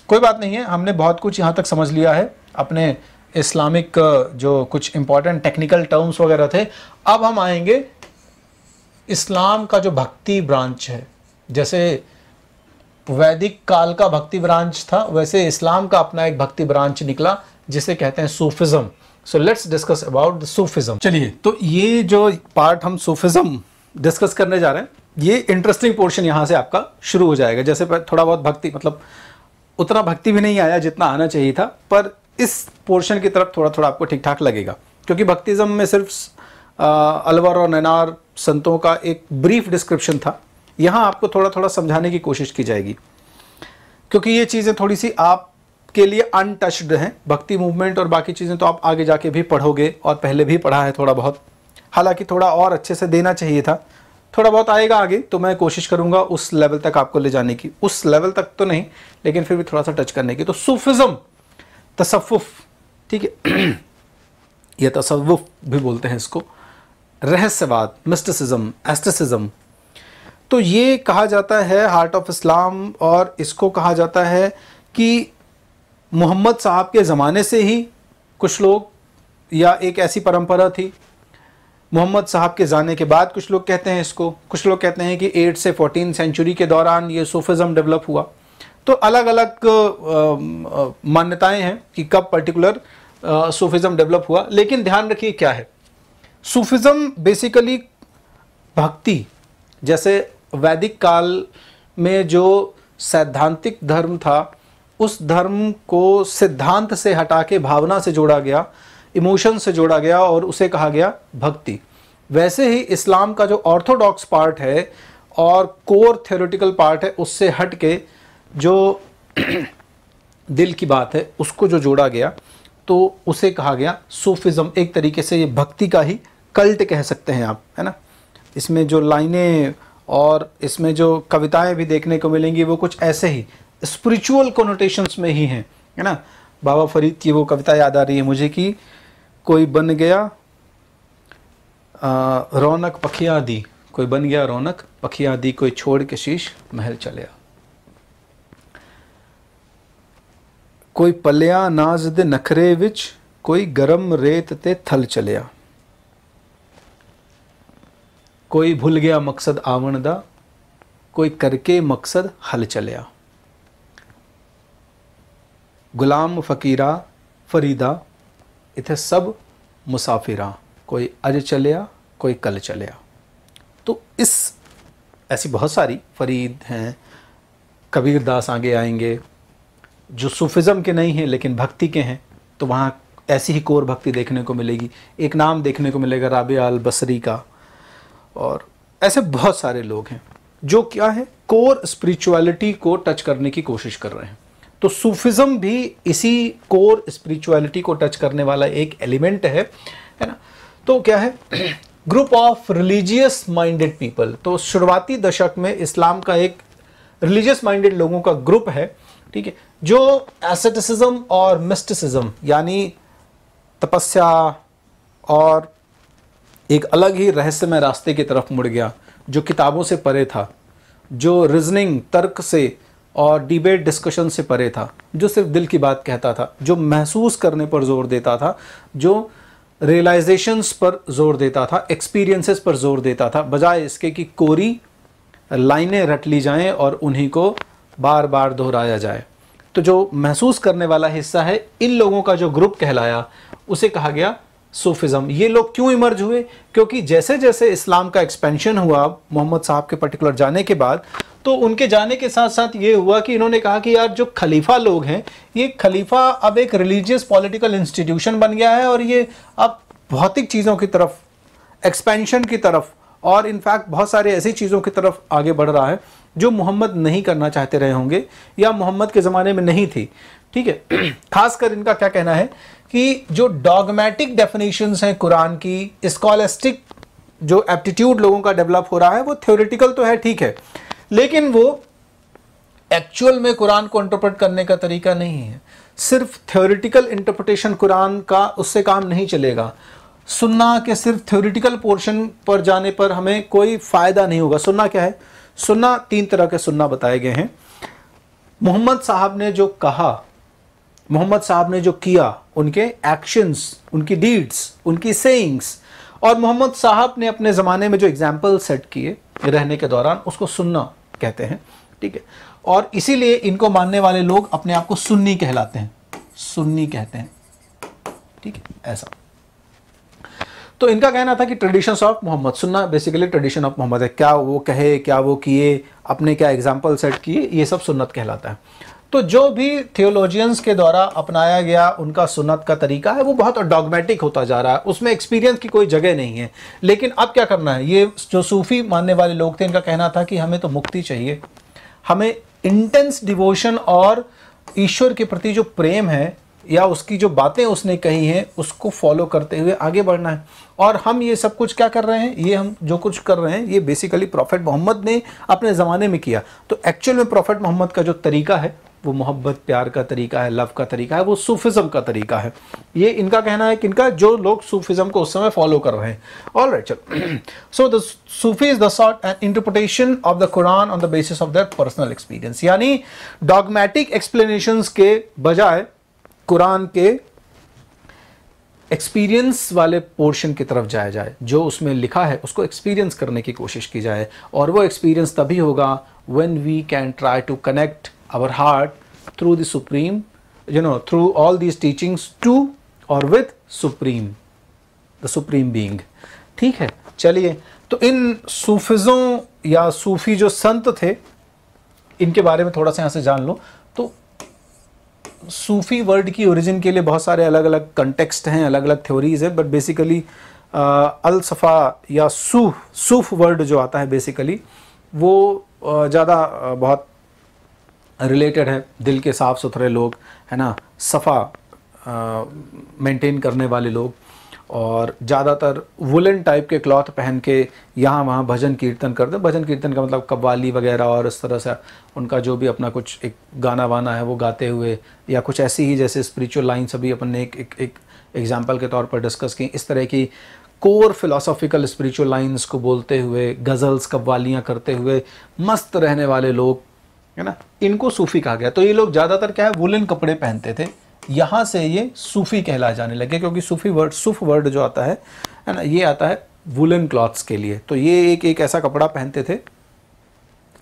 कोई बात नहीं है हमने बहुत कुछ यहाँ तक समझ लिया है अपने इस्लामिक जो कुछ इंपॉर्टेंट टेक्निकल टर्म्स वगैरह थे अब हम आएंगे इस्लाम का जो भक्ति ब्रांच है जैसे वैदिक काल का भक्ति ब्रांच था वैसे इस्लाम का अपना एक भक्ति ब्रांच निकला जिसे कहते हैं Sufism so let's discuss about the Sufism चलिए तो ये जो पार्ट हम सूफिज्म डिस्कस करने जा रहे हैं ये इंटरेस्टिंग पोर्शन यहाँ से आपका शुरू हो जाएगा जैसे थोड़ा बहुत भक्ति मतलब उतना भक्ति भी नहीं आया जितना आना चाहिए था पर इस पोर्शन की तरफ थोड़ा थोड़ा आपको ठीक ठाक लगेगा क्योंकि भक्तिज्म में सिर्फ अलवर और नैनार संतों का एक ब्रीफ डिस्क्रिप्शन था यहाँ आपको थोड़ा थोड़ा समझाने की कोशिश की जाएगी क्योंकि ये चीज़ें थोड़ी सी आपके लिए अनटच्ड हैं भक्ति मूवमेंट और बाकी चीज़ें तो आप आगे जाके भी पढ़ोगे और पहले भी पढ़ा है थोड़ा बहुत हालांकि थोड़ा और अच्छे से देना चाहिए था थोड़ा बहुत आएगा आगे तो मैं कोशिश करूंगा उस लेवल तक आपको ले जाने की उस लेवल तक तो नहीं लेकिन फिर भी थोड़ा सा टच करने की तो सूफिज़म तसवुफ़ ठीक है यह तसवुफ़ भी बोलते हैं इसको रहस्यवाद मिस्टिसिज्म एस्टिसिज्म तो ये कहा जाता है हार्ट ऑफ इस्लाम और इसको कहा जाता है कि मोहम्मद साहब के ज़माने से ही कुछ लोग या एक ऐसी परंपरा थी मोहम्मद साहब के जाने के बाद कुछ लोग कहते हैं इसको कुछ लोग कहते हैं कि एट से फोर्टीन सेंचुरी के दौरान ये सूफिज़म डेवलप हुआ तो अलग अलग मान्यताएं हैं कि कब पर्टिकुलर सूफिज्म डेवलप हुआ लेकिन ध्यान रखिए क्या है सूफिज्म बेसिकली भक्ति जैसे वैदिक काल में जो सैद्धांतिक धर्म था उस धर्म को सिद्धांत से हटा के भावना से जोड़ा गया इमोशन से जोड़ा गया और उसे कहा गया भक्ति वैसे ही इस्लाम का जो ऑर्थोडॉक्स पार्ट है और कोर थ्योरेटिकल पार्ट है उससे हट के जो दिल की बात है उसको जो जोड़ा गया तो उसे कहा गया सूफिज़म एक तरीके से ये भक्ति का ही कल्ट कह सकते हैं आप है ना इसमें जो लाइनें और इसमें जो कविताएं भी देखने को मिलेंगी वो कुछ ऐसे ही स्पिरिचुअल कोनोटेशंस में ही हैं है ना बाबा फरीद की वो कविता याद आ रही है मुझे कि कोई बन गया रौनक पखिया दी कोई बन गया रौनक पखिया दी कोई छोड़ के शीश महल चले ਕੋਈ ਪੱਲਿਆਂ ਨਾਜ਼ ਦੇ ਨਖਰੇ ਵਿੱਚ ਕੋਈ ਗਰਮ ਰੇਤ ਤੇ ਥਲ ਚਲਿਆ ਕੋਈ ਭੁੱਲ ਗਿਆ ਮਕਸਦ ਆਵਣ ਦਾ ਕੋਈ ਕਰਕੇ ਮਕਸਦ ਹਲ ਚਲਿਆ ਗੁਲਾਮ ਫਕੀਰਾ ਫਰੀਦਾ ਇਥੇ ਸਭ ਮੁਸਾਫਿਰਾਂ ਕੋਈ ਅੱਜ ਚਲਿਆ ਕੋਈ ਕੱਲ ਚਲਿਆ ਤੋ ਇਸ ਐਸੀ ਬਹੁਤ ਸਾਰੀ ਫਰੀਦ ਹੈ ਕਬੀਰ ਦਾਸ ਆਗੇ ਆਏਗੇ जो सूफिज़म के नहीं हैं लेकिन भक्ति के हैं तो वहाँ ऐसी ही कोर भक्ति देखने को मिलेगी एक नाम देखने को मिलेगा राब आल बसरी का और ऐसे बहुत सारे लोग हैं जो क्या है कोर स्पिरिचुअलिटी को टच करने की कोशिश कर रहे हैं तो सूफिज़म भी इसी कोर स्पिरिचुअलिटी को टच करने वाला एक एलिमेंट है है ना तो क्या है group of religious minded people तो शुरुआती दशक में इस्लाम का एक रिलीजियस माइंडेड लोगों का ग्रुप है ठीक है जो एसेटिसिज्म और मिस्टिसिज्म यानी तपस्या और एक अलग ही रहस्यमय रास्ते की तरफ मुड़ गया जो किताबों से परे था जो रीजनिंग तर्क से और डिबेट डिस्कशन से परे था जो सिर्फ दिल की बात कहता था जो महसूस करने पर जोर देता था जो रियलाइजेशंस पर जोर देता था एक्सपीरियंसेस पर जोर देता था बजाय इसके कि कोरी लाइनें रट ली जाएं और उन्हीं को बार बार दोहराया जाए तो जो महसूस करने वाला हिस्सा है इन लोगों का जो ग्रुप कहलाया उसे कहा गया सूफिज्म ये लोग क्यों इमर्ज हुए क्योंकि जैसे जैसे इस्लाम का एक्सपेंशन हुआ मोहम्मद साहब के पर्टिकुलर जाने के बाद तो उनके जाने के साथ साथ ये हुआ कि इन्होंने कहा कि यार जो खलीफा लोग हैं ये खलीफा अब एक रिलीजियस पॉलिटिकल इंस्टीट्यूशन बन गया है और ये अब भौतिक चीज़ों की तरफ एक्सपेंशन की तरफ और इनफैक्ट बहुत सारे ऐसी चीज़ों की तरफ आगे बढ़ रहा है जो मोहम्मद नहीं करना चाहते रहे होंगे या मोहम्मद के ज़माने में नहीं थी ठीक है खासकर इनका क्या कहना है कि जो डॉगमेटिक डेफिनेशंस हैं कुरान की स्कॉलेस्टिक जो एप्टीट्यूड लोगों का डेवलप हो रहा है वो थ्योरेटिकल तो है ठीक है लेकिन वो एक्चुअल में कुरान को इंटरप्रेट करने का तरीका नहीं है सिर्फ थ्योरेटिकल इंटरप्रिटेशन कुरान का उससे काम नहीं चलेगा सुन्ना के सिर्फ थ्योरेटिकल पोर्शन पर जाने पर हमें कोई फ़ायदा नहीं होगा सुन्ना क्या है सुन्ना तीन तरह के सुन्ना बताए गए हैं मोहम्मद साहब ने जो कहा मोहम्मद साहब ने जो किया उनके एक्शंस उनकी डीड्स उनकी सेइंग्स और मोहम्मद साहब ने अपने ज़माने में जो एग्जाम्पल सेट किए रहने के दौरान उसको सुनना कहते हैं ठीक है और इसीलिए इनको मानने वाले लोग अपने आप को सुन्नी कहलाते हैं सुन्नी कहते हैं ठीक है ऐसा तो इनका कहना था कि ट्रेडिशंस ऑफ मोहम्मद सुनना बेसिकली ट्रेडिशन ऑफ मोहम्मद है क्या वो कहे क्या वो किए अपने क्या एग्जाम्पल सेट किए ये सब सुन्नत कहलाता है तो जो भी थियोलॉजियंस के द्वारा अपनाया गया उनका सुन्नत का तरीका है वो बहुत डॉगमेटिक होता जा रहा है उसमें एक्सपीरियंस की कोई जगह नहीं है लेकिन अब क्या करना है ये जो सूफ़ी मानने वाले लोग थे इनका कहना था कि हमें तो मुक्ति चाहिए हमें इंटेंस डिवोशन और ईश्वर के प्रति जो प्रेम है या उसकी जो बातें उसने कही हैं उसको फॉलो करते हुए आगे बढ़ना है और हम ये सब कुछ क्या कर रहे हैं ये हम जो कुछ कर रहे हैं ये बेसिकली प्रॉफिट मोहम्मद ने अपने ज़माने में किया तो एक्चुअल में प्रॉफिट मोहम्मद का जो तरीका है वो मोहब्बत प्यार का तरीका है लव का तरीका है वो सूफिज़म का तरीका है ये इनका कहना है कि इनका जो लोग सूफिज़म को उस समय फॉलो कर रहे हैं ऑल राइट चलो so the Sufi is the sought and interpretation of the Quran on the basis of their personal experience यानी डॉगमेटिक एक्सप्लेनेशंस के बजाय कुरान के एक्सपीरियंस वाले पोर्शन की तरफ जाया जाए जो उसमें लिखा है उसको एक्सपीरियंस करने की कोशिश की जाए और वो एक्सपीरियंस तभी होगा when we can try to connect our heart through the supreme you know through all these teachings to और with supreme the supreme being ठीक है चलिए तो इन सूफिज़ों या सूफ़ी जो संत थे इनके बारे में थोड़ा सा यहाँ से जान लो तो सूफ़ी वर्ड की ओरिजिन के लिए बहुत सारे अलग अलग कंटेक्स्ट हैं अलग अलग थ्योरीज़ है बट बेसिकली अलसफ़ा या सूफ सूफ वर्ड जो आता है बेसिकली वो uh, ज़्यादा uh, बहुत रिलेटेड है दिल के साफ़ सुथरे लोग है ना सफ़ा मेंटेन uh, करने वाले लोग और ज़्यादातर वुलन टाइप के क्लॉथ पहन के यहाँ वहाँ भजन कीर्तन करते भजन कीर्तन का मतलब कव्वाली वगैरह और इस तरह से उनका जो भी अपना कुछ एक गाना वाना है वो गाते हुए या कुछ ऐसी ही जैसे स्पिरिचुअल लाइन्स अभी अपन ने एक एक एग्ज़ाम्पल के तौर पर डिस्कस की इस तरह की कोर फिलोसॉफिकल स्पिरिचुअल लाइन्स को बोलते हुए गज़ल्स कव्वालियाँ करते हुए मस्त रहने वाले लोग है ना इनको सूफ़ी कहा गया तो ये लोग ज़्यादातर क्या है वुलन कपड़े पहनते थे यहाँ से ये सूफ़ी कहला जाने लगे क्योंकि सूफ़ी वर्ड सूफ वर्ड जो आता है है ना ये आता है वुलन क्लॉथ्स के लिए तो ये एक एक ऐसा कपड़ा पहनते थे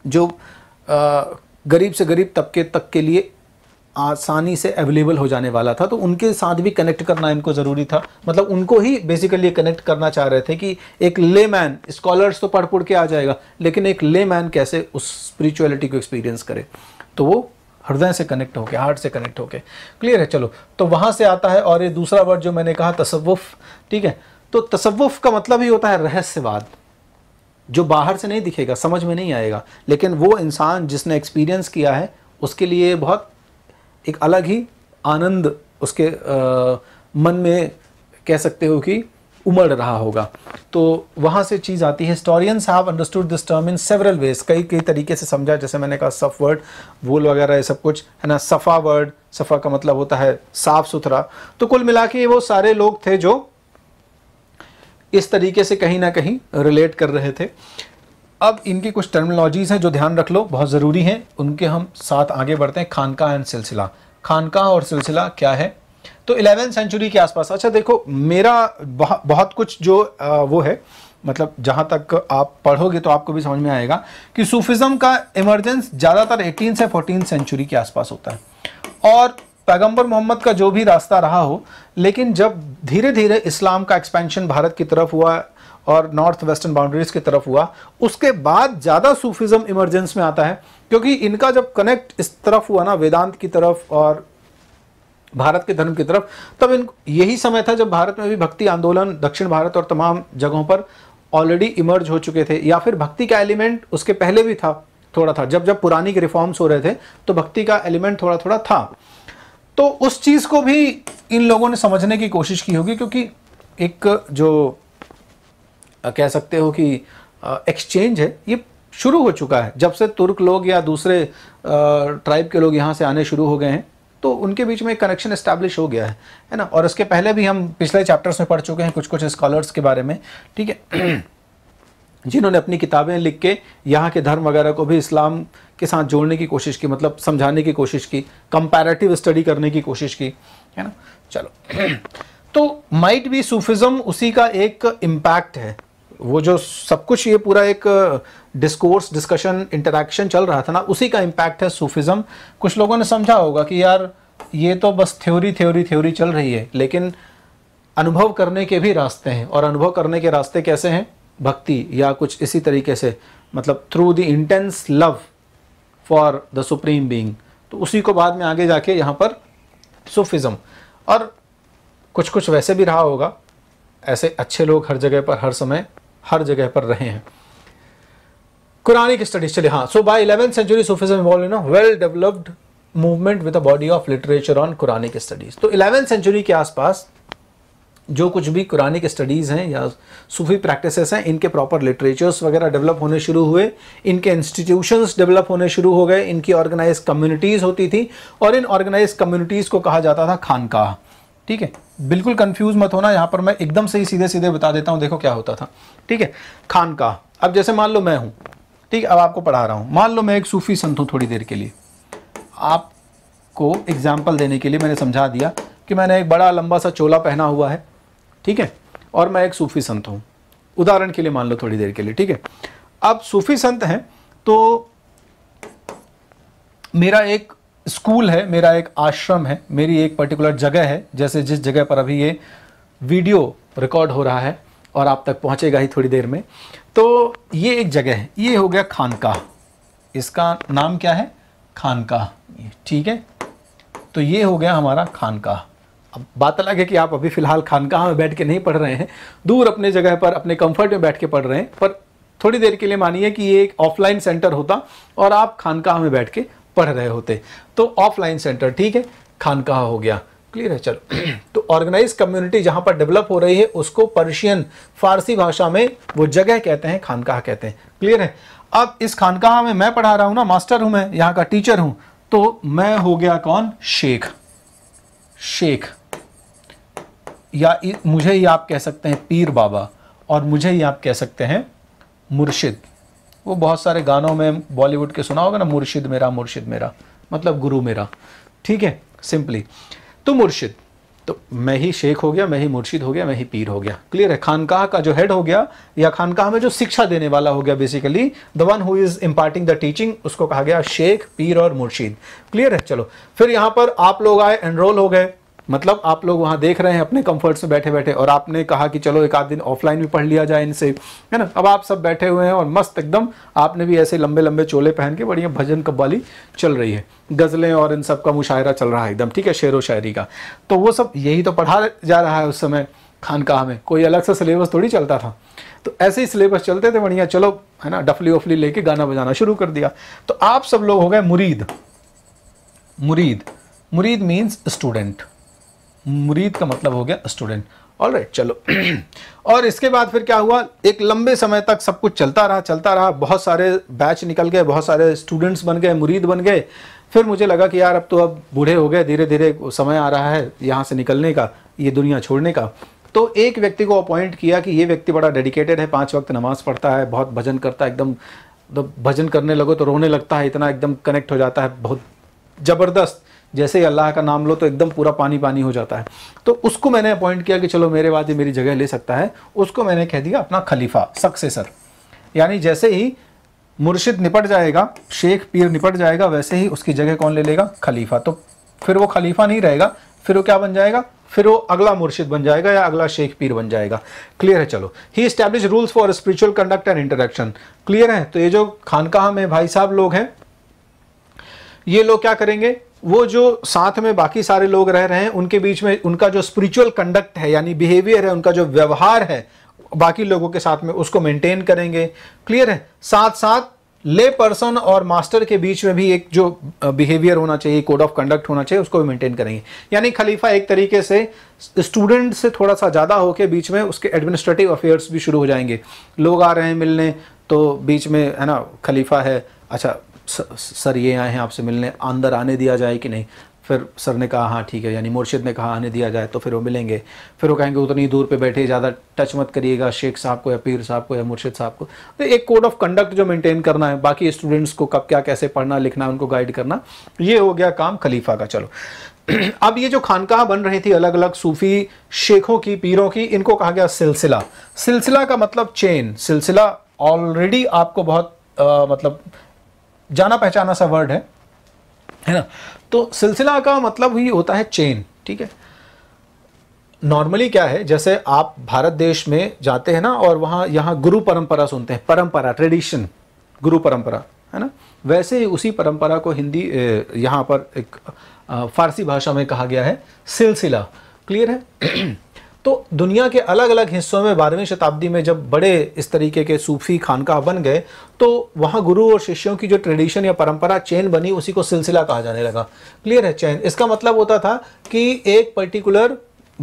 जो आ, गरीब से गरीब तबके तक के लिए आसानी से अवेलेबल हो जाने वाला था तो उनके साथ भी कनेक्ट करना इनको ज़रूरी था मतलब उनको ही बेसिकली कनेक्ट करना चाह रहे थे कि एक ले मैन स्कॉलर्स तो पढ़ पढ़ के आ जाएगा लेकिन एक ले मैन कैसे उस स्पिरिचुअलिटी को एक्सपीरियंस करे तो वो हृदय से कनेक्ट होके हार्ट से कनेक्ट होके क्लियर है चलो तो वहाँ से आता है और ये दूसरा वर्ड जो मैंने कहा तसव्वुफ ठीक है तो तसव्वुफ का मतलब ही होता है रहस्यवाद जो बाहर से नहीं दिखेगा समझ में नहीं आएगा लेकिन वो इंसान जिसने एक्सपीरियंस किया है उसके लिए बहुत एक अलग ही आनंद उसके आ, मन में कह सकते हो कि उमड़ रहा होगा तो वहाँ से चीज़ आती है historians have understood this term in several ways कई कई तरीके से समझा जैसे मैंने कहा सफ़ वर्ड वोल वगैरह ये सब कुछ है ना सफ़ा वर्ड सफ़ा का मतलब होता है साफ़ सुथरा तो कुल मिला के वो सारे लोग थे जो इस तरीके से कहीं ना कहीं रिलेट कर रहे थे अब इनकी कुछ टर्मिनोलॉजीज़ हैं जो ध्यान रख लो बहुत ज़रूरी हैं उनके हम साथ आगे बढ़ते हैं खानका एंड सिलसिला खानका और सिलसिला क्या है तो इलेवेंथ सेंचुरी के आसपास अच्छा देखो मेरा बहुत कुछ जो आ, वो है मतलब जहाँ तक आप पढ़ोगे तो आपको भी समझ में आएगा कि सूफिज़म का इमरजेंस ज़्यादातर एटीन से फोर्टीन सेंचुरी के आसपास होता है और पैगंबर मोहम्मद का जो भी रास्ता रहा हो लेकिन जब धीरे धीरे इस्लाम का एक्सपेंशन भारत की तरफ हुआ और नॉर्थ वेस्टर्न बाउंड्रीज की तरफ हुआ उसके बाद ज़्यादा सूफिज़म इमरजेंस में आता है क्योंकि इनका जब कनेक्ट इस तरफ हुआ ना वेदांत की तरफ और भारत के धर्म की तरफ तब इन यही समय था जब भारत में भी भक्ति आंदोलन दक्षिण भारत और तमाम जगहों पर ऑलरेडी इमर्ज हो चुके थे या फिर भक्ति का एलिमेंट उसके पहले भी था थोड़ा था जब जब पुरानी के रिफॉर्म्स हो रहे थे तो भक्ति का एलिमेंट थोड़ा थोड़ा था तो उस चीज़ को भी इन लोगों ने समझने की कोशिश की होगी क्योंकि एक जो कह सकते हो कि एक्सचेंज है ये शुरू हो चुका है जब से तुर्क लोग या दूसरे ट्राइब के लोग यहाँ से आने शुरू हो गए हैं तो उनके बीच में एक कनेक्शन इस्टेब्लिश हो गया है है ना और इसके पहले भी हम पिछले चैप्टर्स में पढ़ चुके हैं कुछ कुछ स्कॉलर्स के बारे में ठीक है जिन्होंने अपनी किताबें लिख के यहाँ के धर्म वगैरह को भी इस्लाम के साथ जोड़ने की कोशिश की मतलब समझाने की कोशिश की कंपैरेटिव स्टडी करने की कोशिश की है ना चलो तो माइट बी सूफिज़म उसी का एक इम्पैक्ट है वो जो सब कुछ ये पूरा एक डिस्कोर्स डिस्कशन इंटरेक्शन चल रहा था ना उसी का इम्पैक्ट है सूफिज़म कुछ लोगों ने समझा होगा कि यार ये तो बस थ्योरी थ्योरी थ्योरी चल रही है लेकिन अनुभव करने के भी रास्ते हैं और अनुभव करने के रास्ते कैसे हैं भक्ति या कुछ इसी तरीके से मतलब through the intense love for the supreme being तो उसी को बाद में आगे जाके यहाँ पर सूफिज़म और कुछ कुछ वैसे भी रहा होगा ऐसे अच्छे लोग हर जगह पर हर समय हर जगह पर रहे हैं कुरानिक स्टडीज चलिए हाँ so by eleventh century Sufism involve in well developed movement with a body of literature on Quranic studies तो इलेवेंथ सेंचुरी के आसपास जो कुछ भी कुरानिक स्टडीज़ हैं या सूफी प्रैक्टिसेस हैं इनके प्रॉपर लिटरेचर्स वगैरह डेवलप होने शुरू हुए इनके इंस्टीट्यूशंस डेवलप होने शुरू हो गए इनकी ऑर्गेनाइज कम्युनिटीज़ होती थी और इन ऑर्गेनाइज कम्युनिटीज़ को कहा जाता था खानकाह ठीक है बिल्कुल कंफ्यूज मत होना यहां पर मैं एकदम से ही सीधे सीधे बता देता हूं देखो क्या होता था ठीक है खान का अब जैसे मान लो मैं हूं ठीक है अब आपको पढ़ा रहा हूं मान लो मैं एक सूफ़ी संत हूं थोड़ी देर के लिए आपको एग्जाम्पल देने के लिए मैंने समझा दिया कि मैंने एक बड़ा लंबा सा चोला पहना हुआ है ठीक है और मैं एक सूफ़ी संत हूं उदाहरण के लिए मान लो थोड़ी देर के लिए ठीक है अब सूफ़ी संत हैं तो मेरा एक स्कूल है मेरा एक आश्रम है मेरी एक पर्टिकुलर जगह है जैसे जिस जगह पर अभी ये वीडियो रिकॉर्ड हो रहा है और आप तक पहुंचेगा ही थोड़ी देर में तो ये एक जगह है ये हो गया खानका इसका नाम क्या है खानका ठीक है तो ये हो गया हमारा खानका अब बात अलग है कि आप अभी फ़िलहाल खानकाह में बैठ के नहीं पढ़ रहे हैं दूर अपने जगह पर अपने कंफर्ट में बैठ के पढ़ रहे हैं पर थोड़ी देर के लिए मानिए कि ये एक ऑफलाइन सेंटर होता और आप खानकाह में बैठ के पढ़ रहे होते तो ऑफलाइन सेंटर ठीक है खानका हो गया क्लियर है चलो तो ऑर्गेनाइज कम्युनिटी जहां पर डेवलप हो रही है उसको पर्शियन फारसी भाषा में वो जगह कहते हैं खानकाह कहते हैं क्लियर है अब इस खानकाह में मैं पढ़ा रहा हूं ना मास्टर हूं मैं यहां का टीचर हूं तो मैं हो गया कौन शेख शेख या मुझे ही आप कह सकते हैं पीर बाबा और मुझे ही आप कह सकते हैं मुर्शिद वो बहुत सारे गानों में बॉलीवुड के सुना होगा ना मुर्शिद मेरा मुर्शिद मेरा मतलब गुरु मेरा ठीक है सिंपली तो मुर्शिद तो मैं ही शेख हो गया मैं ही मुर्शिद हो गया मैं ही पीर हो गया क्लियर है खानकाह का जो हेड हो गया या खानकाह में जो शिक्षा देने वाला हो गया basically the one who is imparting the teaching उसको कहा गया शेख पीर और मुर्शिद क्लियर है चलो फिर यहाँ पर आप लोग आए एनरोल हो गए मतलब आप लोग वहाँ देख रहे हैं अपने कंफर्ट्स में बैठे बैठे और आपने कहा कि चलो एक आध दिन ऑफलाइन भी पढ़ लिया जाए इनसे है ना अब आप सब बैठे हुए हैं और मस्त एकदम आपने भी ऐसे लंबे लंबे चोले पहन के बढ़िया भजन कब्बाली चल रही है गज़लें और इन सब का मुशायरा चल रहा है एकदम ठीक है शेर व शायरी का तो वो सब यही तो पढ़ा जा रहा है उस समय खानकाह में कोई अलग सा सिलेबस थोड़ी चलता था तो ऐसे ही सिलेबस चलते थे बढ़िया चलो है ना डफली वफली लेके गाना बजाना शुरू कर दिया तो आप सब लोग हो गए मुरीद मुरीद मुरीद मीन्स स्टूडेंट मुरीद का मतलब हो गया स्टूडेंट ऑल राइट चलो और इसके बाद फिर क्या हुआ एक लंबे समय तक सब कुछ चलता रहा चलता रहा बहुत सारे बैच निकल गए बहुत सारे स्टूडेंट्स बन गए मुरीद बन गए फिर मुझे लगा कि यार अब तो अब बूढ़े हो गए धीरे धीरे समय आ रहा है यहाँ से निकलने का ये दुनिया छोड़ने का तो एक व्यक्ति को अपॉइंट किया कि ये व्यक्ति बड़ा डेडिकेटेड है पाँच वक्त नमाज़ पढ़ता है बहुत भजन करता है एकदम भजन करने लगो तो रोने लगता है इतना एकदम कनेक्ट हो जाता है बहुत ज़बरदस्त जैसे ही अल्लाह का नाम लो तो एकदम पूरा पानी पानी हो जाता है तो उसको मैंने अपॉइंट किया कि चलो मेरे बाद ये मेरी जगह ले सकता है उसको मैंने कह दिया अपना खलीफा सक्सेसर यानी जैसे ही मुर्शिद निपट जाएगा शेख पीर निपट जाएगा वैसे ही उसकी जगह कौन ले लेगा खलीफा तो फिर वो खलीफा नहीं रहेगा फिर वो क्या बन जाएगा फिर वो अगला मुर्शिद बन जाएगा या अगला शेख पीर बन जाएगा क्लियर है चलो he establish rules for spiritual conduct and interaction clear है तो ये जो खानकाह में भाई साहब लोग हैं ये लोग क्या करेंगे वो जो साथ में बाकी सारे लोग रह रहे हैं उनके बीच में उनका जो स्पिरिचुअल कंडक्ट है यानी बिहेवियर है उनका जो व्यवहार है बाकी लोगों के साथ में उसको मेंटेन करेंगे क्लियर है साथ साथ ले पर्सन और मास्टर के बीच में भी एक जो बिहेवियर होना चाहिए कोड ऑफ कंडक्ट होना चाहिए उसको भी मेंटेन करेंगे यानी खलीफा एक तरीके से स्टूडेंट से थोड़ा सा ज़्यादा होकर बीच में उसके एडमिनिस्ट्रेटिव अफेयर्स भी शुरू हो जाएंगे लोग आ रहे हैं मिलने तो बीच में है ना खलीफा है अच्छा सर ये आए हैं आपसे मिलने अंदर आने दिया जाए कि नहीं फिर सर ने कहा हाँ ठीक है यानी मुर्शिद ने कहा आने दिया जाए तो फिर वो मिलेंगे फिर वो कहेंगे उतनी दूर पे बैठे ज़्यादा टच मत करिएगा शेख साहब को या पीर साहब को या मुर्शिद साहब को तो एक कोड ऑफ कंडक्ट जो मेंटेन करना है बाकी स्टूडेंट्स को कब क्या कैसे पढ़ना लिखना उनको गाइड करना ये हो गया काम खलीफा का चलो अब ये जो खानकाह बन रही थी अलग अलग सूफ़ी शेखों की पीरों की इनको कहा गया सिलसिला सिलसिला का मतलब चेन सिलसिला ऑलरेडी आपको बहुत आ, मतलब जाना पहचाना सा वर्ड है है ना तो सिलसिला का मतलब ही होता है चेन ठीक है नॉर्मली क्या है जैसे आप भारत देश में जाते हैं ना और वहाँ यहाँ गुरु परंपरा सुनते हैं परंपरा ट्रेडिशन गुरु परंपरा है ना वैसे ही उसी परंपरा को हिंदी यहाँ पर एक फारसी भाषा में कहा गया है सिलसिला क्लियर है तो दुनिया के अलग अलग हिस्सों में बारहवीं शताब्दी में जब बड़े इस तरीके के सूफी खानका बन गए तो वहाँ गुरु और शिष्यों की जो ट्रेडिशन या परंपरा चैन बनी उसी को सिलसिला कहा जाने लगा क्लियर है चैन इसका मतलब होता था कि एक पर्टिकुलर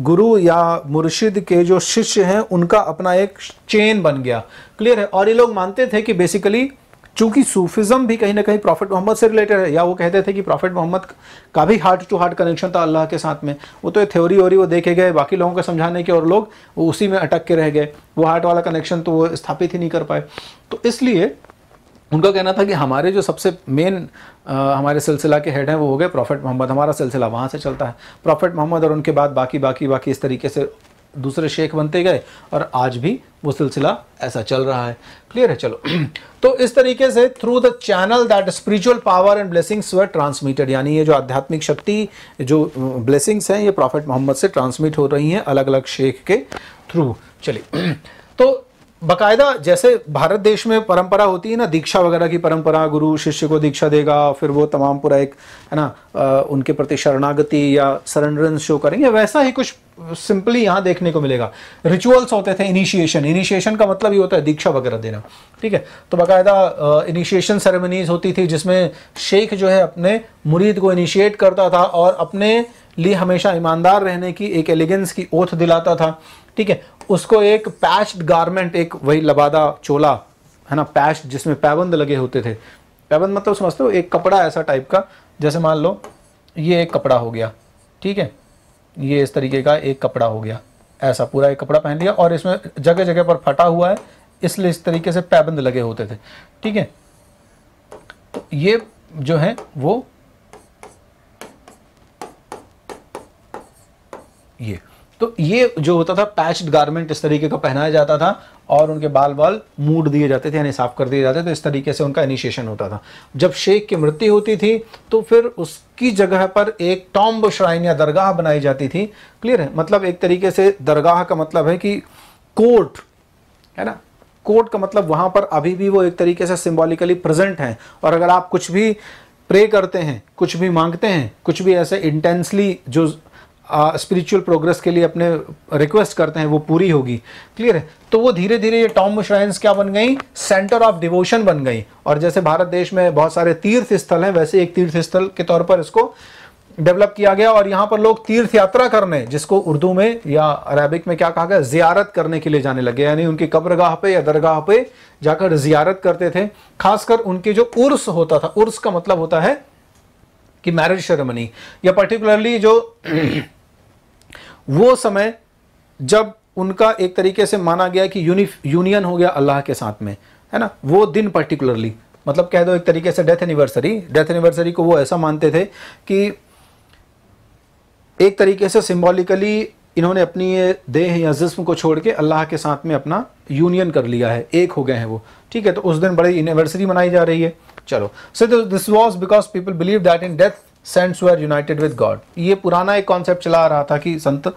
गुरु या मुर्शिद के जो शिष्य हैं उनका अपना एक चेन बन गया क्लियर है और ये लोग मानते थे कि बेसिकली चूंकि सूफिज़म भी कहीं ना कहीं प्रॉफिट मोहम्मद से रिलेटेड है या वो कहते थे कि प्रॉफिट मोहम्मद का भी हार्ट टू हार्ट कनेक्शन था अल्लाह के साथ में वो तो थ्योरी ही वो देखे गए बाकी लोगों को समझाने के और लोग वो उसी में अटक के रह गए वो हार्ट वाला कनेक्शन तो वो स्थापित ही नहीं कर पाए तो इसलिए उनका कहना था कि हमारे जो सबसे मेन हमारे सिलसिला के हेड हैं वो हो गए प्रॉफिट मोहम्मद हमारा सिलसिला वहाँ से चलता है प्रॉफिट मोहम्मद और उनके बाद बाकी बाकी बाकी इस तरीके से दूसरे शेख बनते गए और आज भी वो सिलसिला ऐसा चल रहा है क्लियर है चलो तो इस तरीके से through the channel that spiritual power and blessings were transmitted यानी ये जो आध्यात्मिक शक्ति जो ब्लेसिंग्स हैं ये प्रॉफिट मोहम्मद से ट्रांसमिट हो रही हैं अलग अलग शेख के थ्रू चलिए तो बकायदा जैसे भारत देश में परंपरा होती है ना दीक्षा वगैरह की परंपरा गुरु शिष्य को दीक्षा देगा फिर वो तमाम पूरा एक है ना उनके प्रति शरणागति या सरेंडरेंस शो करेंगे वैसा ही कुछ सिंपली यहाँ देखने को मिलेगा रिचुअल्स होते थे इनिशिएशन इनिशिएशन का मतलब ये होता है दीक्षा वगैरह देना ठीक है तो बाकायदा इनिशिएशन सेरेमनीज होती थी जिसमें शेख जो है अपने मुरीद को इनिशिएट करता था और अपने लिए हमेशा ईमानदार रहने की एक एलिगेंस की ओथ दिलाता था ठीक है उसको एक पैच्ड गारमेंट एक वही लबादा चोला है ना पैच जिसमें पैबंद लगे होते थे पैबंद मतलब समझते हो एक कपड़ा ऐसा टाइप का जैसे मान लो ये एक कपड़ा हो गया ठीक है ये इस तरीके का एक कपड़ा हो गया ऐसा पूरा एक कपड़ा पहन लिया और इसमें जगह जगह पर फटा हुआ है इसलिए इस तरीके से पैबंद लगे होते थे ठीक है तो ये जो है वो ये तो ये जो होता था पैच्ड गारमेंट इस तरीके का पहनाया जाता था और उनके बाल बाल मूड दिए जाते थे यानी साफ कर दिए जाते थे तो इस तरीके से उनका इनिशिएशन होता था जब शेख की मृत्यु होती थी तो फिर उसकी जगह पर एक टॉम्ब श्राइन या दरगाह बनाई जाती थी क्लियर है मतलब एक तरीके से दरगाह का मतलब है कि कोर्ट है ना कोर्ट का मतलब वहाँ पर अभी भी वो एक तरीके से सिम्बॉलिकली प्रेजेंट हैं और अगर आप कुछ भी प्रे करते हैं कुछ भी मांगते हैं कुछ भी ऐसे इंटेंसली जो स्पिरिचुअल प्रोग्रेस के लिए अपने रिक्वेस्ट करते हैं वो पूरी होगी क्लियर है तो वो धीरे धीरे ये टॉम श्राइन्स क्या बन गई सेंटर ऑफ डिवोशन बन गई और जैसे भारत देश में बहुत सारे तीर्थ स्थल हैं वैसे एक तीर्थ स्थल के तौर पर इसको डेवलप किया गया और यहाँ पर लोग तीर्थ यात्रा करने जिसको उर्दू में या अरेबिक में क्या कहा गया जियारत करने के लिए जाने लगे यानी उनकी कब्रगाह पे या दरगाह पे जाकर जियारत करते थे खासकर उनके जो उर्स होता था उर्स का मतलब होता है कि मैरिज सेरेमनी या पर्टिकुलरली जो वो समय जब उनका एक तरीके से माना गया कि यूनि यूनियन हो गया अल्लाह के साथ में है ना वो दिन पर्टिकुलरली मतलब कह दो एक तरीके से डेथ एनिवर्सरी डेथ एनिवर्सरी को वो ऐसा मानते थे कि एक तरीके से सिम्बॉलिकली इन्होंने अपनी देह या जिस्म को छोड़ के अल्लाह के साथ में अपना यूनियन कर लिया है एक हो गए हैं वो ठीक है तो उस दिन बड़ी एनिवर्सरी मनाई जा रही है चलो so this was because people believe that in death saints were united with God ये पुराना एक कॉन्सेप्ट चला आ रहा था कि संत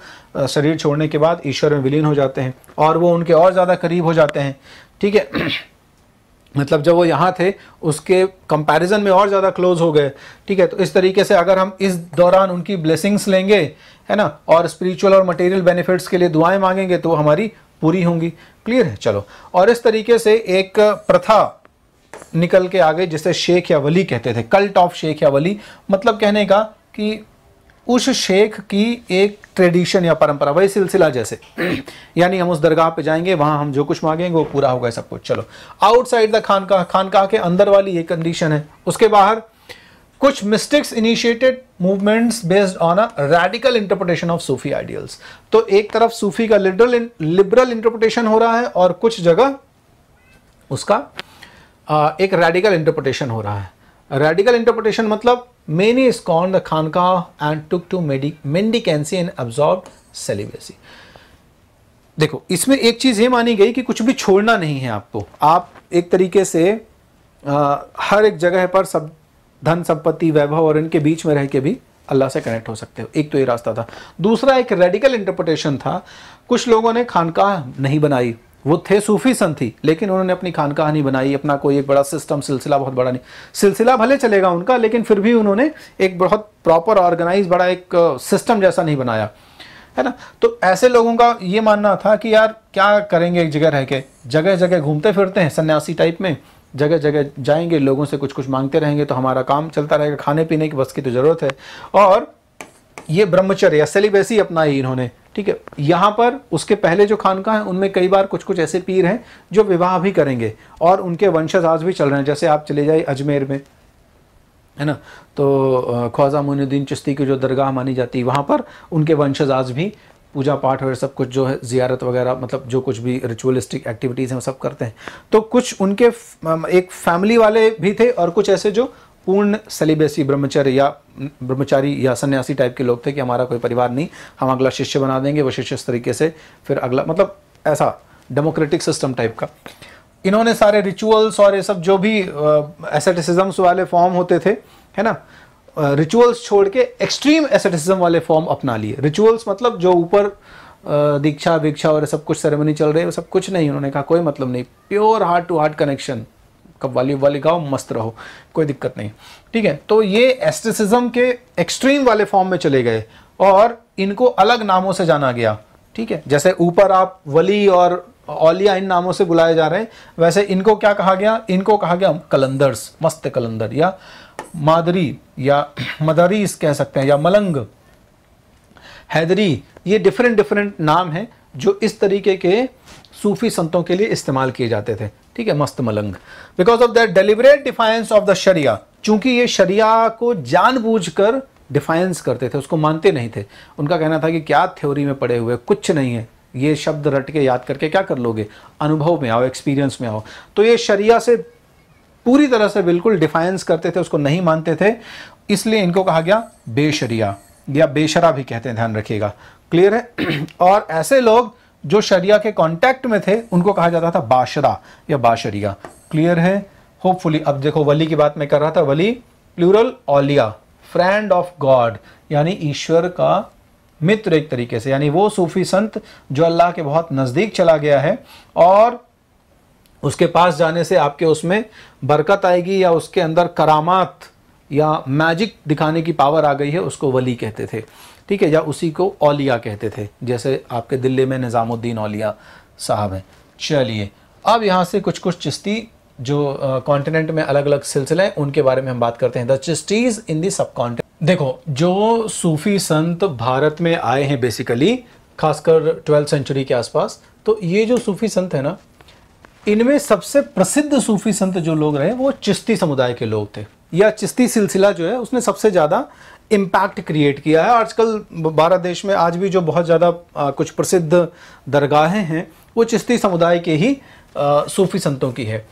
शरीर छोड़ने के बाद ईश्वर में विलीन हो जाते हैं और वो उनके और ज़्यादा करीब हो जाते हैं ठीक है मतलब जब वो यहाँ थे उसके कंपैरिजन में और ज़्यादा क्लोज हो गए ठीक है तो इस तरीके से अगर हम इस दौरान उनकी ब्लेसिंग्स लेंगे है ना और स्पिरिचुअल और मटेरियल बेनिफिट्स के लिए दुआएं मांगेंगे तो हमारी पूरी होंगी क्लियर है चलो और इस तरीके से एक प्रथा निकल के आ गए जिसे शेख या वली कहते थे कल्ट ऑफ शेख या वली मतलब कहने का कि उस शेख की एक ट्रेडिशन या परंपरा वही सिलसिला जैसे यानी हम उस दरगाह पे जाएंगे वहां हम जो कुछ मांगेंगे वो पूरा होगा सब कुछ चलो आउटसाइड द खानका खानका के अंदर वाली ये कंडीशन है उसके बाहर कुछ mystics initiated movements based on a radical interpretation of Sufi ideals तो एक तरफ सूफी का लिबरल लिबरल इंटरप्रिटेशन हो रहा है और कुछ जगह उसका एक रेडिकल इंटरप्रटेशन हो रहा है रेडिकल इंटरप्रटेशन मतलब many scorned the khanqah and took to mendicancy and observed celibacy देखो इसमें एक चीज़ ये मानी गई कि कुछ भी छोड़ना नहीं है आपको आप एक तरीके से आ, हर एक जगह पर सब धन संपत्ति वैभव और इनके बीच में रह के भी अल्लाह से कनेक्ट हो सकते हो एक तो ये रास्ता था दूसरा एक रेडिकल इंटरप्रटेशन था कुछ लोगों ने खानका नहीं बनाई वो थे सूफी संत थी लेकिन उन्होंने अपनी खान कहानी बनाई अपना कोई एक बड़ा सिस्टम सिलसिला बहुत बड़ा नहीं सिलसिला भले चलेगा उनका लेकिन फिर भी उन्होंने एक बहुत प्रॉपर ऑर्गेनाइज बड़ा एक सिस्टम जैसा नहीं बनाया है ना तो ऐसे लोगों का ये मानना था कि यार क्या करेंगे एक जगह रह के जगह जगह घूमते फिरते हैं सन्यासी टाइप में जगह जगह जाएंगे लोगों से कुछ कुछ मांगते रहेंगे तो हमारा काम चलता रहेगा खाने पीने की बस की तो ज़रूरत है और ये ब्रह्मचर्य सेलिबेसी अपनाई इन्होंने ठीक है यहाँ पर उसके पहले जो खानका हैं उनमें कई बार कुछ कुछ ऐसे पीर हैं जो विवाह भी करेंगे और उनके वंशज आज भी चल रहे हैं जैसे आप चले जाइए अजमेर में है ना तो ख्वाजा मोनुद्दीन चिश्ती की जो दरगाह मानी जाती है वहाँ पर उनके वंशज आज भी पूजा पाठ वगैरह सब कुछ जो है जियारत वगैरह मतलब जो कुछ भी रिचुअलिस्टिक एक्टिविटीज़ हैं वो सब करते हैं तो कुछ उनके एक फैमिली वाले भी थे और कुछ ऐसे जो पूर्ण सेलिबेसी ब्रह्मचर्य या ब्रह्मचारी या सन्यासी टाइप के लोग थे कि हमारा कोई परिवार नहीं हम अगला शिष्य बना देंगे वो शिष्य इस तरीके से फिर अगला मतलब ऐसा डेमोक्रेटिक सिस्टम टाइप का इन्होंने सारे रिचुअल्स और ये सब जो भी एसेटिसिजम्स वाले फॉर्म होते थे है ना रिचुअल्स छोड़ के एक्सट्रीम एसेटिसिज्म वाले फॉर्म अपना लिए रिचुअल्स मतलब जो ऊपर दीक्षा विक्षा और सब कुछ सेरेमनी चल रही है वो सब कुछ नहीं उन्होंने कहा कोई मतलब नहीं pure heart to heart connection qawwali वाली वाली गाओ मस्त रहो कोई दिक्कत नहीं ठीक है तो ये एस्ट्रिसिज्म के एक्सट्रीम वाले फॉर्म में चले गए और इनको अलग नामों से जाना गया ठीक है जैसे ऊपर आप वली और ओलिया इन नामों से बुलाए जा रहे हैं वैसे इनको क्या कहा गया इनको कहा गया कलंदर्स मस्त कलंदर या मादरी या मदरीस कह सकते हैं या मलंग हैदरी ये डिफरेंट डिफरेंट नाम हैं जो इस तरीके के सूफी संतों के लिए इस्तेमाल किए जाते थे ठीक है मस्त मलंग because of that deliberate defiance of the sharia चूंकि ये शरिया को जानबूझकर डिफाइंस करते थे उसको मानते नहीं थे उनका कहना था कि क्या थ्योरी में पड़े हुए कुछ नहीं है ये शब्द रट के याद करके क्या कर लोगे अनुभव में आओ एक्सपीरियंस में आओ तो ये शरिया से पूरी तरह से बिल्कुल डिफाइंस करते थे उसको नहीं मानते थे इसलिए इनको कहा गया बेशरिया या बेशरा भी कहते हैं ध्यान रखिएगा क्लियर है और ऐसे लोग जो शरिया के कॉन्टेक्ट में थे उनको कहा जाता था बाशरा या बाशरिया क्लियर है होपफुली अब देखो वली की बात मैं कर रहा था wali plural auliya friend of God यानी ईश्वर का मित्र एक तरीके से यानी वो सूफी संत जो अल्लाह के बहुत नज़दीक चला गया है और उसके पास जाने से आपके उसमें बरकत आएगी या उसके अंदर करामात या मैजिक दिखाने की पावर आ गई है उसको वली कहते थे ठीक है या उसी को औलिया कहते थे जैसे आपके दिल्ली में निज़ामुद्दीन औलिया साहब हैं चलिए अब यहाँ से कुछ कुछ चिश्ती जो कॉन्टिनेंट में अलग अलग सिलसिले हैं उनके बारे में हम बात करते हैं द चिस्टीज इन दी सब कॉन्टिनेंट देखो जो सूफ़ी संत भारत में आए हैं बेसिकली खासकर ट्वेल्थ सेंचुरी के आसपास तो ये जो सूफ़ी संत है ना इनमें सबसे प्रसिद्ध सूफ़ी संत जो लोग रहे वो चिश्ती समुदाय के लोग थे या चिश्ती सिलसिला जो है उसने सबसे ज़्यादा इम्पैक्ट क्रिएट किया है आजकल भारत देश में आज भी जो बहुत ज़्यादा कुछ प्रसिद्ध दरगाहें हैं वो चिश्ती समुदाय के ही आ, सूफी संतों की है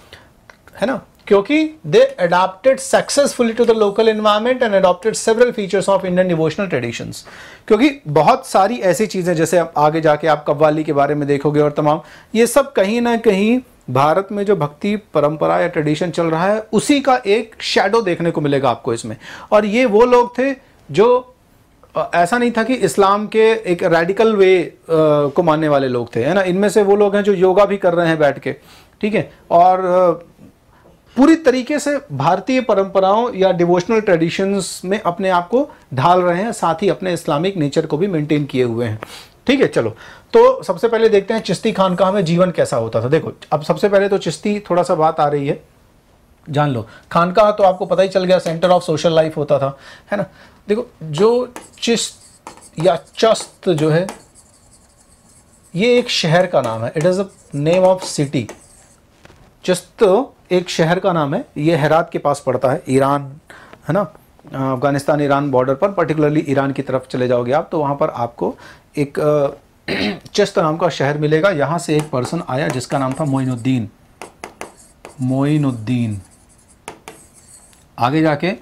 है ना क्योंकि they adapted successfully to the local environment and adopted several features of Indian devotional traditions क्योंकि बहुत सारी ऐसी चीज़ें जैसे आप आगे जाके आप कव्वाली के बारे में देखोगे और तमाम ये सब कहीं ना कहीं भारत में जो भक्ति परंपरा या ट्रेडिशन चल रहा है उसी का एक शेडो देखने को मिलेगा आपको इसमें और ये वो लोग थे जो ऐसा नहीं था कि इस्लाम के एक रेडिकल वे को मानने वाले लोग थे है ना इनमें से वो लोग हैं जो योगा भी कर रहे हैं बैठ के ठीक है और पूरी तरीके से भारतीय परंपराओं या डिवोशनल ट्रेडिशंस में अपने आप को ढाल रहे हैं साथ ही अपने इस्लामिक नेचर को भी मेंटेन किए हुए हैं ठीक है चलो तो सबसे पहले देखते हैं चिश्ती खान का हमें जीवन कैसा होता था देखो अब सबसे पहले तो चिश्ती थोड़ा सा बात आ रही है जान लो खानका तो आपको पता ही चल गया सेंटर ऑफ सोशल लाइफ होता था है ना देखो जो चिस्त या चस्त जो है ये एक शहर का नाम है it is a name of city Chisht एक शहर का नाम है ये हैरात के पास पड़ता है ईरान है ना अफ़गानिस्तान ईरान बॉर्डर पर पर्टिकुलरली ईरान की तरफ चले जाओगे आप तो वहाँ पर आपको एक चस्त नाम का शहर मिलेगा यहाँ से एक पर्सन आया जिसका नाम था मोइनुद्दीन मोइनुद्दीन आगे जाके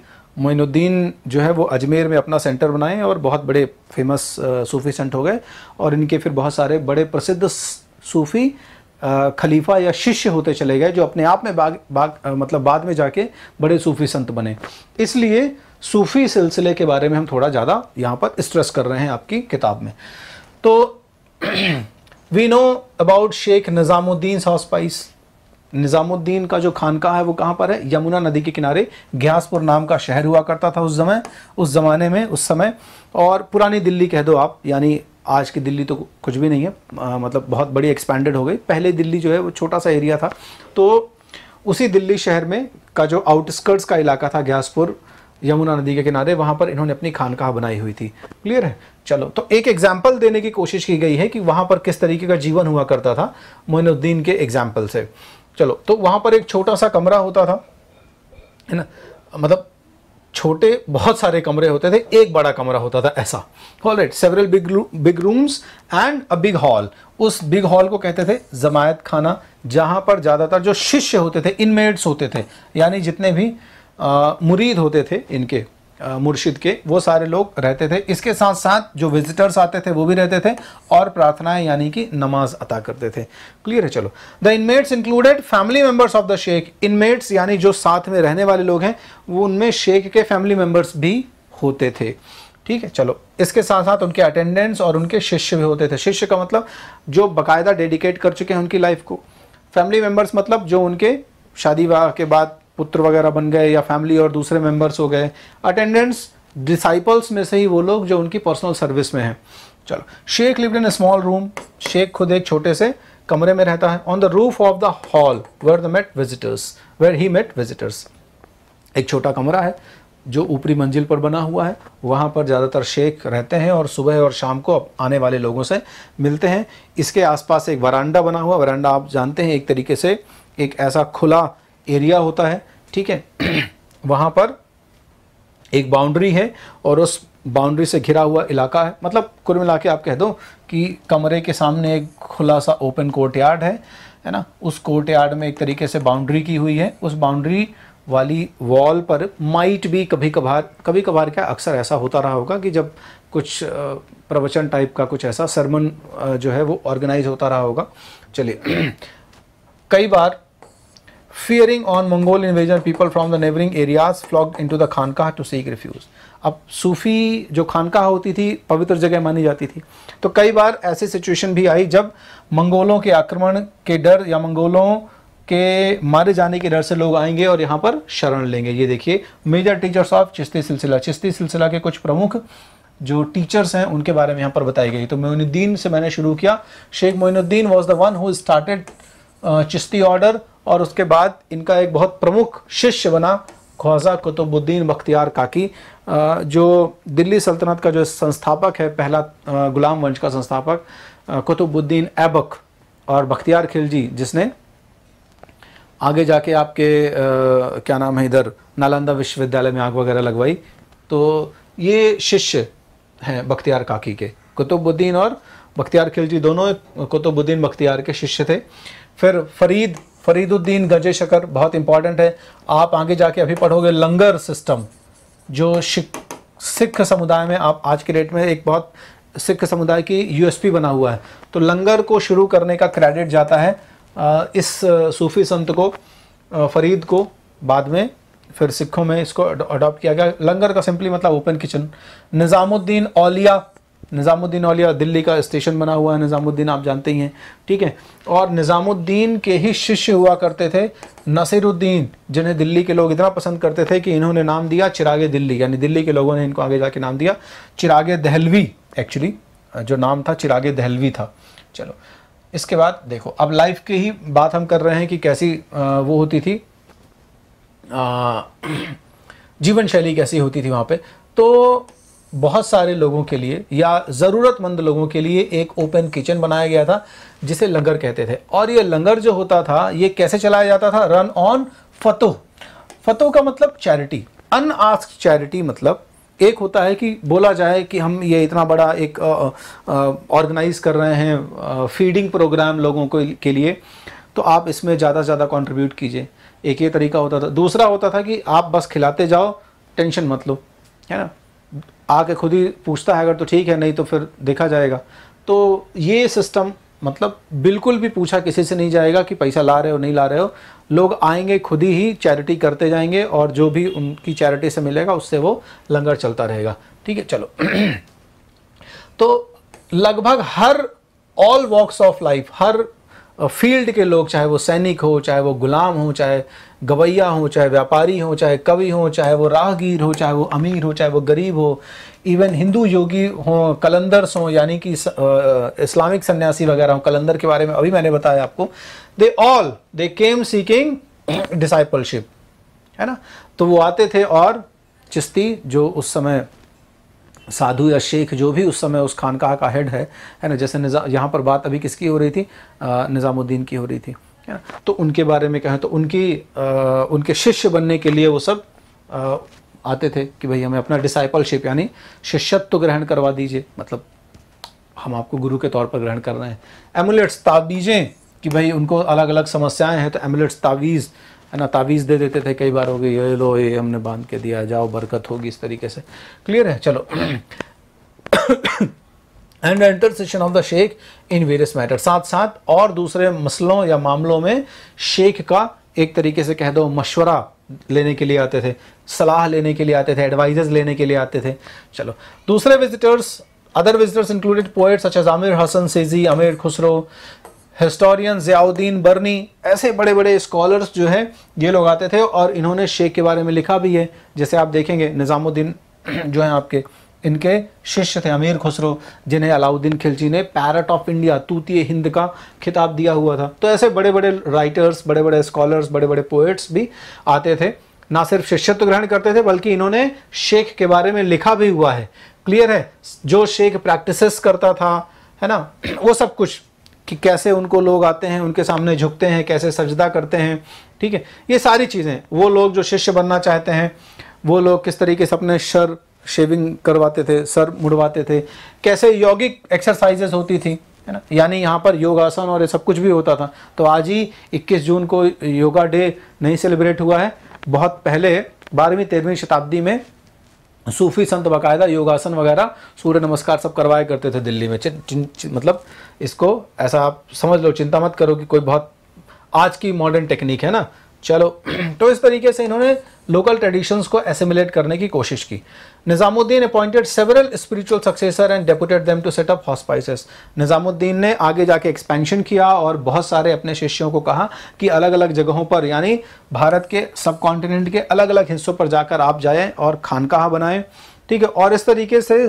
मोइनुद्दीन जो है वो अजमेर में अपना सेंटर बनाए और बहुत बड़े फेमस सूफ़ी संत हो गए और इनके फिर बहुत सारे बड़े प्रसिद्ध सूफ़ी खलीफा या शिष्य होते चले गए जो अपने आप में बाग बाग मतलब बाद में जाके बड़े सूफ़ी संत बने इसलिए सूफ़ी सिलसिले के बारे में हम थोड़ा ज़्यादा यहाँ पर स्ट्रेस कर रहे हैं आपकी किताब में तो we know about Shaikh Nizamuddin hospice Nizamuddin का जो खानका है वो कहाँ पर है यमुना नदी के किनारे ग्यासपुर नाम का शहर हुआ करता था उस समय उस ज़माने में उस समय और पुरानी दिल्ली कह दो आप यानी आज की दिल्ली तो कुछ भी नहीं है आ, मतलब बहुत बड़ी एक्सपेंडेड हो गई पहले दिल्ली जो है वो छोटा सा एरिया था तो उसी दिल्ली शहर में का जो आउटस्कर्ट्स का इलाका था ग्यासपुर यमुना नदी के किनारे वहाँ पर इन्होंने अपनी खानकाह बनाई हुई थी क्लियर है चलो तो एक एग्जाम्पल देने की कोशिश की गई है कि वहाँ पर किस तरीके का जीवन हुआ करता था मोइनुद्दीन के एग्जाम्पल से चलो तो वहाँ पर एक छोटा सा कमरा होता था है ना मतलब छोटे बहुत सारे कमरे होते थे एक बड़ा कमरा होता था ऐसा all right several big big rooms and a big hall उस बिग हॉल को कहते थे जमायत खाना जहाँ पर ज़्यादातर जो शिष्य होते थे इनमेट्स होते थे यानी जितने भी आ, मुरीद होते थे इनके मुर्शिद के वो सारे लोग रहते थे इसके साथ साथ जो विजिटर्स आते थे वो भी रहते थे और प्रार्थनाएं यानी कि नमाज अता करते थे क्लियर है चलो the inmates included family members of the Shaikh inmates यानी जो साथ में रहने वाले लोग हैं वो उनमें शेख के फैमिली मेम्बर्स भी होते थे ठीक है चलो इसके साथ साथ उनके अटेंडेंस और उनके शिष्य भी होते थे शिष्य का मतलब जो बाकायदा डेडिकेट कर चुके हैं उनकी लाइफ को फैमिली मेम्बर्स मतलब जो उनके शादी विवाह के बाद पुत्र वगैरह बन गए या फैमिली और दूसरे मेंबर्स हो गए अटेंडेंट्स डिसाइपल्स में से ही वो लोग जो उनकी पर्सनल सर्विस में हैं चलो Shaikh lived in small room Shaikh खुद एक छोटे से कमरे में रहता है on the roof of the hall where the met visitors where he met visitors एक छोटा कमरा है जो ऊपरी मंजिल पर बना हुआ है वहाँ पर ज़्यादातर शेख रहते हैं और सुबह और शाम को आने वाले लोगों से मिलते हैं इसके आसपास एक वरांडा बना हुआ वरांडा आप जानते हैं एक तरीके से एक ऐसा खुला एरिया होता है ठीक है वहाँ पर एक बाउंड्री है और उस बाउंड्री से घिरा हुआ इलाका है मतलब कुल मिला आप कह दो कि कमरे के सामने एक खुला सा ओपन कोर्ट यार्ड है है ना उस कोर्ट यार्ड में एक तरीके से बाउंड्री की हुई है उस बाउंड्री वाली वॉल पर माइट भी कभी कभार कभी कभार क्या अक्सर ऐसा होता रहा होगा कि जब कुछ प्रवचन टाइप का कुछ ऐसा सरमन जो है वो ऑर्गेनाइज होता रहा होगा चलिए कई बार fearing on Mongol invasion people from the neighbouring areas flocked into the khanqah to seek refuge अब सूफ़ी जो खानका होती थी पवित्र जगह मानी जाती थी तो कई बार ऐसी सिचुएशन भी आई जब मंगोलों के आक्रमण के डर या मंगोलों के मारे जाने के डर से लोग आएंगे और यहाँ पर शरण लेंगे ये देखिए मेजर टीचर्स ऑफ चिश्ती सिलसिला चिश्ती सिलसिला के कुछ प्रमुख जो टीचर्स हैं उनके बारे में यहाँ पर बताई गई तो मोइनुद्दीन से मैंने शुरू किया Shaikh Moinuddin was the one who started Chishti order और उसके बाद इनका एक बहुत प्रमुख शिष्य बना ख्वाजा कुतुबुद्दीन बख्तियार काकी जो दिल्ली सल्तनत का जो संस्थापक है पहला गुलाम वंश का संस्थापक कुतुबुद्दीन ऐबक और बख्तियार खिलजी जिसने आगे जाके आपके आ, क्या नाम है इधर नालंदा विश्वविद्यालय में आग वगैरह लगवाई तो ये शिष्य हैं बख्तियार काकी के कुतुबुद्दीन और बख्तियार खिलजी दोनों कुतुबुद्दीन बख्तियार के शिष्य थे फिर फरीद फरीदुद्दीन गजे शकर बहुत इंपॉर्टेंट है आप आगे जाके अभी पढ़ोगे लंगर सिस्टम जो सिख समुदाय में आप आज के डेट में एक बहुत सिख समुदाय की यूएसपी बना हुआ है तो लंगर को शुरू करने का क्रेडिट जाता है इस सूफी संत को फरीद को बाद में फिर सिखों में इसको अडॉप्ट किया गया लंगर का सिंपली मतलब ओपन किचन निज़ामुद्दीन औलिया निज़ामुद्दीन औलिया दिल्ली का स्टेशन बना हुआ है निज़ामुद्दीन आप जानते ही हैं ठीक है और निज़ामुद्दीन के ही शिष्य हुआ करते थे नसीरुद्दीन जिन्हें दिल्ली के लोग इतना पसंद करते थे कि इन्होंने नाम दिया चिराग दिल्ली यानी दिल्ली के लोगों ने इनको आगे जाके नाम दिया चिराग दहलवी एक्चुअली जो नाम था चिरागे दहलवी था चलो इसके बाद देखो अब लाइफ की ही बात हम कर रहे हैं कि कैसी वो होती थी जीवन शैली कैसी होती थी वहाँ पर तो बहुत सारे लोगों के लिए या ज़रूरतमंद लोगों के लिए एक ओपन किचन बनाया गया था जिसे लंगर कहते थे और ये लंगर जो होता था ये कैसे चलाया जाता था रन ऑन फतोह फतोह का मतलब चैरिटी अनआस्क चैरिटी मतलब एक होता है कि बोला जाए कि हम ये इतना बड़ा एक ऑर्गेनाइज कर रहे हैं फीडिंग प्रोग्राम लोगों को के लिए तो आप इसमें ज़्यादा से ज़्यादा कॉन्ट्रीब्यूट कीजिए एक ये तरीका होता था दूसरा होता था कि आप बस खिलाते जाओ टेंशन मत लो है ना आके खुद ही पूछता है अगर तो ठीक है नहीं तो फिर देखा जाएगा तो ये सिस्टम मतलब बिल्कुल भी पूछा किसी से नहीं जाएगा कि पैसा ला रहे हो नहीं ला रहे हो लोग आएंगे खुद ही चैरिटी करते जाएंगे और जो भी उनकी चैरिटी से मिलेगा उससे वो लंगर चलता रहेगा ठीक है चलो तो लगभग हर ऑल वॉक्स ऑफ लाइफ हर फील्ड के लोग चाहे वो सैनिक हो चाहे वो गुलाम हो चाहे गवैया हो चाहे व्यापारी हो चाहे कवि हो चाहे वो राहगीर हो चाहे वो अमीर हो चाहे वो गरीब हो इवन हिंदू योगी हों कलंदर्स हों यानी कि इस्लामिक सन्यासी वगैरह हों कलंदर के बारे में अभी मैंने बताया आपको they all they came seeking discipleship है ना तो वो आते थे और चिश्ती जो उस समय साधु या शेख जो भी उस समय उस खानकाह का हेड है है ना जैसे निज़ा यहाँ पर बात अभी किसकी हो रही थी निज़ामुद्दीन की हो रही थी है ना तो उनके बारे में कहें तो उनकी आ, उनके शिष्य बनने के लिए वो सब आ, आते थे कि भाई हमें अपना डिसाइपलशिप यानी शिष्यत्व तो ग्रहण करवा दीजिए मतलब हम आपको गुरु के तौर पर ग्रहण कर रहे हैं एमुलेट्स ताबीजें कि भाई उनको अलग अलग समस्याएं हैं तो एमुलेट्स तावीज़ है ना तावीज़ दे देते थे कई बार हो गई ये लो ये हमने बांध के दिया जाओ बरकत होगी इस तरीके से क्लियर है चलो and session of the Shaikh in various matter साथ साथ और दूसरे मसलों या मामलों में शेख का एक तरीके से कह दो मशवरा लेने के लिए आते थे सलाह लेने के लिए आते थे एडवाइजर्स लेने के लिए आते थे चलो दूसरे visitors other visitors included poets अच्छा आमिर हसन सेजी आमिर खुसरो हिस्टोरियन ज़ियाउद्दीन बर्नी ऐसे बड़े बड़े स्कॉलर्स जो हैं ये लोग आते थे और इन्होंने शेख के बारे में लिखा भी है जैसे आप देखेंगे निज़ामुद्दीन जो हैं आपके इनके शिष्य थे अमीर खुसरो जिन्हें अलाउद्दीन खिलजी ने पैरट ऑफ इंडिया तूती हिंद का खिताब दिया हुआ था तो ऐसे बड़े बड़े राइटर्स बड़े बड़े स्कॉलर्स बड़े बड़े पोइट्स भी आते थे ना सिर्फ शिष्यत्व ग्रहण करते थे बल्कि इन्होंने शेख के बारे में लिखा भी हुआ है क्लियर है जो शेख प्रैक्टिस करता था है ना वो सब कुछ कि कैसे उनको लोग आते हैं उनके सामने झुकते हैं कैसे सजदा करते हैं ठीक है ये सारी चीज़ें वो लोग जो शिष्य बनना चाहते हैं वो लोग किस तरीके से अपने शर शेविंग करवाते थे सर मुड़वाते थे कैसे यौगिक एक्सरसाइजेस होती थी है ना यानी यहाँ पर योगासन और ये सब कुछ भी होता था तो आज ही 21 जून को योगा डे नहीं सेलिब्रेट हुआ है बहुत पहले बारहवीं तेरहवीं शताब्दी में सूफी संत बाकायदा योगासन वगैरह सूर्य नमस्कार सब करवाए करते थे दिल्ली में चिन, चिन, चिन, मतलब इसको ऐसा आप समझ लो चिंता मत करो कि कोई बहुत आज की मॉडर्न टेक्निक है ना चलो तो इस तरीके से इन्होंने लोकल ट्रेडिशंस को एसिमिलेट करने की कोशिश की Nizamuddin appointed several spiritual successor and deputed them to set up hospices Nizamuddin ने आगे जाके एक्सपेंशन किया और बहुत सारे अपने शिष्यों को कहा कि अलग अलग जगहों पर यानी भारत के सब कॉन्टिनेंट के अलग अलग हिस्सों पर जाकर आप जाएं और खानकाह बनाएं ठीक है और इस तरीके से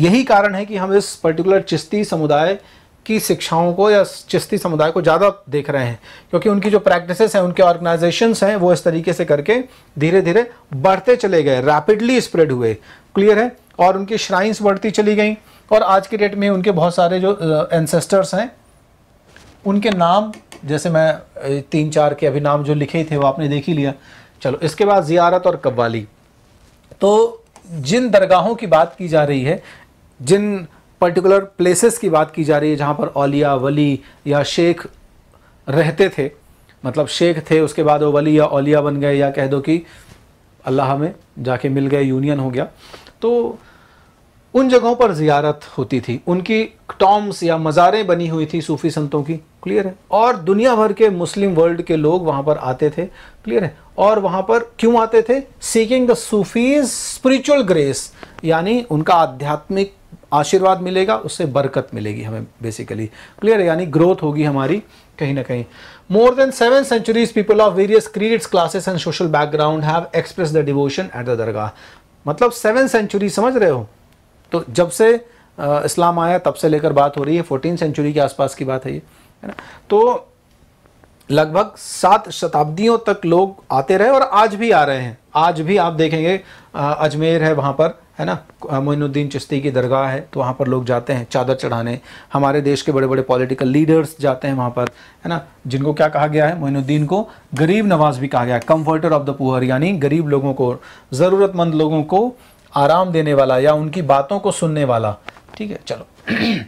यही कारण है कि हम इस पर्टिकुलर चिश्ती समुदाय की शिक्षाओं को या चिश्ती समुदाय को ज़्यादा देख रहे हैं क्योंकि उनकी जो प्रैक्टिसेस हैं उनके ऑर्गेनाइजेशंस हैं वो इस तरीके से करके धीरे धीरे बढ़ते चले गए रैपिडली स्प्रेड हुए क्लियर है और उनकी श्राइन्स बढ़ती चली गई और आज के डेट में उनके बहुत सारे जो एनसेस्टर्स हैं उनके नाम जैसे मैं तीन चार के अभी नाम जो लिखे ही थे वो आपने देख ही लिया चलो इसके बाद ज़ियारत और कव्वाली तो जिन दरगाहों की बात की जा रही है जिन पर्टिकुलर प्लेसेस की बात की जा रही है जहाँ पर औलिया वली या शेख रहते थे मतलब शेख थे उसके बाद वो वली या औलिया बन गए या कह दो कि अल्लाह में जाके मिल गए यूनियन हो गया तो उन जगहों पर ज़ियारत होती थी उनकी टॉम्स या मज़ारें बनी हुई थी सूफ़ी संतों की क्लियर है और दुनिया भर के मुस्लिम वर्ल्ड के लोग वहाँ पर आते थे क्लियर है और वहाँ पर क्यों आते थे seeking the Sufi's spiritual grace यानी उनका आध्यात्मिक आशीर्वाद मिलेगा उससे बरकत मिलेगी हमें बेसिकली क्लियर है यानी ग्रोथ होगी हमारी कहीं ना कहीं more than seven centuries people of various creeds classes and social background have express the devotion at the dargah मतलब सेवन सेंचुरी समझ रहे हो तो जब से इस्लाम आया तब से लेकर बात हो रही है फोर्टीन सेंचुरी के आसपास की बात है ये है ना तो लगभग सात शताब्दियों तक लोग आते रहे और आज भी आ रहे हैं आज भी आप देखेंगे अजमेर है वहाँ पर है ना मोइनुद्दीन चिश्ती की दरगाह है तो वहाँ पर लोग जाते हैं चादर चढ़ाने हमारे देश के बड़े बड़े पॉलिटिकल लीडर्स जाते हैं वहाँ पर है ना जिनको क्या कहा गया है मोइनुद्दीन को गरीब नवाज भी कहा गया है कम्फर्टर ऑफ द पुअर यानी गरीब लोगों को ज़रूरतमंद लोगों को आराम देने वाला या उनकी बातों को सुनने वाला ठीक है चलो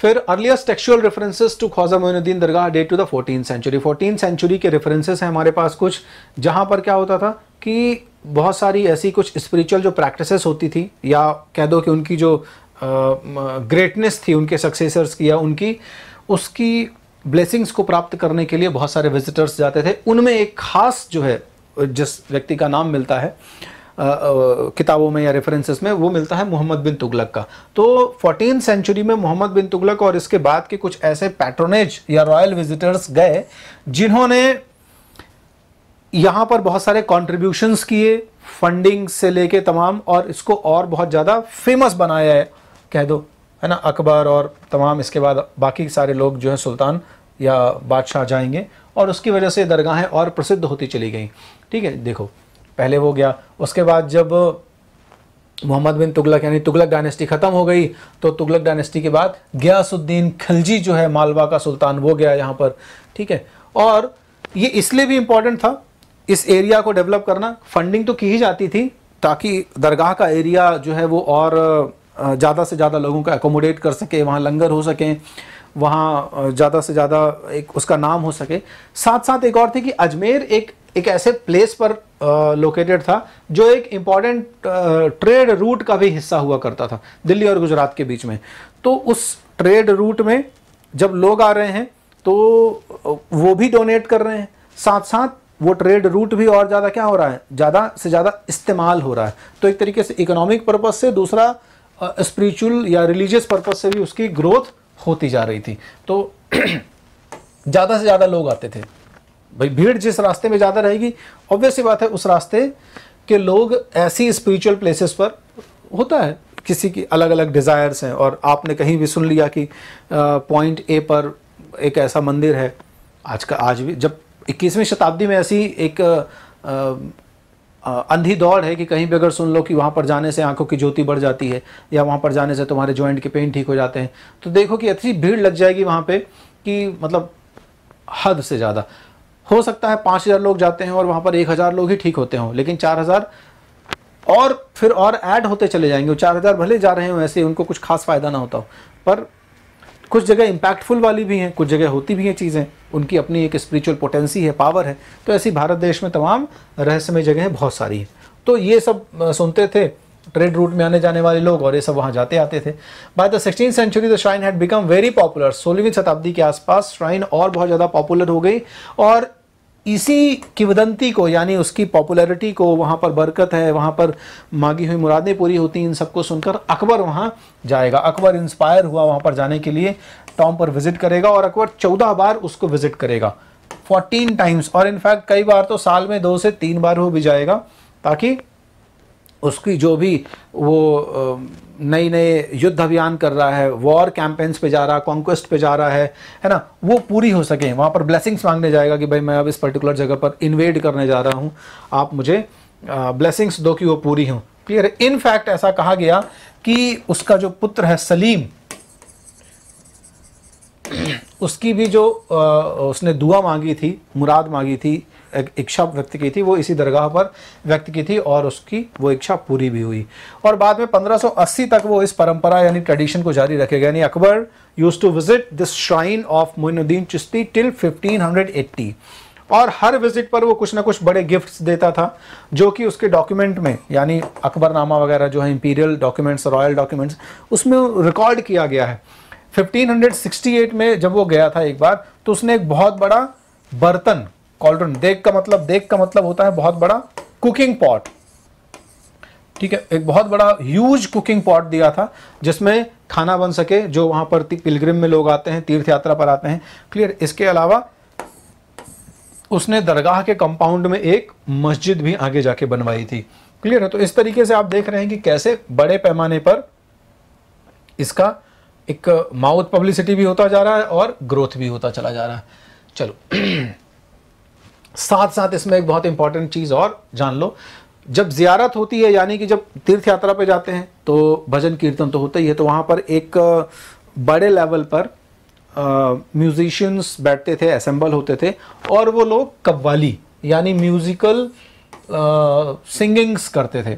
फिर earliest textual references to Khwaja Moinuddin dargah date to the fourteen century fourteen century के रेफरेंसेज हैं हमारे पास कुछ जहाँ पर क्या होता था कि बहुत सारी ऐसी कुछ स्पिरिचुअल जो प्रैक्टिसेस होती थी या कह दो कि उनकी जो ग्रेटनेस थी उनके सक्सेसर्स की या उनकी उसकी ब्लेसिंग्स को प्राप्त करने के लिए बहुत सारे विजिटर्स जाते थे उनमें एक खास जो है जिस व्यक्ति का नाम मिलता है आ, आ, किताबों में या रेफरेंसेस में वो मिलता है मोहम्मद बिन तुगलक का तो फोर्टीन सेंचुरी में मोहम्मद बिन तुगलक और इसके बाद के कुछ ऐसे पैट्रोनेज या रॉयल विजिटर्स गए जिन्होंने यहाँ पर बहुत सारे कॉन्ट्रीब्यूशंस किए फंडिंग से लेके तमाम और इसको और बहुत ज़्यादा फेमस बनाया है कह दो है ना अकबर और तमाम इसके बाद बाकी सारे लोग जो हैं सुल्तान या बादशाह जाएंगे और उसकी वजह से दरगाहें और प्रसिद्ध होती चली गई ठीक है देखो पहले वो गया उसके बाद जब मोहम्मद बिन तुगलक यानी तुगलक डायनेस्टी ख़त्म हो गई तो तुगलक डायनेस्टी के बाद गयासुद्दीन खिलजी जो है मालवा का सुल्तान वो गया यहाँ पर ठीक है और ये इसलिए भी इम्पॉर्टेंट था इस एरिया को डेवलप करना फंडिंग तो की ही जाती थी ताकि दरगाह का एरिया जो है वो और ज़्यादा से ज़्यादा लोगों को एकोमोडेट कर सके वहाँ लंगर हो सकें वहाँ ज़्यादा से ज़्यादा एक उसका नाम हो सके साथ साथ एक और थी कि अजमेर एक एक ऐसे प्लेस पर लोकेटेड था जो एक इम्पॉर्टेंट ट्रेड रूट का भी हिस्सा हुआ करता था दिल्ली और गुजरात के बीच में तो उस ट्रेड रूट में जब लोग आ रहे हैं तो वो भी डोनेट कर रहे हैं साथ साथ वो ट्रेड रूट भी और ज़्यादा क्या हो रहा है ज़्यादा से ज़्यादा इस्तेमाल हो रहा है तो एक तरीके से इकोनॉमिक पर्पज़ से दूसरा स्पिरिचुअल या रिलीजियस पर्पज़ से भी उसकी ग्रोथ होती जा रही थी तो ज़्यादा से ज़्यादा लोग आते थे भाई भीड़ जिस रास्ते में ज़्यादा रहेगी ऑब्वियस ही बात है उस रास्ते के लोग ऐसी स्पिरिचुअल प्लेसेस पर होता है किसी की अलग अलग डिज़ायर्स हैं और आपने कहीं भी सुन लिया कि पॉइंट ए पर एक ऐसा मंदिर है आज का आज भी जब इक्कीसवीं शताब्दी में ऐसी एक अंधी दौड़ है कि कहीं भी अगर सुन लो कि वहाँ पर जाने से आंखों की ज्योति बढ़ जाती है या वहाँ पर जाने से तुम्हारे जॉइंट के पेन ठीक हो जाते हैं तो देखो कि अच्छी भीड़ लग जाएगी वहाँ पे कि मतलब हद से ज़्यादा हो सकता है पाँच हज़ार लोग जाते हैं और वहाँ पर एक हज़ार लोग ही ठीक होते हों लेकिन चार हज़ार और फिर और ऐड होते चले जाएंगे वो चार हज़ार भले जा रहे हों ऐसे उनको कुछ खास फ़ायदा ना होता हो पर कुछ जगह इम्पैक्टफुल वाली भी हैं कुछ जगह होती भी हैं चीज़ें उनकी अपनी एक स्पिरिचुअल पोटेंसी है पावर है तो ऐसी भारत देश में तमाम रहस्यमय हैं बहुत सारी हैं तो ये सब सुनते थे ट्रेड रूट में आने जाने वाले लोग और ये सब वहाँ जाते आते थे by the sixteen century the shrine had become very popular सोलहवीं शताब्दी के आसपास श्राइन और बहुत ज़्यादा पॉपुलर हो गई और इसी किवदंती को यानी उसकी पॉपुलैरिटी को वहाँ पर बरकत है वहाँ पर मांगी हुई मुरादें पूरी होती इन सबको सुनकर अकबर वहाँ जाएगा अकबर इंस्पायर हुआ वहाँ पर जाने के लिए टॉम पर विजिट करेगा और अकबर चौदह बार उसको विजिट करेगा फोर्टीन टाइम्स और इनफैक्ट कई बार तो साल में दो से तीन बार हो भी जाएगा ताकि उसकी जो भी वो नए नए युद्ध अभियान कर रहा है वॉर कैंपेन्स पे जा रहा है कॉन्क्वेस्ट पे जा रहा है है ना वो पूरी हो सके वहाँ पर ब्लेसिंग्स मांगने जाएगा कि भाई मैं अब इस पर्टिकुलर जगह पर इन्वेड करने जा रहा हूँ आप मुझे ब्लेसिंग्स दो कि वो पूरी हों क्लियर है फैक्ट ऐसा कहा गया कि उसका जो पुत्र है सलीम उसकी भी जो उसने दुआ मांगी थी मुराद मांगी थी इच्छा व्यक्त की थी वो इसी दरगाह पर व्यक्त की थी और उसकी वो इच्छा पूरी भी हुई और बाद में 1580 तक वो इस परंपरा यानी ट्रेडिशन को जारी रखेगा यानी Akbar used to visit this shrine of Moinuddin Chishti till 1580 और हर विजिट पर वो कुछ ना कुछ बड़े गिफ्ट्स देता था जो कि उसके डॉक्यूमेंट में यानी अकबरनामा वगैरह जो है इंपीरियल डॉक्यूमेंट्स रॉयल डॉक्यूमेंट्स उसमें रिकॉर्ड किया गया है 1568 में जब वो गया था एक बार तो उसने एक बहुत बड़ा बर्तन कॉल्ड्रन देग का मतलब देग का मतलब होता है बहुत बड़ा कुकिंग पॉट ठीक है एक बहुत बड़ा ह्यूज कुकिंग पॉट दिया था जिसमें खाना बन सके जो वहां पर पिलग्रिम में लोग आते हैं तीर्थ यात्रा पर आते हैं क्लियर इसके अलावा उसने दरगाह के कंपाउंड में एक मस्जिद भी आगे जाके बनवाई थी क्लियर है तो इस तरीके से आप देख रहे हैं कि कैसे बड़े पैमाने पर इसका एक माउथ uh, पब्लिसिटी भी होता जा रहा है और ग्रोथ भी होता चला जा रहा है चलो साथ साथ इसमें एक बहुत इंपॉर्टेंट चीज़ और जान लो जब जियारत होती है यानी कि जब तीर्थ यात्रा पे जाते हैं तो भजन कीर्तन तो होता ही है तो वहाँ पर एक बड़े लेवल पर म्यूजिशियंस बैठते थे असेंबल होते थे और वो लोग कव्वाली यानी म्यूज़िकल सिंगिंग्स करते थे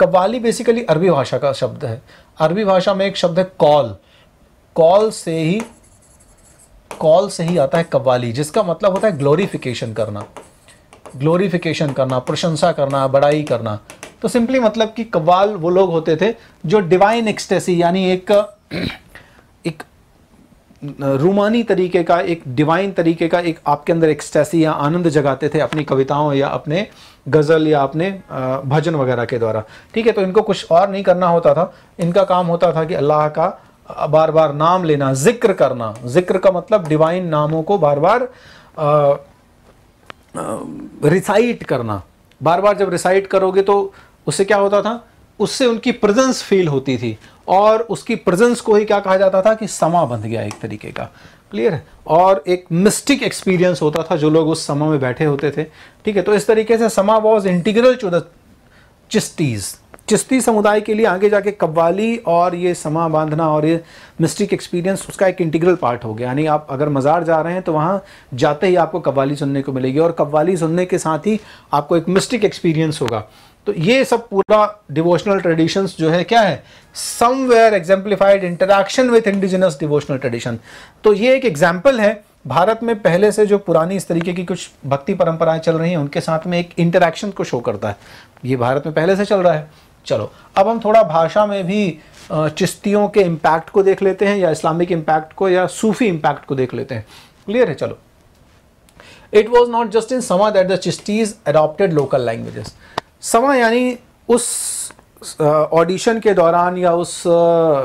कव्वाली बेसिकली अरबी भाषा का शब्द है अरबी भाषा में एक शब्द है कॉल कॉल से ही कॉल से ही आता है कव्वाली जिसका मतलब होता है ग्लोरीफिकेशन करना ग्लोरीफिकेशन करना प्रशंसा करना बड़ाई करना तो सिंपली मतलब कि कव्वाल वो लोग होते थे जो डिवाइन एक्सटेसी यानी एक एक रूमानी तरीके का एक डिवाइन तरीके का एक आपके अंदर एक्सटेसी या आनंद जगाते थे अपनी कविताओं या अपने गज़ल या अपने भजन वगैरह के द्वारा ठीक है तो इनको कुछ और नहीं करना होता था इनका काम होता था कि अल्लाह का बार बार नाम लेना जिक्र करना जिक्र का मतलब डिवाइन नामों को बार बार रिसाइट करना बार बार जब रिसाइट करोगे तो उससे क्या होता था उससे उनकी प्रेजेंस फील होती थी और उसकी प्रेजेंस को ही क्या कहा जाता था कि समा बन गया एक तरीके का क्लियर है और एक मिस्टिक एक्सपीरियंस होता था जो लोग उस समा में बैठे होते थे ठीक है तो इस तरीके से sama was integral to the Chishtis Chishti समुदाय के लिए आगे जाके कव्वाली और ये समा बांधना और ये मिस्टिक एक्सपीरियंस उसका एक इंटीग्रल पार्ट हो गया यानी आप अगर मज़ार जा रहे हैं तो वहाँ जाते ही आपको कव्वाली सुनने को मिलेगी और कव्वाली सुनने के साथ ही आपको एक मिस्टिक एक्सपीरियंस होगा तो ये सब पूरा डिवोशनल ट्रेडिशंस जो है क्या है somewhere exemplified interaction with indigenous devotional tradition तो ये एक एग्जाम्पल है भारत में पहले से जो पुरानी इस तरीके की कुछ भक्ति परंपराएं चल रही हैं उनके साथ में एक इंटरेक्शन को शो करता है ये भारत में पहले से चल रहा है चलो अब हम थोड़ा भाषा में भी चिश्तियों के इम्पैक्ट को देख लेते हैं या इस्लामिक इम्पैक्ट को या सूफी इम्पैक्ट को देख लेते हैं क्लियर है चलो it was not just in sama that the Chishtis adopted local languages sama यानी उस ऑडिशन के दौरान या उस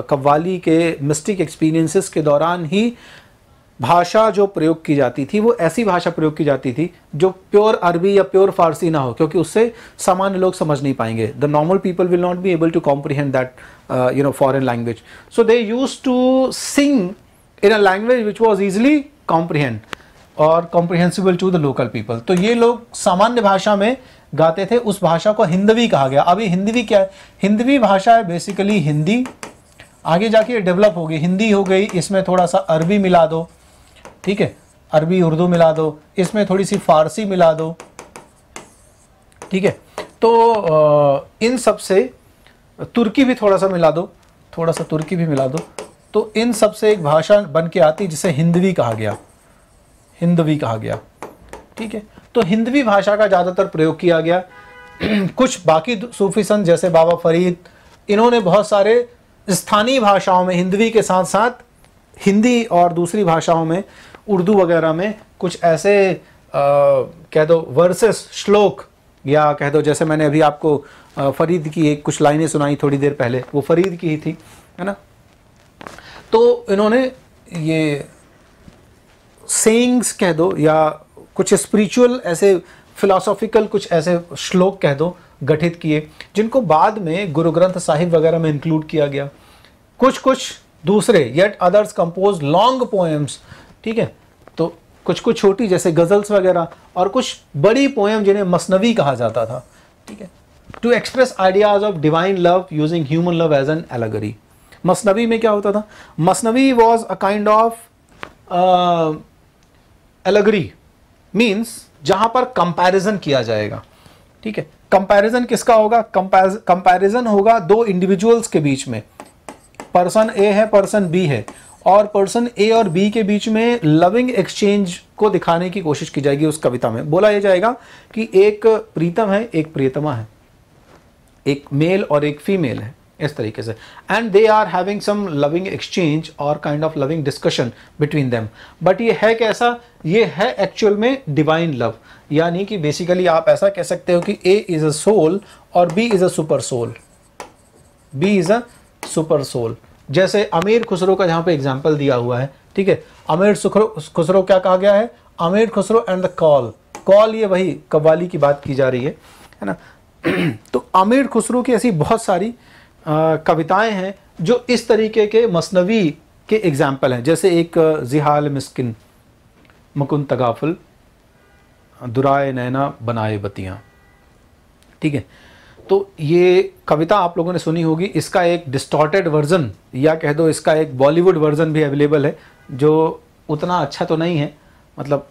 कव्वाली के मिस्टिक एक्सपीरियंसेस के दौरान ही भाषा जो प्रयोग की जाती थी वो ऐसी भाषा प्रयोग की जाती थी जो प्योर अरबी या प्योर फारसी ना हो क्योंकि उससे सामान्य लोग समझ नहीं पाएंगे the normal people will not be able to comprehend that you know foreign language so they use to sing in a language which was easily comprehend और comprehensible to the local people तो ये लोग सामान्य भाषा में गाते थे उस भाषा को हिंदवी कहा गया अभी हिंदवी क्या है हिंदवी भाषा है बेसिकली हिंदी आगे जाके डेवलप हो गई हिंदी हो गई इसमें थोड़ा सा अरबी मिला दो ठीक है अरबी उर्दू मिला दो इसमें थोड़ी सी फारसी मिला दो ठीक है तो इन सब से तुर्की भी थोड़ा सा मिला दो थोड़ा सा तुर्की भी मिला दो तो इन सब से एक भाषा बन के आती जिसे हिंदवी कहा गया हिंदवी कहा गया ठीक है तो हिंदवी भाषा का ज़्यादातर प्रयोग किया गया कुछ बाकी सूफी संत जैसे बाबा फरीद इन्होंने बहुत सारे स्थानीय भाषाओं में हिंदवी के साथ साथ हिंदी और दूसरी भाषाओं में उर्दू वगैरह में कुछ ऐसे आ, कह दो वर्सेस श्लोक या कह दो जैसे मैंने अभी आपको फरीद की एक कुछ लाइनें सुनाई थोड़ी देर पहले वो फरीद की ही थी है ना तो इन्होंने ये सेंग्स कह दो या कुछ स्पिरिचुअल ऐसे फिलोसॉफिकल कुछ ऐसे श्लोक कह दो गठित किए जिनको बाद में गुरु ग्रंथ साहिब वगैरह में इंक्लूड किया गया कुछ कुछ दूसरे yet others compose long poems ठीक है तो कुछ कुछ छोटी जैसे गज़ल्स वगैरह और कुछ बड़ी पोएम जिन्हें मसनवी कहा जाता था ठीक है to express ideas of divine love using human love as an allegory मसनवी में क्या होता था masnavi was a kind of allegory means जहां पर कंपेरिजन किया जाएगा ठीक है कंपेरिजन किसका होगा कंपेरिजन होगा दो इंडिविजुअल्स के बीच में पर्सन ए है पर्सन बी है और पर्सन ए और बी के बीच में लविंग एक्सचेंज को दिखाने की कोशिश की जाएगी उस कविता में बोला यह जाएगा कि एक प्रीतम है एक प्रियतमा है एक मेल और एक फीमेल है इस तरीके से and they are having some loving exchange और kind of loving discussion between them but ये है कैसा ये है एक्चुअल में डिवाइन लव यानी कि बेसिकली आप ऐसा कह सकते हो कि ए इज़ अ सोल और B is a super soul B is a super soul जैसे अमीर खुसरो का जहां पे एग्जाम्पल दिया हुआ है ठीक है अमीर सुखरो खुसरो क्या कहा गया है Amir Khusro and the call call ये वही कव्वाली की बात की जा रही है है ना तो अमीर खुसरो की ऐसी बहुत सारी कविताएं हैं जो इस तरीके के मसनवी के एग्ज़ाम्पल हैं जैसे एक जिहाल मिस्किन मुकुंद तगाफुल दुराए नैना बनाए बतियाँ ठीक है तो ये कविता आप लोगों ने सुनी होगी इसका एक डिस्टॉर्टेड वर्जन या कह दो इसका एक बॉलीवुड वर्जन भी अवेलेबल है जो उतना अच्छा तो नहीं है मतलब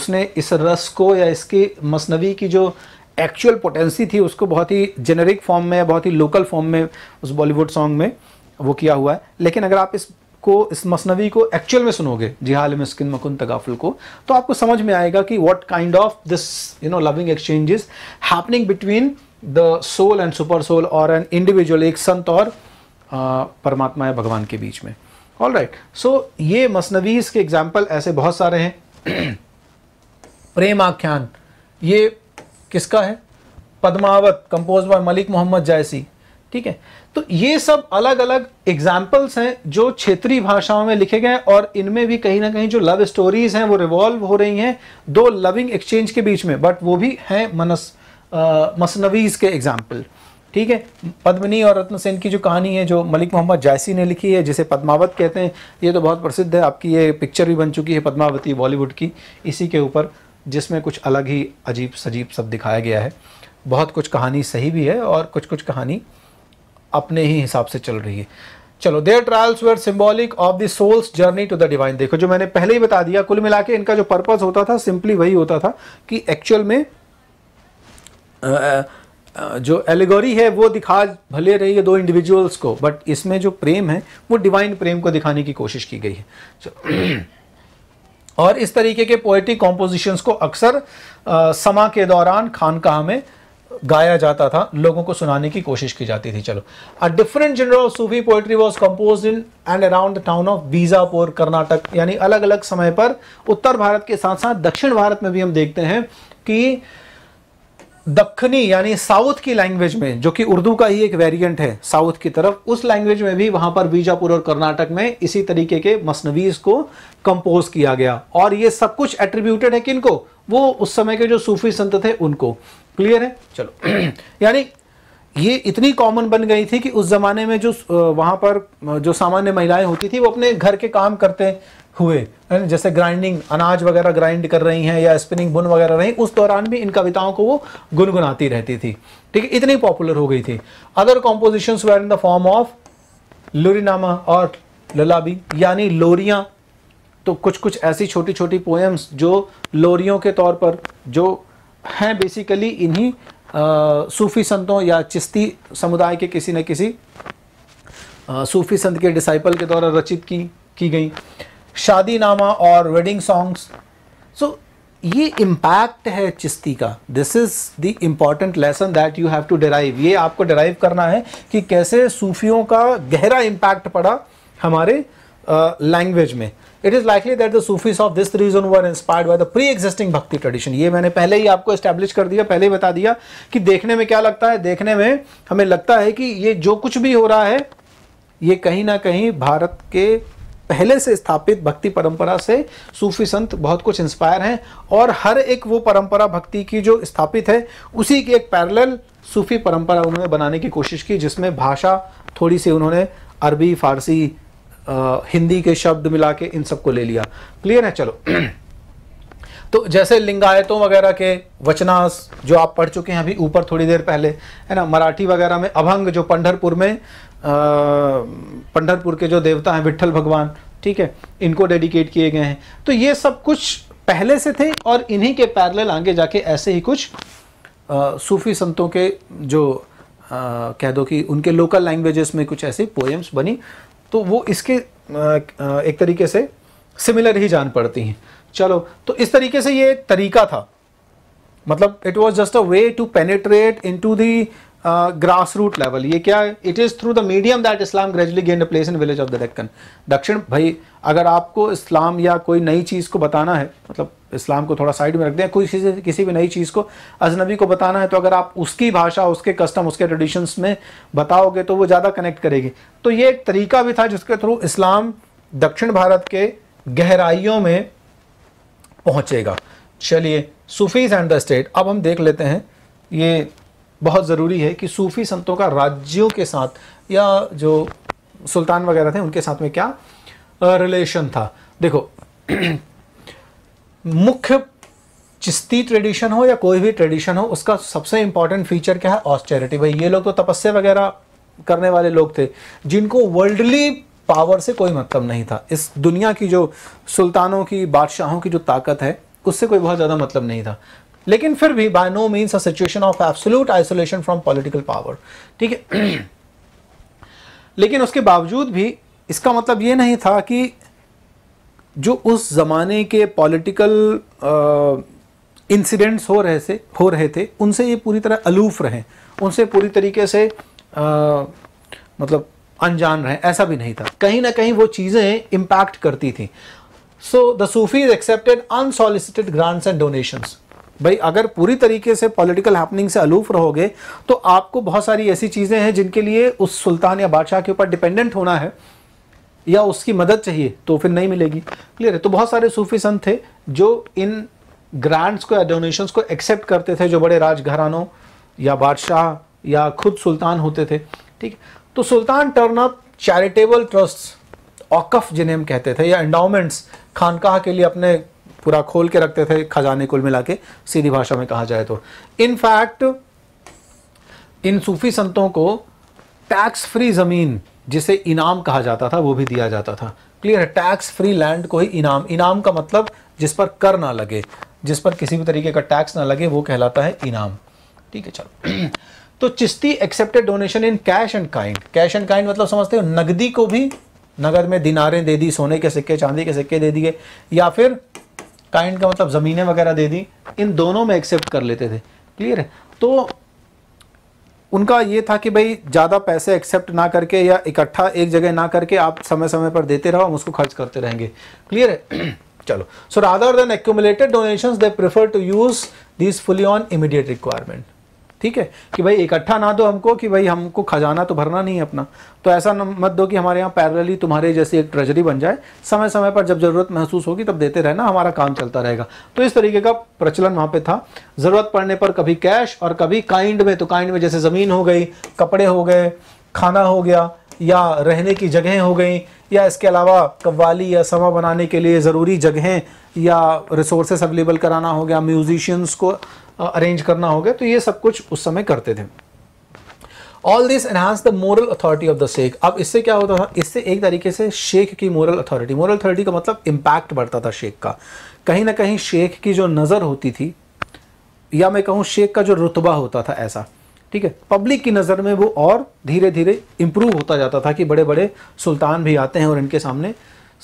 उसने इस रस को या इसकी मसनवी की जो एक्चुअल पोटेंसी थी उसको बहुत ही जेनरिक फॉर्म में बहुत ही लोकल फॉर्म में उस बॉलीवुड सॉन्ग में वो किया हुआ है लेकिन अगर आप इसको इस मसनवी को एक्चुअल में सुनोगे जिहाल मिस्किन मकुन तगाफुल को तो आपको समझ में आएगा कि what kind of this you know loving exchanges is happening between the soul and super soul और एन इंडिविजुअल एक संत और परमात्मा या भगवान के बीच में ऑल राइट सो ये मसनवीस के एग्जाम्पल ऐसे बहुत सारे हैं प्रेम आख्यान ये किसका है पद्मावत कंपोज बाय मलिक मोहम्मद जायसी ठीक है तो ये सब अलग अलग एग्जाम्पल्स हैं जो क्षेत्रीय भाषाओं में लिखे गए और इनमें भी कहीं ना कहीं जो लव स्टोरीज हैं वो रिवॉल्व हो रही हैं दो लविंग एक्सचेंज के बीच में बट वो भी हैं मनस मसनवीज़ के एग्ज़ाम्पल ठीक है पद्मनी और रत्न सेन की जो कहानी है जो मलिक मोहम्मद जायसी ने लिखी है जिसे पद्मावत कहते हैं ये तो बहुत प्रसिद्ध है आपकी ये पिक्चर भी बन चुकी है पद्मावती बॉलीवुड की इसी के ऊपर जिसमें कुछ अलग ही अजीब सजीब सब दिखाया गया है बहुत कुछ कहानी सही भी है और कुछ कुछ कहानी अपने ही हिसाब से चल रही है चलो their trials were symbolic of the soul's journey to the divine देखो जो मैंने पहले ही बता दिया कुल मिला के इनका जो पर्पज़ होता था सिंपली वही होता था कि एक्चुअल में जो एलिगोरी है वो दिखा भले रही है दो इंडिविजुअल्स को बट इसमें जो प्रेम है वो डिवाइन प्रेम को दिखाने की कोशिश की गई है और इस तरीके के पोएट्री कॉम्पोजिशंस को अक्सर समा के दौरान खानकाह में गाया जाता था लोगों को सुनाने की कोशिश की जाती थी चलो a different general of Sufi poetry was compose in and around the town of Bijapur Karnataka यानी अलग अलग समय पर उत्तर भारत के साथ साथ दक्षिण भारत में भी हम देखते हैं कि दक्षिणी यानी साउथ की लैंग्वेज में जो कि उर्दू का ही एक वेरिएंट है साउथ की तरफ उस लैंग्वेज में भी वहां पर बीजापुर और कर्नाटक में इसी तरीके के मसनवीज को कंपोज किया गया और ये सब कुछ एट्रीब्यूटेड है किनको वो उस समय के जो सूफी संत थे उनको क्लियर है चलो यानी ये इतनी कॉमन बन गई थी कि उस ज़माने में जो वहाँ पर जो सामान्य महिलाएं होती थी वो अपने घर के काम करते हुए जैसे ग्राइंडिंग अनाज वगैरह ग्राइंड कर रही हैं या स्पिनिंग बुन वगैरह रही उस दौरान भी इन कविताओं को वो गुनगुनाती रहती थी ठीक है इतनी पॉपुलर हो गई थी other composition were in the form of lorinama और ललाबी यानी लोरियाँ तो कुछ कुछ ऐसी छोटी छोटी पोएम्स जो लोरियों के तौर पर जो हैं बेसिकली इन्हीं सूफ़ी संतों या चिश्ती समुदाय के किसी न किसी सूफ़ी संत के डिसाइपल के द्वारा रचित की की गई नामा और वेडिंग सॉन्ग्स सो ये इम्पैक्ट है चिश्ती का this is the important lesson that you have to derive ये आपको डिराइव करना है कि कैसे सूफियों का गहरा इम्पैक्ट पड़ा हमारे लैंग्वेज uh, में it is likely that the Sufis of this region were inspired by the pre existing bhakti tradition ये मैंने पहले ही आपको एस्टेब्लिश कर दिया पहले ही बता दिया कि देखने में क्या लगता है देखने में हमें लगता है कि ये जो कुछ भी हो रहा है ये कहीं ना कहीं भारत के पहले से स्थापित भक्ति परंपरा से सूफी संत बहुत कुछ इंस्पायर हैं और हर एक वो परंपरा भक्ति की जो स्थापित है उसी की एक पैरेलल सूफी परंपरा उन्होंने बनाने की कोशिश की जिसमें भाषा थोड़ी सी उन्होंने अरबी फारसी हिंदी के शब्द मिला के इन सबको ले लिया क्लियर है चलो तो जैसे लिंगायतों वगैरह के वचनास जो आप पढ़ चुके हैं अभी ऊपर थोड़ी देर पहले है ना मराठी वगैरह में अभंग जो पंडरपुर में पंडरपुर के जो देवता हैं विठ्ठल भगवान ठीक है इनको डेडिकेट किए गए हैं तो ये सब कुछ पहले से थे और इन्हीं के पैरेलल आगे जाके ऐसे ही कुछ आ, सूफी संतों के जो आ, कह दो कि उनके लोकल लैंग्वेजेस में कुछ ऐसे पोएम्स बनी तो वो इसके एक तरीके से सिमिलर ही जान पड़ती हैं चलो तो इस तरीके से ये एक तरीका था मतलब it was just a way to penetrate into the grass root level ये क्या है it is through the medium that Islam gradually a place in village of the Deccan दक्षिण भाई अगर आपको इस्लाम या कोई नई चीज़ को बताना है मतलब इस्लाम को थोड़ा साइड में रख दें कोई किसी किसी भी नई चीज़ को अजनबी को बताना है तो अगर आप उसकी भाषा उसके कस्टम उसके ट्रेडिशंस में बताओगे तो वो ज़्यादा कनेक्ट करेगी तो ये एक तरीका भी था जिसके थ्रू इस्लाम दक्षिण भारत के गहराइयों में पहुँचेगा चलिए सूफीज एंड द स्टेट अब हम देख लेते हैं ये बहुत ज़रूरी है कि सूफ़ी संतों का राज्यों के साथ या जो सुल्तान वगैरह थे उनके साथ में क्या रिलेशन था देखो मुख्य चिश्ती ट्रेडिशन हो या कोई भी ट्रेडिशन हो उसका सबसे इंपॉर्टेंट फीचर क्या है ऑस्टेरिटी भाई ये लोग तो तपस्या वगैरह करने वाले लोग थे जिनको वर्ल्डली पावर से कोई मतलब नहीं था इस दुनिया की जो सुल्तानों की बादशाहों की जो ताकत है उससे कोई बहुत ज़्यादा मतलब नहीं था लेकिन फिर भी by no means a situation of absolute isolation from political power ठीक है लेकिन उसके बावजूद भी इसका मतलब ये नहीं था कि जो उस ज़माने के पॉलिटिकल इंसिडेंट्स हो रहे से हो रहे थे उनसे ये पूरी तरह अलूफ रहें उनसे पूरी तरीके से आ, मतलब अनजान रहें ऐसा भी नहीं था कहीं ना कहीं वो चीज़ें इम्पैक्ट करती थी so the Sufis accepted unsolicited grants and donations भाई अगर पूरी तरीके से पॉलिटिकल हैपनिंग से अलूफ रहोगे तो आपको बहुत सारी ऐसी चीज़ें हैं जिनके लिए उस सुल्तान या बादशाह के ऊपर डिपेंडेंट होना है या उसकी मदद चाहिए तो फिर नहीं मिलेगी क्लियर है तो बहुत सारे सूफी संत थे जो इन ग्रांट्स को या डोनेशंस को एक्सेप्ट करते थे जो बड़े राजघरानों या बादशाह या खुद सुल्तान होते थे ठीक तो sultan turn up charitable trust auqaf जिन्हें हम कहते थे या एंडाउमेंट्स खानकाह के लिए अपने पूरा खोल के रखते थे खजाने कुल मिला के सीधी भाषा में कहा जाए तो इनफैक्ट इन सूफी संतों को टैक्स फ्री ज़मीन जिसे इनाम कहा जाता था वो भी दिया जाता था क्लियर है टैक्स फ्री लैंड को ही इनाम इनाम का मतलब जिस पर कर ना लगे जिस पर किसी भी तरीके का टैक्स ना लगे वो कहलाता है इनाम ठीक है चलो तो Chishti accepted donation in cash and kind cash and kind मतलब समझते हो नगदी को भी नगद में दिनारें दे दी सोने के सिक्के चांदी के सिक्के दे दिए या फिर काइंड का मतलब ज़मीनें वगैरह दे दी इन दोनों में एक्सेप्ट कर लेते थे क्लियर है तो उनका ये था कि भाई ज़्यादा पैसे एक्सेप्ट ना करके या इकट्ठा एक जगह ना करके आप समय समय पर देते रहो हम उसको खर्च करते रहेंगे क्लियर है चलो so rather than accumulated donations they prefer to use this fully on immediate requirement ठीक है कि भाई इकट्ठा ना दो हमको कि भाई हमको खजाना तो भरना नहीं है अपना तो ऐसा मत दो कि हमारे यहाँ पैरेलली तुम्हारे जैसी एक ट्रेजरी बन जाए समय समय पर जब ज़रूरत महसूस होगी तब देते रहना हमारा काम चलता रहेगा तो इस तरीके का प्रचलन वहाँ पे था ज़रूरत पड़ने पर कभी कैश और कभी काइंड में तो काइंड में जैसे ज़मीन हो गई कपड़े हो गए खाना हो गया या रहने की जगह हो गई या इसके अलावा कव्वाली या समा बनाने के लिए ज़रूरी जगहें या रिसोर्सेस अवेलेबल कराना हो गया म्यूजिशियंस को अरेंज करना हो गया तो ये सब कुछ उस समय करते थे all this enhance the moral authority of the sheikh अब इससे क्या होता था इससे एक तरीके से शेख की मोरल अथॉरिटी मोरल अथॉरिटी का मतलब इम्पैक्ट बढ़ता था शेख का कहीं ना कहीं शेख की जो नज़र होती थी या मैं कहूँ शेख का जो रुतबा होता था ऐसा ठीक है पब्लिक की नज़र में वो और धीरे धीरे इम्प्रूव होता जाता था कि बड़े बड़े सुल्तान भी आते हैं और इनके सामने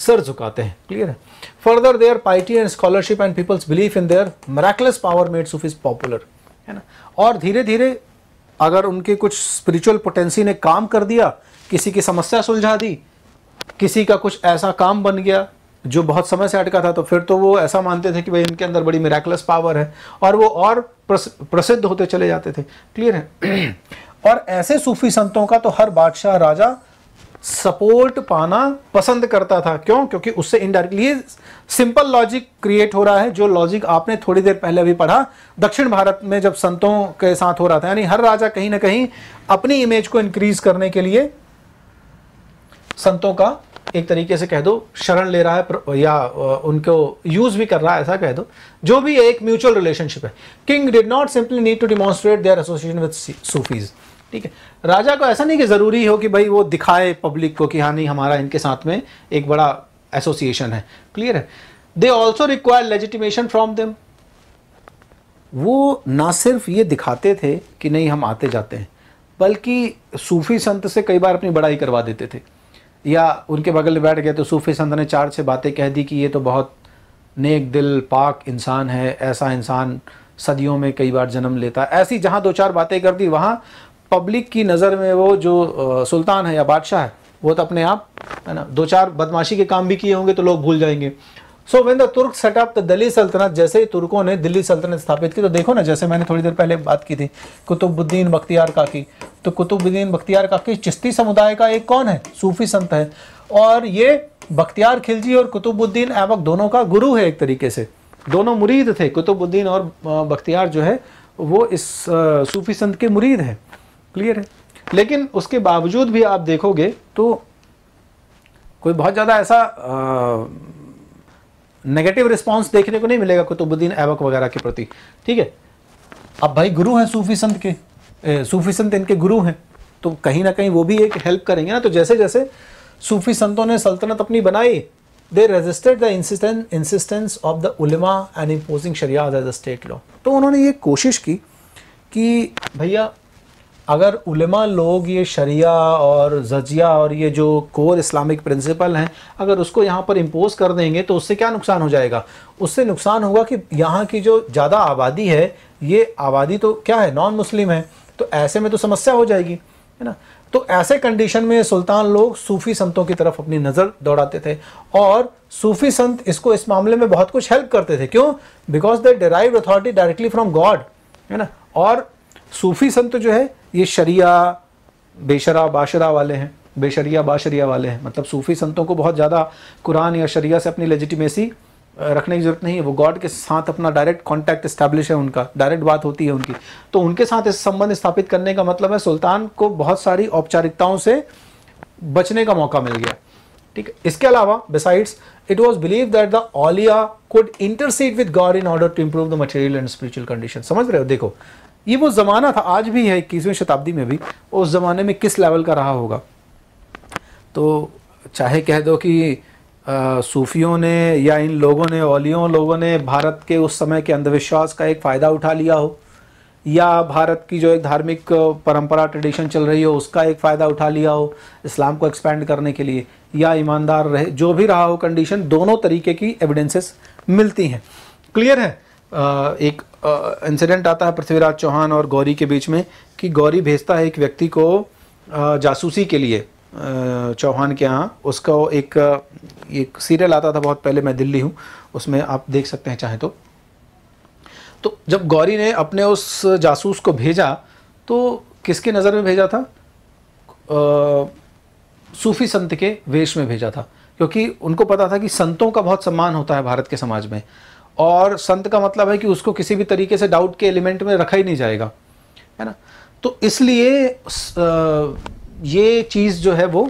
सर झुकाते हैं क्लियर है further their piety and scholarship and people's belief in their miraculous power made Sufis popular है ना और धीरे धीरे अगर उनके कुछ स्पिरिचुअल पोटेंसी ने काम कर दिया किसी की समस्या सुलझा दी किसी का कुछ ऐसा काम बन गया जो बहुत समय से अटका था तो फिर तो वो ऐसा मानते थे कि भाई इनके अंदर बड़ी मेराकुलस पावर है और वो और प्रसिद्ध होते चले जाते थे क्लियर है और ऐसे सूफी संतों का तो हर बादशाह राजा सपोर्ट पाना पसंद करता था क्यों क्योंकि उससे इनडायरेक्टली सिंपल लॉजिक क्रिएट हो रहा है जो लॉजिक आपने थोड़ी देर पहले अभी पढ़ा दक्षिण भारत में जब संतों के साथ हो रहा था यानी हर राजा कहीं ना कहीं अपनी इमेज को इंक्रीज करने के लिए संतों का एक तरीके से कह दो शरण ले रहा है या उनको यूज भी कर रहा है ऐसा कह दो जो भी एक म्यूचुअल रिलेशनशिप है king did not simply need to demonstrate their association with Sufis ठीक है राजा को ऐसा नहीं कि ज़रूरी हो कि भाई वो दिखाए पब्लिक को कि हाँ नहीं हमारा इनके साथ में एक बड़ा एसोसिएशन है क्लियर है they also require legitimation from them वो ना सिर्फ ये दिखाते थे कि नहीं हम आते जाते हैं बल्कि सूफी संत से कई बार अपनी बड़ाई करवा देते थे या उनके बगल में बैठ गए तो सूफी संत ने चार से बातें कह दी कि ये तो बहुत नेक दिल पाक इंसान है ऐसा इंसान सदियों में कई बार जन्म लेता ऐसी जहाँ दो चार बातें कर दी वहाँ पब्लिक की नज़र में वो जो सुल्तान है या बादशाह है वो तो अपने आप है ना दो चार बदमाशी के काम भी किए होंगे तो लोग भूल जाएंगे so when the Turk set the Delhi Sultanate जैसे ही तुर्कों ने दिल्ली सल्तनत स्थापित की तो देखो ना जैसे मैंने थोड़ी देर पहले बात की थी कुतुबुद्दीन बख्तियार काकी तो कुतुबुद्दीन बख्तियार काकी चिश्ती समुदाय का एक कौन है सूफी संत है और ये बख्तियार खिलजी और कुतुबुद्दीन ऐबक दोनों का गुरु है एक तरीके से दोनों मुरीद थे कुतुबुद्दीन और बख्तियार जो है वो इस सूफी संत के मुरीद हैं क्लियर है लेकिन उसके बावजूद भी आप देखोगे तो कोई बहुत ज़्यादा ऐसा नेगेटिव रिस्पांस देखने को नहीं मिलेगा कुतुबुद्दीन ऐबक वगैरह के प्रति ठीक है अब भाई गुरु हैं सूफी संत के ए, सूफी संत इनके गुरु हैं तो कहीं ना कहीं वो भी एक हेल्प करेंगे ना तो जैसे जैसे सूफी संतों ने सल्तनत अपनी बनाई they registered the insistence of the ulama and imposing sharia as a state law तो उन्होंने ये कोशिश की कि भैया अगर उलमा लोग ये शरिया और जजिया और ये जो कोर इस्लामिक प्रिंसिपल हैं अगर उसको यहाँ पर इम्पोज़ कर देंगे तो उससे क्या नुकसान हो जाएगा उससे नुकसान होगा कि यहाँ की जो ज़्यादा आबादी है ये आबादी तो क्या है नॉन मुस्लिम है तो ऐसे में तो समस्या हो जाएगी है ना तो ऐसे कंडीशन में सुल्तान लोग सूफ़ी संतों की तरफ अपनी नज़र दौड़ाते थे और सूफ़ी संत इसको इस मामले में बहुत कुछ हेल्प करते थे क्यों because they derive authority directly from God है ना और सूफ़ी संत जो है ये शरिया बेशरा बाशरा वाले हैं बेशरिया बाशरिया वाले हैं मतलब सूफ़ी संतों को बहुत ज़्यादा कुरान या शरिया से अपनी लेजिटिमेसी रखने की ज़रूरत नहीं है वो गॉड के साथ अपना डायरेक्ट कांटेक्ट इस्टेब्लिश है उनका डायरेक्ट बात होती है उनकी तो उनके साथ इस संबंध स्थापित करने का मतलब है सुल्तान को बहुत सारी औपचारिकताओं से बचने का मौका मिल गया ठीक है इसके अलावा besides it was believe that the auliya could intercede with God in order to improve the material and spiritual condition समझ रहे हो देखो ये वो ज़माना था आज भी है इक्कीसवीं शताब्दी में भी उस ज़माने में किस लेवल का रहा होगा तो चाहे कह दो कि सूफियों ने या इन लोगों ने ओलियों लोगों ने भारत के उस समय के अंधविश्वास का एक फ़ायदा उठा लिया हो या भारत की जो एक धार्मिक परंपरा ट्रेडिशन चल रही हो उसका एक फ़ायदा उठा लिया हो इस्लाम को एक्सपेंड करने के लिए या ईमानदार रहे जो भी रहा हो कंडीशन दोनों तरीके की एविडेंसेस मिलती हैं क्लियर है एक इंसिडेंट आता है पृथ्वीराज चौहान और गौरी के बीच में कि गौरी भेजता है एक व्यक्ति को जासूसी के लिए चौहान के यहाँ उसका एक एक सीरियल आता था बहुत पहले मैं दिल्ली हूँ उसमें आप देख सकते हैं चाहें तो तो जब गौरी ने अपने उस जासूस को भेजा तो किसके नज़र में भेजा था आ, सूफी संत के वेश में भेजा था क्योंकि उनको पता था कि संतों का बहुत सम्मान होता है भारत के समाज में और संत का मतलब है कि उसको किसी भी तरीके से डाउट के एलिमेंट में रखा ही नहीं जाएगा है ना तो इसलिए ये चीज़ जो है वो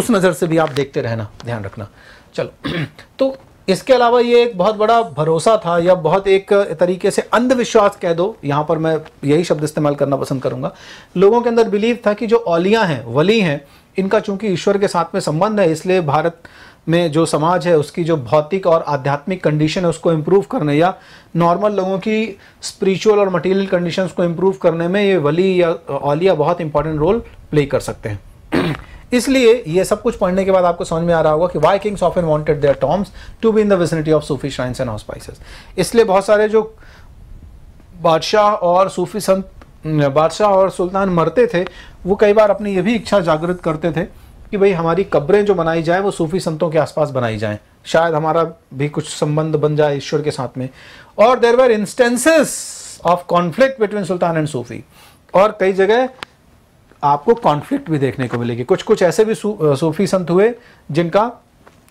उस नज़र से भी आप देखते रहना ध्यान रखना चलो तो इसके अलावा ये एक बहुत बड़ा भरोसा था या बहुत एक तरीके से अंधविश्वास कह दो यहाँ पर मैं यही शब्द इस्तेमाल करना पसंद करूँगा लोगों के अंदर बिलीव था कि जो औलिया हैं वली हैं इनका चूंकि ईश्वर के साथ में संबंध है इसलिए भारत में जो समाज है उसकी जो भौतिक और आध्यात्मिक कंडीशन है उसको इम्प्रूव करने या नॉर्मल लोगों की स्पिरिचुअल और मटेरियल कंडीशन को इम्प्रूव करने में ये वली या औलिया बहुत इंपॉर्टेंट रोल प्ले कर सकते हैं इसलिए ये सब कुछ पढ़ने के बाद आपको समझ में आ रहा होगा कि why kings often wanted their tombs to be in the vicinity of Sufi shrines and hospices इसलिए बहुत सारे जो बादशाह और सूफी संत बादशाह और सुल्तान मरते थे वो कई बार अपनी ये भी इच्छा जागृत करते थे कि भाई हमारी कब्रें जो बनाई जाएं वो सूफ़ी संतों के आसपास बनाई जाए शायद हमारा भी कुछ संबंध बन जाए ईश्वर के साथ में और there were instances of conflict between sultan and Sufi और कई जगह आपको कॉन्फ्लिक्ट भी देखने को मिलेगी कुछ कुछ ऐसे भी सू, सूफी संत हुए जिनका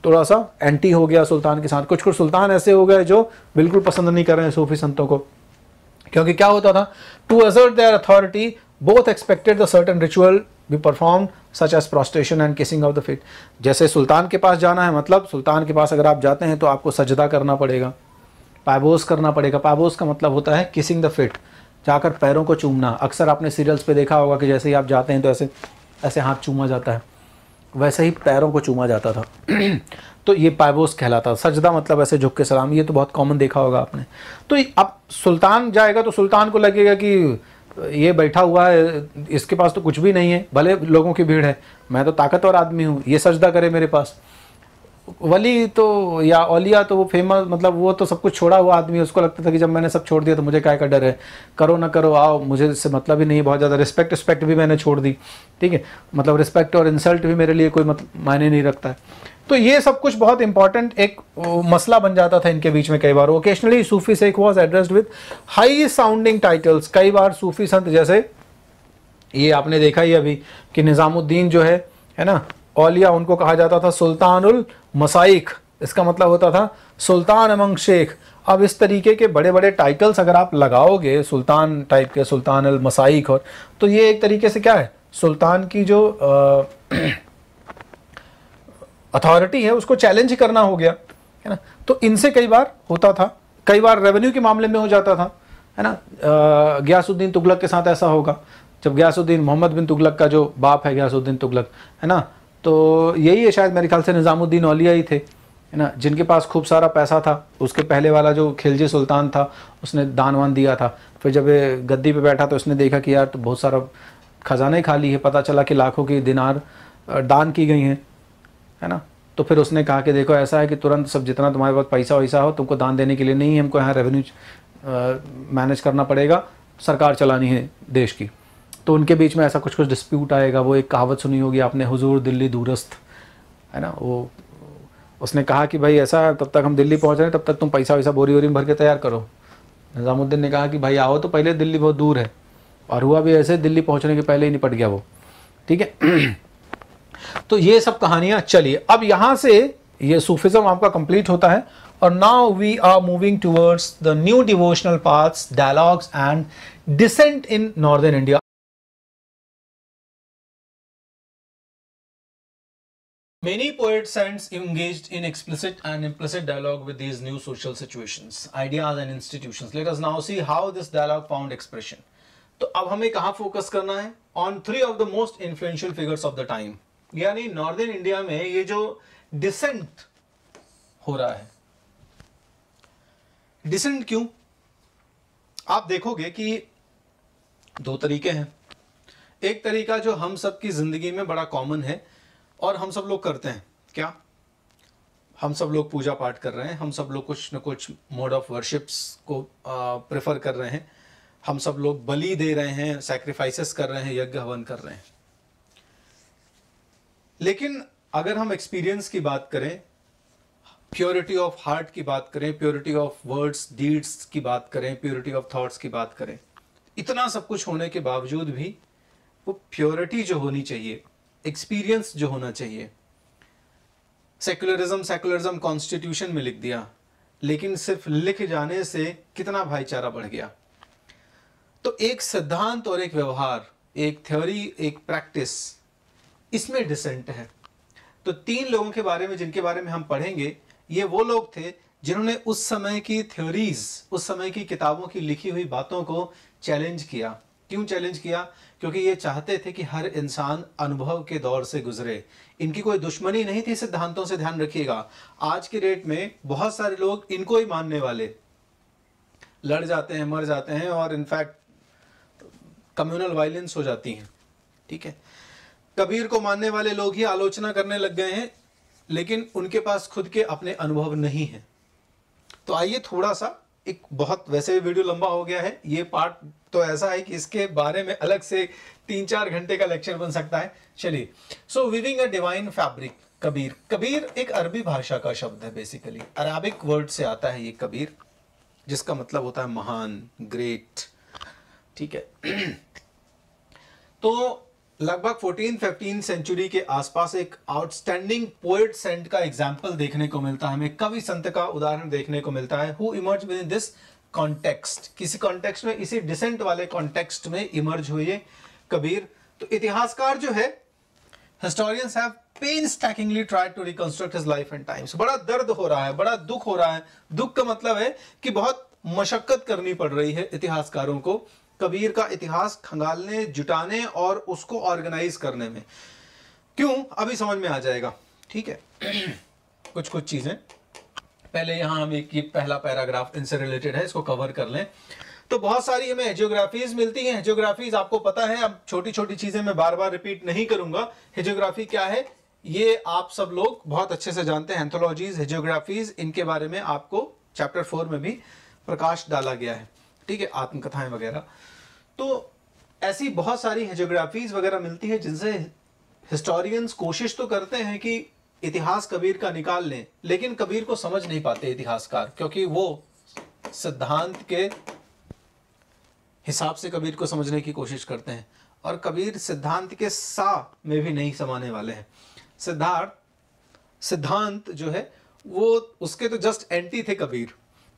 थोड़ा सा एंटी हो गया सुल्तान के साथ कुछ कुछ सुल्तान ऐसे हो गए जो बिल्कुल पसंद नहीं कर रहे हैं सूफी संतों को क्योंकि क्या होता था to assert their authority both expected the certain ritual be perform such as prostration and kissing of the feet जैसे सुल्तान के पास जाना है मतलब सुल्तान के पास अगर आप जाते हैं तो आपको सजदा करना पड़ेगा पैबोस करना पड़ेगा पैबोस का मतलब होता है किसिंग द फिट जाकर पैरों को चूमना अक्सर आपने सीरियल्स पे देखा होगा कि जैसे ही आप जाते हैं तो ऐसे ऐसे हाथ चूमा जाता है वैसे ही पैरों को चूमा जाता था तो ये पैबोस कहलाता सजदा मतलब ऐसे झुक के सलाम ये तो बहुत कॉमन देखा होगा आपने तो अब सुल्तान जाएगा तो सुल्तान को लगेगा कि ये बैठा हुआ है इसके पास तो कुछ भी नहीं है भले लोगों की भीड़ है मैं तो ताकतवर आदमी हूँ ये सजदा करे मेरे पास वली तो या ओलिया तो वो फेमस मतलब वो तो सब कुछ छोड़ा हुआ आदमी उसको लगता था कि जब मैंने सब छोड़ दिया तो मुझे क्या का डर है करो ना करो आओ मुझे इससे मतलब ही नहीं बहुत ज़्यादा रिस्पेक्ट रिस्पेक्ट भी मैंने छोड़ दी ठीक है मतलब रिस्पेक्ट और इंसल्ट भी मेरे लिए कोई मतलब मायने नहीं रखता है तो ये सब कुछ बहुत इंपॉर्टेंट एक मसला बन जाता था इनके बीच में कई बार occasionally Sufi sheikh was addressed with high sounding titles कई बार सूफी संत जैसे ये आपने देखा ही अभी कि निज़ामुद्दीन जो है है ना औलिया उनको कहा जाता था सुल्तानुल मसाइक इसका मतलब होता था सुल्तान अमंग शेख अब इस तरीके के बड़े बड़े टाइटल्स अगर आप लगाओगे सुल्तान टाइप के सुल्तान अल मसाइक और तो ये एक तरीके से क्या है सुल्तान की जो आ, अथॉरिटी है उसको चैलेंज करना हो गया है ना तो इनसे कई बार होता था कई बार रेवेन्यू के मामले में हो जाता था है ना गयासुद्दीन तुगलक के साथ ऐसा होगा जब गयासुद्दीन मोहम्मद बिन तुगलक का जो बाप है गयासुद्दीन तुगलक है ना तो यही है शायद मेरे ख्याल से निज़ामुद्दीन अलिया ही थे है ना जिनके पास खूब सारा पैसा था उसके पहले वाला जो खिलजी सुल्तान था उसने दान वान दिया था फिर जब गद्दी पे बैठा तो उसने देखा कि यार तो बहुत सारा खजाने खाली है पता चला कि लाखों की दिनार दान की गई हैं है ना तो फिर उसने कहा कि देखो ऐसा है कि तुरंत सब जितना तुम्हारे पास पैसा वैसा हो तुमको दान देने के लिए नहीं हमको यहाँ रेवेन्यू मैनेज करना पड़ेगा सरकार चलानी है देश की तो उनके बीच में ऐसा कुछ कुछ डिस्प्यूट आएगा वो एक कहावत सुनी होगी आपने हुजूर दिल्ली दूरस्थ है ना वो उसने कहा कि भाई ऐसा तब तक हम दिल्ली पहुँच रहे हैं तब तक तुम पैसा वैसा बोरी वोरी में भर के तैयार करो निज़ामुद्दीन ने कहा कि भाई आओ तो पहले दिल्ली बहुत दूर है और हुआ भी ऐसे दिल्ली पहुँचने के पहले ही निपट गया वो ठीक है तो ये सब कहानियां चलिए अब यहां से ये सूफिज्म आपका कंप्लीट होता है और now we are moving towards the new devotional paths dialogues and dissent in northern India Many poets and engaged in explicit and implicit dialogue with these new social situations, ideas and institutions. Let us now see how this dialogue found expression. तो अब हमें कहाँ focus करना है? On three of the most influential figures of the time. यानी northern India में ये जो डिसेंट हो रहा है डिसेंट क्यों आप देखोगे कि दो तरीके हैं एक तरीका जो हम सब की जिंदगी में बड़ा कॉमन है और हम सब लोग करते हैं क्या हम सब लोग पूजा पाठ कर रहे हैं हम सब लोग कुछ न कुछ मोड ऑफ वर्शिप्स को प्रेफर कर रहे हैं हम सब लोग बलि दे रहे हैं सेक्रीफाइसेस कर रहे हैं यज्ञ हवन कर रहे हैं लेकिन अगर हम एक्सपीरियंस की बात करें प्योरिटी ऑफ हार्ट की बात करें प्योरिटी ऑफ वर्ड्स डीड्स की बात करें प्योरिटी ऑफ थॉट्स की बात करें इतना सब कुछ होने के बावजूद भी वो प्योरिटी जो होनी चाहिए एक्सपीरियंस जो होना चाहिए सेकुलरिज्म सेकुलरिज्म कॉन्स्टिट्यूशन में लिख दिया लेकिन सिर्फ लिख जाने से कितना भाईचारा बढ़ गया तो एक सिद्धांत और एक व्यवहार एक थ्योरी एक प्रैक्टिस इसमें डिसेंट है तो तीन लोगों के बारे में जिनके बारे में हम पढ़ेंगे ये वो लोग थे जिन्होंने उस समय की थ्योरीज उस समय की किताबों की लिखी हुई बातों को चैलेंज किया क्यों चैलेंज किया क्योंकि ये चाहते थे कि हर इंसान अनुभव के दौर से गुजरे इनकी कोई दुश्मनी नहीं थी सिद्धांतों से ध्यान रखिएगा आज के डेट में बहुत सारे लोग इनको ही मानने वाले लड़ जाते हैं मर जाते हैं और इनफैक्ट कम्युनल वायलेंस हो जाती है ठीक है कबीर को मानने वाले लोग ही आलोचना करने लग गए हैं लेकिन उनके पास खुद के अपने अनुभव नहीं हैं तो आइए थोड़ा सा एक बहुत वैसे भी वीडियो लंबा हो गया है ये पार्ट तो ऐसा है कि इसके बारे में अलग से तीन चार घंटे का लेक्चर बन सकता है चलिए so weaving a divine fabric Kabir Kabir एक अरबी भाषा का शब्द है बेसिकली अराबिक वर्ड से आता है ये कबीर जिसका मतलब होता है महान ग्रेट ठीक है तो लगभग 14-15 सेंचुरी के आसपास एक आउटस्टैंडिंग पोएट सेंट का एग्जाम्पल देखने को मिलता है हमें कवि संत का उदाहरण देखने को मिलता है who emerge within this context किसी कॉन्टेक्स्ट में इसी डिसेंट वाले कॉन्टेक्स्ट में इमर्ज हुए कबीर तो इतिहासकार जो है historians have painstakingly tried to reconstruct his life and times बड़ा दर्द हो रहा है बड़ा दुख हो रहा है दुख का मतलब है कि बहुत मशक्कत करनी पड़ रही है इतिहासकारों को कबीर का इतिहास खंगालने जुटाने और उसको ऑर्गेनाइज करने में क्यों अभी समझ में आ जाएगा ठीक है कुछ कुछ चीज़ें पहले यहां हम एक पहला पैराग्राफ इनसे रिलेटेड है इसको कवर कर लें तो बहुत सारी हमें हेजियोग्राफीज मिलती हैं हेजियोग्राफीज आपको पता है अब छोटी छोटी चीज़ें मैं बार बार रिपीट नहीं करूंगा हेजियोग्राफी क्या है ये आप सब लोग बहुत अच्छे से जानते हैं एंथोलॉजीज हेजियोग्राफीज इनके बारे में आपको चैप्टर फोर में भी प्रकाश डाला गया है ठीक है आत्मकथाएं वगैरह तो ऐसी बहुत सारी हेजोग्राफीज वगैरह मिलती है जिनसे हिस्टोरियंस कोशिश तो करते हैं कि इतिहास कबीर का निकाल लें लेकिन कबीर को समझ नहीं पाते इतिहासकार क्योंकि वो सिद्धांत के हिसाब से कबीर को समझने की कोशिश करते हैं और कबीर सिद्धांत के सा में भी नहीं समाने वाले हैं सिद्धार्थ सिद्धांत जो है वो उसके तो जस्ट एंटी थे कबीर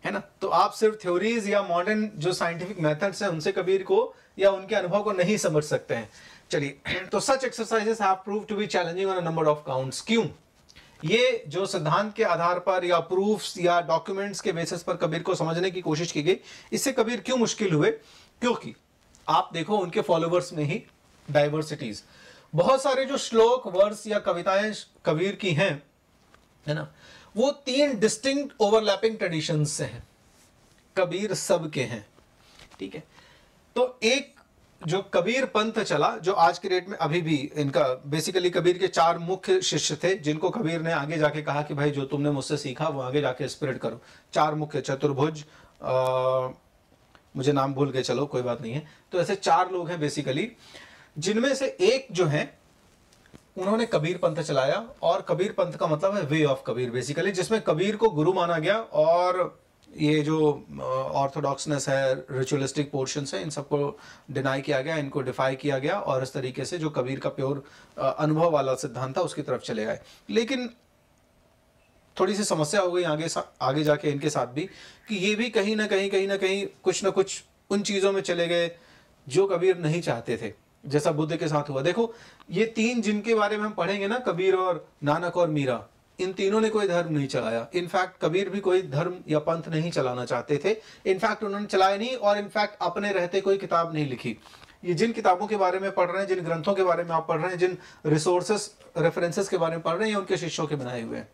है ना तो आप सिर्फ थ्योरीज या मॉडर्न जो साइंटिफिक मेथड्स हैं उनसे कबीर को या उनके अनुभव को नहीं समझ सकते हैं चलिए तो such exercises have prove to be challenging on number of counts क्यों ये जो सिद्धांत के आधार पर या प्रूफ्स या डॉक्यूमेंट्स के बेसिस पर कबीर को समझने की कोशिश की गई इससे कबीर क्यों मुश्किल हुए क्योंकि आप देखो उनके फॉलोवर्स में ही डाइवर्सिटीज बहुत सारे जो श्लोक वर्स या कविताएं कबीर की हैं है ना वो तीन डिस्टिंक्ट ओवरलैपिंग ट्रेडिशन से हैं कबीर सब के हैं ठीक है तो एक जो कबीर पंथ चला जो आज के डेट में अभी भी इनका बेसिकली कबीर के चार मुख्य शिष्य थे जिनको कबीर ने आगे जाके कहा कि भाई जो तुमने मुझसे सीखा वो आगे जाके स्प्रेड करो चार मुख्य चतुर्भुज मुझे नाम भूल के चलो कोई बात नहीं है तो ऐसे चार लोग हैं बेसिकली जिनमें से एक जो है उन्होंने कबीर पंथ चलाया और कबीर पंथ का मतलब है वे ऑफ कबीर बेसिकली जिसमें कबीर को गुरु माना गया और ये जो ऑर्थोडॉक्सनेस है रिचुअलिस्टिक पोर्शंस है इन सबको डिनाई किया गया इनको डिफाई किया गया और इस तरीके से जो कबीर का प्योर अनुभव वाला सिद्धांत था उसकी तरफ चले गए लेकिन थोड़ी सी समस्या हो गई आगे आगे जाके इनके साथ भी कि ये भी कहीं ना कहीं कहीं ना कहीं कुछ ना कुछ उन चीज़ों में चले गए जो कबीर नहीं चाहते थे जैसा बुद्ध के साथ हुआ देखो ये तीन जिनके बारे में हम पढ़ेंगे ना कबीर और नानक और मीरा इन तीनों ने कोई धर्म नहीं चलाया इनफैक्ट कबीर भी कोई धर्म या पंथ नहीं चलाना चाहते थे इनफैक्ट उन्होंने चलाया नहीं और इनफैक्ट अपने रहते कोई किताब नहीं लिखी ये जिन किताबों के बारे में पढ़ रहे हैं जिन ग्रंथों के बारे में आप पढ़ रहे हैं जिन रिसोर्सेस रेफरेंसेस के बारे में पढ़ रहे हैं ये उनके शिष्यों के बनाए हुए हैं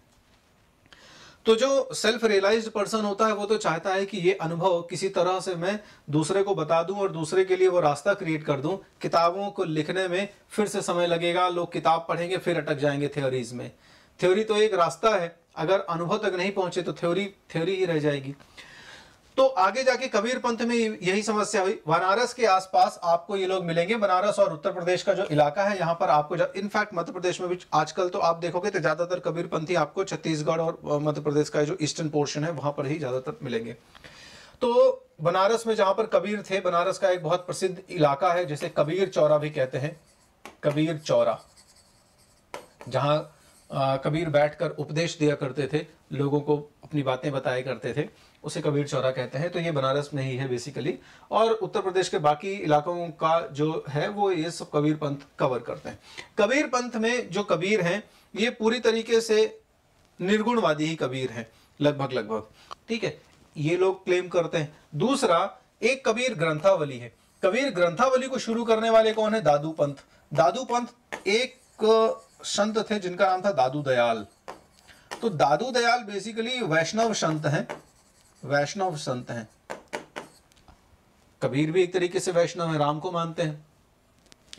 तो जो सेल्फ रियलाइज पर्सन होता है वो तो चाहता है कि ये अनुभव किसी तरह से मैं दूसरे को बता दूं और दूसरे के लिए वो रास्ता क्रिएट कर दूं किताबों को लिखने में फिर से समय लगेगा लोग किताब पढ़ेंगे फिर अटक जाएंगे थ्योरीज में थ्योरी तो एक रास्ता है अगर अनुभव तक नहीं पहुंचे तो थ्योरी थ्योरी ही रह जाएगी तो आगे जाके कबीर पंथ में यही समस्या हुई बनारस के आसपास आपको ये लोग मिलेंगे बनारस और उत्तर प्रदेश का जो इलाका है यहाँ पर आपको इनफैक्ट मध्य प्रदेश में भी आजकल तो आप देखोगे तो ज्यादातर कबीर पंथी आपको छत्तीसगढ़ और मध्य प्रदेश का जो ईस्टर्न पोर्शन है वहां पर ही ज्यादातर मिलेंगे तो बनारस में जहां पर कबीर थे बनारस का एक बहुत प्रसिद्ध इलाका है जिसे कबीर चौरा भी कहते हैं कबीर चौरा जहां कबीर बैठकर उपदेश दिया करते थे लोगों को अपनी बातें बताया करते थे उसे कबीर चौरा कहते हैं तो ये बनारस में ही है बेसिकली और उत्तर प्रदेश के बाकी इलाकों का जो है वो ये सब कबीर पंथ कवर करते हैं कबीर पंथ में जो कबीर हैं ये पूरी तरीके से निर्गुणवादी ही कबीर हैं लगभग लगभग ठीक है ये लोग क्लेम करते हैं दूसरा एक कबीर ग्रंथावली है कबीर ग्रंथावली को शुरू करने वाले कौन है दादू पंथ दादू पंथ एक संत थे जिनका नाम था दादू दयाल तो दादू दयाल बेसिकली वैष्णव संत हैं वैष्णव संत हैं कबीर भी एक तरीके से वैष्णव है राम को मानते हैं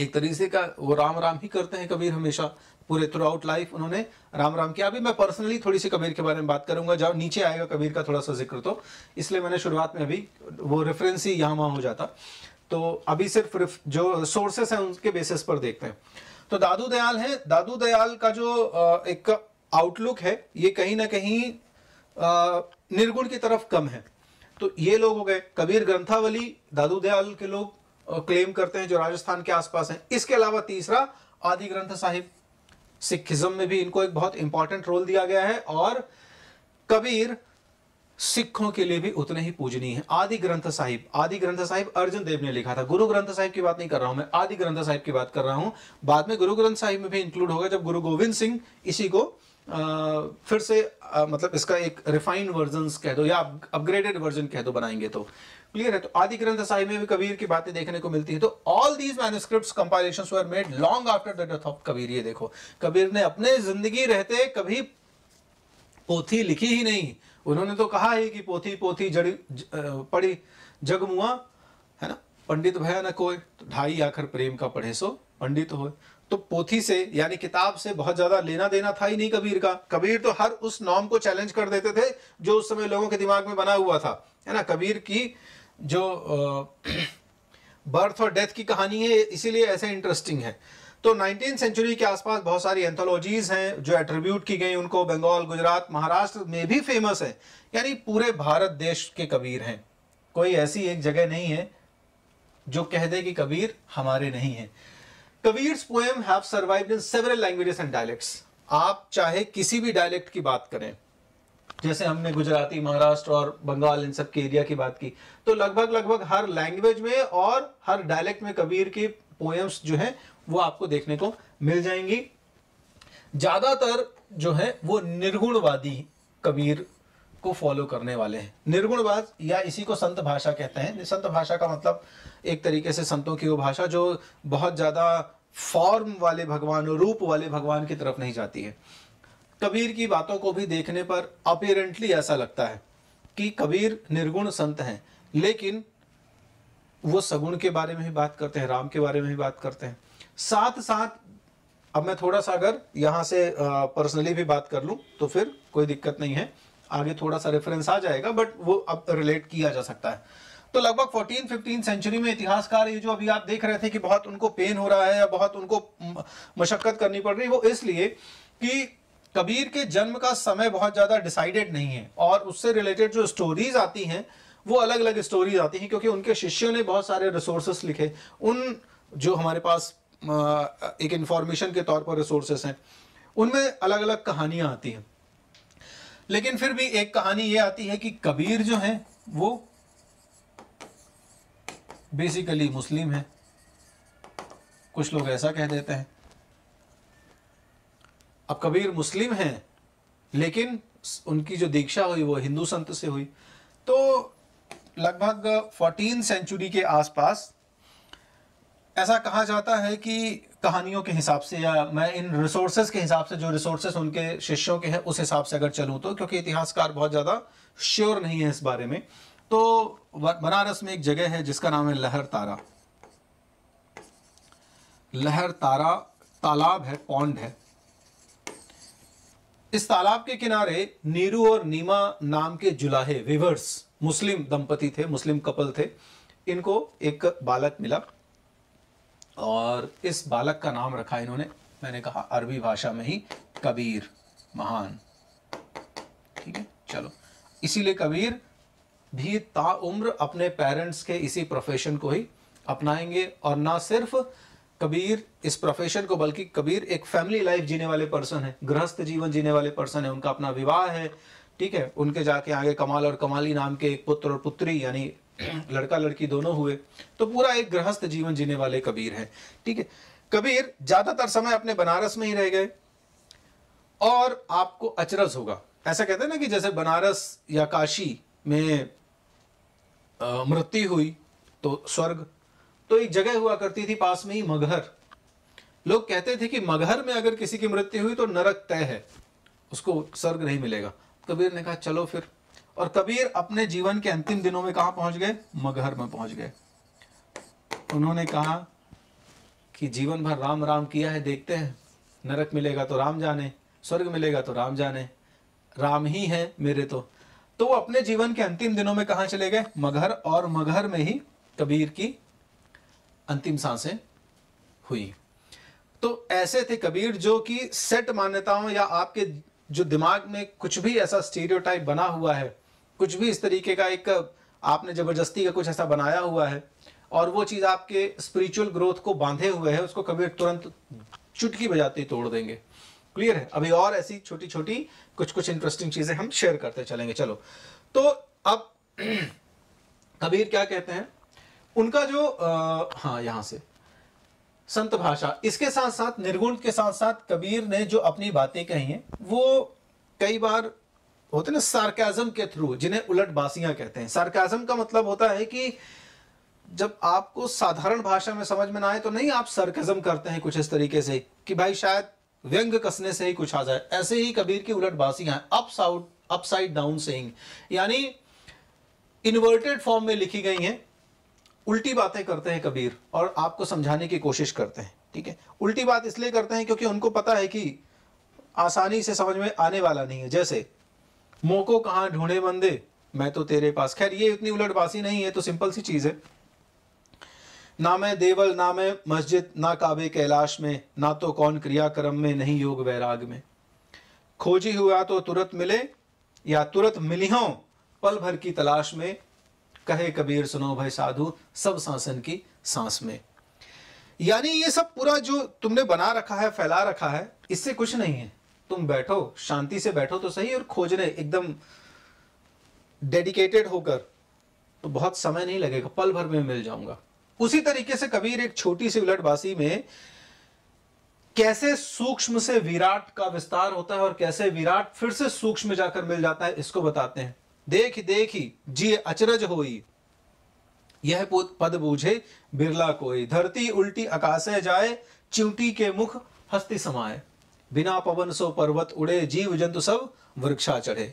एक तरीके का वो राम राम ही करते हैं कबीर हमेशा पूरे थ्रू आउट लाइफ उन्होंने राम राम किया अभी मैं पर्सनली थोड़ी सी कबीर के बारे में बात करूंगा जब नीचे आएगा कबीर का थोड़ा सा जिक्र तो इसलिए मैंने शुरुआत में अभी वो रेफरेंस ही यहां वहां हो जाता तो अभी सिर्फ जो सोर्सेस हैं उनके बेसिस पर देखते हैं तो दादू दयाल है दादू दयाल का जो एक आउटलुक है ये कहीं ना कहीं निर्गुण की तरफ कम है तो ये लोग हो गए कबीर ग्रंथावली दादू दयाल के लोग क्लेम करते हैं जो राजस्थान के आसपास हैं इसके अलावा तीसरा आदि ग्रंथ साहिब सिखिज्म में भी इनको एक बहुत इंपॉर्टेंट रोल दिया गया है और कबीर सिखों के लिए भी उतने ही पूजनीय है आदि ग्रंथ साहिब आदि ग्रंथ साहिब अर्जुन देव ने लिखा था गुरु ग्रंथ साहिब की बात नहीं कर रहा हूं मैं आदि ग्रंथ साहिब की बात कर रहा हूं बाद में गुरु ग्रंथ साहिब में भी इंक्लूड होगा जब गुरु गोविंद सिंह इसी को आ, फिर से आ, मतलब इसका एक रिफाइंड वर्जन कह दो या अपग्रेडेड वर्जन कह दो बनाएंगे तो क्लियर है तो आदि ग्रंथ साहिब में भी कबीर की बातें देखने को मिलती है तो all these manuscript compilation were made long after the death of Kabir ये देखो कबीर ने अपने जिंदगी रहते कभी पोथी लिखी ही नहीं उन्होंने तो कहा ही कि पोथी पोथी जड़ी ज, आ, पड़ी जगमुआ है ना पंडित भया न कोई तो ढाई आखिर प्रेम का पढ़े सो पंडित हो तो पोथी से यानी किताब से बहुत ज्यादा लेना देना था ही नहीं कबीर का कबीर तो हर उस नॉम को चैलेंज कर देते थे जो उस समय लोगों के दिमाग में बना हुआ था है ना कबीर की जो बर्थ और डेथ की कहानी है इसीलिए ऐसे इंटरेस्टिंग है तो नाइनटीन सेंचुरी के आसपास बहुत सारी एंथोलॉजीज हैं जो एट्रीब्यूट की गई उनको बंगाल गुजरात महाराष्ट्र में भी फेमस है यानी पूरे भारत देश के कबीर हैं कोई ऐसी एक जगह नहीं है जो कह दे कि कबीर हमारे नहीं हैं Kabir's poem have in several languages and dialects आप चाहे किसी भी डायलेक्ट की बात करें जैसे हमने गुजराती महाराष्ट्र और बंगाल इन सब के एरिया की बात की तो लगभग लगभग हर लैंग्वेज में और हर डायलेक्ट में कबीर की पोएम्स जो हैं वो आपको देखने को मिल जाएंगी ज़्यादातर जो है वो निर्गुणवादी कबीर को फॉलो करने वाले हैं निर्गुणवाद या इसी को संत भाषा कहते हैं संत भाषा का मतलब एक तरीके से संतों की वो भाषा जो बहुत ज़्यादा फॉर्म वाले भगवान रूप वाले भगवान की तरफ नहीं जाती है कबीर की बातों को भी देखने पर अपेरेंटली ऐसा लगता है कि कबीर निर्गुण संत हैं लेकिन वो सगुण के बारे में ही बात करते हैं राम के बारे में ही बात करते हैं साथ साथ अब मैं थोड़ा सा अगर यहाँ से पर्सनली भी बात कर लूँ तो फिर कोई दिक्कत नहीं है आगे थोड़ा सा रेफरेंस आ जाएगा बट वो अब रिलेट किया जा सकता है तो लगभग फोर्टीन फिफ्टीन सेंचुरी में इतिहासकार ये जो अभी आप देख रहे थे कि बहुत उनको पेन हो रहा है या बहुत उनको मशक्कत करनी पड़ रही वो इसलिए कि कबीर के जन्म का समय बहुत ज़्यादा डिसाइडेड नहीं है और उससे रिलेटेड जो स्टोरीज आती हैं वो अलग अलग स्टोरीज आती हैं क्योंकि उनके शिष्यों ने बहुत सारे रिसोर्सेस लिखे उन जो हमारे पास एक इंफॉर्मेशन के तौर पर रिसोर्सेस हैं उनमें अलग अलग कहानियाँ आती हैं लेकिन फिर भी एक कहानी ये आती है कि कबीर जो है वो बेसिकली मुस्लिम है कुछ लोग ऐसा कह देते हैं अब कबीर मुस्लिम हैं लेकिन उनकी जो दीक्षा हुई वो हिंदू संत से हुई तो लगभग फोर्टीन सेंचुरी के आसपास ऐसा कहा जाता है कि कहानियों के हिसाब से या मैं इन रिसोर्सेज के हिसाब से जो रिसोर्सेज उनके शिष्यों के हैं उस हिसाब से अगर चलूँ तो क्योंकि इतिहासकार बहुत ज़्यादा श्योर नहीं है इस बारे में तो बनारस में एक जगह है जिसका नाम है लहर तारा लहर तारा तालाब है पौंड है इस तालाब के किनारे नीरू और नीमा नाम के जुलाहे विवर्स मुस्लिम दंपति थे मुस्लिम कपल थे इनको एक बालक मिला और इस बालक का नाम रखा इन्होंने मैंने कहा अरबी भाषा में ही कबीर महान ठीक है चलो इसीलिए कबीर भी ताउम्र अपने पेरेंट्स के इसी प्रोफेशन को ही अपनाएंगे और ना सिर्फ कबीर इस प्रोफेशन को बल्कि कबीर एक फैमिली लाइफ जीने वाले पर्सन है गृहस्थ जीवन जीने वाले पर्सन है उनका अपना विवाह है ठीक है उनके जाके आगे कमाल और कमाली नाम के एक पुत्र और पुत्री यानी लड़का लड़की दोनों हुए तो पूरा एक गृहस्थ जीवन जीने वाले कबीर है ठीक है कबीर ज्यादातर समय अपने बनारस में ही रह गए और आपको अचरज होगा ऐसा कहते हैं ना कि जैसे बनारस या काशी में मृत्यु हुई तो स्वर्ग तो एक जगह हुआ करती थी पास में ही मगहर लोग कहते थे कि मगहर में अगर किसी की मृत्यु हुई तो नरक तय है उसको स्वर्ग नहीं मिलेगा कबीर ने कहा चलो फिर और कबीर अपने जीवन के अंतिम दिनों में कहा पहुंच गए मगहर में पहुंच गए उन्होंने कहा कि जीवन भर राम राम किया है देखते हैं नरक मिलेगा तो राम जाने स्वर्ग मिलेगा तो राम जाने राम ही है मेरे तो तो वो अपने जीवन के अंतिम दिनों में कहा चले गए मगहर और मगहर में ही कबीर की अंतिम सांसें हुई तो ऐसे थे कबीर जो कि सेट मान्यताओं या आपके जो दिमाग में कुछ भी ऐसा स्टीरियोटाइप बना हुआ है कुछ भी इस तरीके का एक आपने जबरदस्ती का कुछ ऐसा बनाया हुआ है और वो चीज़ आपके स्पिरिचुअल ग्रोथ को बांधे हुए है उसको कबीर तुरंत चुटकी बजाते तोड़ देंगे क्लियर है अभी और ऐसी छोटी छोटी कुछ कुछ इंटरेस्टिंग चीजें हम शेयर करते चलेंगे चलो तो अब कबीर क्या कहते हैं उनका जो आ, हाँ यहां से संत भाषा इसके साथ साथ निर्गुण के साथ साथ कबीर ने जो अपनी बातें कही हैं वो कई बार होते ना सार्कैजम के थ्रू जिन्हें उलट बासियां कहते हैं सार्कैजम का मतलब होता है कि जब आपको साधारण भाषा में समझ में ना आए तो नहीं आप सरकजम करते हैं कुछ इस तरीके से कि भाई शायद व्यंग कसने से ही कुछ आ जाए ऐसे ही कबीर की उलट बासियां अप्स अपसाइड डाउन सेइंग यानी इन्वर्टेड फॉर्म में लिखी गई हैं उल्टी बातें करते हैं कबीर और आपको समझाने की कोशिश करते हैं ठीक है उल्टी बात इसलिए करते हैं क्योंकि उनको पता है कि आसानी से समझ में आने वाला नहीं है जैसे मोको कहाँ ढूंढे बंदे मैं तो तेरे पास खैर ये इतनी उलटबासी नहीं है तो सिंपल सी चीज़ है ना मैं देवल ना मैं मस्जिद ना काबे कैलाश में ना तो कौन क्रियाक्रम में नहीं योग वैराग में खोजी हुआ तो तुरंत मिले या तुरंत हो पल भर की तलाश में कहे कबीर सुनो भय साधु सब सांसन की सांस में यानी ये सब पूरा जो तुमने बना रखा है फैला रखा है इससे कुछ नहीं है तुम बैठो शांति से बैठो तो सही और खोजने एकदम डेडिकेटेड होकर तो बहुत समय नहीं लगेगा पल भर में मिल जाऊंगा उसी तरीके से कबीर एक छोटी सी उलटबासी में कैसे सूक्ष्म से विराट का विस्तार होता है और कैसे विराट फिर से सूक्ष्म जाकर मिल जाता है इसको बताते हैं देख देखी जी अचरज होई यह पद बूझे बिरला कोई धरती उल्टी आकाशे जाए चिंटी के मुख हस्ती समाये बिना पवन सो पर्वत उड़े जीव जंतु सब वृक्षा चढ़े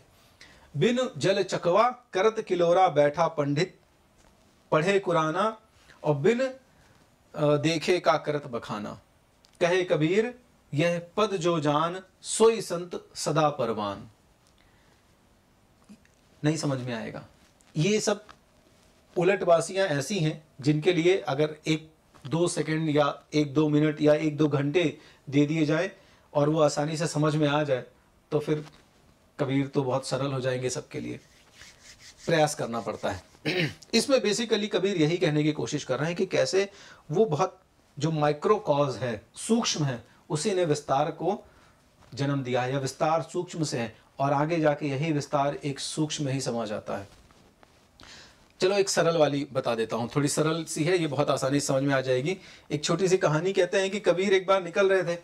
बिन जल चकवा करत किलोरा बैठा पंडित पढ़े कुराना और बिन देखे का करत बखाना कहे कबीर यह पद जो जान सोई संत सदा परवान नहीं समझ में आएगा ये सब उलटवासियां ऐसी हैं जिनके लिए अगर एक दो सेकंड या एक दो मिनट या एक दो घंटे दे दिए जाए और वो आसानी से समझ में आ जाए तो फिर कबीर तो बहुत सरल हो जाएंगे सबके लिए प्रयास करना पड़ता है इसमें बेसिकली कबीर यही कहने की कोशिश कर रहे हैं कि कैसे वो बहुत जो माइक्रो कॉज है सूक्ष्म है उसी ने विस्तार को जन्म दिया है या विस्तार सूक्ष्म से है और आगे जाके यही विस्तार एक सूक्ष्म ही समा जाता है चलो एक सरल वाली बता देता हूँ थोड़ी सरल सी है ये बहुत आसानी समझ में आ जाएगी एक छोटी सी कहानी कहते हैं कि कबीर एक बार निकल रहे थे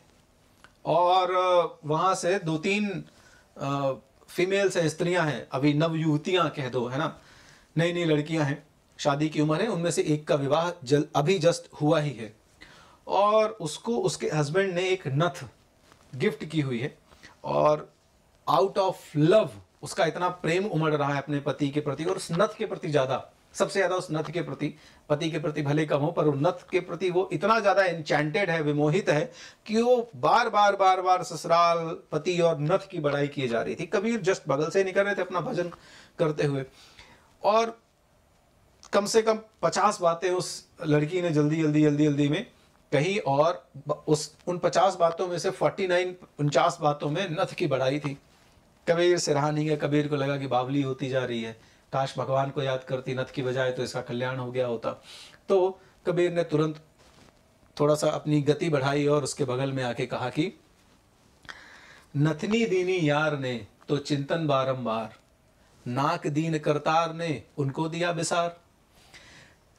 और वहाँ से दो तीन फीमेल्स हैं स्त्रियाँ हैं अभी नवयुवतियाँ कह दो है ना नई नई लड़कियां हैं शादी की उम्र है उनमें से एक का विवाह जल अभी जस्ट हुआ ही है और उसको उसके हस्बैंड ने एक नथ गिफ्ट की हुई है और आउट ऑफ लव उसका इतना प्रेम उमड़ रहा है अपने पति के प्रति और उस नथ के प्रति ज़्यादा सबसे ज़्यादा उस नथ के प्रति पति के प्रति भले कम हो पर नथ के प्रति वो इतना ज़्यादा एनचैंटेड है विमोहित है कि वो बार बार बार बार ससुराल पति और नथ की बड़ाई की जा रही थी कबीर जस्ट बगल से निकल रहे थे अपना भजन करते हुए और कम से कम पचास बातें उस लड़की ने जल्दी जल्दी जल्दी जल्दी में कही और उस उन पचास बातों में से फोर्टी नाइन उनचास बातों में नथ की बढ़ाई थी कबीर नहीं है कबीर को लगा कि बावली होती जा रही है काश भगवान को याद करती नथ की बजाय तो इसका कल्याण हो गया होता तो कबीर ने तुरंत थोड़ा सा अपनी गति बढ़ाई और उसके बगल में आके कहा कि नथनी दीनी यार ने तो चिंतन बारंबार नाक दीन करतार ने उनको दिया बिसार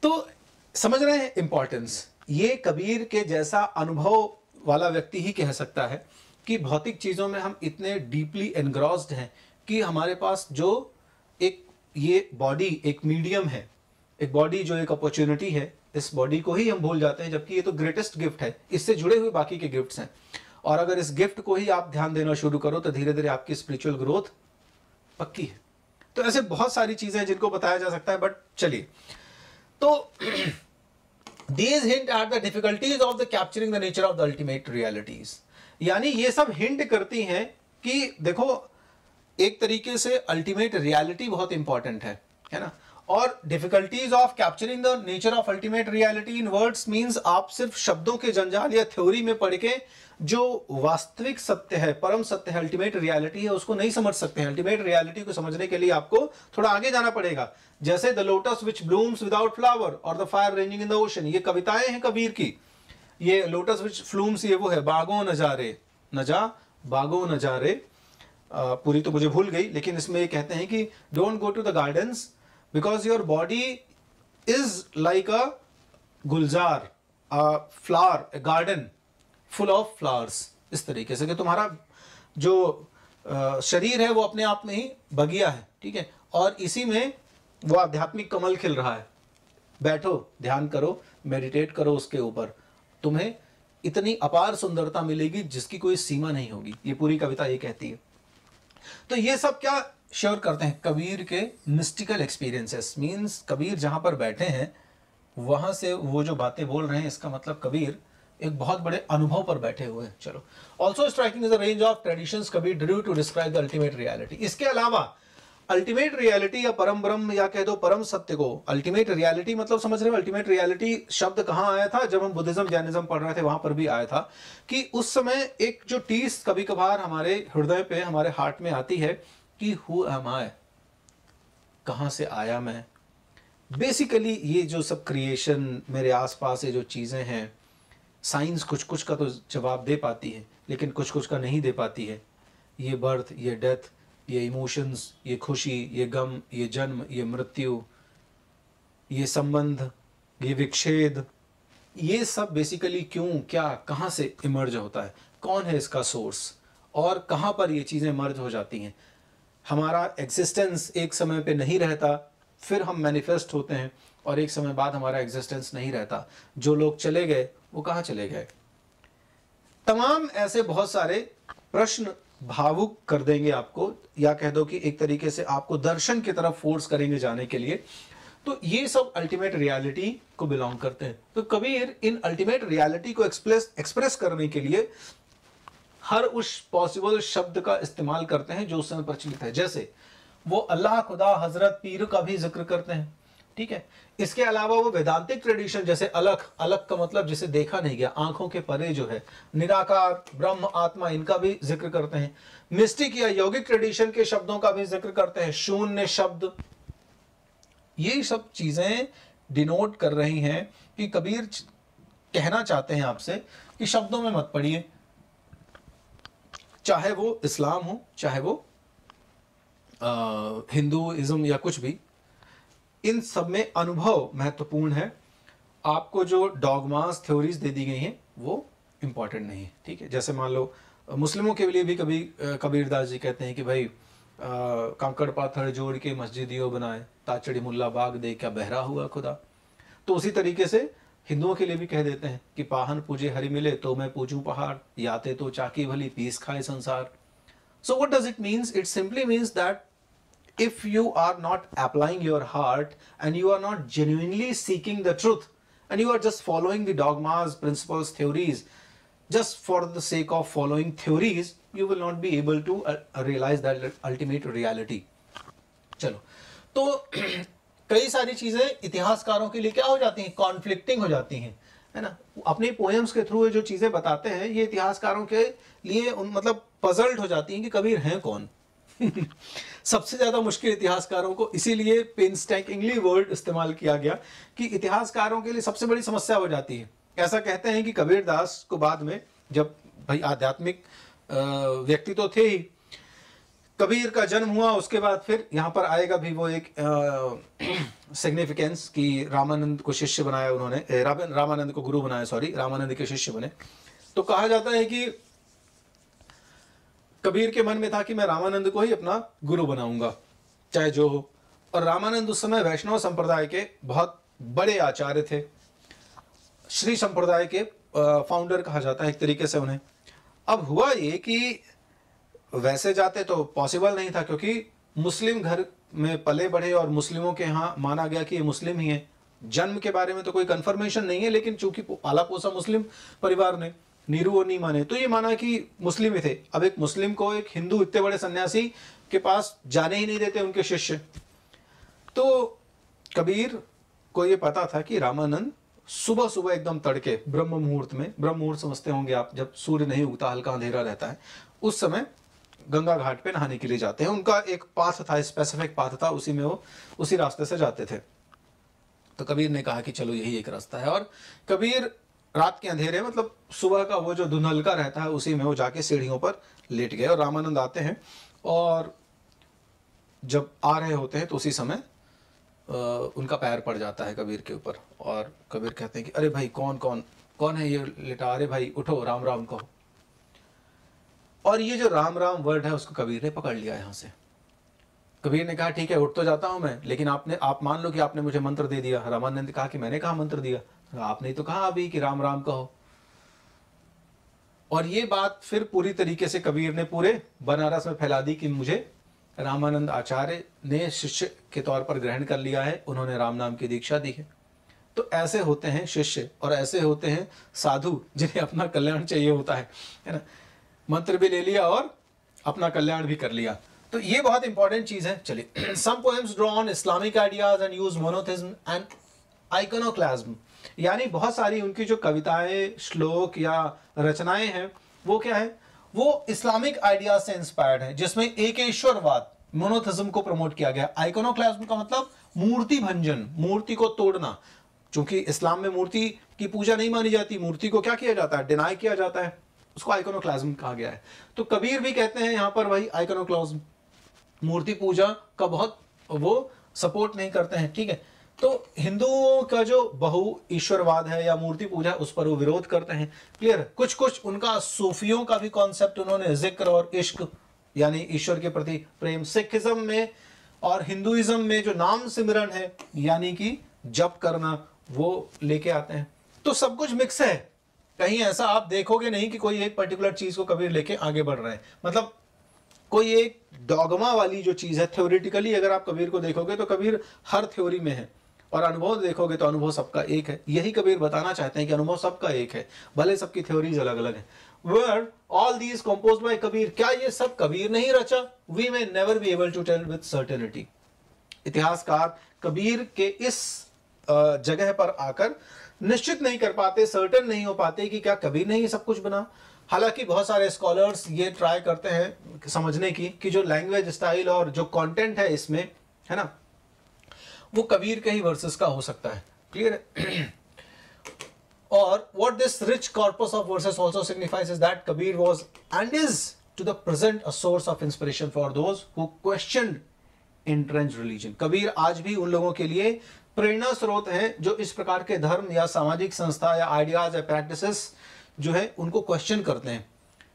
तो समझ रहे हैं इंपॉर्टेंस ये कबीर के जैसा अनुभव वाला व्यक्ति ही कह सकता है कि भौतिक चीज़ों में हम इतने डीपली एनग्रॉस्ड हैं कि हमारे पास जो एक ये बॉडी एक मीडियम है एक बॉडी जो एक अपॉर्चुनिटी है इस बॉडी को ही हम भूल जाते हैं जबकि ये तो ग्रेटेस्ट गिफ्ट है इससे जुड़े हुए बाकी के गिफ्ट्स हैं और अगर इस गिफ्ट को ही आप ध्यान देना शुरू करो तो धीरे धीरे आपकी स्पिरिचुअल ग्रोथ पक्की है तो ऐसे बहुत सारी चीजें हैं जिनको बताया जा सकता है बट चलिए तो these hint are the difficulties of the capturing the nature of the ultimate realities यानी ये सब हिंट करती हैं कि देखो एक तरीके से अल्टीमेट रियलिटी बहुत इंपॉर्टेंट है है ना और difficulties of capturing the nature of ultimate reality in words means आप सिर्फ शब्दों के जंजाल या थ्योरी में पढ़ के जो वास्तविक सत्य है परम सत्य है अल्टीमेट रियलिटी है उसको नहीं समझ सकते हैं अल्टीमेट रियलिटी को समझने के लिए आपको थोड़ा आगे जाना पड़ेगा जैसे the lotus which blooms without flower और the fire ranging in the ocean ये कविताएं हैं कबीर की ये लोटस विच फ्लूम्स ये वो है बागो नजारे नजा बागो नजारे पूरी तो मुझे भूल गई लेकिन इसमें ये कहते हैं कि don't go to the gardens because your body is like a gulzar a flower a garden full of flowers इस तरीके से कि तुम्हारा जो शरीर है वो अपने आप में ही बगिया है ठीक है और इसी में वो आध्यात्मिक कमल खिल रहा है बैठो ध्यान करो मेडिटेट करो उसके ऊपर तुम्हें इतनी अपार सुंदरता मिलेगी जिसकी कोई सीमा नहीं होगी ये पूरी कविता ये कहती है तो ये सब क्या श्योर करते हैं कबीर के मिस्टिकल एक्सपीरियंसेस मींस कबीर जहां पर बैठे हैं वहां से वो जो बातें बोल रहे हैं इसका मतलब कबीर एक बहुत बड़े अनुभव पर बैठे हुए हैं चलो also striking is a range of tradition Kabir drew to describe the ultimate reality इसके अलावा अल्टीमेट रियलिटी या परम ब्रह्म या कह दो परम सत्य को अल्टीमेट रियलिटी मतलब समझ रहे हो अल्टीमेट रियलिटी शब्द कहाँ आया था जब हम बुद्धिज्म जैनिज्म पढ़ रहे थे वहां पर भी आया था कि उस समय एक जो टीस कभी कभार हमारे हृदय पे हमारे हार्ट में आती है कि हु एम आई कहाँ से आया मैं बेसिकली ये जो सब क्रिएशन मेरे आसपास ये जो चीज़ें हैं साइंस कुछ कुछ का तो जवाब दे पाती है लेकिन कुछ कुछ का नहीं दे पाती है ये बर्थ ये डेथ ये इमोशंस ये खुशी ये गम ये जन्म ये मृत्यु ये संबंध ये विक्षेद ये सब बेसिकली क्यों क्या कहाँ से इमर्ज होता है कौन है इसका सोर्स और कहाँ पर ये चीज़ें मर्ज हो जाती हैं हमारा एग्जिस्टेंस एक समय पे नहीं रहता फिर हम मैनिफेस्ट होते हैं और एक समय बाद हमारा एग्जिस्टेंस नहीं रहता जो लोग चले गए वो कहाँ चले गए तमाम ऐसे बहुत सारे प्रश्न भावुक कर देंगे आपको या कह दो कि एक तरीके से आपको दर्शन की तरफ फोर्स करेंगे जाने के लिए तो ये सब अल्टीमेट रियलिटी को बिलोंग करते हैं तो कबीर इन अल्टीमेट रियलिटी को एक्सप्रेस एक्सप्रेस करने के लिए हर उस पॉसिबल शब्द का इस्तेमाल करते हैं जो उस समय प्रचलित है जैसे वो अल्लाह खुदा हजरत पीर का भी जिक्र करते हैं ठीक है इसके अलावा वो वेदांतिक ट्रेडिशन जैसे अलग अलग का मतलब जिसे देखा नहीं गया आंखों के परे जो है निराकार ब्रह्म आत्मा इनका भी जिक्र करते हैं मिस्टिक या यौगिक ट्रेडिशन के शब्दों का भी जिक्र करते हैं शून्य शब्द ये सब चीजें डिनोट कर रही हैं कि कबीर कहना चाहते हैं आपसे कि शब्दों में मत पढ़िए चाहे वो इस्लाम हो चाहे वो हिंदुजम या कुछ भी इन सब में अनुभव महत्वपूर्ण है आपको जो डॉगमास थ्योरीज दे दी गई हैं वो इम्पॉर्टेंट नहीं है ठीक है जैसे मान लो मुस्लिमों के लिए भी कभी कबीरदास जी कहते हैं कि भाई कंकड़ पाथर जोड़ के मस्जिदियों बनाए ताचड़ी मुल्ला बाग दे क्या बहरा हुआ खुदा तो उसी तरीके से हिंदुओं के लिए भी कह देते हैं कि पाहन पूजे हरि मिले तो मैं पूजू पहाड़ याते तो चाकी भली पीस खाए संसार so what does it means it simply means that if you are not applying your heart and you are not genuinely seeking the truth and you are just following the dogmas, principles, theories, just for the sake of following theories, you will not be able to uh, realize that ultimate reality. चलो तो कई सारी चीज़ें इतिहासकारों के लिए क्या हो जाती हैं कॉन्फ्लिक्टिंग हो जाती हैं है ना अपनी पोएम्स के थ्रू जो चीज़ें बताते हैं ये इतिहासकारों के लिए उन मतलब पजल्ट हो जाती हैं कि कबीर हैं कौन सबसे ज़्यादा मुश्किल इतिहासकारों को इसीलिए पेनस्टैकिंगली वर्ड इस्तेमाल किया गया कि इतिहासकारों के लिए सबसे बड़ी समस्या हो जाती है ऐसा कहते हैं कि कबीर दास को बाद में जब भाई आध्यात्मिक व्यक्ति तो थे ही कबीर का जन्म हुआ उसके बाद फिर यहाँ पर आएगा भी वो एक सिग्निफिकेंस कि रामानंद को शिष्य बनाया उन्होंने रामानंद को गुरु बनाया सॉरी रामानंद के शिष्य बने तो कहा जाता है कि कबीर के मन में था कि मैं रामानंद को ही अपना गुरु बनाऊंगा चाहे जो हो और रामानंद उस समय वैष्णव संप्रदाय के बहुत बड़े आचार्य थे श्री संप्रदाय के फाउंडर कहा जाता है एक तरीके से उन्हें अब हुआ ये कि वैसे जाते तो पॉसिबल नहीं था क्योंकि मुस्लिम घर में पले बढ़े और मुस्लिमों के यहाँ माना गया कि ये मुस्लिम ही है जन्म के बारे में तो कोई कंफर्मेशन नहीं है लेकिन चूंकि आला पोसा मुस्लिम परिवार ने नीरू और नहीं माने तो ये माना कि मुस्लिम ही थे अब एक मुस्लिम को एक हिंदू इतने बड़े सन्यासी के पास जाने ही नहीं देते उनके शिष्य तो कबीर को ये पता था कि रामानंद सुबह सुबह एकदम तड़के ब्रह्म मुहूर्त में ब्रह्म मुहूर्त समझते होंगे आप जब सूर्य नहीं उगता हल्का अंधेरा रहता है उस समय गंगा घाट पे नहाने के लिए जाते हैं उनका एक पाथ था स्पेसिफिक पाथ था उसी में वो उसी रास्ते से जाते थे तो कबीर ने कहा कि चलो यही एक रास्ता है और कबीर रात के अंधेरे मतलब सुबह का वो जो धुनल का रहता है उसी में वो जाके सीढ़ियों पर लेट गए और रामानंद आते हैं और जब आ रहे होते हैं तो उसी समय उनका पैर पड़ जाता है कबीर के ऊपर और कबीर कहते हैं कि अरे भाई कौन कौन कौन है ये लेटा अरे भाई उठो राम राम कहो और ये जो राम राम वर्ड है उसको कबीर ने पकड़ लिया यहां से कबीर ने कहा ठीक है उठ तो जाता हूं मैं लेकिन आपने आप मान लो कि आपने मुझे मंत्र दे दिया रामानंद कहा कि मैंने कहा मंत्र दिया तो आपने तो कहा अभी कि राम राम कहो और ये बात फिर पूरी तरीके से कबीर ने पूरे बनारस में फैला दी कि मुझे रामानंद आचार्य ने शिष्य के तौर पर ग्रहण कर लिया है उन्होंने राम नाम की दीक्षा दी है तो ऐसे होते हैं शिष्य और ऐसे होते हैं साधु जिन्हें अपना कल्याण चाहिए होता है है ना मंत्र भी ले लिया और अपना कल्याण भी कर लिया तो ये बहुत इंपॉर्टेंट चीज है चलिए some poems drawn on Islamic ideas and use monotheism and iconoclasm यानी बहुत सारी उनकी जो कविताएं श्लोक या रचनाएं हैं वो क्या है वो इस्लामिक आइडियाज से इंस्पायर्ड है जिसमें एक ईश्वरवाद मोनोथिज्म को प्रमोट किया गया आइकोनोक्लाज्म का मतलब मूर्ति भंजन मूर्ति को तोड़ना क्योंकि इस्लाम में मूर्ति की पूजा नहीं मानी जाती मूर्ति को क्या किया जाता है डिनाई किया जाता है उसको आइकोनोक्लाज्म कहा गया है तो कबीर भी कहते हैं यहां पर भाई आइकोनोक्लाज्म मूर्ति पूजा का बहुत वो सपोर्ट नहीं करते हैं ठीक है तो हिंदुओं का जो बहु ईश्वरवाद है या मूर्ति पूजा उस पर वो विरोध करते हैं क्लियर कुछ कुछ उनका सूफियों का भी कॉन्सेप्ट उन्होंने जिक्र और इश्क यानी ईश्वर के प्रति प्रेम सिखिज्म में और हिंदुइज्म में जो नाम सिमरण है यानी कि जप करना वो लेके आते हैं तो सब कुछ मिक्स है कहीं ऐसा आप देखोगे नहीं कि कोई एक पर्टिकुलर चीज को कभी लेके आगे बढ़ रहे हैं मतलब कोई एक डॉगमा वाली जो चीज है थ्योरिटिकली अगर आप कबीर को देखोगे तो कबीर हर थ्योरी में है और अनुभव देखोगे तो अनुभव सबका एक है यही कबीर बताना चाहते हैं कि अनुभव सबका एक है भले सबकी थ्योरीज अलग अलग है were all these compose by Kabir क्या ये सब कबीर नहीं रचा we may never be able to tell with certainty इतिहासकार कबीर के इस जगह पर आकर निश्चित नहीं कर पाते सर्टन नहीं हो पाते कि क्या कभी नहीं सब कुछ बना हालांकि बहुत सारे स्कॉलर्स ये ट्राई करते हैं समझने की कि जो लैंग्वेज स्टाइल और जो कंटेंट है इसमें है ना वो कबीर के ही वर्सेस का हो सकता है क्लियर है और what this rich corpus of verses also signifies is that Kabir was and is to the present a source of inspiration for those who question entrenched religion Kabir आज भी उन लोगों के लिए प्रेरणा स्रोत हैं जो इस प्रकार के धर्म या सामाजिक संस्था या आइडियाज या प्रैक्टिसेस जो है उनको क्वेश्चन करते हैं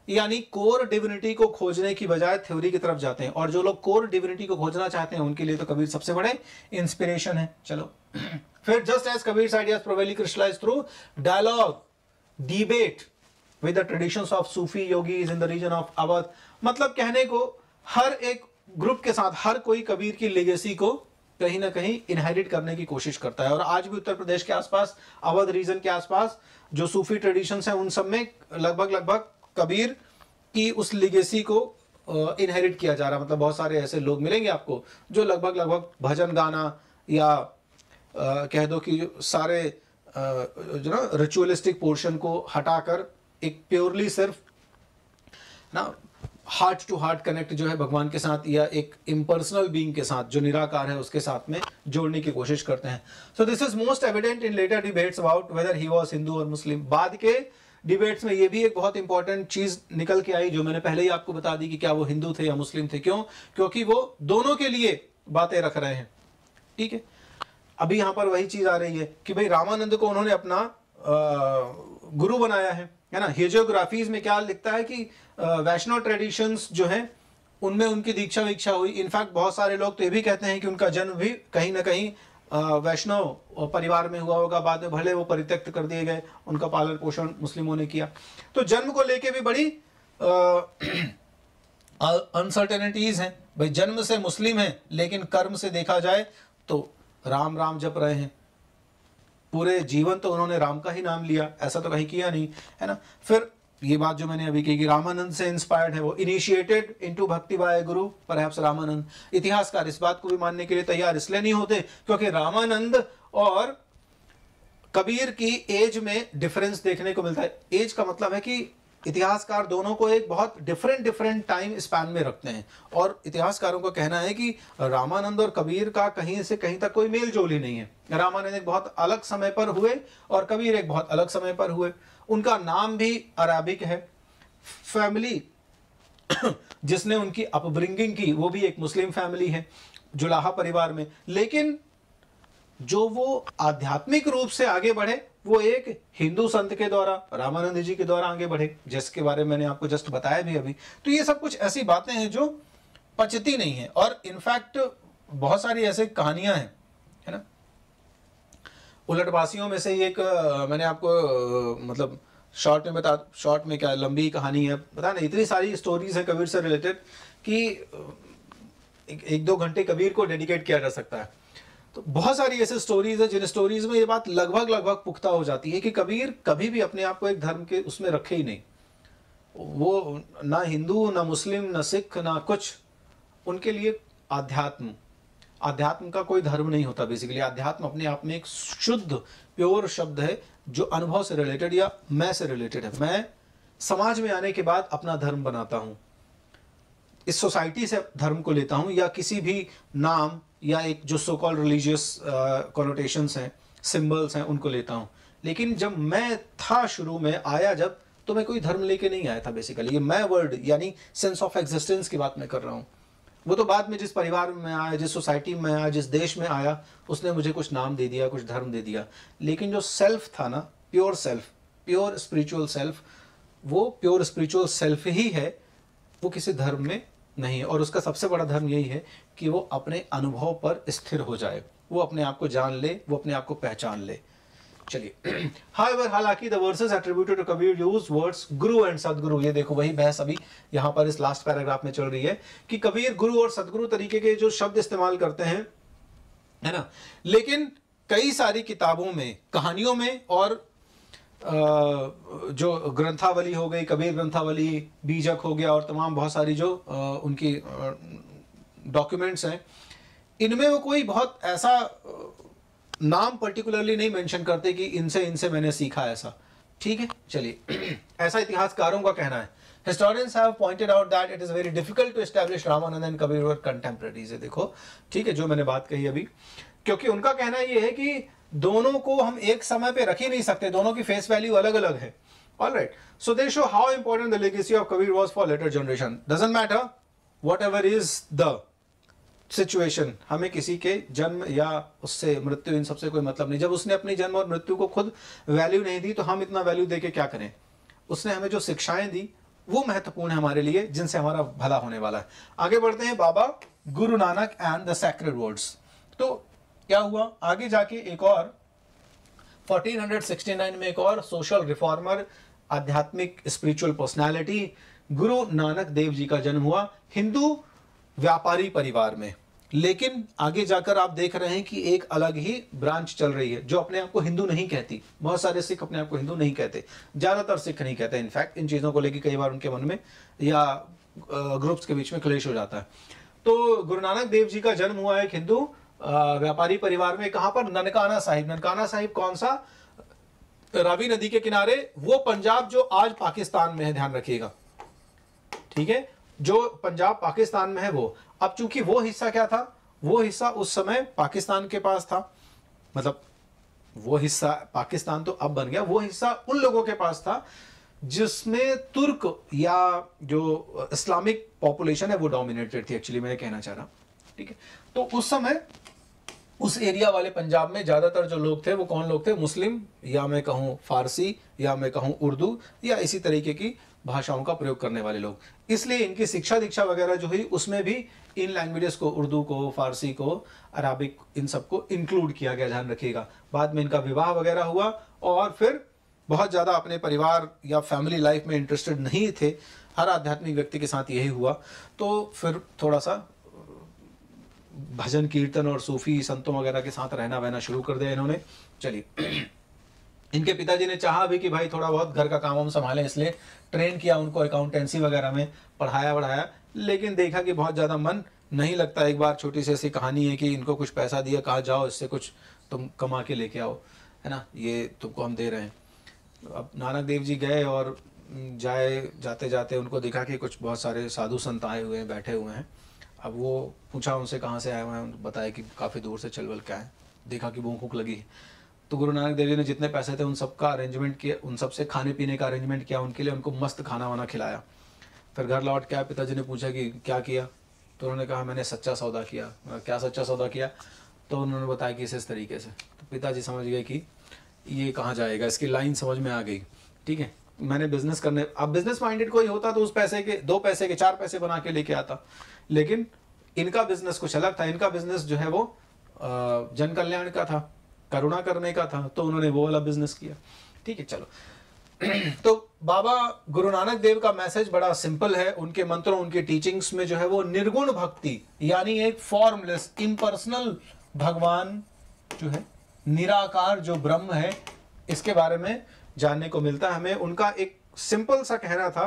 यानी कोर डिविनिटी को खोजने की बजाय थ्योरी की तरफ जाते हैं और जो लोग कोर डिविनिटी को खोजना चाहते हैं उनके लिए तो कबीर सबसे बड़े इंस्पिरेशन है चलो फिर just as Kabir crystallise through dialogue debate with the traditions of Sufi yogi is in the region of Awadh मतलब कहने को हर एक ग्रुप के साथ हर कोई कबीर की लेगेसी को कहीं ना कहीं इनहेरिट करने की कोशिश करता है और आज भी उत्तर प्रदेश के आसपास अवध रीजन के आसपास जो सूफी ट्रेडिशंस हैं उन सब में लगभग लगभग कबीर की उस लिगेसी को इनहेरिट किया जा रहा है मतलब बहुत सारे ऐसे लोग मिलेंगे आपको जो लगभग लगभग भजन गाना या आ, कह दो कि सारे आ, जो ना रिचुअलिस्टिक पोर्शन को हटाकर एक प्योरली सिर्फ ना हार्ट टू हार्ट कनेक्ट जो है भगवान के साथ या एक इम्पर्सनल बींग के साथ जो निराकार है उसके साथ में जोड़ने की कोशिश करते हैं so this is most evident in later debates about whether he was Hindu और मुस्लिम बाद के डिबेट्स में ये भी एक बहुत इंपॉर्टेंट चीज निकल के आई जो मैंने पहले ही आपको बता दी कि क्या वो हिंदू थे या मुस्लिम थे क्यों क्योंकि वो दोनों के लिए बातें रख रहे हैं ठीक है अभी यहां पर वही चीज आ रही है कि भाई रामानंद को उन्होंने अपना गुरु बनाया है है ना हिजियोग्राफीज में क्या लिखता है कि वैष्णव ट्रेडिशंस जो है उनमें उनकी दीक्षा वीक्षा हुई इनफैक्ट बहुत सारे लोग तो ये भी कहते हैं कि उनका जन्म भी कहीं ना कहीं वैष्णव परिवार में हुआ होगा बाद में भले वो परित्यक्त कर दिए गए उनका पालन पोषण मुस्लिमों ने किया तो जन्म को लेके भी बड़ी अनसर्टेनिटीज हैं भाई जन्म से मुस्लिम है लेकिन कर्म से देखा जाए तो राम राम जप रहे हैं पूरे जीवन तो उन्होंने राम का ही नाम लिया ऐसा तो कहीं किया नहीं है ना फिर ये बात जो मैंने अभी की कि रामानंद से इंस्पायर्ड है वो इनिशिएटेड इनटू भक्ति बाय गुरु पर रामानंद इतिहासकार इस बात को भी मानने के लिए तैयार इसलिए नहीं होते क्योंकि रामानंद और कबीर की एज में डिफरेंस देखने को मिलता है एज का मतलब है कि इतिहासकार दोनों को एक बहुत डिफरेंट डिफरेंट टाइम स्पैन में रखते हैं और इतिहासकारों का कहना है कि रामानंद और कबीर का कहीं से कहीं तक कोई मेल जोल ही नहीं है रामानंद एक बहुत अलग समय पर हुए और कबीर एक बहुत अलग समय पर हुए उनका नाम भी अराबिक है फैमिली जिसने उनकी अपब्रिंगिंग की वो भी एक मुस्लिम फैमिली है जुलाहा परिवार में लेकिन जो वो आध्यात्मिक रूप से आगे बढ़े वो एक हिंदू संत के द्वारा रामानंद जी के द्वारा आगे बढ़े जिसके बारे में मैंने आपको जस्ट बताया भी अभी तो ये सब कुछ ऐसी बातें हैं जो पचती नहीं है और इनफैक्ट बहुत सारी ऐसी कहानियां हैं है ना उलटवासियों में से एक मैंने आपको मतलब शॉर्ट में बता शॉर्ट में क्या लंबी कहानी है पता नहीं इतनी सारी स्टोरीज है कबीर से रिलेटेड कि एक, एक दो घंटे कबीर को डेडिकेट किया जा सकता है तो बहुत सारी ऐसे स्टोरीज है जिन स्टोरीज में ये बात लगभग लगभग पुख्ता हो जाती है कि कबीर कभी भी अपने आप को एक धर्म के उसमें रखे ही नहीं वो ना हिंदू ना मुस्लिम ना सिख ना कुछ उनके लिए आध्यात्म आध्यात्म का कोई धर्म नहीं होता बेसिकली आध्यात्म अपने आप में एक शुद्ध प्योर शब्द है जो अनुभव से रिलेटेड या मैं से रिलेटेड है मैं समाज में आने के बाद अपना धर्म बनाता हूँ इस सोसाइटी से धर्म को लेता हूँ या किसी भी नाम या एक जो सो कॉल रिलीजियस कॉनोटेशन हैं सिम्बल्स हैं उनको लेता हूँ लेकिन जब मैं था शुरू में आया जब तो मैं कोई धर्म लेके नहीं आया था बेसिकली ये मैं वर्ड यानी सेंस ऑफ एग्जिस्टेंस की बात मैं कर रहा हूँ वो तो बाद में जिस परिवार में आया जिस सोसाइटी में आया जिस देश में आया उसने मुझे कुछ नाम दे दिया कुछ धर्म दे दिया लेकिन जो सेल्फ था ना pure self pure spiritual self वो प्योर स्पिरिचुअल सेल्फ ही है वो किसी धर्म में नहीं और उसका सबसे बड़ा धर्म यही है कि वो अपने अनुभव पर स्थिर हो जाए वो अपने आप को जान ले वो अपने आप को पहचान ले चलिए हाईवर हालांकि the verses attributed to Kabir use words guru and sadguru ये देखो वही बहस अभी यहां पर इस लास्ट पैराग्राफ में चल रही है कि कबीर गुरु और सदगुरु तरीके के जो शब्द इस्तेमाल करते हैं है ना लेकिन कई सारी किताबों में कहानियों में और जो ग्रंथावली हो गई कबीर ग्रंथावली बीजक हो गया और तमाम बहुत सारी जो उनकी डॉक्यूमेंट्स हैं इनमें वो कोई बहुत ऐसा नाम पर्टिकुलरली नहीं मेंशन करते कि इनसे इनसे मैंने सीखा ऐसा ठीक है चलिए ऐसा इतिहासकारों का कहना है historians have pointed out that it is very difficult to establish Ramanand and Kabir contemporaries contemporaries देखो ठीक है जो मैंने बात कही अभी क्योंकि उनका कहना यह है कि दोनों को हम एक समय पे रख ही नहीं सकते दोनों की फेस वैल्यू अलग अलग है all right so they show how important the legacy of Kabir was for later generation doesn't matter whatever is the situation हमें किसी के जन्म या उससे मृत्यु इन सबसे कोई मतलब नहीं जब उसने अपनी जन्म और मृत्यु को खुद वैल्यू नहीं दी तो हम इतना वैल्यू दे के क्या करें उसने हमें जो शिक्षाएं दी वो महत्वपूर्ण है हमारे लिए जिनसे हमारा भला होने वाला है आगे बढ़ते हैं Baba Guru Nanak and the sacred words तो क्या हुआ आगे जाके एक और 1469 में एक और सोशल रिफॉर्मर आध्यात्मिक स्पिरिचुअल पर्सनालिटी गुरु नानक देव जी का जन्म हुआ हिंदू व्यापारी परिवार में लेकिन आगे जाकर आप देख रहे हैं कि एक अलग ही ब्रांच चल रही है जो अपने आप को हिंदू नहीं कहती बहुत सारे सिख अपने आप को हिंदू नहीं कहते ज़्यादातर सिख नहीं कहते इनफैक्ट इन चीज़ों को लेकर कई बार उनके मन में या ग्रुप्स के बीच में क्लेश हो जाता है तो गुरु नानक देव जी का जन्म हुआ एक हिंदू व्यापारी परिवार में कहां पर ननकाना साहिब ननकाना साहिब कौन सा रावी नदी के किनारे वो पंजाब जो आज पाकिस्तान में है ध्यान रखिएगा ठीक है जो पंजाब पाकिस्तान में है वो अब चूंकि वो हिस्सा क्या था वो हिस्सा उस समय पाकिस्तान के पास था मतलब वो हिस्सा पाकिस्तान तो अब बन गया वो हिस्सा उन लोगों के पास था जिसमें तुर्क या जो इस्लामिक पॉपुलेशन है वो डोमिनेटेड थी एक्चुअली मैं कहना चाह रहा ठीक है तो उस समय उस एरिया वाले पंजाब में ज़्यादातर जो लोग थे वो कौन लोग थे मुस्लिम या मैं कहूँ फारसी या मैं कहूँ उर्दू या इसी तरीके की भाषाओं का प्रयोग करने वाले लोग इसलिए इनकी शिक्षा दीक्षा वगैरह जो हुई उसमें भी इन लैंग्वेजेस को उर्दू को फारसी को अराबिक इन सबको इंक्लूड किया गया ध्यान रखिएगा बाद में इनका विवाह वगैरह हुआ और फिर बहुत ज़्यादा अपने परिवार या फैमिली लाइफ में इंटरेस्टेड नहीं थे हर आध्यात्मिक व्यक्ति के साथ यही हुआ तो फिर थोड़ा सा भजन कीर्तन और सूफी संतों वगैरह के साथ रहना वहना शुरू कर दिया इन्होंने चलिए इनके पिताजी ने चाहा भी कि भाई थोड़ा बहुत घर का काम हम संभालें इसलिए ट्रेन किया उनको अकाउंटेंसी वगैरह में पढ़ाया वढ़ाया लेकिन देखा कि बहुत ज़्यादा मन नहीं लगता एक बार छोटी सी ऐसी कहानी है कि इनको कुछ पैसा दिया कहा जाओ इससे कुछ तुम कमा के लेके आओ है ना ये तुमको हम दे रहे हैं अब नानक देव जी गए और जाए जाते जाते उनको दिखा कि कुछ बहुत सारे साधु संत आए हुए हैं बैठे हुए हैं अब वो पूछा उनसे कहाँ से आए हुए हैं बताया कि काफ़ी दूर से चलवल क्या है देखा कि भूख भूख लगी तो गुरु नानक देव जी ने जितने पैसे थे उन सब का अरेंजमेंट किया उन सब से खाने पीने का अरेंजमेंट किया उनके लिए उनको मस्त खाना वाना खिलाया फिर घर लौट के आए पिताजी ने पूछा कि क्या किया तो उन्होंने कहा मैंने सच्चा सौदा किया क्या सच्चा सौदा किया तो उन्होंने बताया कि इस इस तरीके से तो पिताजी समझ गए कि ये कहाँ जाएगा इसकी लाइन समझ में आ गई ठीक है मैंने बिजनेस करने अब बिजनेस माइंडेड कोई होता तो उस पैसे के दो पैसे के चार पैसे बना के लेके आता लेकिन इनका बिजनेस कुछ अलग था इनका बिजनेस जो है वो जन कल्याण का था करुणा करने का था तो उन्होंने वो वाला बिजनेस किया ठीक है चलो तो बाबा गुरु नानक देव का मैसेज बड़ा सिंपल है उनके मंत्रों उनके टीचिंग्स में जो है वो निर्गुण भक्ति यानी एक फॉर्मलेस इम्पर्सनल भगवान जो है निराकार जो ब्रह्म है इसके बारे में जानने को मिलता है हमें उनका एक सिंपल सा कहना था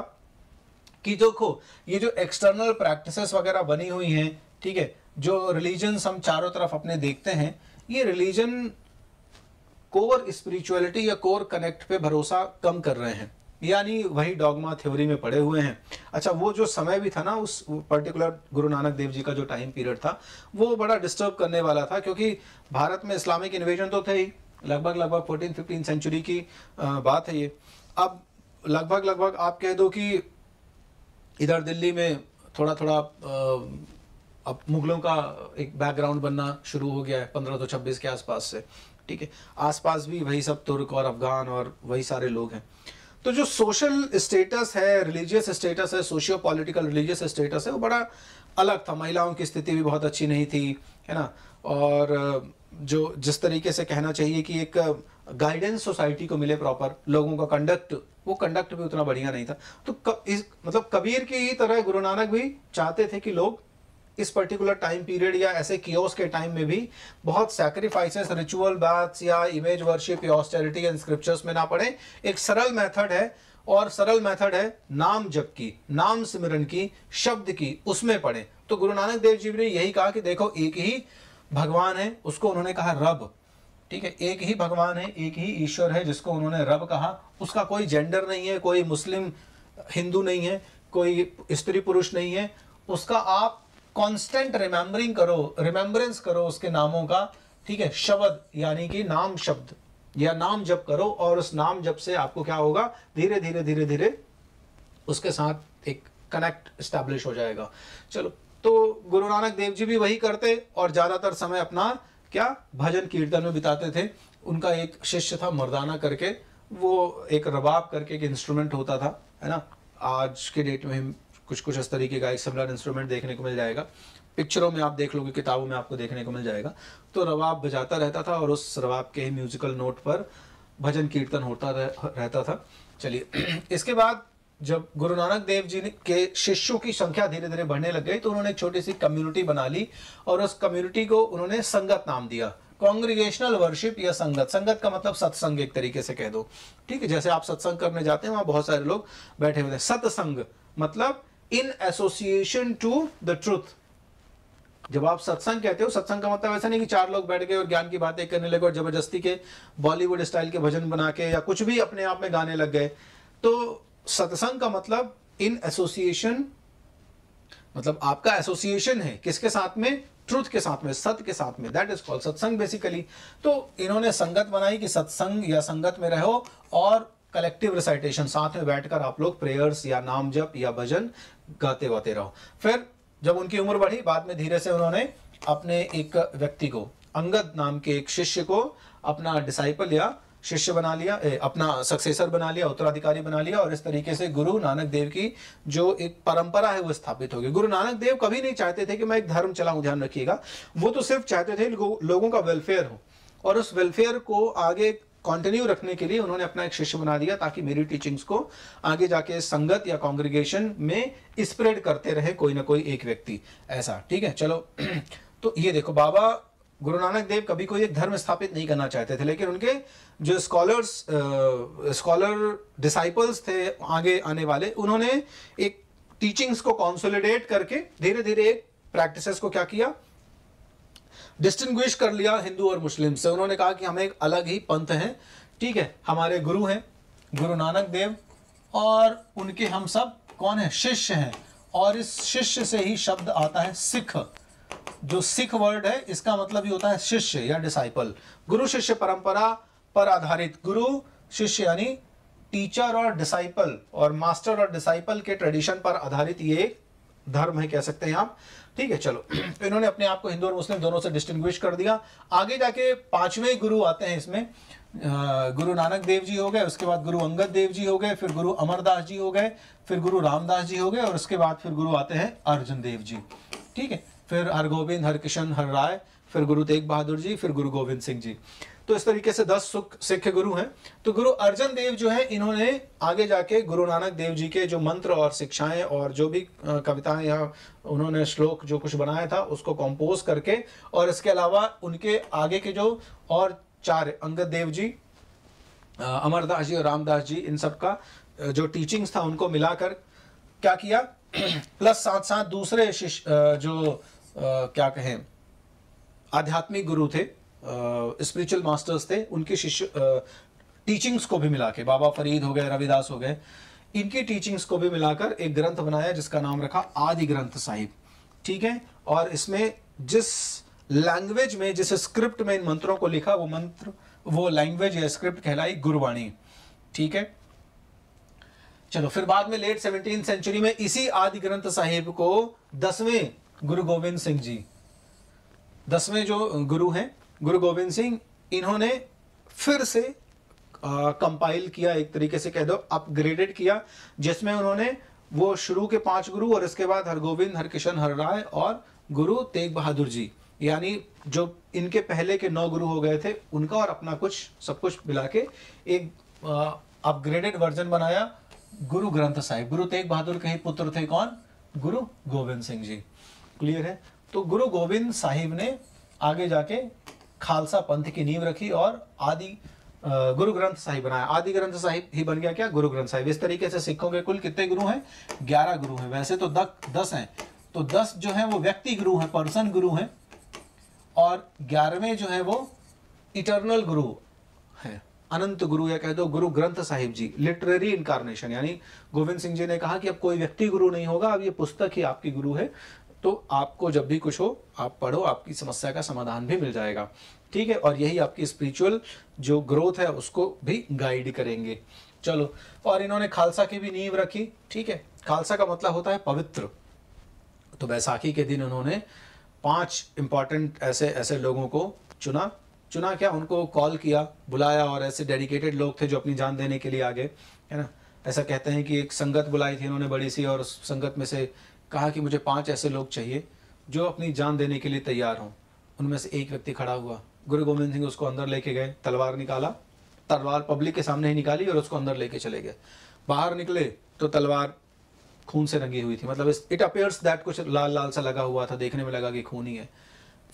कि देखो ये जो एक्सटर्नल प्रैक्टिसेस वगैरह बनी हुई हैं ठीक है जो रिलीजन हम चारों तरफ अपने देखते हैं ये रिलीजन कोर स्पिरिचुअलिटी या कोर कनेक्ट पे भरोसा कम कर रहे हैं यानी वही डॉगमा थ्योरी में पड़े हुए हैं अच्छा वो जो समय भी था ना उस पर्टिकुलर गुरु नानक देव जी का जो टाइम पीरियड था वो बड़ा डिस्टर्ब करने वाला था क्योंकि भारत में इस्लामिक इन्वेजन तो थे ही लगभग लगभग फोर्टीन फिफ्टीन सेंचुरी की बात है ये अब लगभग लगभग आप कह दो कि इधर दिल्ली में थोड़ा थोड़ा अब मुगलों का एक बैकग्राउंड बनना शुरू हो गया है पंद्रह सौ छब्बीस के आसपास से ठीक है आसपास भी वही सब तुर्क और अफगान और वही सारे लोग हैं तो जो सोशल स्टेटस है रिलीजियस स्टेटस है सोशियो पॉलिटिकल रिलीजियस स्टेटस है वो बड़ा अलग था महिलाओं की स्थिति भी बहुत अच्छी नहीं थी है ना और जो जिस तरीके से कहना चाहिए कि एक गाइडेंस सोसाइटी को मिले प्रॉपर लोगों का कंडक्ट वो कंडक्ट भी उतना बढ़िया नहीं था तो क, इस मतलब कबीर की तरह गुरु नानक भी चाहते थे कि लोग इस पर्टिकुलर टाइम पीरियड या ऐसे कियोस के टाइम में भी बहुत सैक्रिफाइसेस रिचुअल बैथ्स या इमेज वर्शिप या ऑस्टेरिटी एंड स्क्रिप्चर्स में ना पड़े एक सरल मेथड है और सरल मेथड है नाम जप की नाम सिमरन की शब्द की उसमें पढ़े तो गुरु नानक देव जी ने यही कहा कि देखो एक ही भगवान है उसको उन्होंने कहा रब ठीक है एक ही भगवान है एक ही ईश्वर है जिसको उन्होंने रब कहा उसका कोई जेंडर नहीं है कोई मुस्लिम हिंदू नहीं है कोई स्त्री पुरुष नहीं है उसका आप कांस्टेंट रिमेम्बरिंग करो रिमेम्बरेंस करो उसके नामों का ठीक है शब्द यानी कि नाम शब्द या नाम जप करो और उस नाम जप से आपको क्या होगा धीरे धीरे धीरे धीरे उसके साथ एक कनेक्ट स्टैब्लिश हो जाएगा चलो तो गुरु नानक देव जी भी वही करते और ज़्यादातर समय अपना क्या भजन कीर्तन में बिताते थे उनका एक शिष्य था मर्दाना करके वो एक रबाब करके एक इंस्ट्रूमेंट होता था है ना आज के डेट में कुछ कुछ इस तरीके का एक सिमिलर इंस्ट्रूमेंट देखने को मिल जाएगा पिक्चरों में आप देख लोगे किताबों में आपको देखने को मिल जाएगा तो रबाब बजाता रहता था और उस रबाब के ही म्यूजिकल नोट पर भजन कीर्तन होता रह, रहता था चलिए इसके बाद जब गुरु नानक देव जी के शिष्यों की संख्या धीरे धीरे बढ़ने लग गई तो उन्होंने छोटी सी कम्युनिटी बना ली और उस कम्युनिटी को उन्होंने संगत नाम दिया कॉन्ग्रीगेशनल वर्शिप या संगत संगत का मतलब सत्संग एक तरीके से कह दो ठीक है जैसे आप सत्संग करने जाते हैं वहां बहुत सारे लोग बैठे हुए थे सत्संग मतलब in association to the truth जब आप सत्संग कहते हो सत्संग का मतलब ऐसा नहीं कि चार लोग बैठ गए और ज्ञान की बातें करने लगे और जबरदस्ती के बॉलीवुड स्टाइल के भजन बना के या कुछ भी अपने आप में गाने लग गए तो सत्संग का मतलब इन एसोसिएशन मतलब आपका एसोसिएशन है किसके साथ में ट्रुथ के साथ में सत्य के साथ में that is called satsang basically तो इन्होंने संगत बनाई कि सत्संग या संगत में रहो और कलेक्टिव रिसाइटेशन साथ में बैठकर आप लोग प्रेयर्स या नाम जप या भजन गाते वाते रहो फिर जब उनकी उम्र बढ़ी बाद में धीरे से उन्होंने अपने एक व्यक्ति को अंगद नाम के एक शिष्य को अपना डिसाइपल या शिष्य बना लिया अपना सक्सेसर बना लिया उत्तराधिकारी बना लिया और इस तरीके से गुरु नानक देव की जो एक परंपरा है वो स्थापित होगी गुरु नानक देव कभी नहीं चाहते थे कि मैं एक धर्म चलाऊं ध्यान रखिएगा वो तो सिर्फ चाहते थे लोगों का वेलफेयर हो और उस वेलफेयर को आगे कंटिन्यू रखने के लिए उन्होंने अपना एक शिष्य बना दिया ताकि मेरी टीचिंग्स को आगे जाके संगत या कांग्रेगेशन में स्प्रेड करते रहे कोई ना कोई एक व्यक्ति ऐसा ठीक है चलो तो ये देखो बाबा गुरु नानक देव कभी कोई एक धर्म स्थापित नहीं करना चाहते थे लेकिन उनके जो स्कॉलर्स स्कॉलर डिसाइपल्स थे आगे आने वाले उन्होंने एक टीचिंग्स को कॉन्सोलिडेट करके धीरे धीरे एक प्रैक्टिस को क्या किया डिस्टिंग्विश कर लिया हिंदू और मुस्लिम से उन्होंने कहा कि हम एक अलग ही पंथ हैं ठीक है हमारे गुरु हैं गुरु नानक देव और उनके हम सब कौन है शिष्य हैं और इस शिष्य से ही शब्द आता है सिख जो सिख वर्ड है इसका मतलब ये होता है शिष्य या डिसाइपल गुरु शिष्य परंपरा पर आधारित गुरु शिष्य यानी टीचर और डिसाइपल और मास्टर और डिसाइपल के ट्रेडिशन पर आधारित ये एक धर्म है कह सकते हैं आप ठीक है चलो तो इन्होंने अपने आप को हिंदू और मुस्लिम दोनों से डिस्टिंग्विश कर दिया आगे जाके पांचवें गुरु आते हैं इसमें गुरु नानक देव जी हो गए उसके बाद गुरु अंगद देव जी हो गए फिर गुरु अमरदास जी हो गए फिर गुरु रामदास जी हो गए और उसके बाद फिर गुरु आते हैं अर्जुन देव जी ठीक है फिर हरगोविंद गोविंद हर राय फिर गुरु तेग बहादुर जी फिर गुरु गोविंद सिंह जी तो इस तरीके से दस सुख सिख गुरु हैं तो गुरु अर्जन देव जो है इन्होंने आगे जाके गुरु नानक देव जी के जो मंत्र और शिक्षाएं और जो भी कविताएं या उन्होंने श्लोक जो कुछ बनाया था उसको कंपोज करके और इसके अलावा उनके आगे के जो और चार अंगद देव जी अमरदास जी और रामदास जी इन सब का जो टीचिंग्स था उनको मिलाकर क्या किया प्लस साथ साथ दूसरे जो क्या कहें आध्यात्मिक गुरु थे स्पिरिचुअल मास्टर्स थे उनके शिष्य टीचिंग्स को भी मिला के बाबा फरीद हो गए रविदास हो गए इनकी टीचिंग्स को भी मिलाकर एक ग्रंथ बनाया जिसका नाम रखा आदि ग्रंथ साहिब ठीक है और इसमें जिस लैंग्वेज में जिस स्क्रिप्ट में इन मंत्रों को लिखा वो मंत्र वो लैंग्वेज या स्क्रिप्ट कहलाई गुरुवाणी ठीक है चलो फिर बाद में लेट सेवनटीन सेंचुरी में इसी आदि ग्रंथ साहिब को दसवें गुरु गोविंद सिंह जी दसवें जो गुरु हैं गुरु गोविंद सिंह इन्होंने फिर से कंपाइल किया एक तरीके से कह दो अपग्रेडेड किया जिसमें उन्होंने वो शुरू के पांच गुरु और इसके बाद हरगोविंद हरकिशन हर राय और गुरु तेग बहादुर जी यानी जो इनके पहले के नौ गुरु हो गए थे उनका और अपना कुछ सब कुछ मिला के एक अपग्रेडेड वर्जन बनाया गुरु ग्रंथ साहिब गुरु तेग बहादुर के ही पुत्र थे कौन गुरु गोविंद सिंह जी क्लियर है तो गुरु गोविंद साहिब ने आगे जाके खालसा पंथ की नींव रखी और आदि गुरु ग्रंथ साहिब बनाया आदि ग्रंथ साहिब ही बन गया क्या गुरु ग्रंथ साहिब इस तरीके से सिखों के कुल कितने गुरु हैं ग्यारह गुरु हैं वैसे तो दक, दस हैं तो दस जो है वो व्यक्ति गुरु हैं पर्सन गुरु हैं और ग्यारहवें जो है वो इटरनल गुरु है अनंत गुरु या कह दो गुरु ग्रंथ साहिब जी लिटरेरी इनकारनेशन यानी गोविंद सिंह जी ने कहा कि अब कोई व्यक्ति गुरु नहीं होगा अब ये पुस्तक ही आपकी गुरु है तो आपको जब भी कुछ हो आप पढ़ो आपकी समस्या का समाधान भी मिल जाएगा ठीक है और यही आपकी स्पिरिचुअल जो ग्रोथ है उसको भी गाइड करेंगे चलो और इन्होंने खालसा की भी नींव रखी ठीक है खालसा का मतलब होता है पवित्र तो बैसाखी के दिन उन्होंने पांच इंपॉर्टेंट ऐसे ऐसे लोगों को चुना चुना क्या उनको कॉल किया बुलाया और ऐसे डेडिकेटेड लोग थे जो अपनी जान देने के लिए आगे है ना ऐसा कहते हैं कि एक संगत बुलाई थी इन्होंने बड़ी सी और उस संगत में से कहा कि मुझे पांच ऐसे लोग चाहिए जो अपनी जान देने के लिए तैयार हों उनमें से एक व्यक्ति खड़ा हुआ गुरु गोविंद सिंह उसको अंदर लेके गए तलवार निकाला तलवार पब्लिक के सामने ही निकाली और उसको अंदर लेके चले गए बाहर निकले तो तलवार खून से रंगी हुई थी मतलब इट अपेयर्स दैट कुछ लाल लाल सा लगा हुआ था देखने में लगा कि खून ही है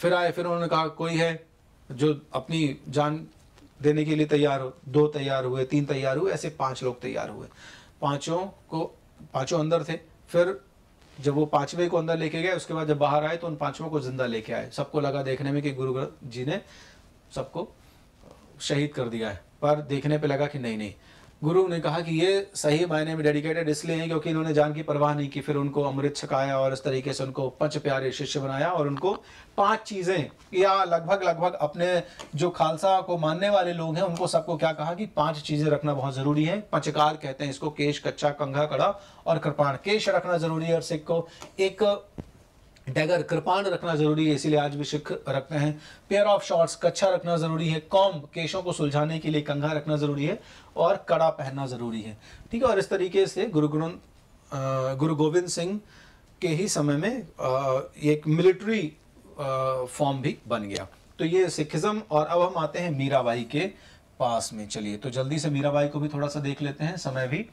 फिर आए फिर उन्होंने कहा कोई है जो अपनी जान देने के लिए तैयार हो दो तैयार हुए तीन तैयार हुए ऐसे पांच लोग तैयार हुए पांचों को पांचों अंदर थे फिर जब वो पांचवे को अंदर लेके गए उसके बाद जब बाहर आए तो उन पांचवों को जिंदा लेके आए सबको लगा देखने में कि गुरु जी ने सबको शहीद कर दिया है पर देखने पे लगा कि नहीं नहीं गुरु ने कहा कि ये सही मायने में डेडिकेटेड इसलिए हैं क्योंकि इन्होंने जान की परवाह नहीं की फिर उनको अमृत छकाया और इस तरीके से उनको पंच प्यारे शिष्य बनाया और उनको पांच चीज़ें या लगभग लगभग अपने जो खालसा को मानने वाले लोग हैं उनको सबको क्या कहा कि पांच चीज़ें रखना बहुत ज़रूरी है पंचकार कहते हैं इसको केश कच्चा कंघा कड़ा और कृपाण केश रखना ज़रूरी है और सिख को एक डैगर कृपाण रखना जरूरी है इसीलिए आज भी शिख रखते हैं पेयर ऑफ शॉर्ट्स कच्छा रखना जरूरी है कॉम केशों को सुलझाने के लिए कंघा रखना जरूरी है और कड़ा पहनना जरूरी है ठीक है और इस तरीके से गुरु ग्रंथ गुरु गोविंद सिंह के ही समय में एक मिलिट्री फॉर्म भी बन गया तो ये सिखिज्म और अब हम आते हैं मीराबाई के पास में चलिए तो जल्दी से मीराबाई को भी थोड़ा सा देख लेते हैं समय भी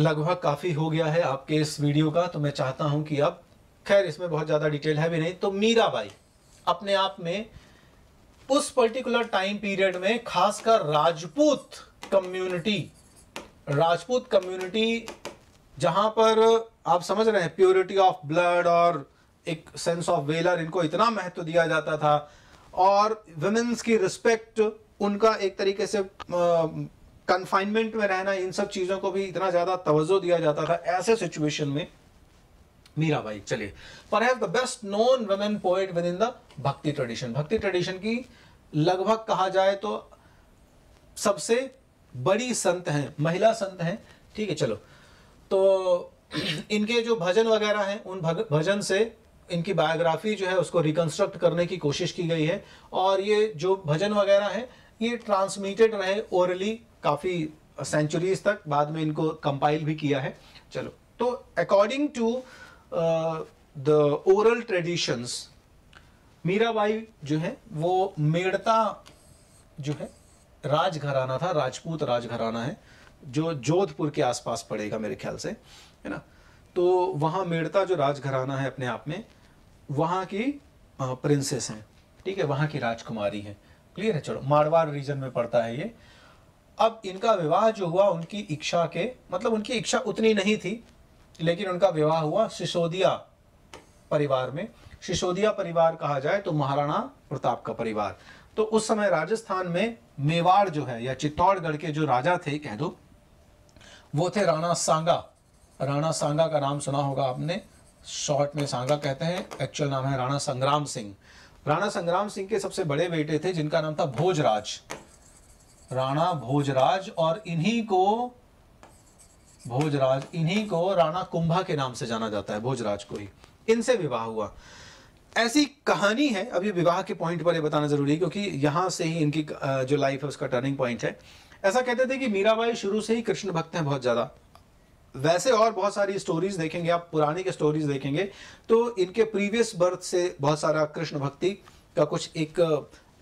लगभग काफ़ी हो गया है आपके इस वीडियो का तो मैं चाहता हूं कि अब खैर इसमें बहुत ज़्यादा डिटेल है भी नहीं तो मीराबाई अपने आप में उस पर्टिकुलर टाइम पीरियड में खासकर राजपूत कम्युनिटी राजपूत कम्युनिटी जहां पर आप समझ रहे हैं प्योरिटी ऑफ ब्लड और एक सेंस ऑफ वेलर इनको इतना महत्व दिया जाता था और वुमेन्स की रिस्पेक्ट उनका एक तरीके से कन्फाइनमेंट में रहना इन सब चीज़ों को भी इतना ज़्यादा तवज्जो दिया जाता था ऐसे सिचुएशन में बाई चलिए पर the best known women poet within the bhakti tradition bhakti tradition की लगभग कहा जाए तो सबसे बड़ी संत हैं महिला संत हैं ठीक है चलो तो इनके जो भजन वगैरह हैं उन भजन से इनकी बायोग्राफी जो है उसको रिकंस्ट्रक्ट करने की कोशिश की गई है और ये जो भजन वगैरह हैं ये ट्रांसमिटेड रहे ओरली काफ़ी सेंचुरीज तक बाद में इनको कंपाइल भी किया है चलो तो according to the oral traditions Mirabai जो है वो मेड़ता जो है राजघराना था राजपूत राजघराना है जो जोधपुर के आसपास पड़ेगा मेरे ख्याल से है ना तो वहाँ मेड़ता जो राजघराना है अपने आप में वहाँ की प्रिंसेस हैं ठीक है वहाँ की राजकुमारी है क्लियर है चलो मारवाड़ रीजन में पड़ता है ये अब इनका विवाह जो हुआ उनकी इच्छा के मतलब उनकी इच्छा उतनी नहीं थी लेकिन उनका विवाह हुआ सिसोदिया परिवार में सिसोदिया परिवार कहा जाए तो महाराणा प्रताप का परिवार तो उस समय राजस्थान में मेवाड़ जो है या चित्तौड़गढ़ के जो राजा थे कह दो वो थे राणा सांगा राणा सांगा का नाम सुना होगा आपने शॉर्ट में सांगा कहते हैं एक्चुअल नाम है राणा संग्राम सिंह राणा संग्राम सिंह के सबसे बड़े बेटे थे जिनका नाम था भोजराज राणा भोजराज और इन्हीं को भोजराज इन्हीं को राणा कुंभा के नाम से जाना जाता है भोजराज को ही इनसे विवाह हुआ ऐसी कहानी है अभी विवाह के पॉइंट पर ये बताना जरूरी है क्योंकि यहाँ से ही इनकी जो लाइफ है उसका टर्निंग पॉइंट है ऐसा कहते थे कि मीराबाई शुरू से ही कृष्ण भक्त हैं बहुत ज़्यादा वैसे और बहुत सारी स्टोरीज देखेंगे आप पुरानी के स्टोरीज देखेंगे तो इनके प्रीवियस बर्थ से बहुत सारा कृष्ण भक्ति का कुछ एक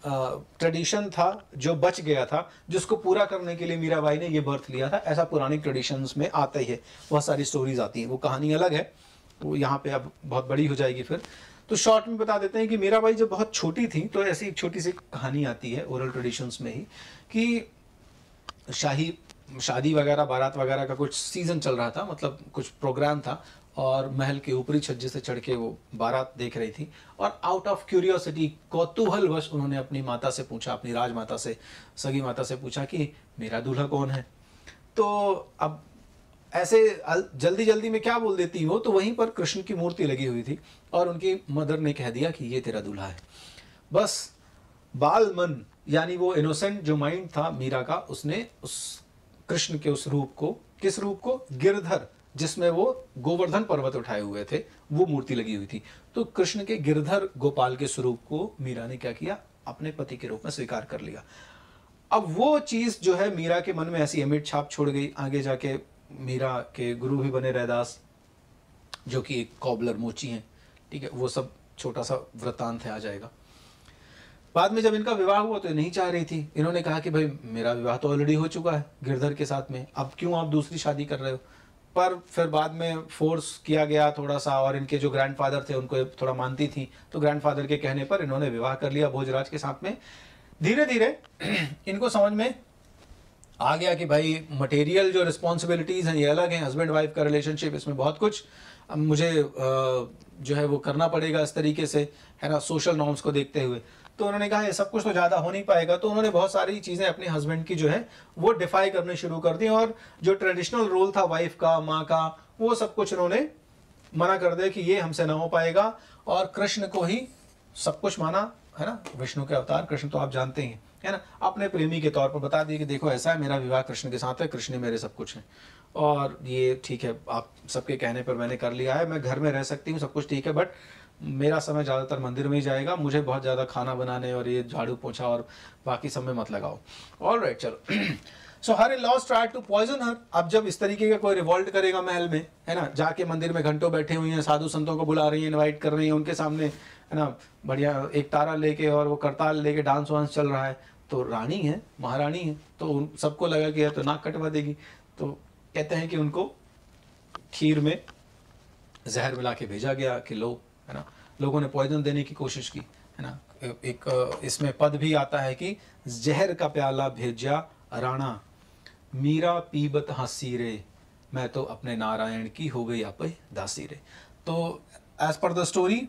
ट्रेडिशन था जो बच गया था जिसको पूरा करने के लिए मीराबाई ने ये बर्थ लिया था ऐसा पुरानी ट्रेडिशंस में आता ही है बहुत सारी स्टोरीज आती हैं वो कहानी अलग है वो यहाँ पे अब बहुत बड़ी हो जाएगी फिर तो शॉर्ट में बता देते हैं कि मीराबाई जब बहुत छोटी थी तो ऐसी एक छोटी सी कहानी आती है ओरल ट्रेडिशंस में ही कि शाही शादी वगैरह बारात वगैरह का कुछ सीज़न चल रहा था मतलब कुछ प्रोग्राम था और महल के ऊपरी छज्जे से चढ़ के वो बारात देख रही थी और आउट ऑफ क्यूरियोसिटी वश उन्होंने अपनी माता से पूछा अपनी राजमाता से सगी माता से पूछा कि मेरा दूल्हा कौन है तो अब ऐसे जल्दी जल्दी में क्या बोल देती हो तो वहीं पर कृष्ण की मूर्ति लगी हुई थी और उनकी मदर ने कह दिया कि ये तेरा दूल्हा है बस बाल मन यानी वो इनोसेंट जो माइंड था मीरा का उसने उस कृष्ण के उस रूप को किस रूप को गिरधर जिसमें वो गोवर्धन पर्वत उठाए हुए थे वो मूर्ति लगी हुई थी तो कृष्ण के गिरधर गोपाल के स्वरूप को मीरा ने क्या किया अपने पति के रूप में स्वीकार कर लिया अब वो चीज जो है मीरा के मन में ऐसी अमिट छाप छोड़ गई आगे जाके मीरा के गुरु भी बने रैदास जो कि एक कॉबलर मोची हैं ठीक है वो सब छोटा सा वृतांत है आ जाएगा बाद में जब इनका विवाह हुआ तो नहीं चाह रही थी इन्होंने कहा कि भाई मेरा विवाह तो ऑलरेडी हो चुका है गिरधर के साथ में अब क्यों आप दूसरी शादी कर रहे हो पर फिर बाद में फोर्स किया गया थोड़ा सा और इनके जो ग्रैंडफादर थे उनको थोड़ा मानती थी तो ग्रैंडफादर के कहने पर इन्होंने विवाह कर लिया भोजराज के साथ में धीरे धीरे इनको समझ में आ गया कि भाई मटेरियल जो रिस्पॉन्सिबिलिटीज़ हैं ये अलग हैं हस्बैंड वाइफ का रिलेशनशिप इसमें बहुत कुछ मुझे जो है वो करना पड़ेगा इस तरीके से है ना सोशल नॉर्म्स को देखते हुए तो उन्होंने कहा ये सब कुछ तो ज़्यादा हो नहीं पाएगा तो उन्होंने बहुत सारी चीज़ें अपने हस्बैंड की जो है वो डिफाई करने शुरू कर दी और जो ट्रेडिशनल रोल था वाइफ का माँ का वो सब कुछ उन्होंने मना कर दिया कि ये हमसे ना हो पाएगा और कृष्ण को ही सब कुछ माना है ना विष्णु के अवतार कृष्ण तो आप जानते ही है ना अपने प्रेमी के तौर पर बता दिए कि देखो ऐसा है मेरा विवाह कृष्ण के साथ है कृष्ण मेरे सब कुछ है और ये ठीक है आप सबके कहने पर मैंने कर लिया है मैं घर में रह सकती हूँ सब कुछ ठीक है बट मेरा समय ज़्यादातर मंदिर में ही जाएगा मुझे बहुत ज़्यादा खाना बनाने और ये झाड़ू पोछा और बाकी समय मत लगाओ ऑल राइट चलो so her laws try to poison her अब जब इस तरीके का कोई रिवॉल्ट करेगा महल में है ना जाके मंदिर में घंटों बैठे हुए हैं साधु संतों को बुला रही हैं इनवाइट कर रही हैं उनके सामने है ना बढ़िया एक तारा लेके और वो करताल लेके डांस वांस चल रहा है तो रानी है महारानी है तो सबको लगा कि यह तो नाक कटवा देगी तो कहते हैं कि उनको खीर में जहर मिला के भेजा गया कि लोग है ना लोगों ने पॉइजन देने की कोशिश की है ना एक इसमें पद भी आता है कि जहर का प्याला भेजा राणा मीरा पीबत हंसी रे मैं तो अपने नारायण की हो गई आप दासी रे तो एज पर द स्टोरी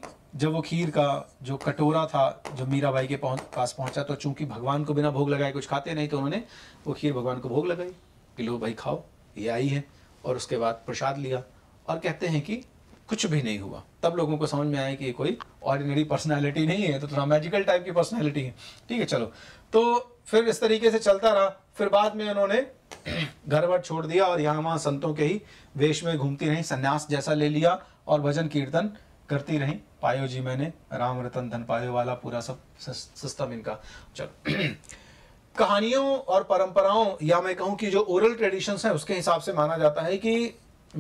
जब वो खीर का जो कटोरा था जो मीरा बाई के पहुंच पास पहुंचा तो चूंकि भगवान को बिना भोग लगाए कुछ खाते नहीं तो उन्होंने वो खीर भगवान को भोग लगाई कि लो भाई खाओ ये आई है और उसके बाद प्रसाद लिया और कहते हैं कि कुछ भी नहीं हुआ तब लोगों को समझ में आया कि कोई ऑर्डिनरी पर्सनैलिटी नहीं है तो थोड़ा मैजिकल टाइप की पर्सनैलिटी है ठीक है चलो तो फिर इस तरीके से चलता रहा फिर बाद में उन्होंने घर वर छोड़ दिया और यहाँ वहाँ संतों के ही वेश में घूमती रहीं संन्यास जैसा ले लिया और भजन कीर्तन करती रहीं पायो जी मैंने राम रतन धन पायो वाला पूरा सब सिस्टम इनका चलो कहानियों और परंपराओं या मैं कहूँ कि जो ओरल ट्रेडिशंस हैं उसके हिसाब से माना जाता है कि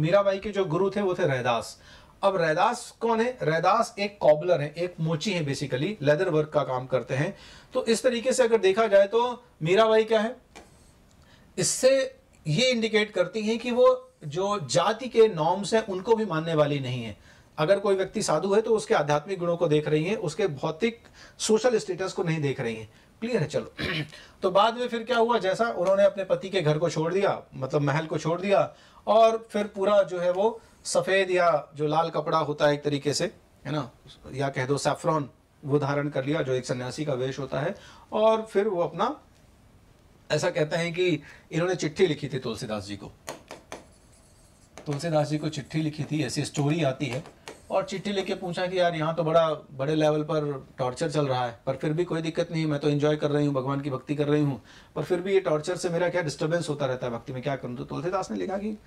मीराबाई के जो गुरु थे वो थे रहदास अब रैदास कौन है रैदास एक कॉबलर है एक मोची है बेसिकली लेदर वर्क का काम करते हैं तो इस तरीके से अगर देखा जाए तो मीराबाई क्या है इससे ये इंडिकेट करती है कि वो जो जाति के नॉर्म्स हैं उनको भी मानने वाली नहीं है अगर कोई व्यक्ति साधु है तो उसके आध्यात्मिक गुणों को देख रही है उसके भौतिक सोशल स्टेटस को नहीं देख रही है क्लियर है चलो तो बाद में फिर क्या हुआ जैसा उन्होंने अपने पति के घर को छोड़ दिया मतलब महल को छोड़ दिया और फिर पूरा जो है वो सफ़ेद या जो लाल कपड़ा होता है एक तरीके से है ना या कह दो सैफ्रॉन वो धारण कर लिया जो एक सन्यासी का वेश होता है और फिर वो अपना ऐसा कहते हैं कि इन्होंने चिट्ठी लिखी थी तुलसीदास जी को तुलसीदास जी को चिट्ठी लिखी थी ऐसी स्टोरी आती है और चिट्ठी लिख के पूछा कि यार यहाँ तो बड़ा बड़े लेवल पर टॉर्चर चल रहा है पर फिर भी कोई दिक्कत नहीं मैं तो इन्जॉय कर रही हूँ भगवान की भक्ति कर रही हूँ पर फिर भी ये टॉर्चर से मेरा क्या डिस्टर्बेंस होता रहता है भक्ति में क्या करूँ तो तुलसीदास ने लिखा कि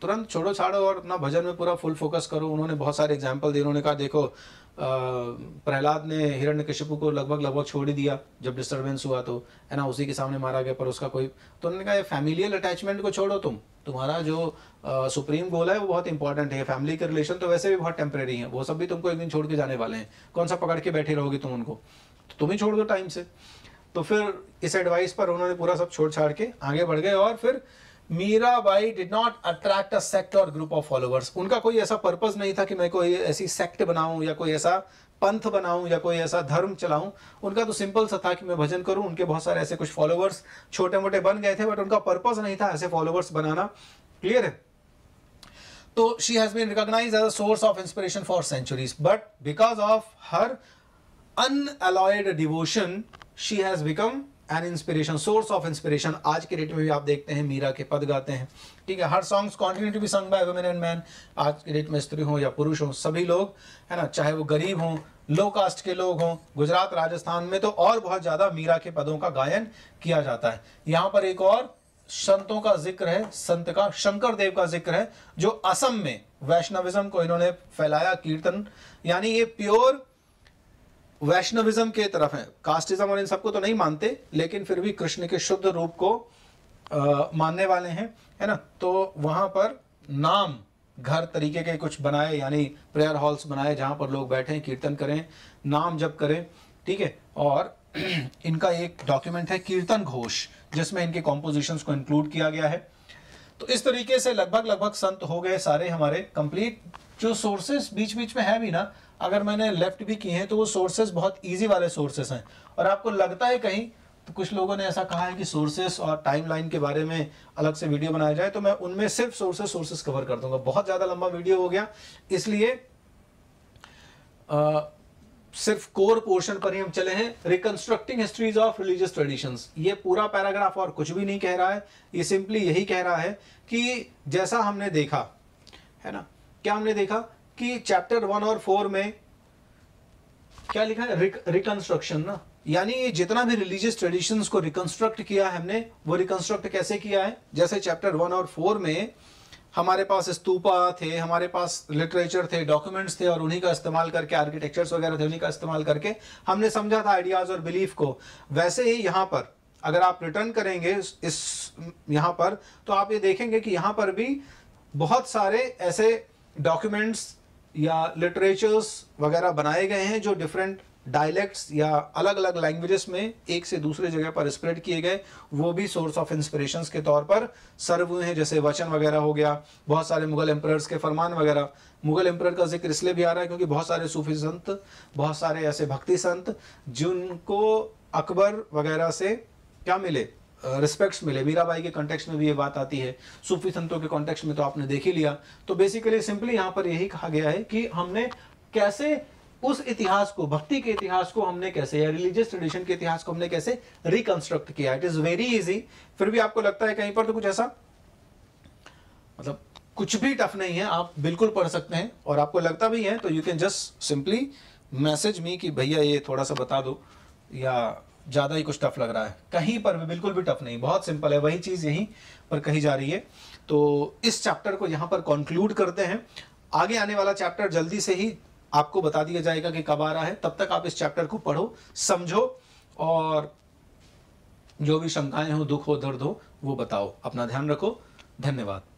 तुरंत छोड़ो छाड़ो और अपना भजन में पूरा फुल फोकस करो उन्होंने बहुत सारे एग्जाम्पल दिए उन्होंने कहा देखो प्रहलाद ने हिरण्यकशिपु को लगभग लगभग छोड़ ही दिया जब डिस्टर्बेंस हुआ तो है ना उसी के सामने मारा गया पर उसका कोई तो उन्होंने कहा फैमिलियल अटैचमेंट को छोड़ो तुम तुम्हारा जो सुप्रीम गोल है वो बहुत इंपॉर्टेंट है फैमिली के रिलेशन तो वैसे भी बहुत टेम्परेरी है वो सब भी तुमको एक दिन छोड़ के जाने वाले हैं कौन सा पकड़ के बैठे रहोगे तुम उनको तो तुम ही छोड़ दो टाइम से तो फिर इस एडवाइस पर उन्होंने पूरा सब छोड़ छाड़ के आगे बढ़ गए और फिर Mira Bai did not attract a sect और ग्रुप ऑफ फॉलोअर्स उनका कोई ऐसा पर्पज नहीं था कि मैं कोई ऐसी सेक्ट बनाऊं या कोई ऐसा पंथ बनाऊं या कोई ऐसा धर्म चलाऊं उनका तो सिंपल सा था कि मैं भजन करूं उनके बहुत सारे ऐसे कुछ फॉलोअर्स छोटे मोटे बन गए थे बट उनका पर्पज नहीं था ऐसे फॉलोअर्स बनाना क्लियर है तो she has been recognise as a source of inspiration for centuries but because of her unalloyed devotion she has become an inspiration source of inspiration आज के डेट में भी आप देखते हैं मीरा के पद गाते हैं ठीक है her songs continue to be sung by women and man आज के डेट में स्त्री हो या पुरुष हो सभी लोग है ना चाहे वो गरीब हो लो कास्ट के लोग हों गुजरात राजस्थान में तो और बहुत ज़्यादा मीरा के पदों का गायन किया जाता है यहाँ पर एक और संतों का जिक्र है संत का शंकर देव का जिक्र है जो असम में वैष्णविज्म को इन्होंने फैलाया कीर्तन यानी ये प्योर वैष्णविज्म के तरफ हैं कास्टिज्म और इन सबको तो नहीं मानते लेकिन फिर भी कृष्ण के शुद्ध रूप को आ, मानने वाले हैं है ना तो वहां पर नाम घर तरीके के कुछ बनाए यानी प्रेयर हॉल्स बनाए जहां पर लोग बैठे कीर्तन करें नाम जप करें ठीक है और इनका एक डॉक्यूमेंट है कीर्तन घोष जिसमें इनके कॉम्पोजिशन को इंक्लूड किया गया है तो इस तरीके से लगभग लगभग संत हो गए सारे हमारे कंप्लीट जो सोर्सेस बीच बीच में है भी ना अगर मैंने लेफ्ट भी किए हैं तो वो सोर्सेस बहुत इजी वाले सोर्सेस हैं और आपको लगता है कहीं तो कुछ लोगों ने ऐसा कहा है कि सोर्सेस और टाइमलाइन के बारे में अलग से वीडियो बनाया जाए तो मैं उनमें सिर्फ सोर्सेस सोर्सेस कवर कर दूंगा बहुत ज़्यादा लंबा वीडियो हो गया इसलिए सिर्फ कोर पोर्शन पर ही हम चले हैं reconstructing histories of religious traditions ये पूरा पैराग्राफ और कुछ भी नहीं कह रहा है ये सिंपली यही कह रहा है कि जैसा हमने देखा है ना क्या हमने देखा कि चैप्टर वन और फोर में क्या लिखा है रिकंस्ट्रक्शन ना यानी ये जितना भी रिलीजियस ट्रेडिशंस को रिकंस्ट्रक्ट किया है हमने वो रिकंस्ट्रक्ट कैसे किया है जैसे चैप्टर वन और फोर में हमारे पास स्तूपा थे हमारे पास लिटरेचर थे डॉक्यूमेंट्स थे और उन्हीं का इस्तेमाल करके आर्किटेक्चर्स वगैरह थे उन्हीं का इस्तेमाल करके हमने समझा था आइडियाज और बिलीफ को वैसे ही यहाँ पर अगर आप रिटर्न करेंगे इस यहाँ पर तो आप ये देखेंगे कि यहाँ पर भी बहुत सारे ऐसे डॉक्यूमेंट्स या लिटरेचर्स वगैरह बनाए गए हैं जो डिफरेंट डायलैक्ट्स या अलग अलग लैंग्वेजेस में एक से दूसरे जगह पर स्प्रेड किए गए वो भी सोर्स ऑफ इंस्परेशन के तौर पर सर्व हुए हैं जैसे वचन वगैरह हो गया बहुत सारे मुगल एम्प्रयर्स के फरमान वगैरह मुगल एम्प्रयर का जिक्र इसलिए भी आ रहा है क्योंकि बहुत सारे सूफी संत बहुत सारे ऐसे भक्ति संत जिनको अकबर वगैरह से क्या मिले रिस्पेक्ट्स मिले मीरा बाई के कॉन्टेक्स्ट में भी ये बात आती है सूफी संतों के कॉन्टेक्स्ट में तो आपने देख ही लिया तो बेसिकली सिंपली यहाँ पर यही कहा गया है कि हमने कैसे उस इतिहास को भक्ति के इतिहास को हमने कैसे या रिलीजियस ट्रेडिशन के इतिहास को हमने कैसे रिकंस्ट्रक्ट किया इट इज वेरी इजी फिर भी आपको लगता है कहीं पर तो कुछ ऐसा मतलब कुछ भी टफ नहीं है आप बिल्कुल पढ़ सकते हैं और आपको लगता भी है तो you can just simply message me कि भैया ये थोड़ा सा बता दो या ज़्यादा ही कुछ टफ लग रहा है कहीं पर भी बिल्कुल भी टफ नहीं बहुत सिंपल है वही चीज़ यहीं पर कही जा रही है तो इस चैप्टर को यहाँ पर कंक्लूड करते हैं आगे आने वाला चैप्टर जल्दी से ही आपको बता दिया जाएगा कि कब आ रहा है तब तक आप इस चैप्टर को पढ़ो समझो और जो भी शंकाएं हो दुख हो दर्द हो वो बताओ अपना ध्यान रखो धन्यवाद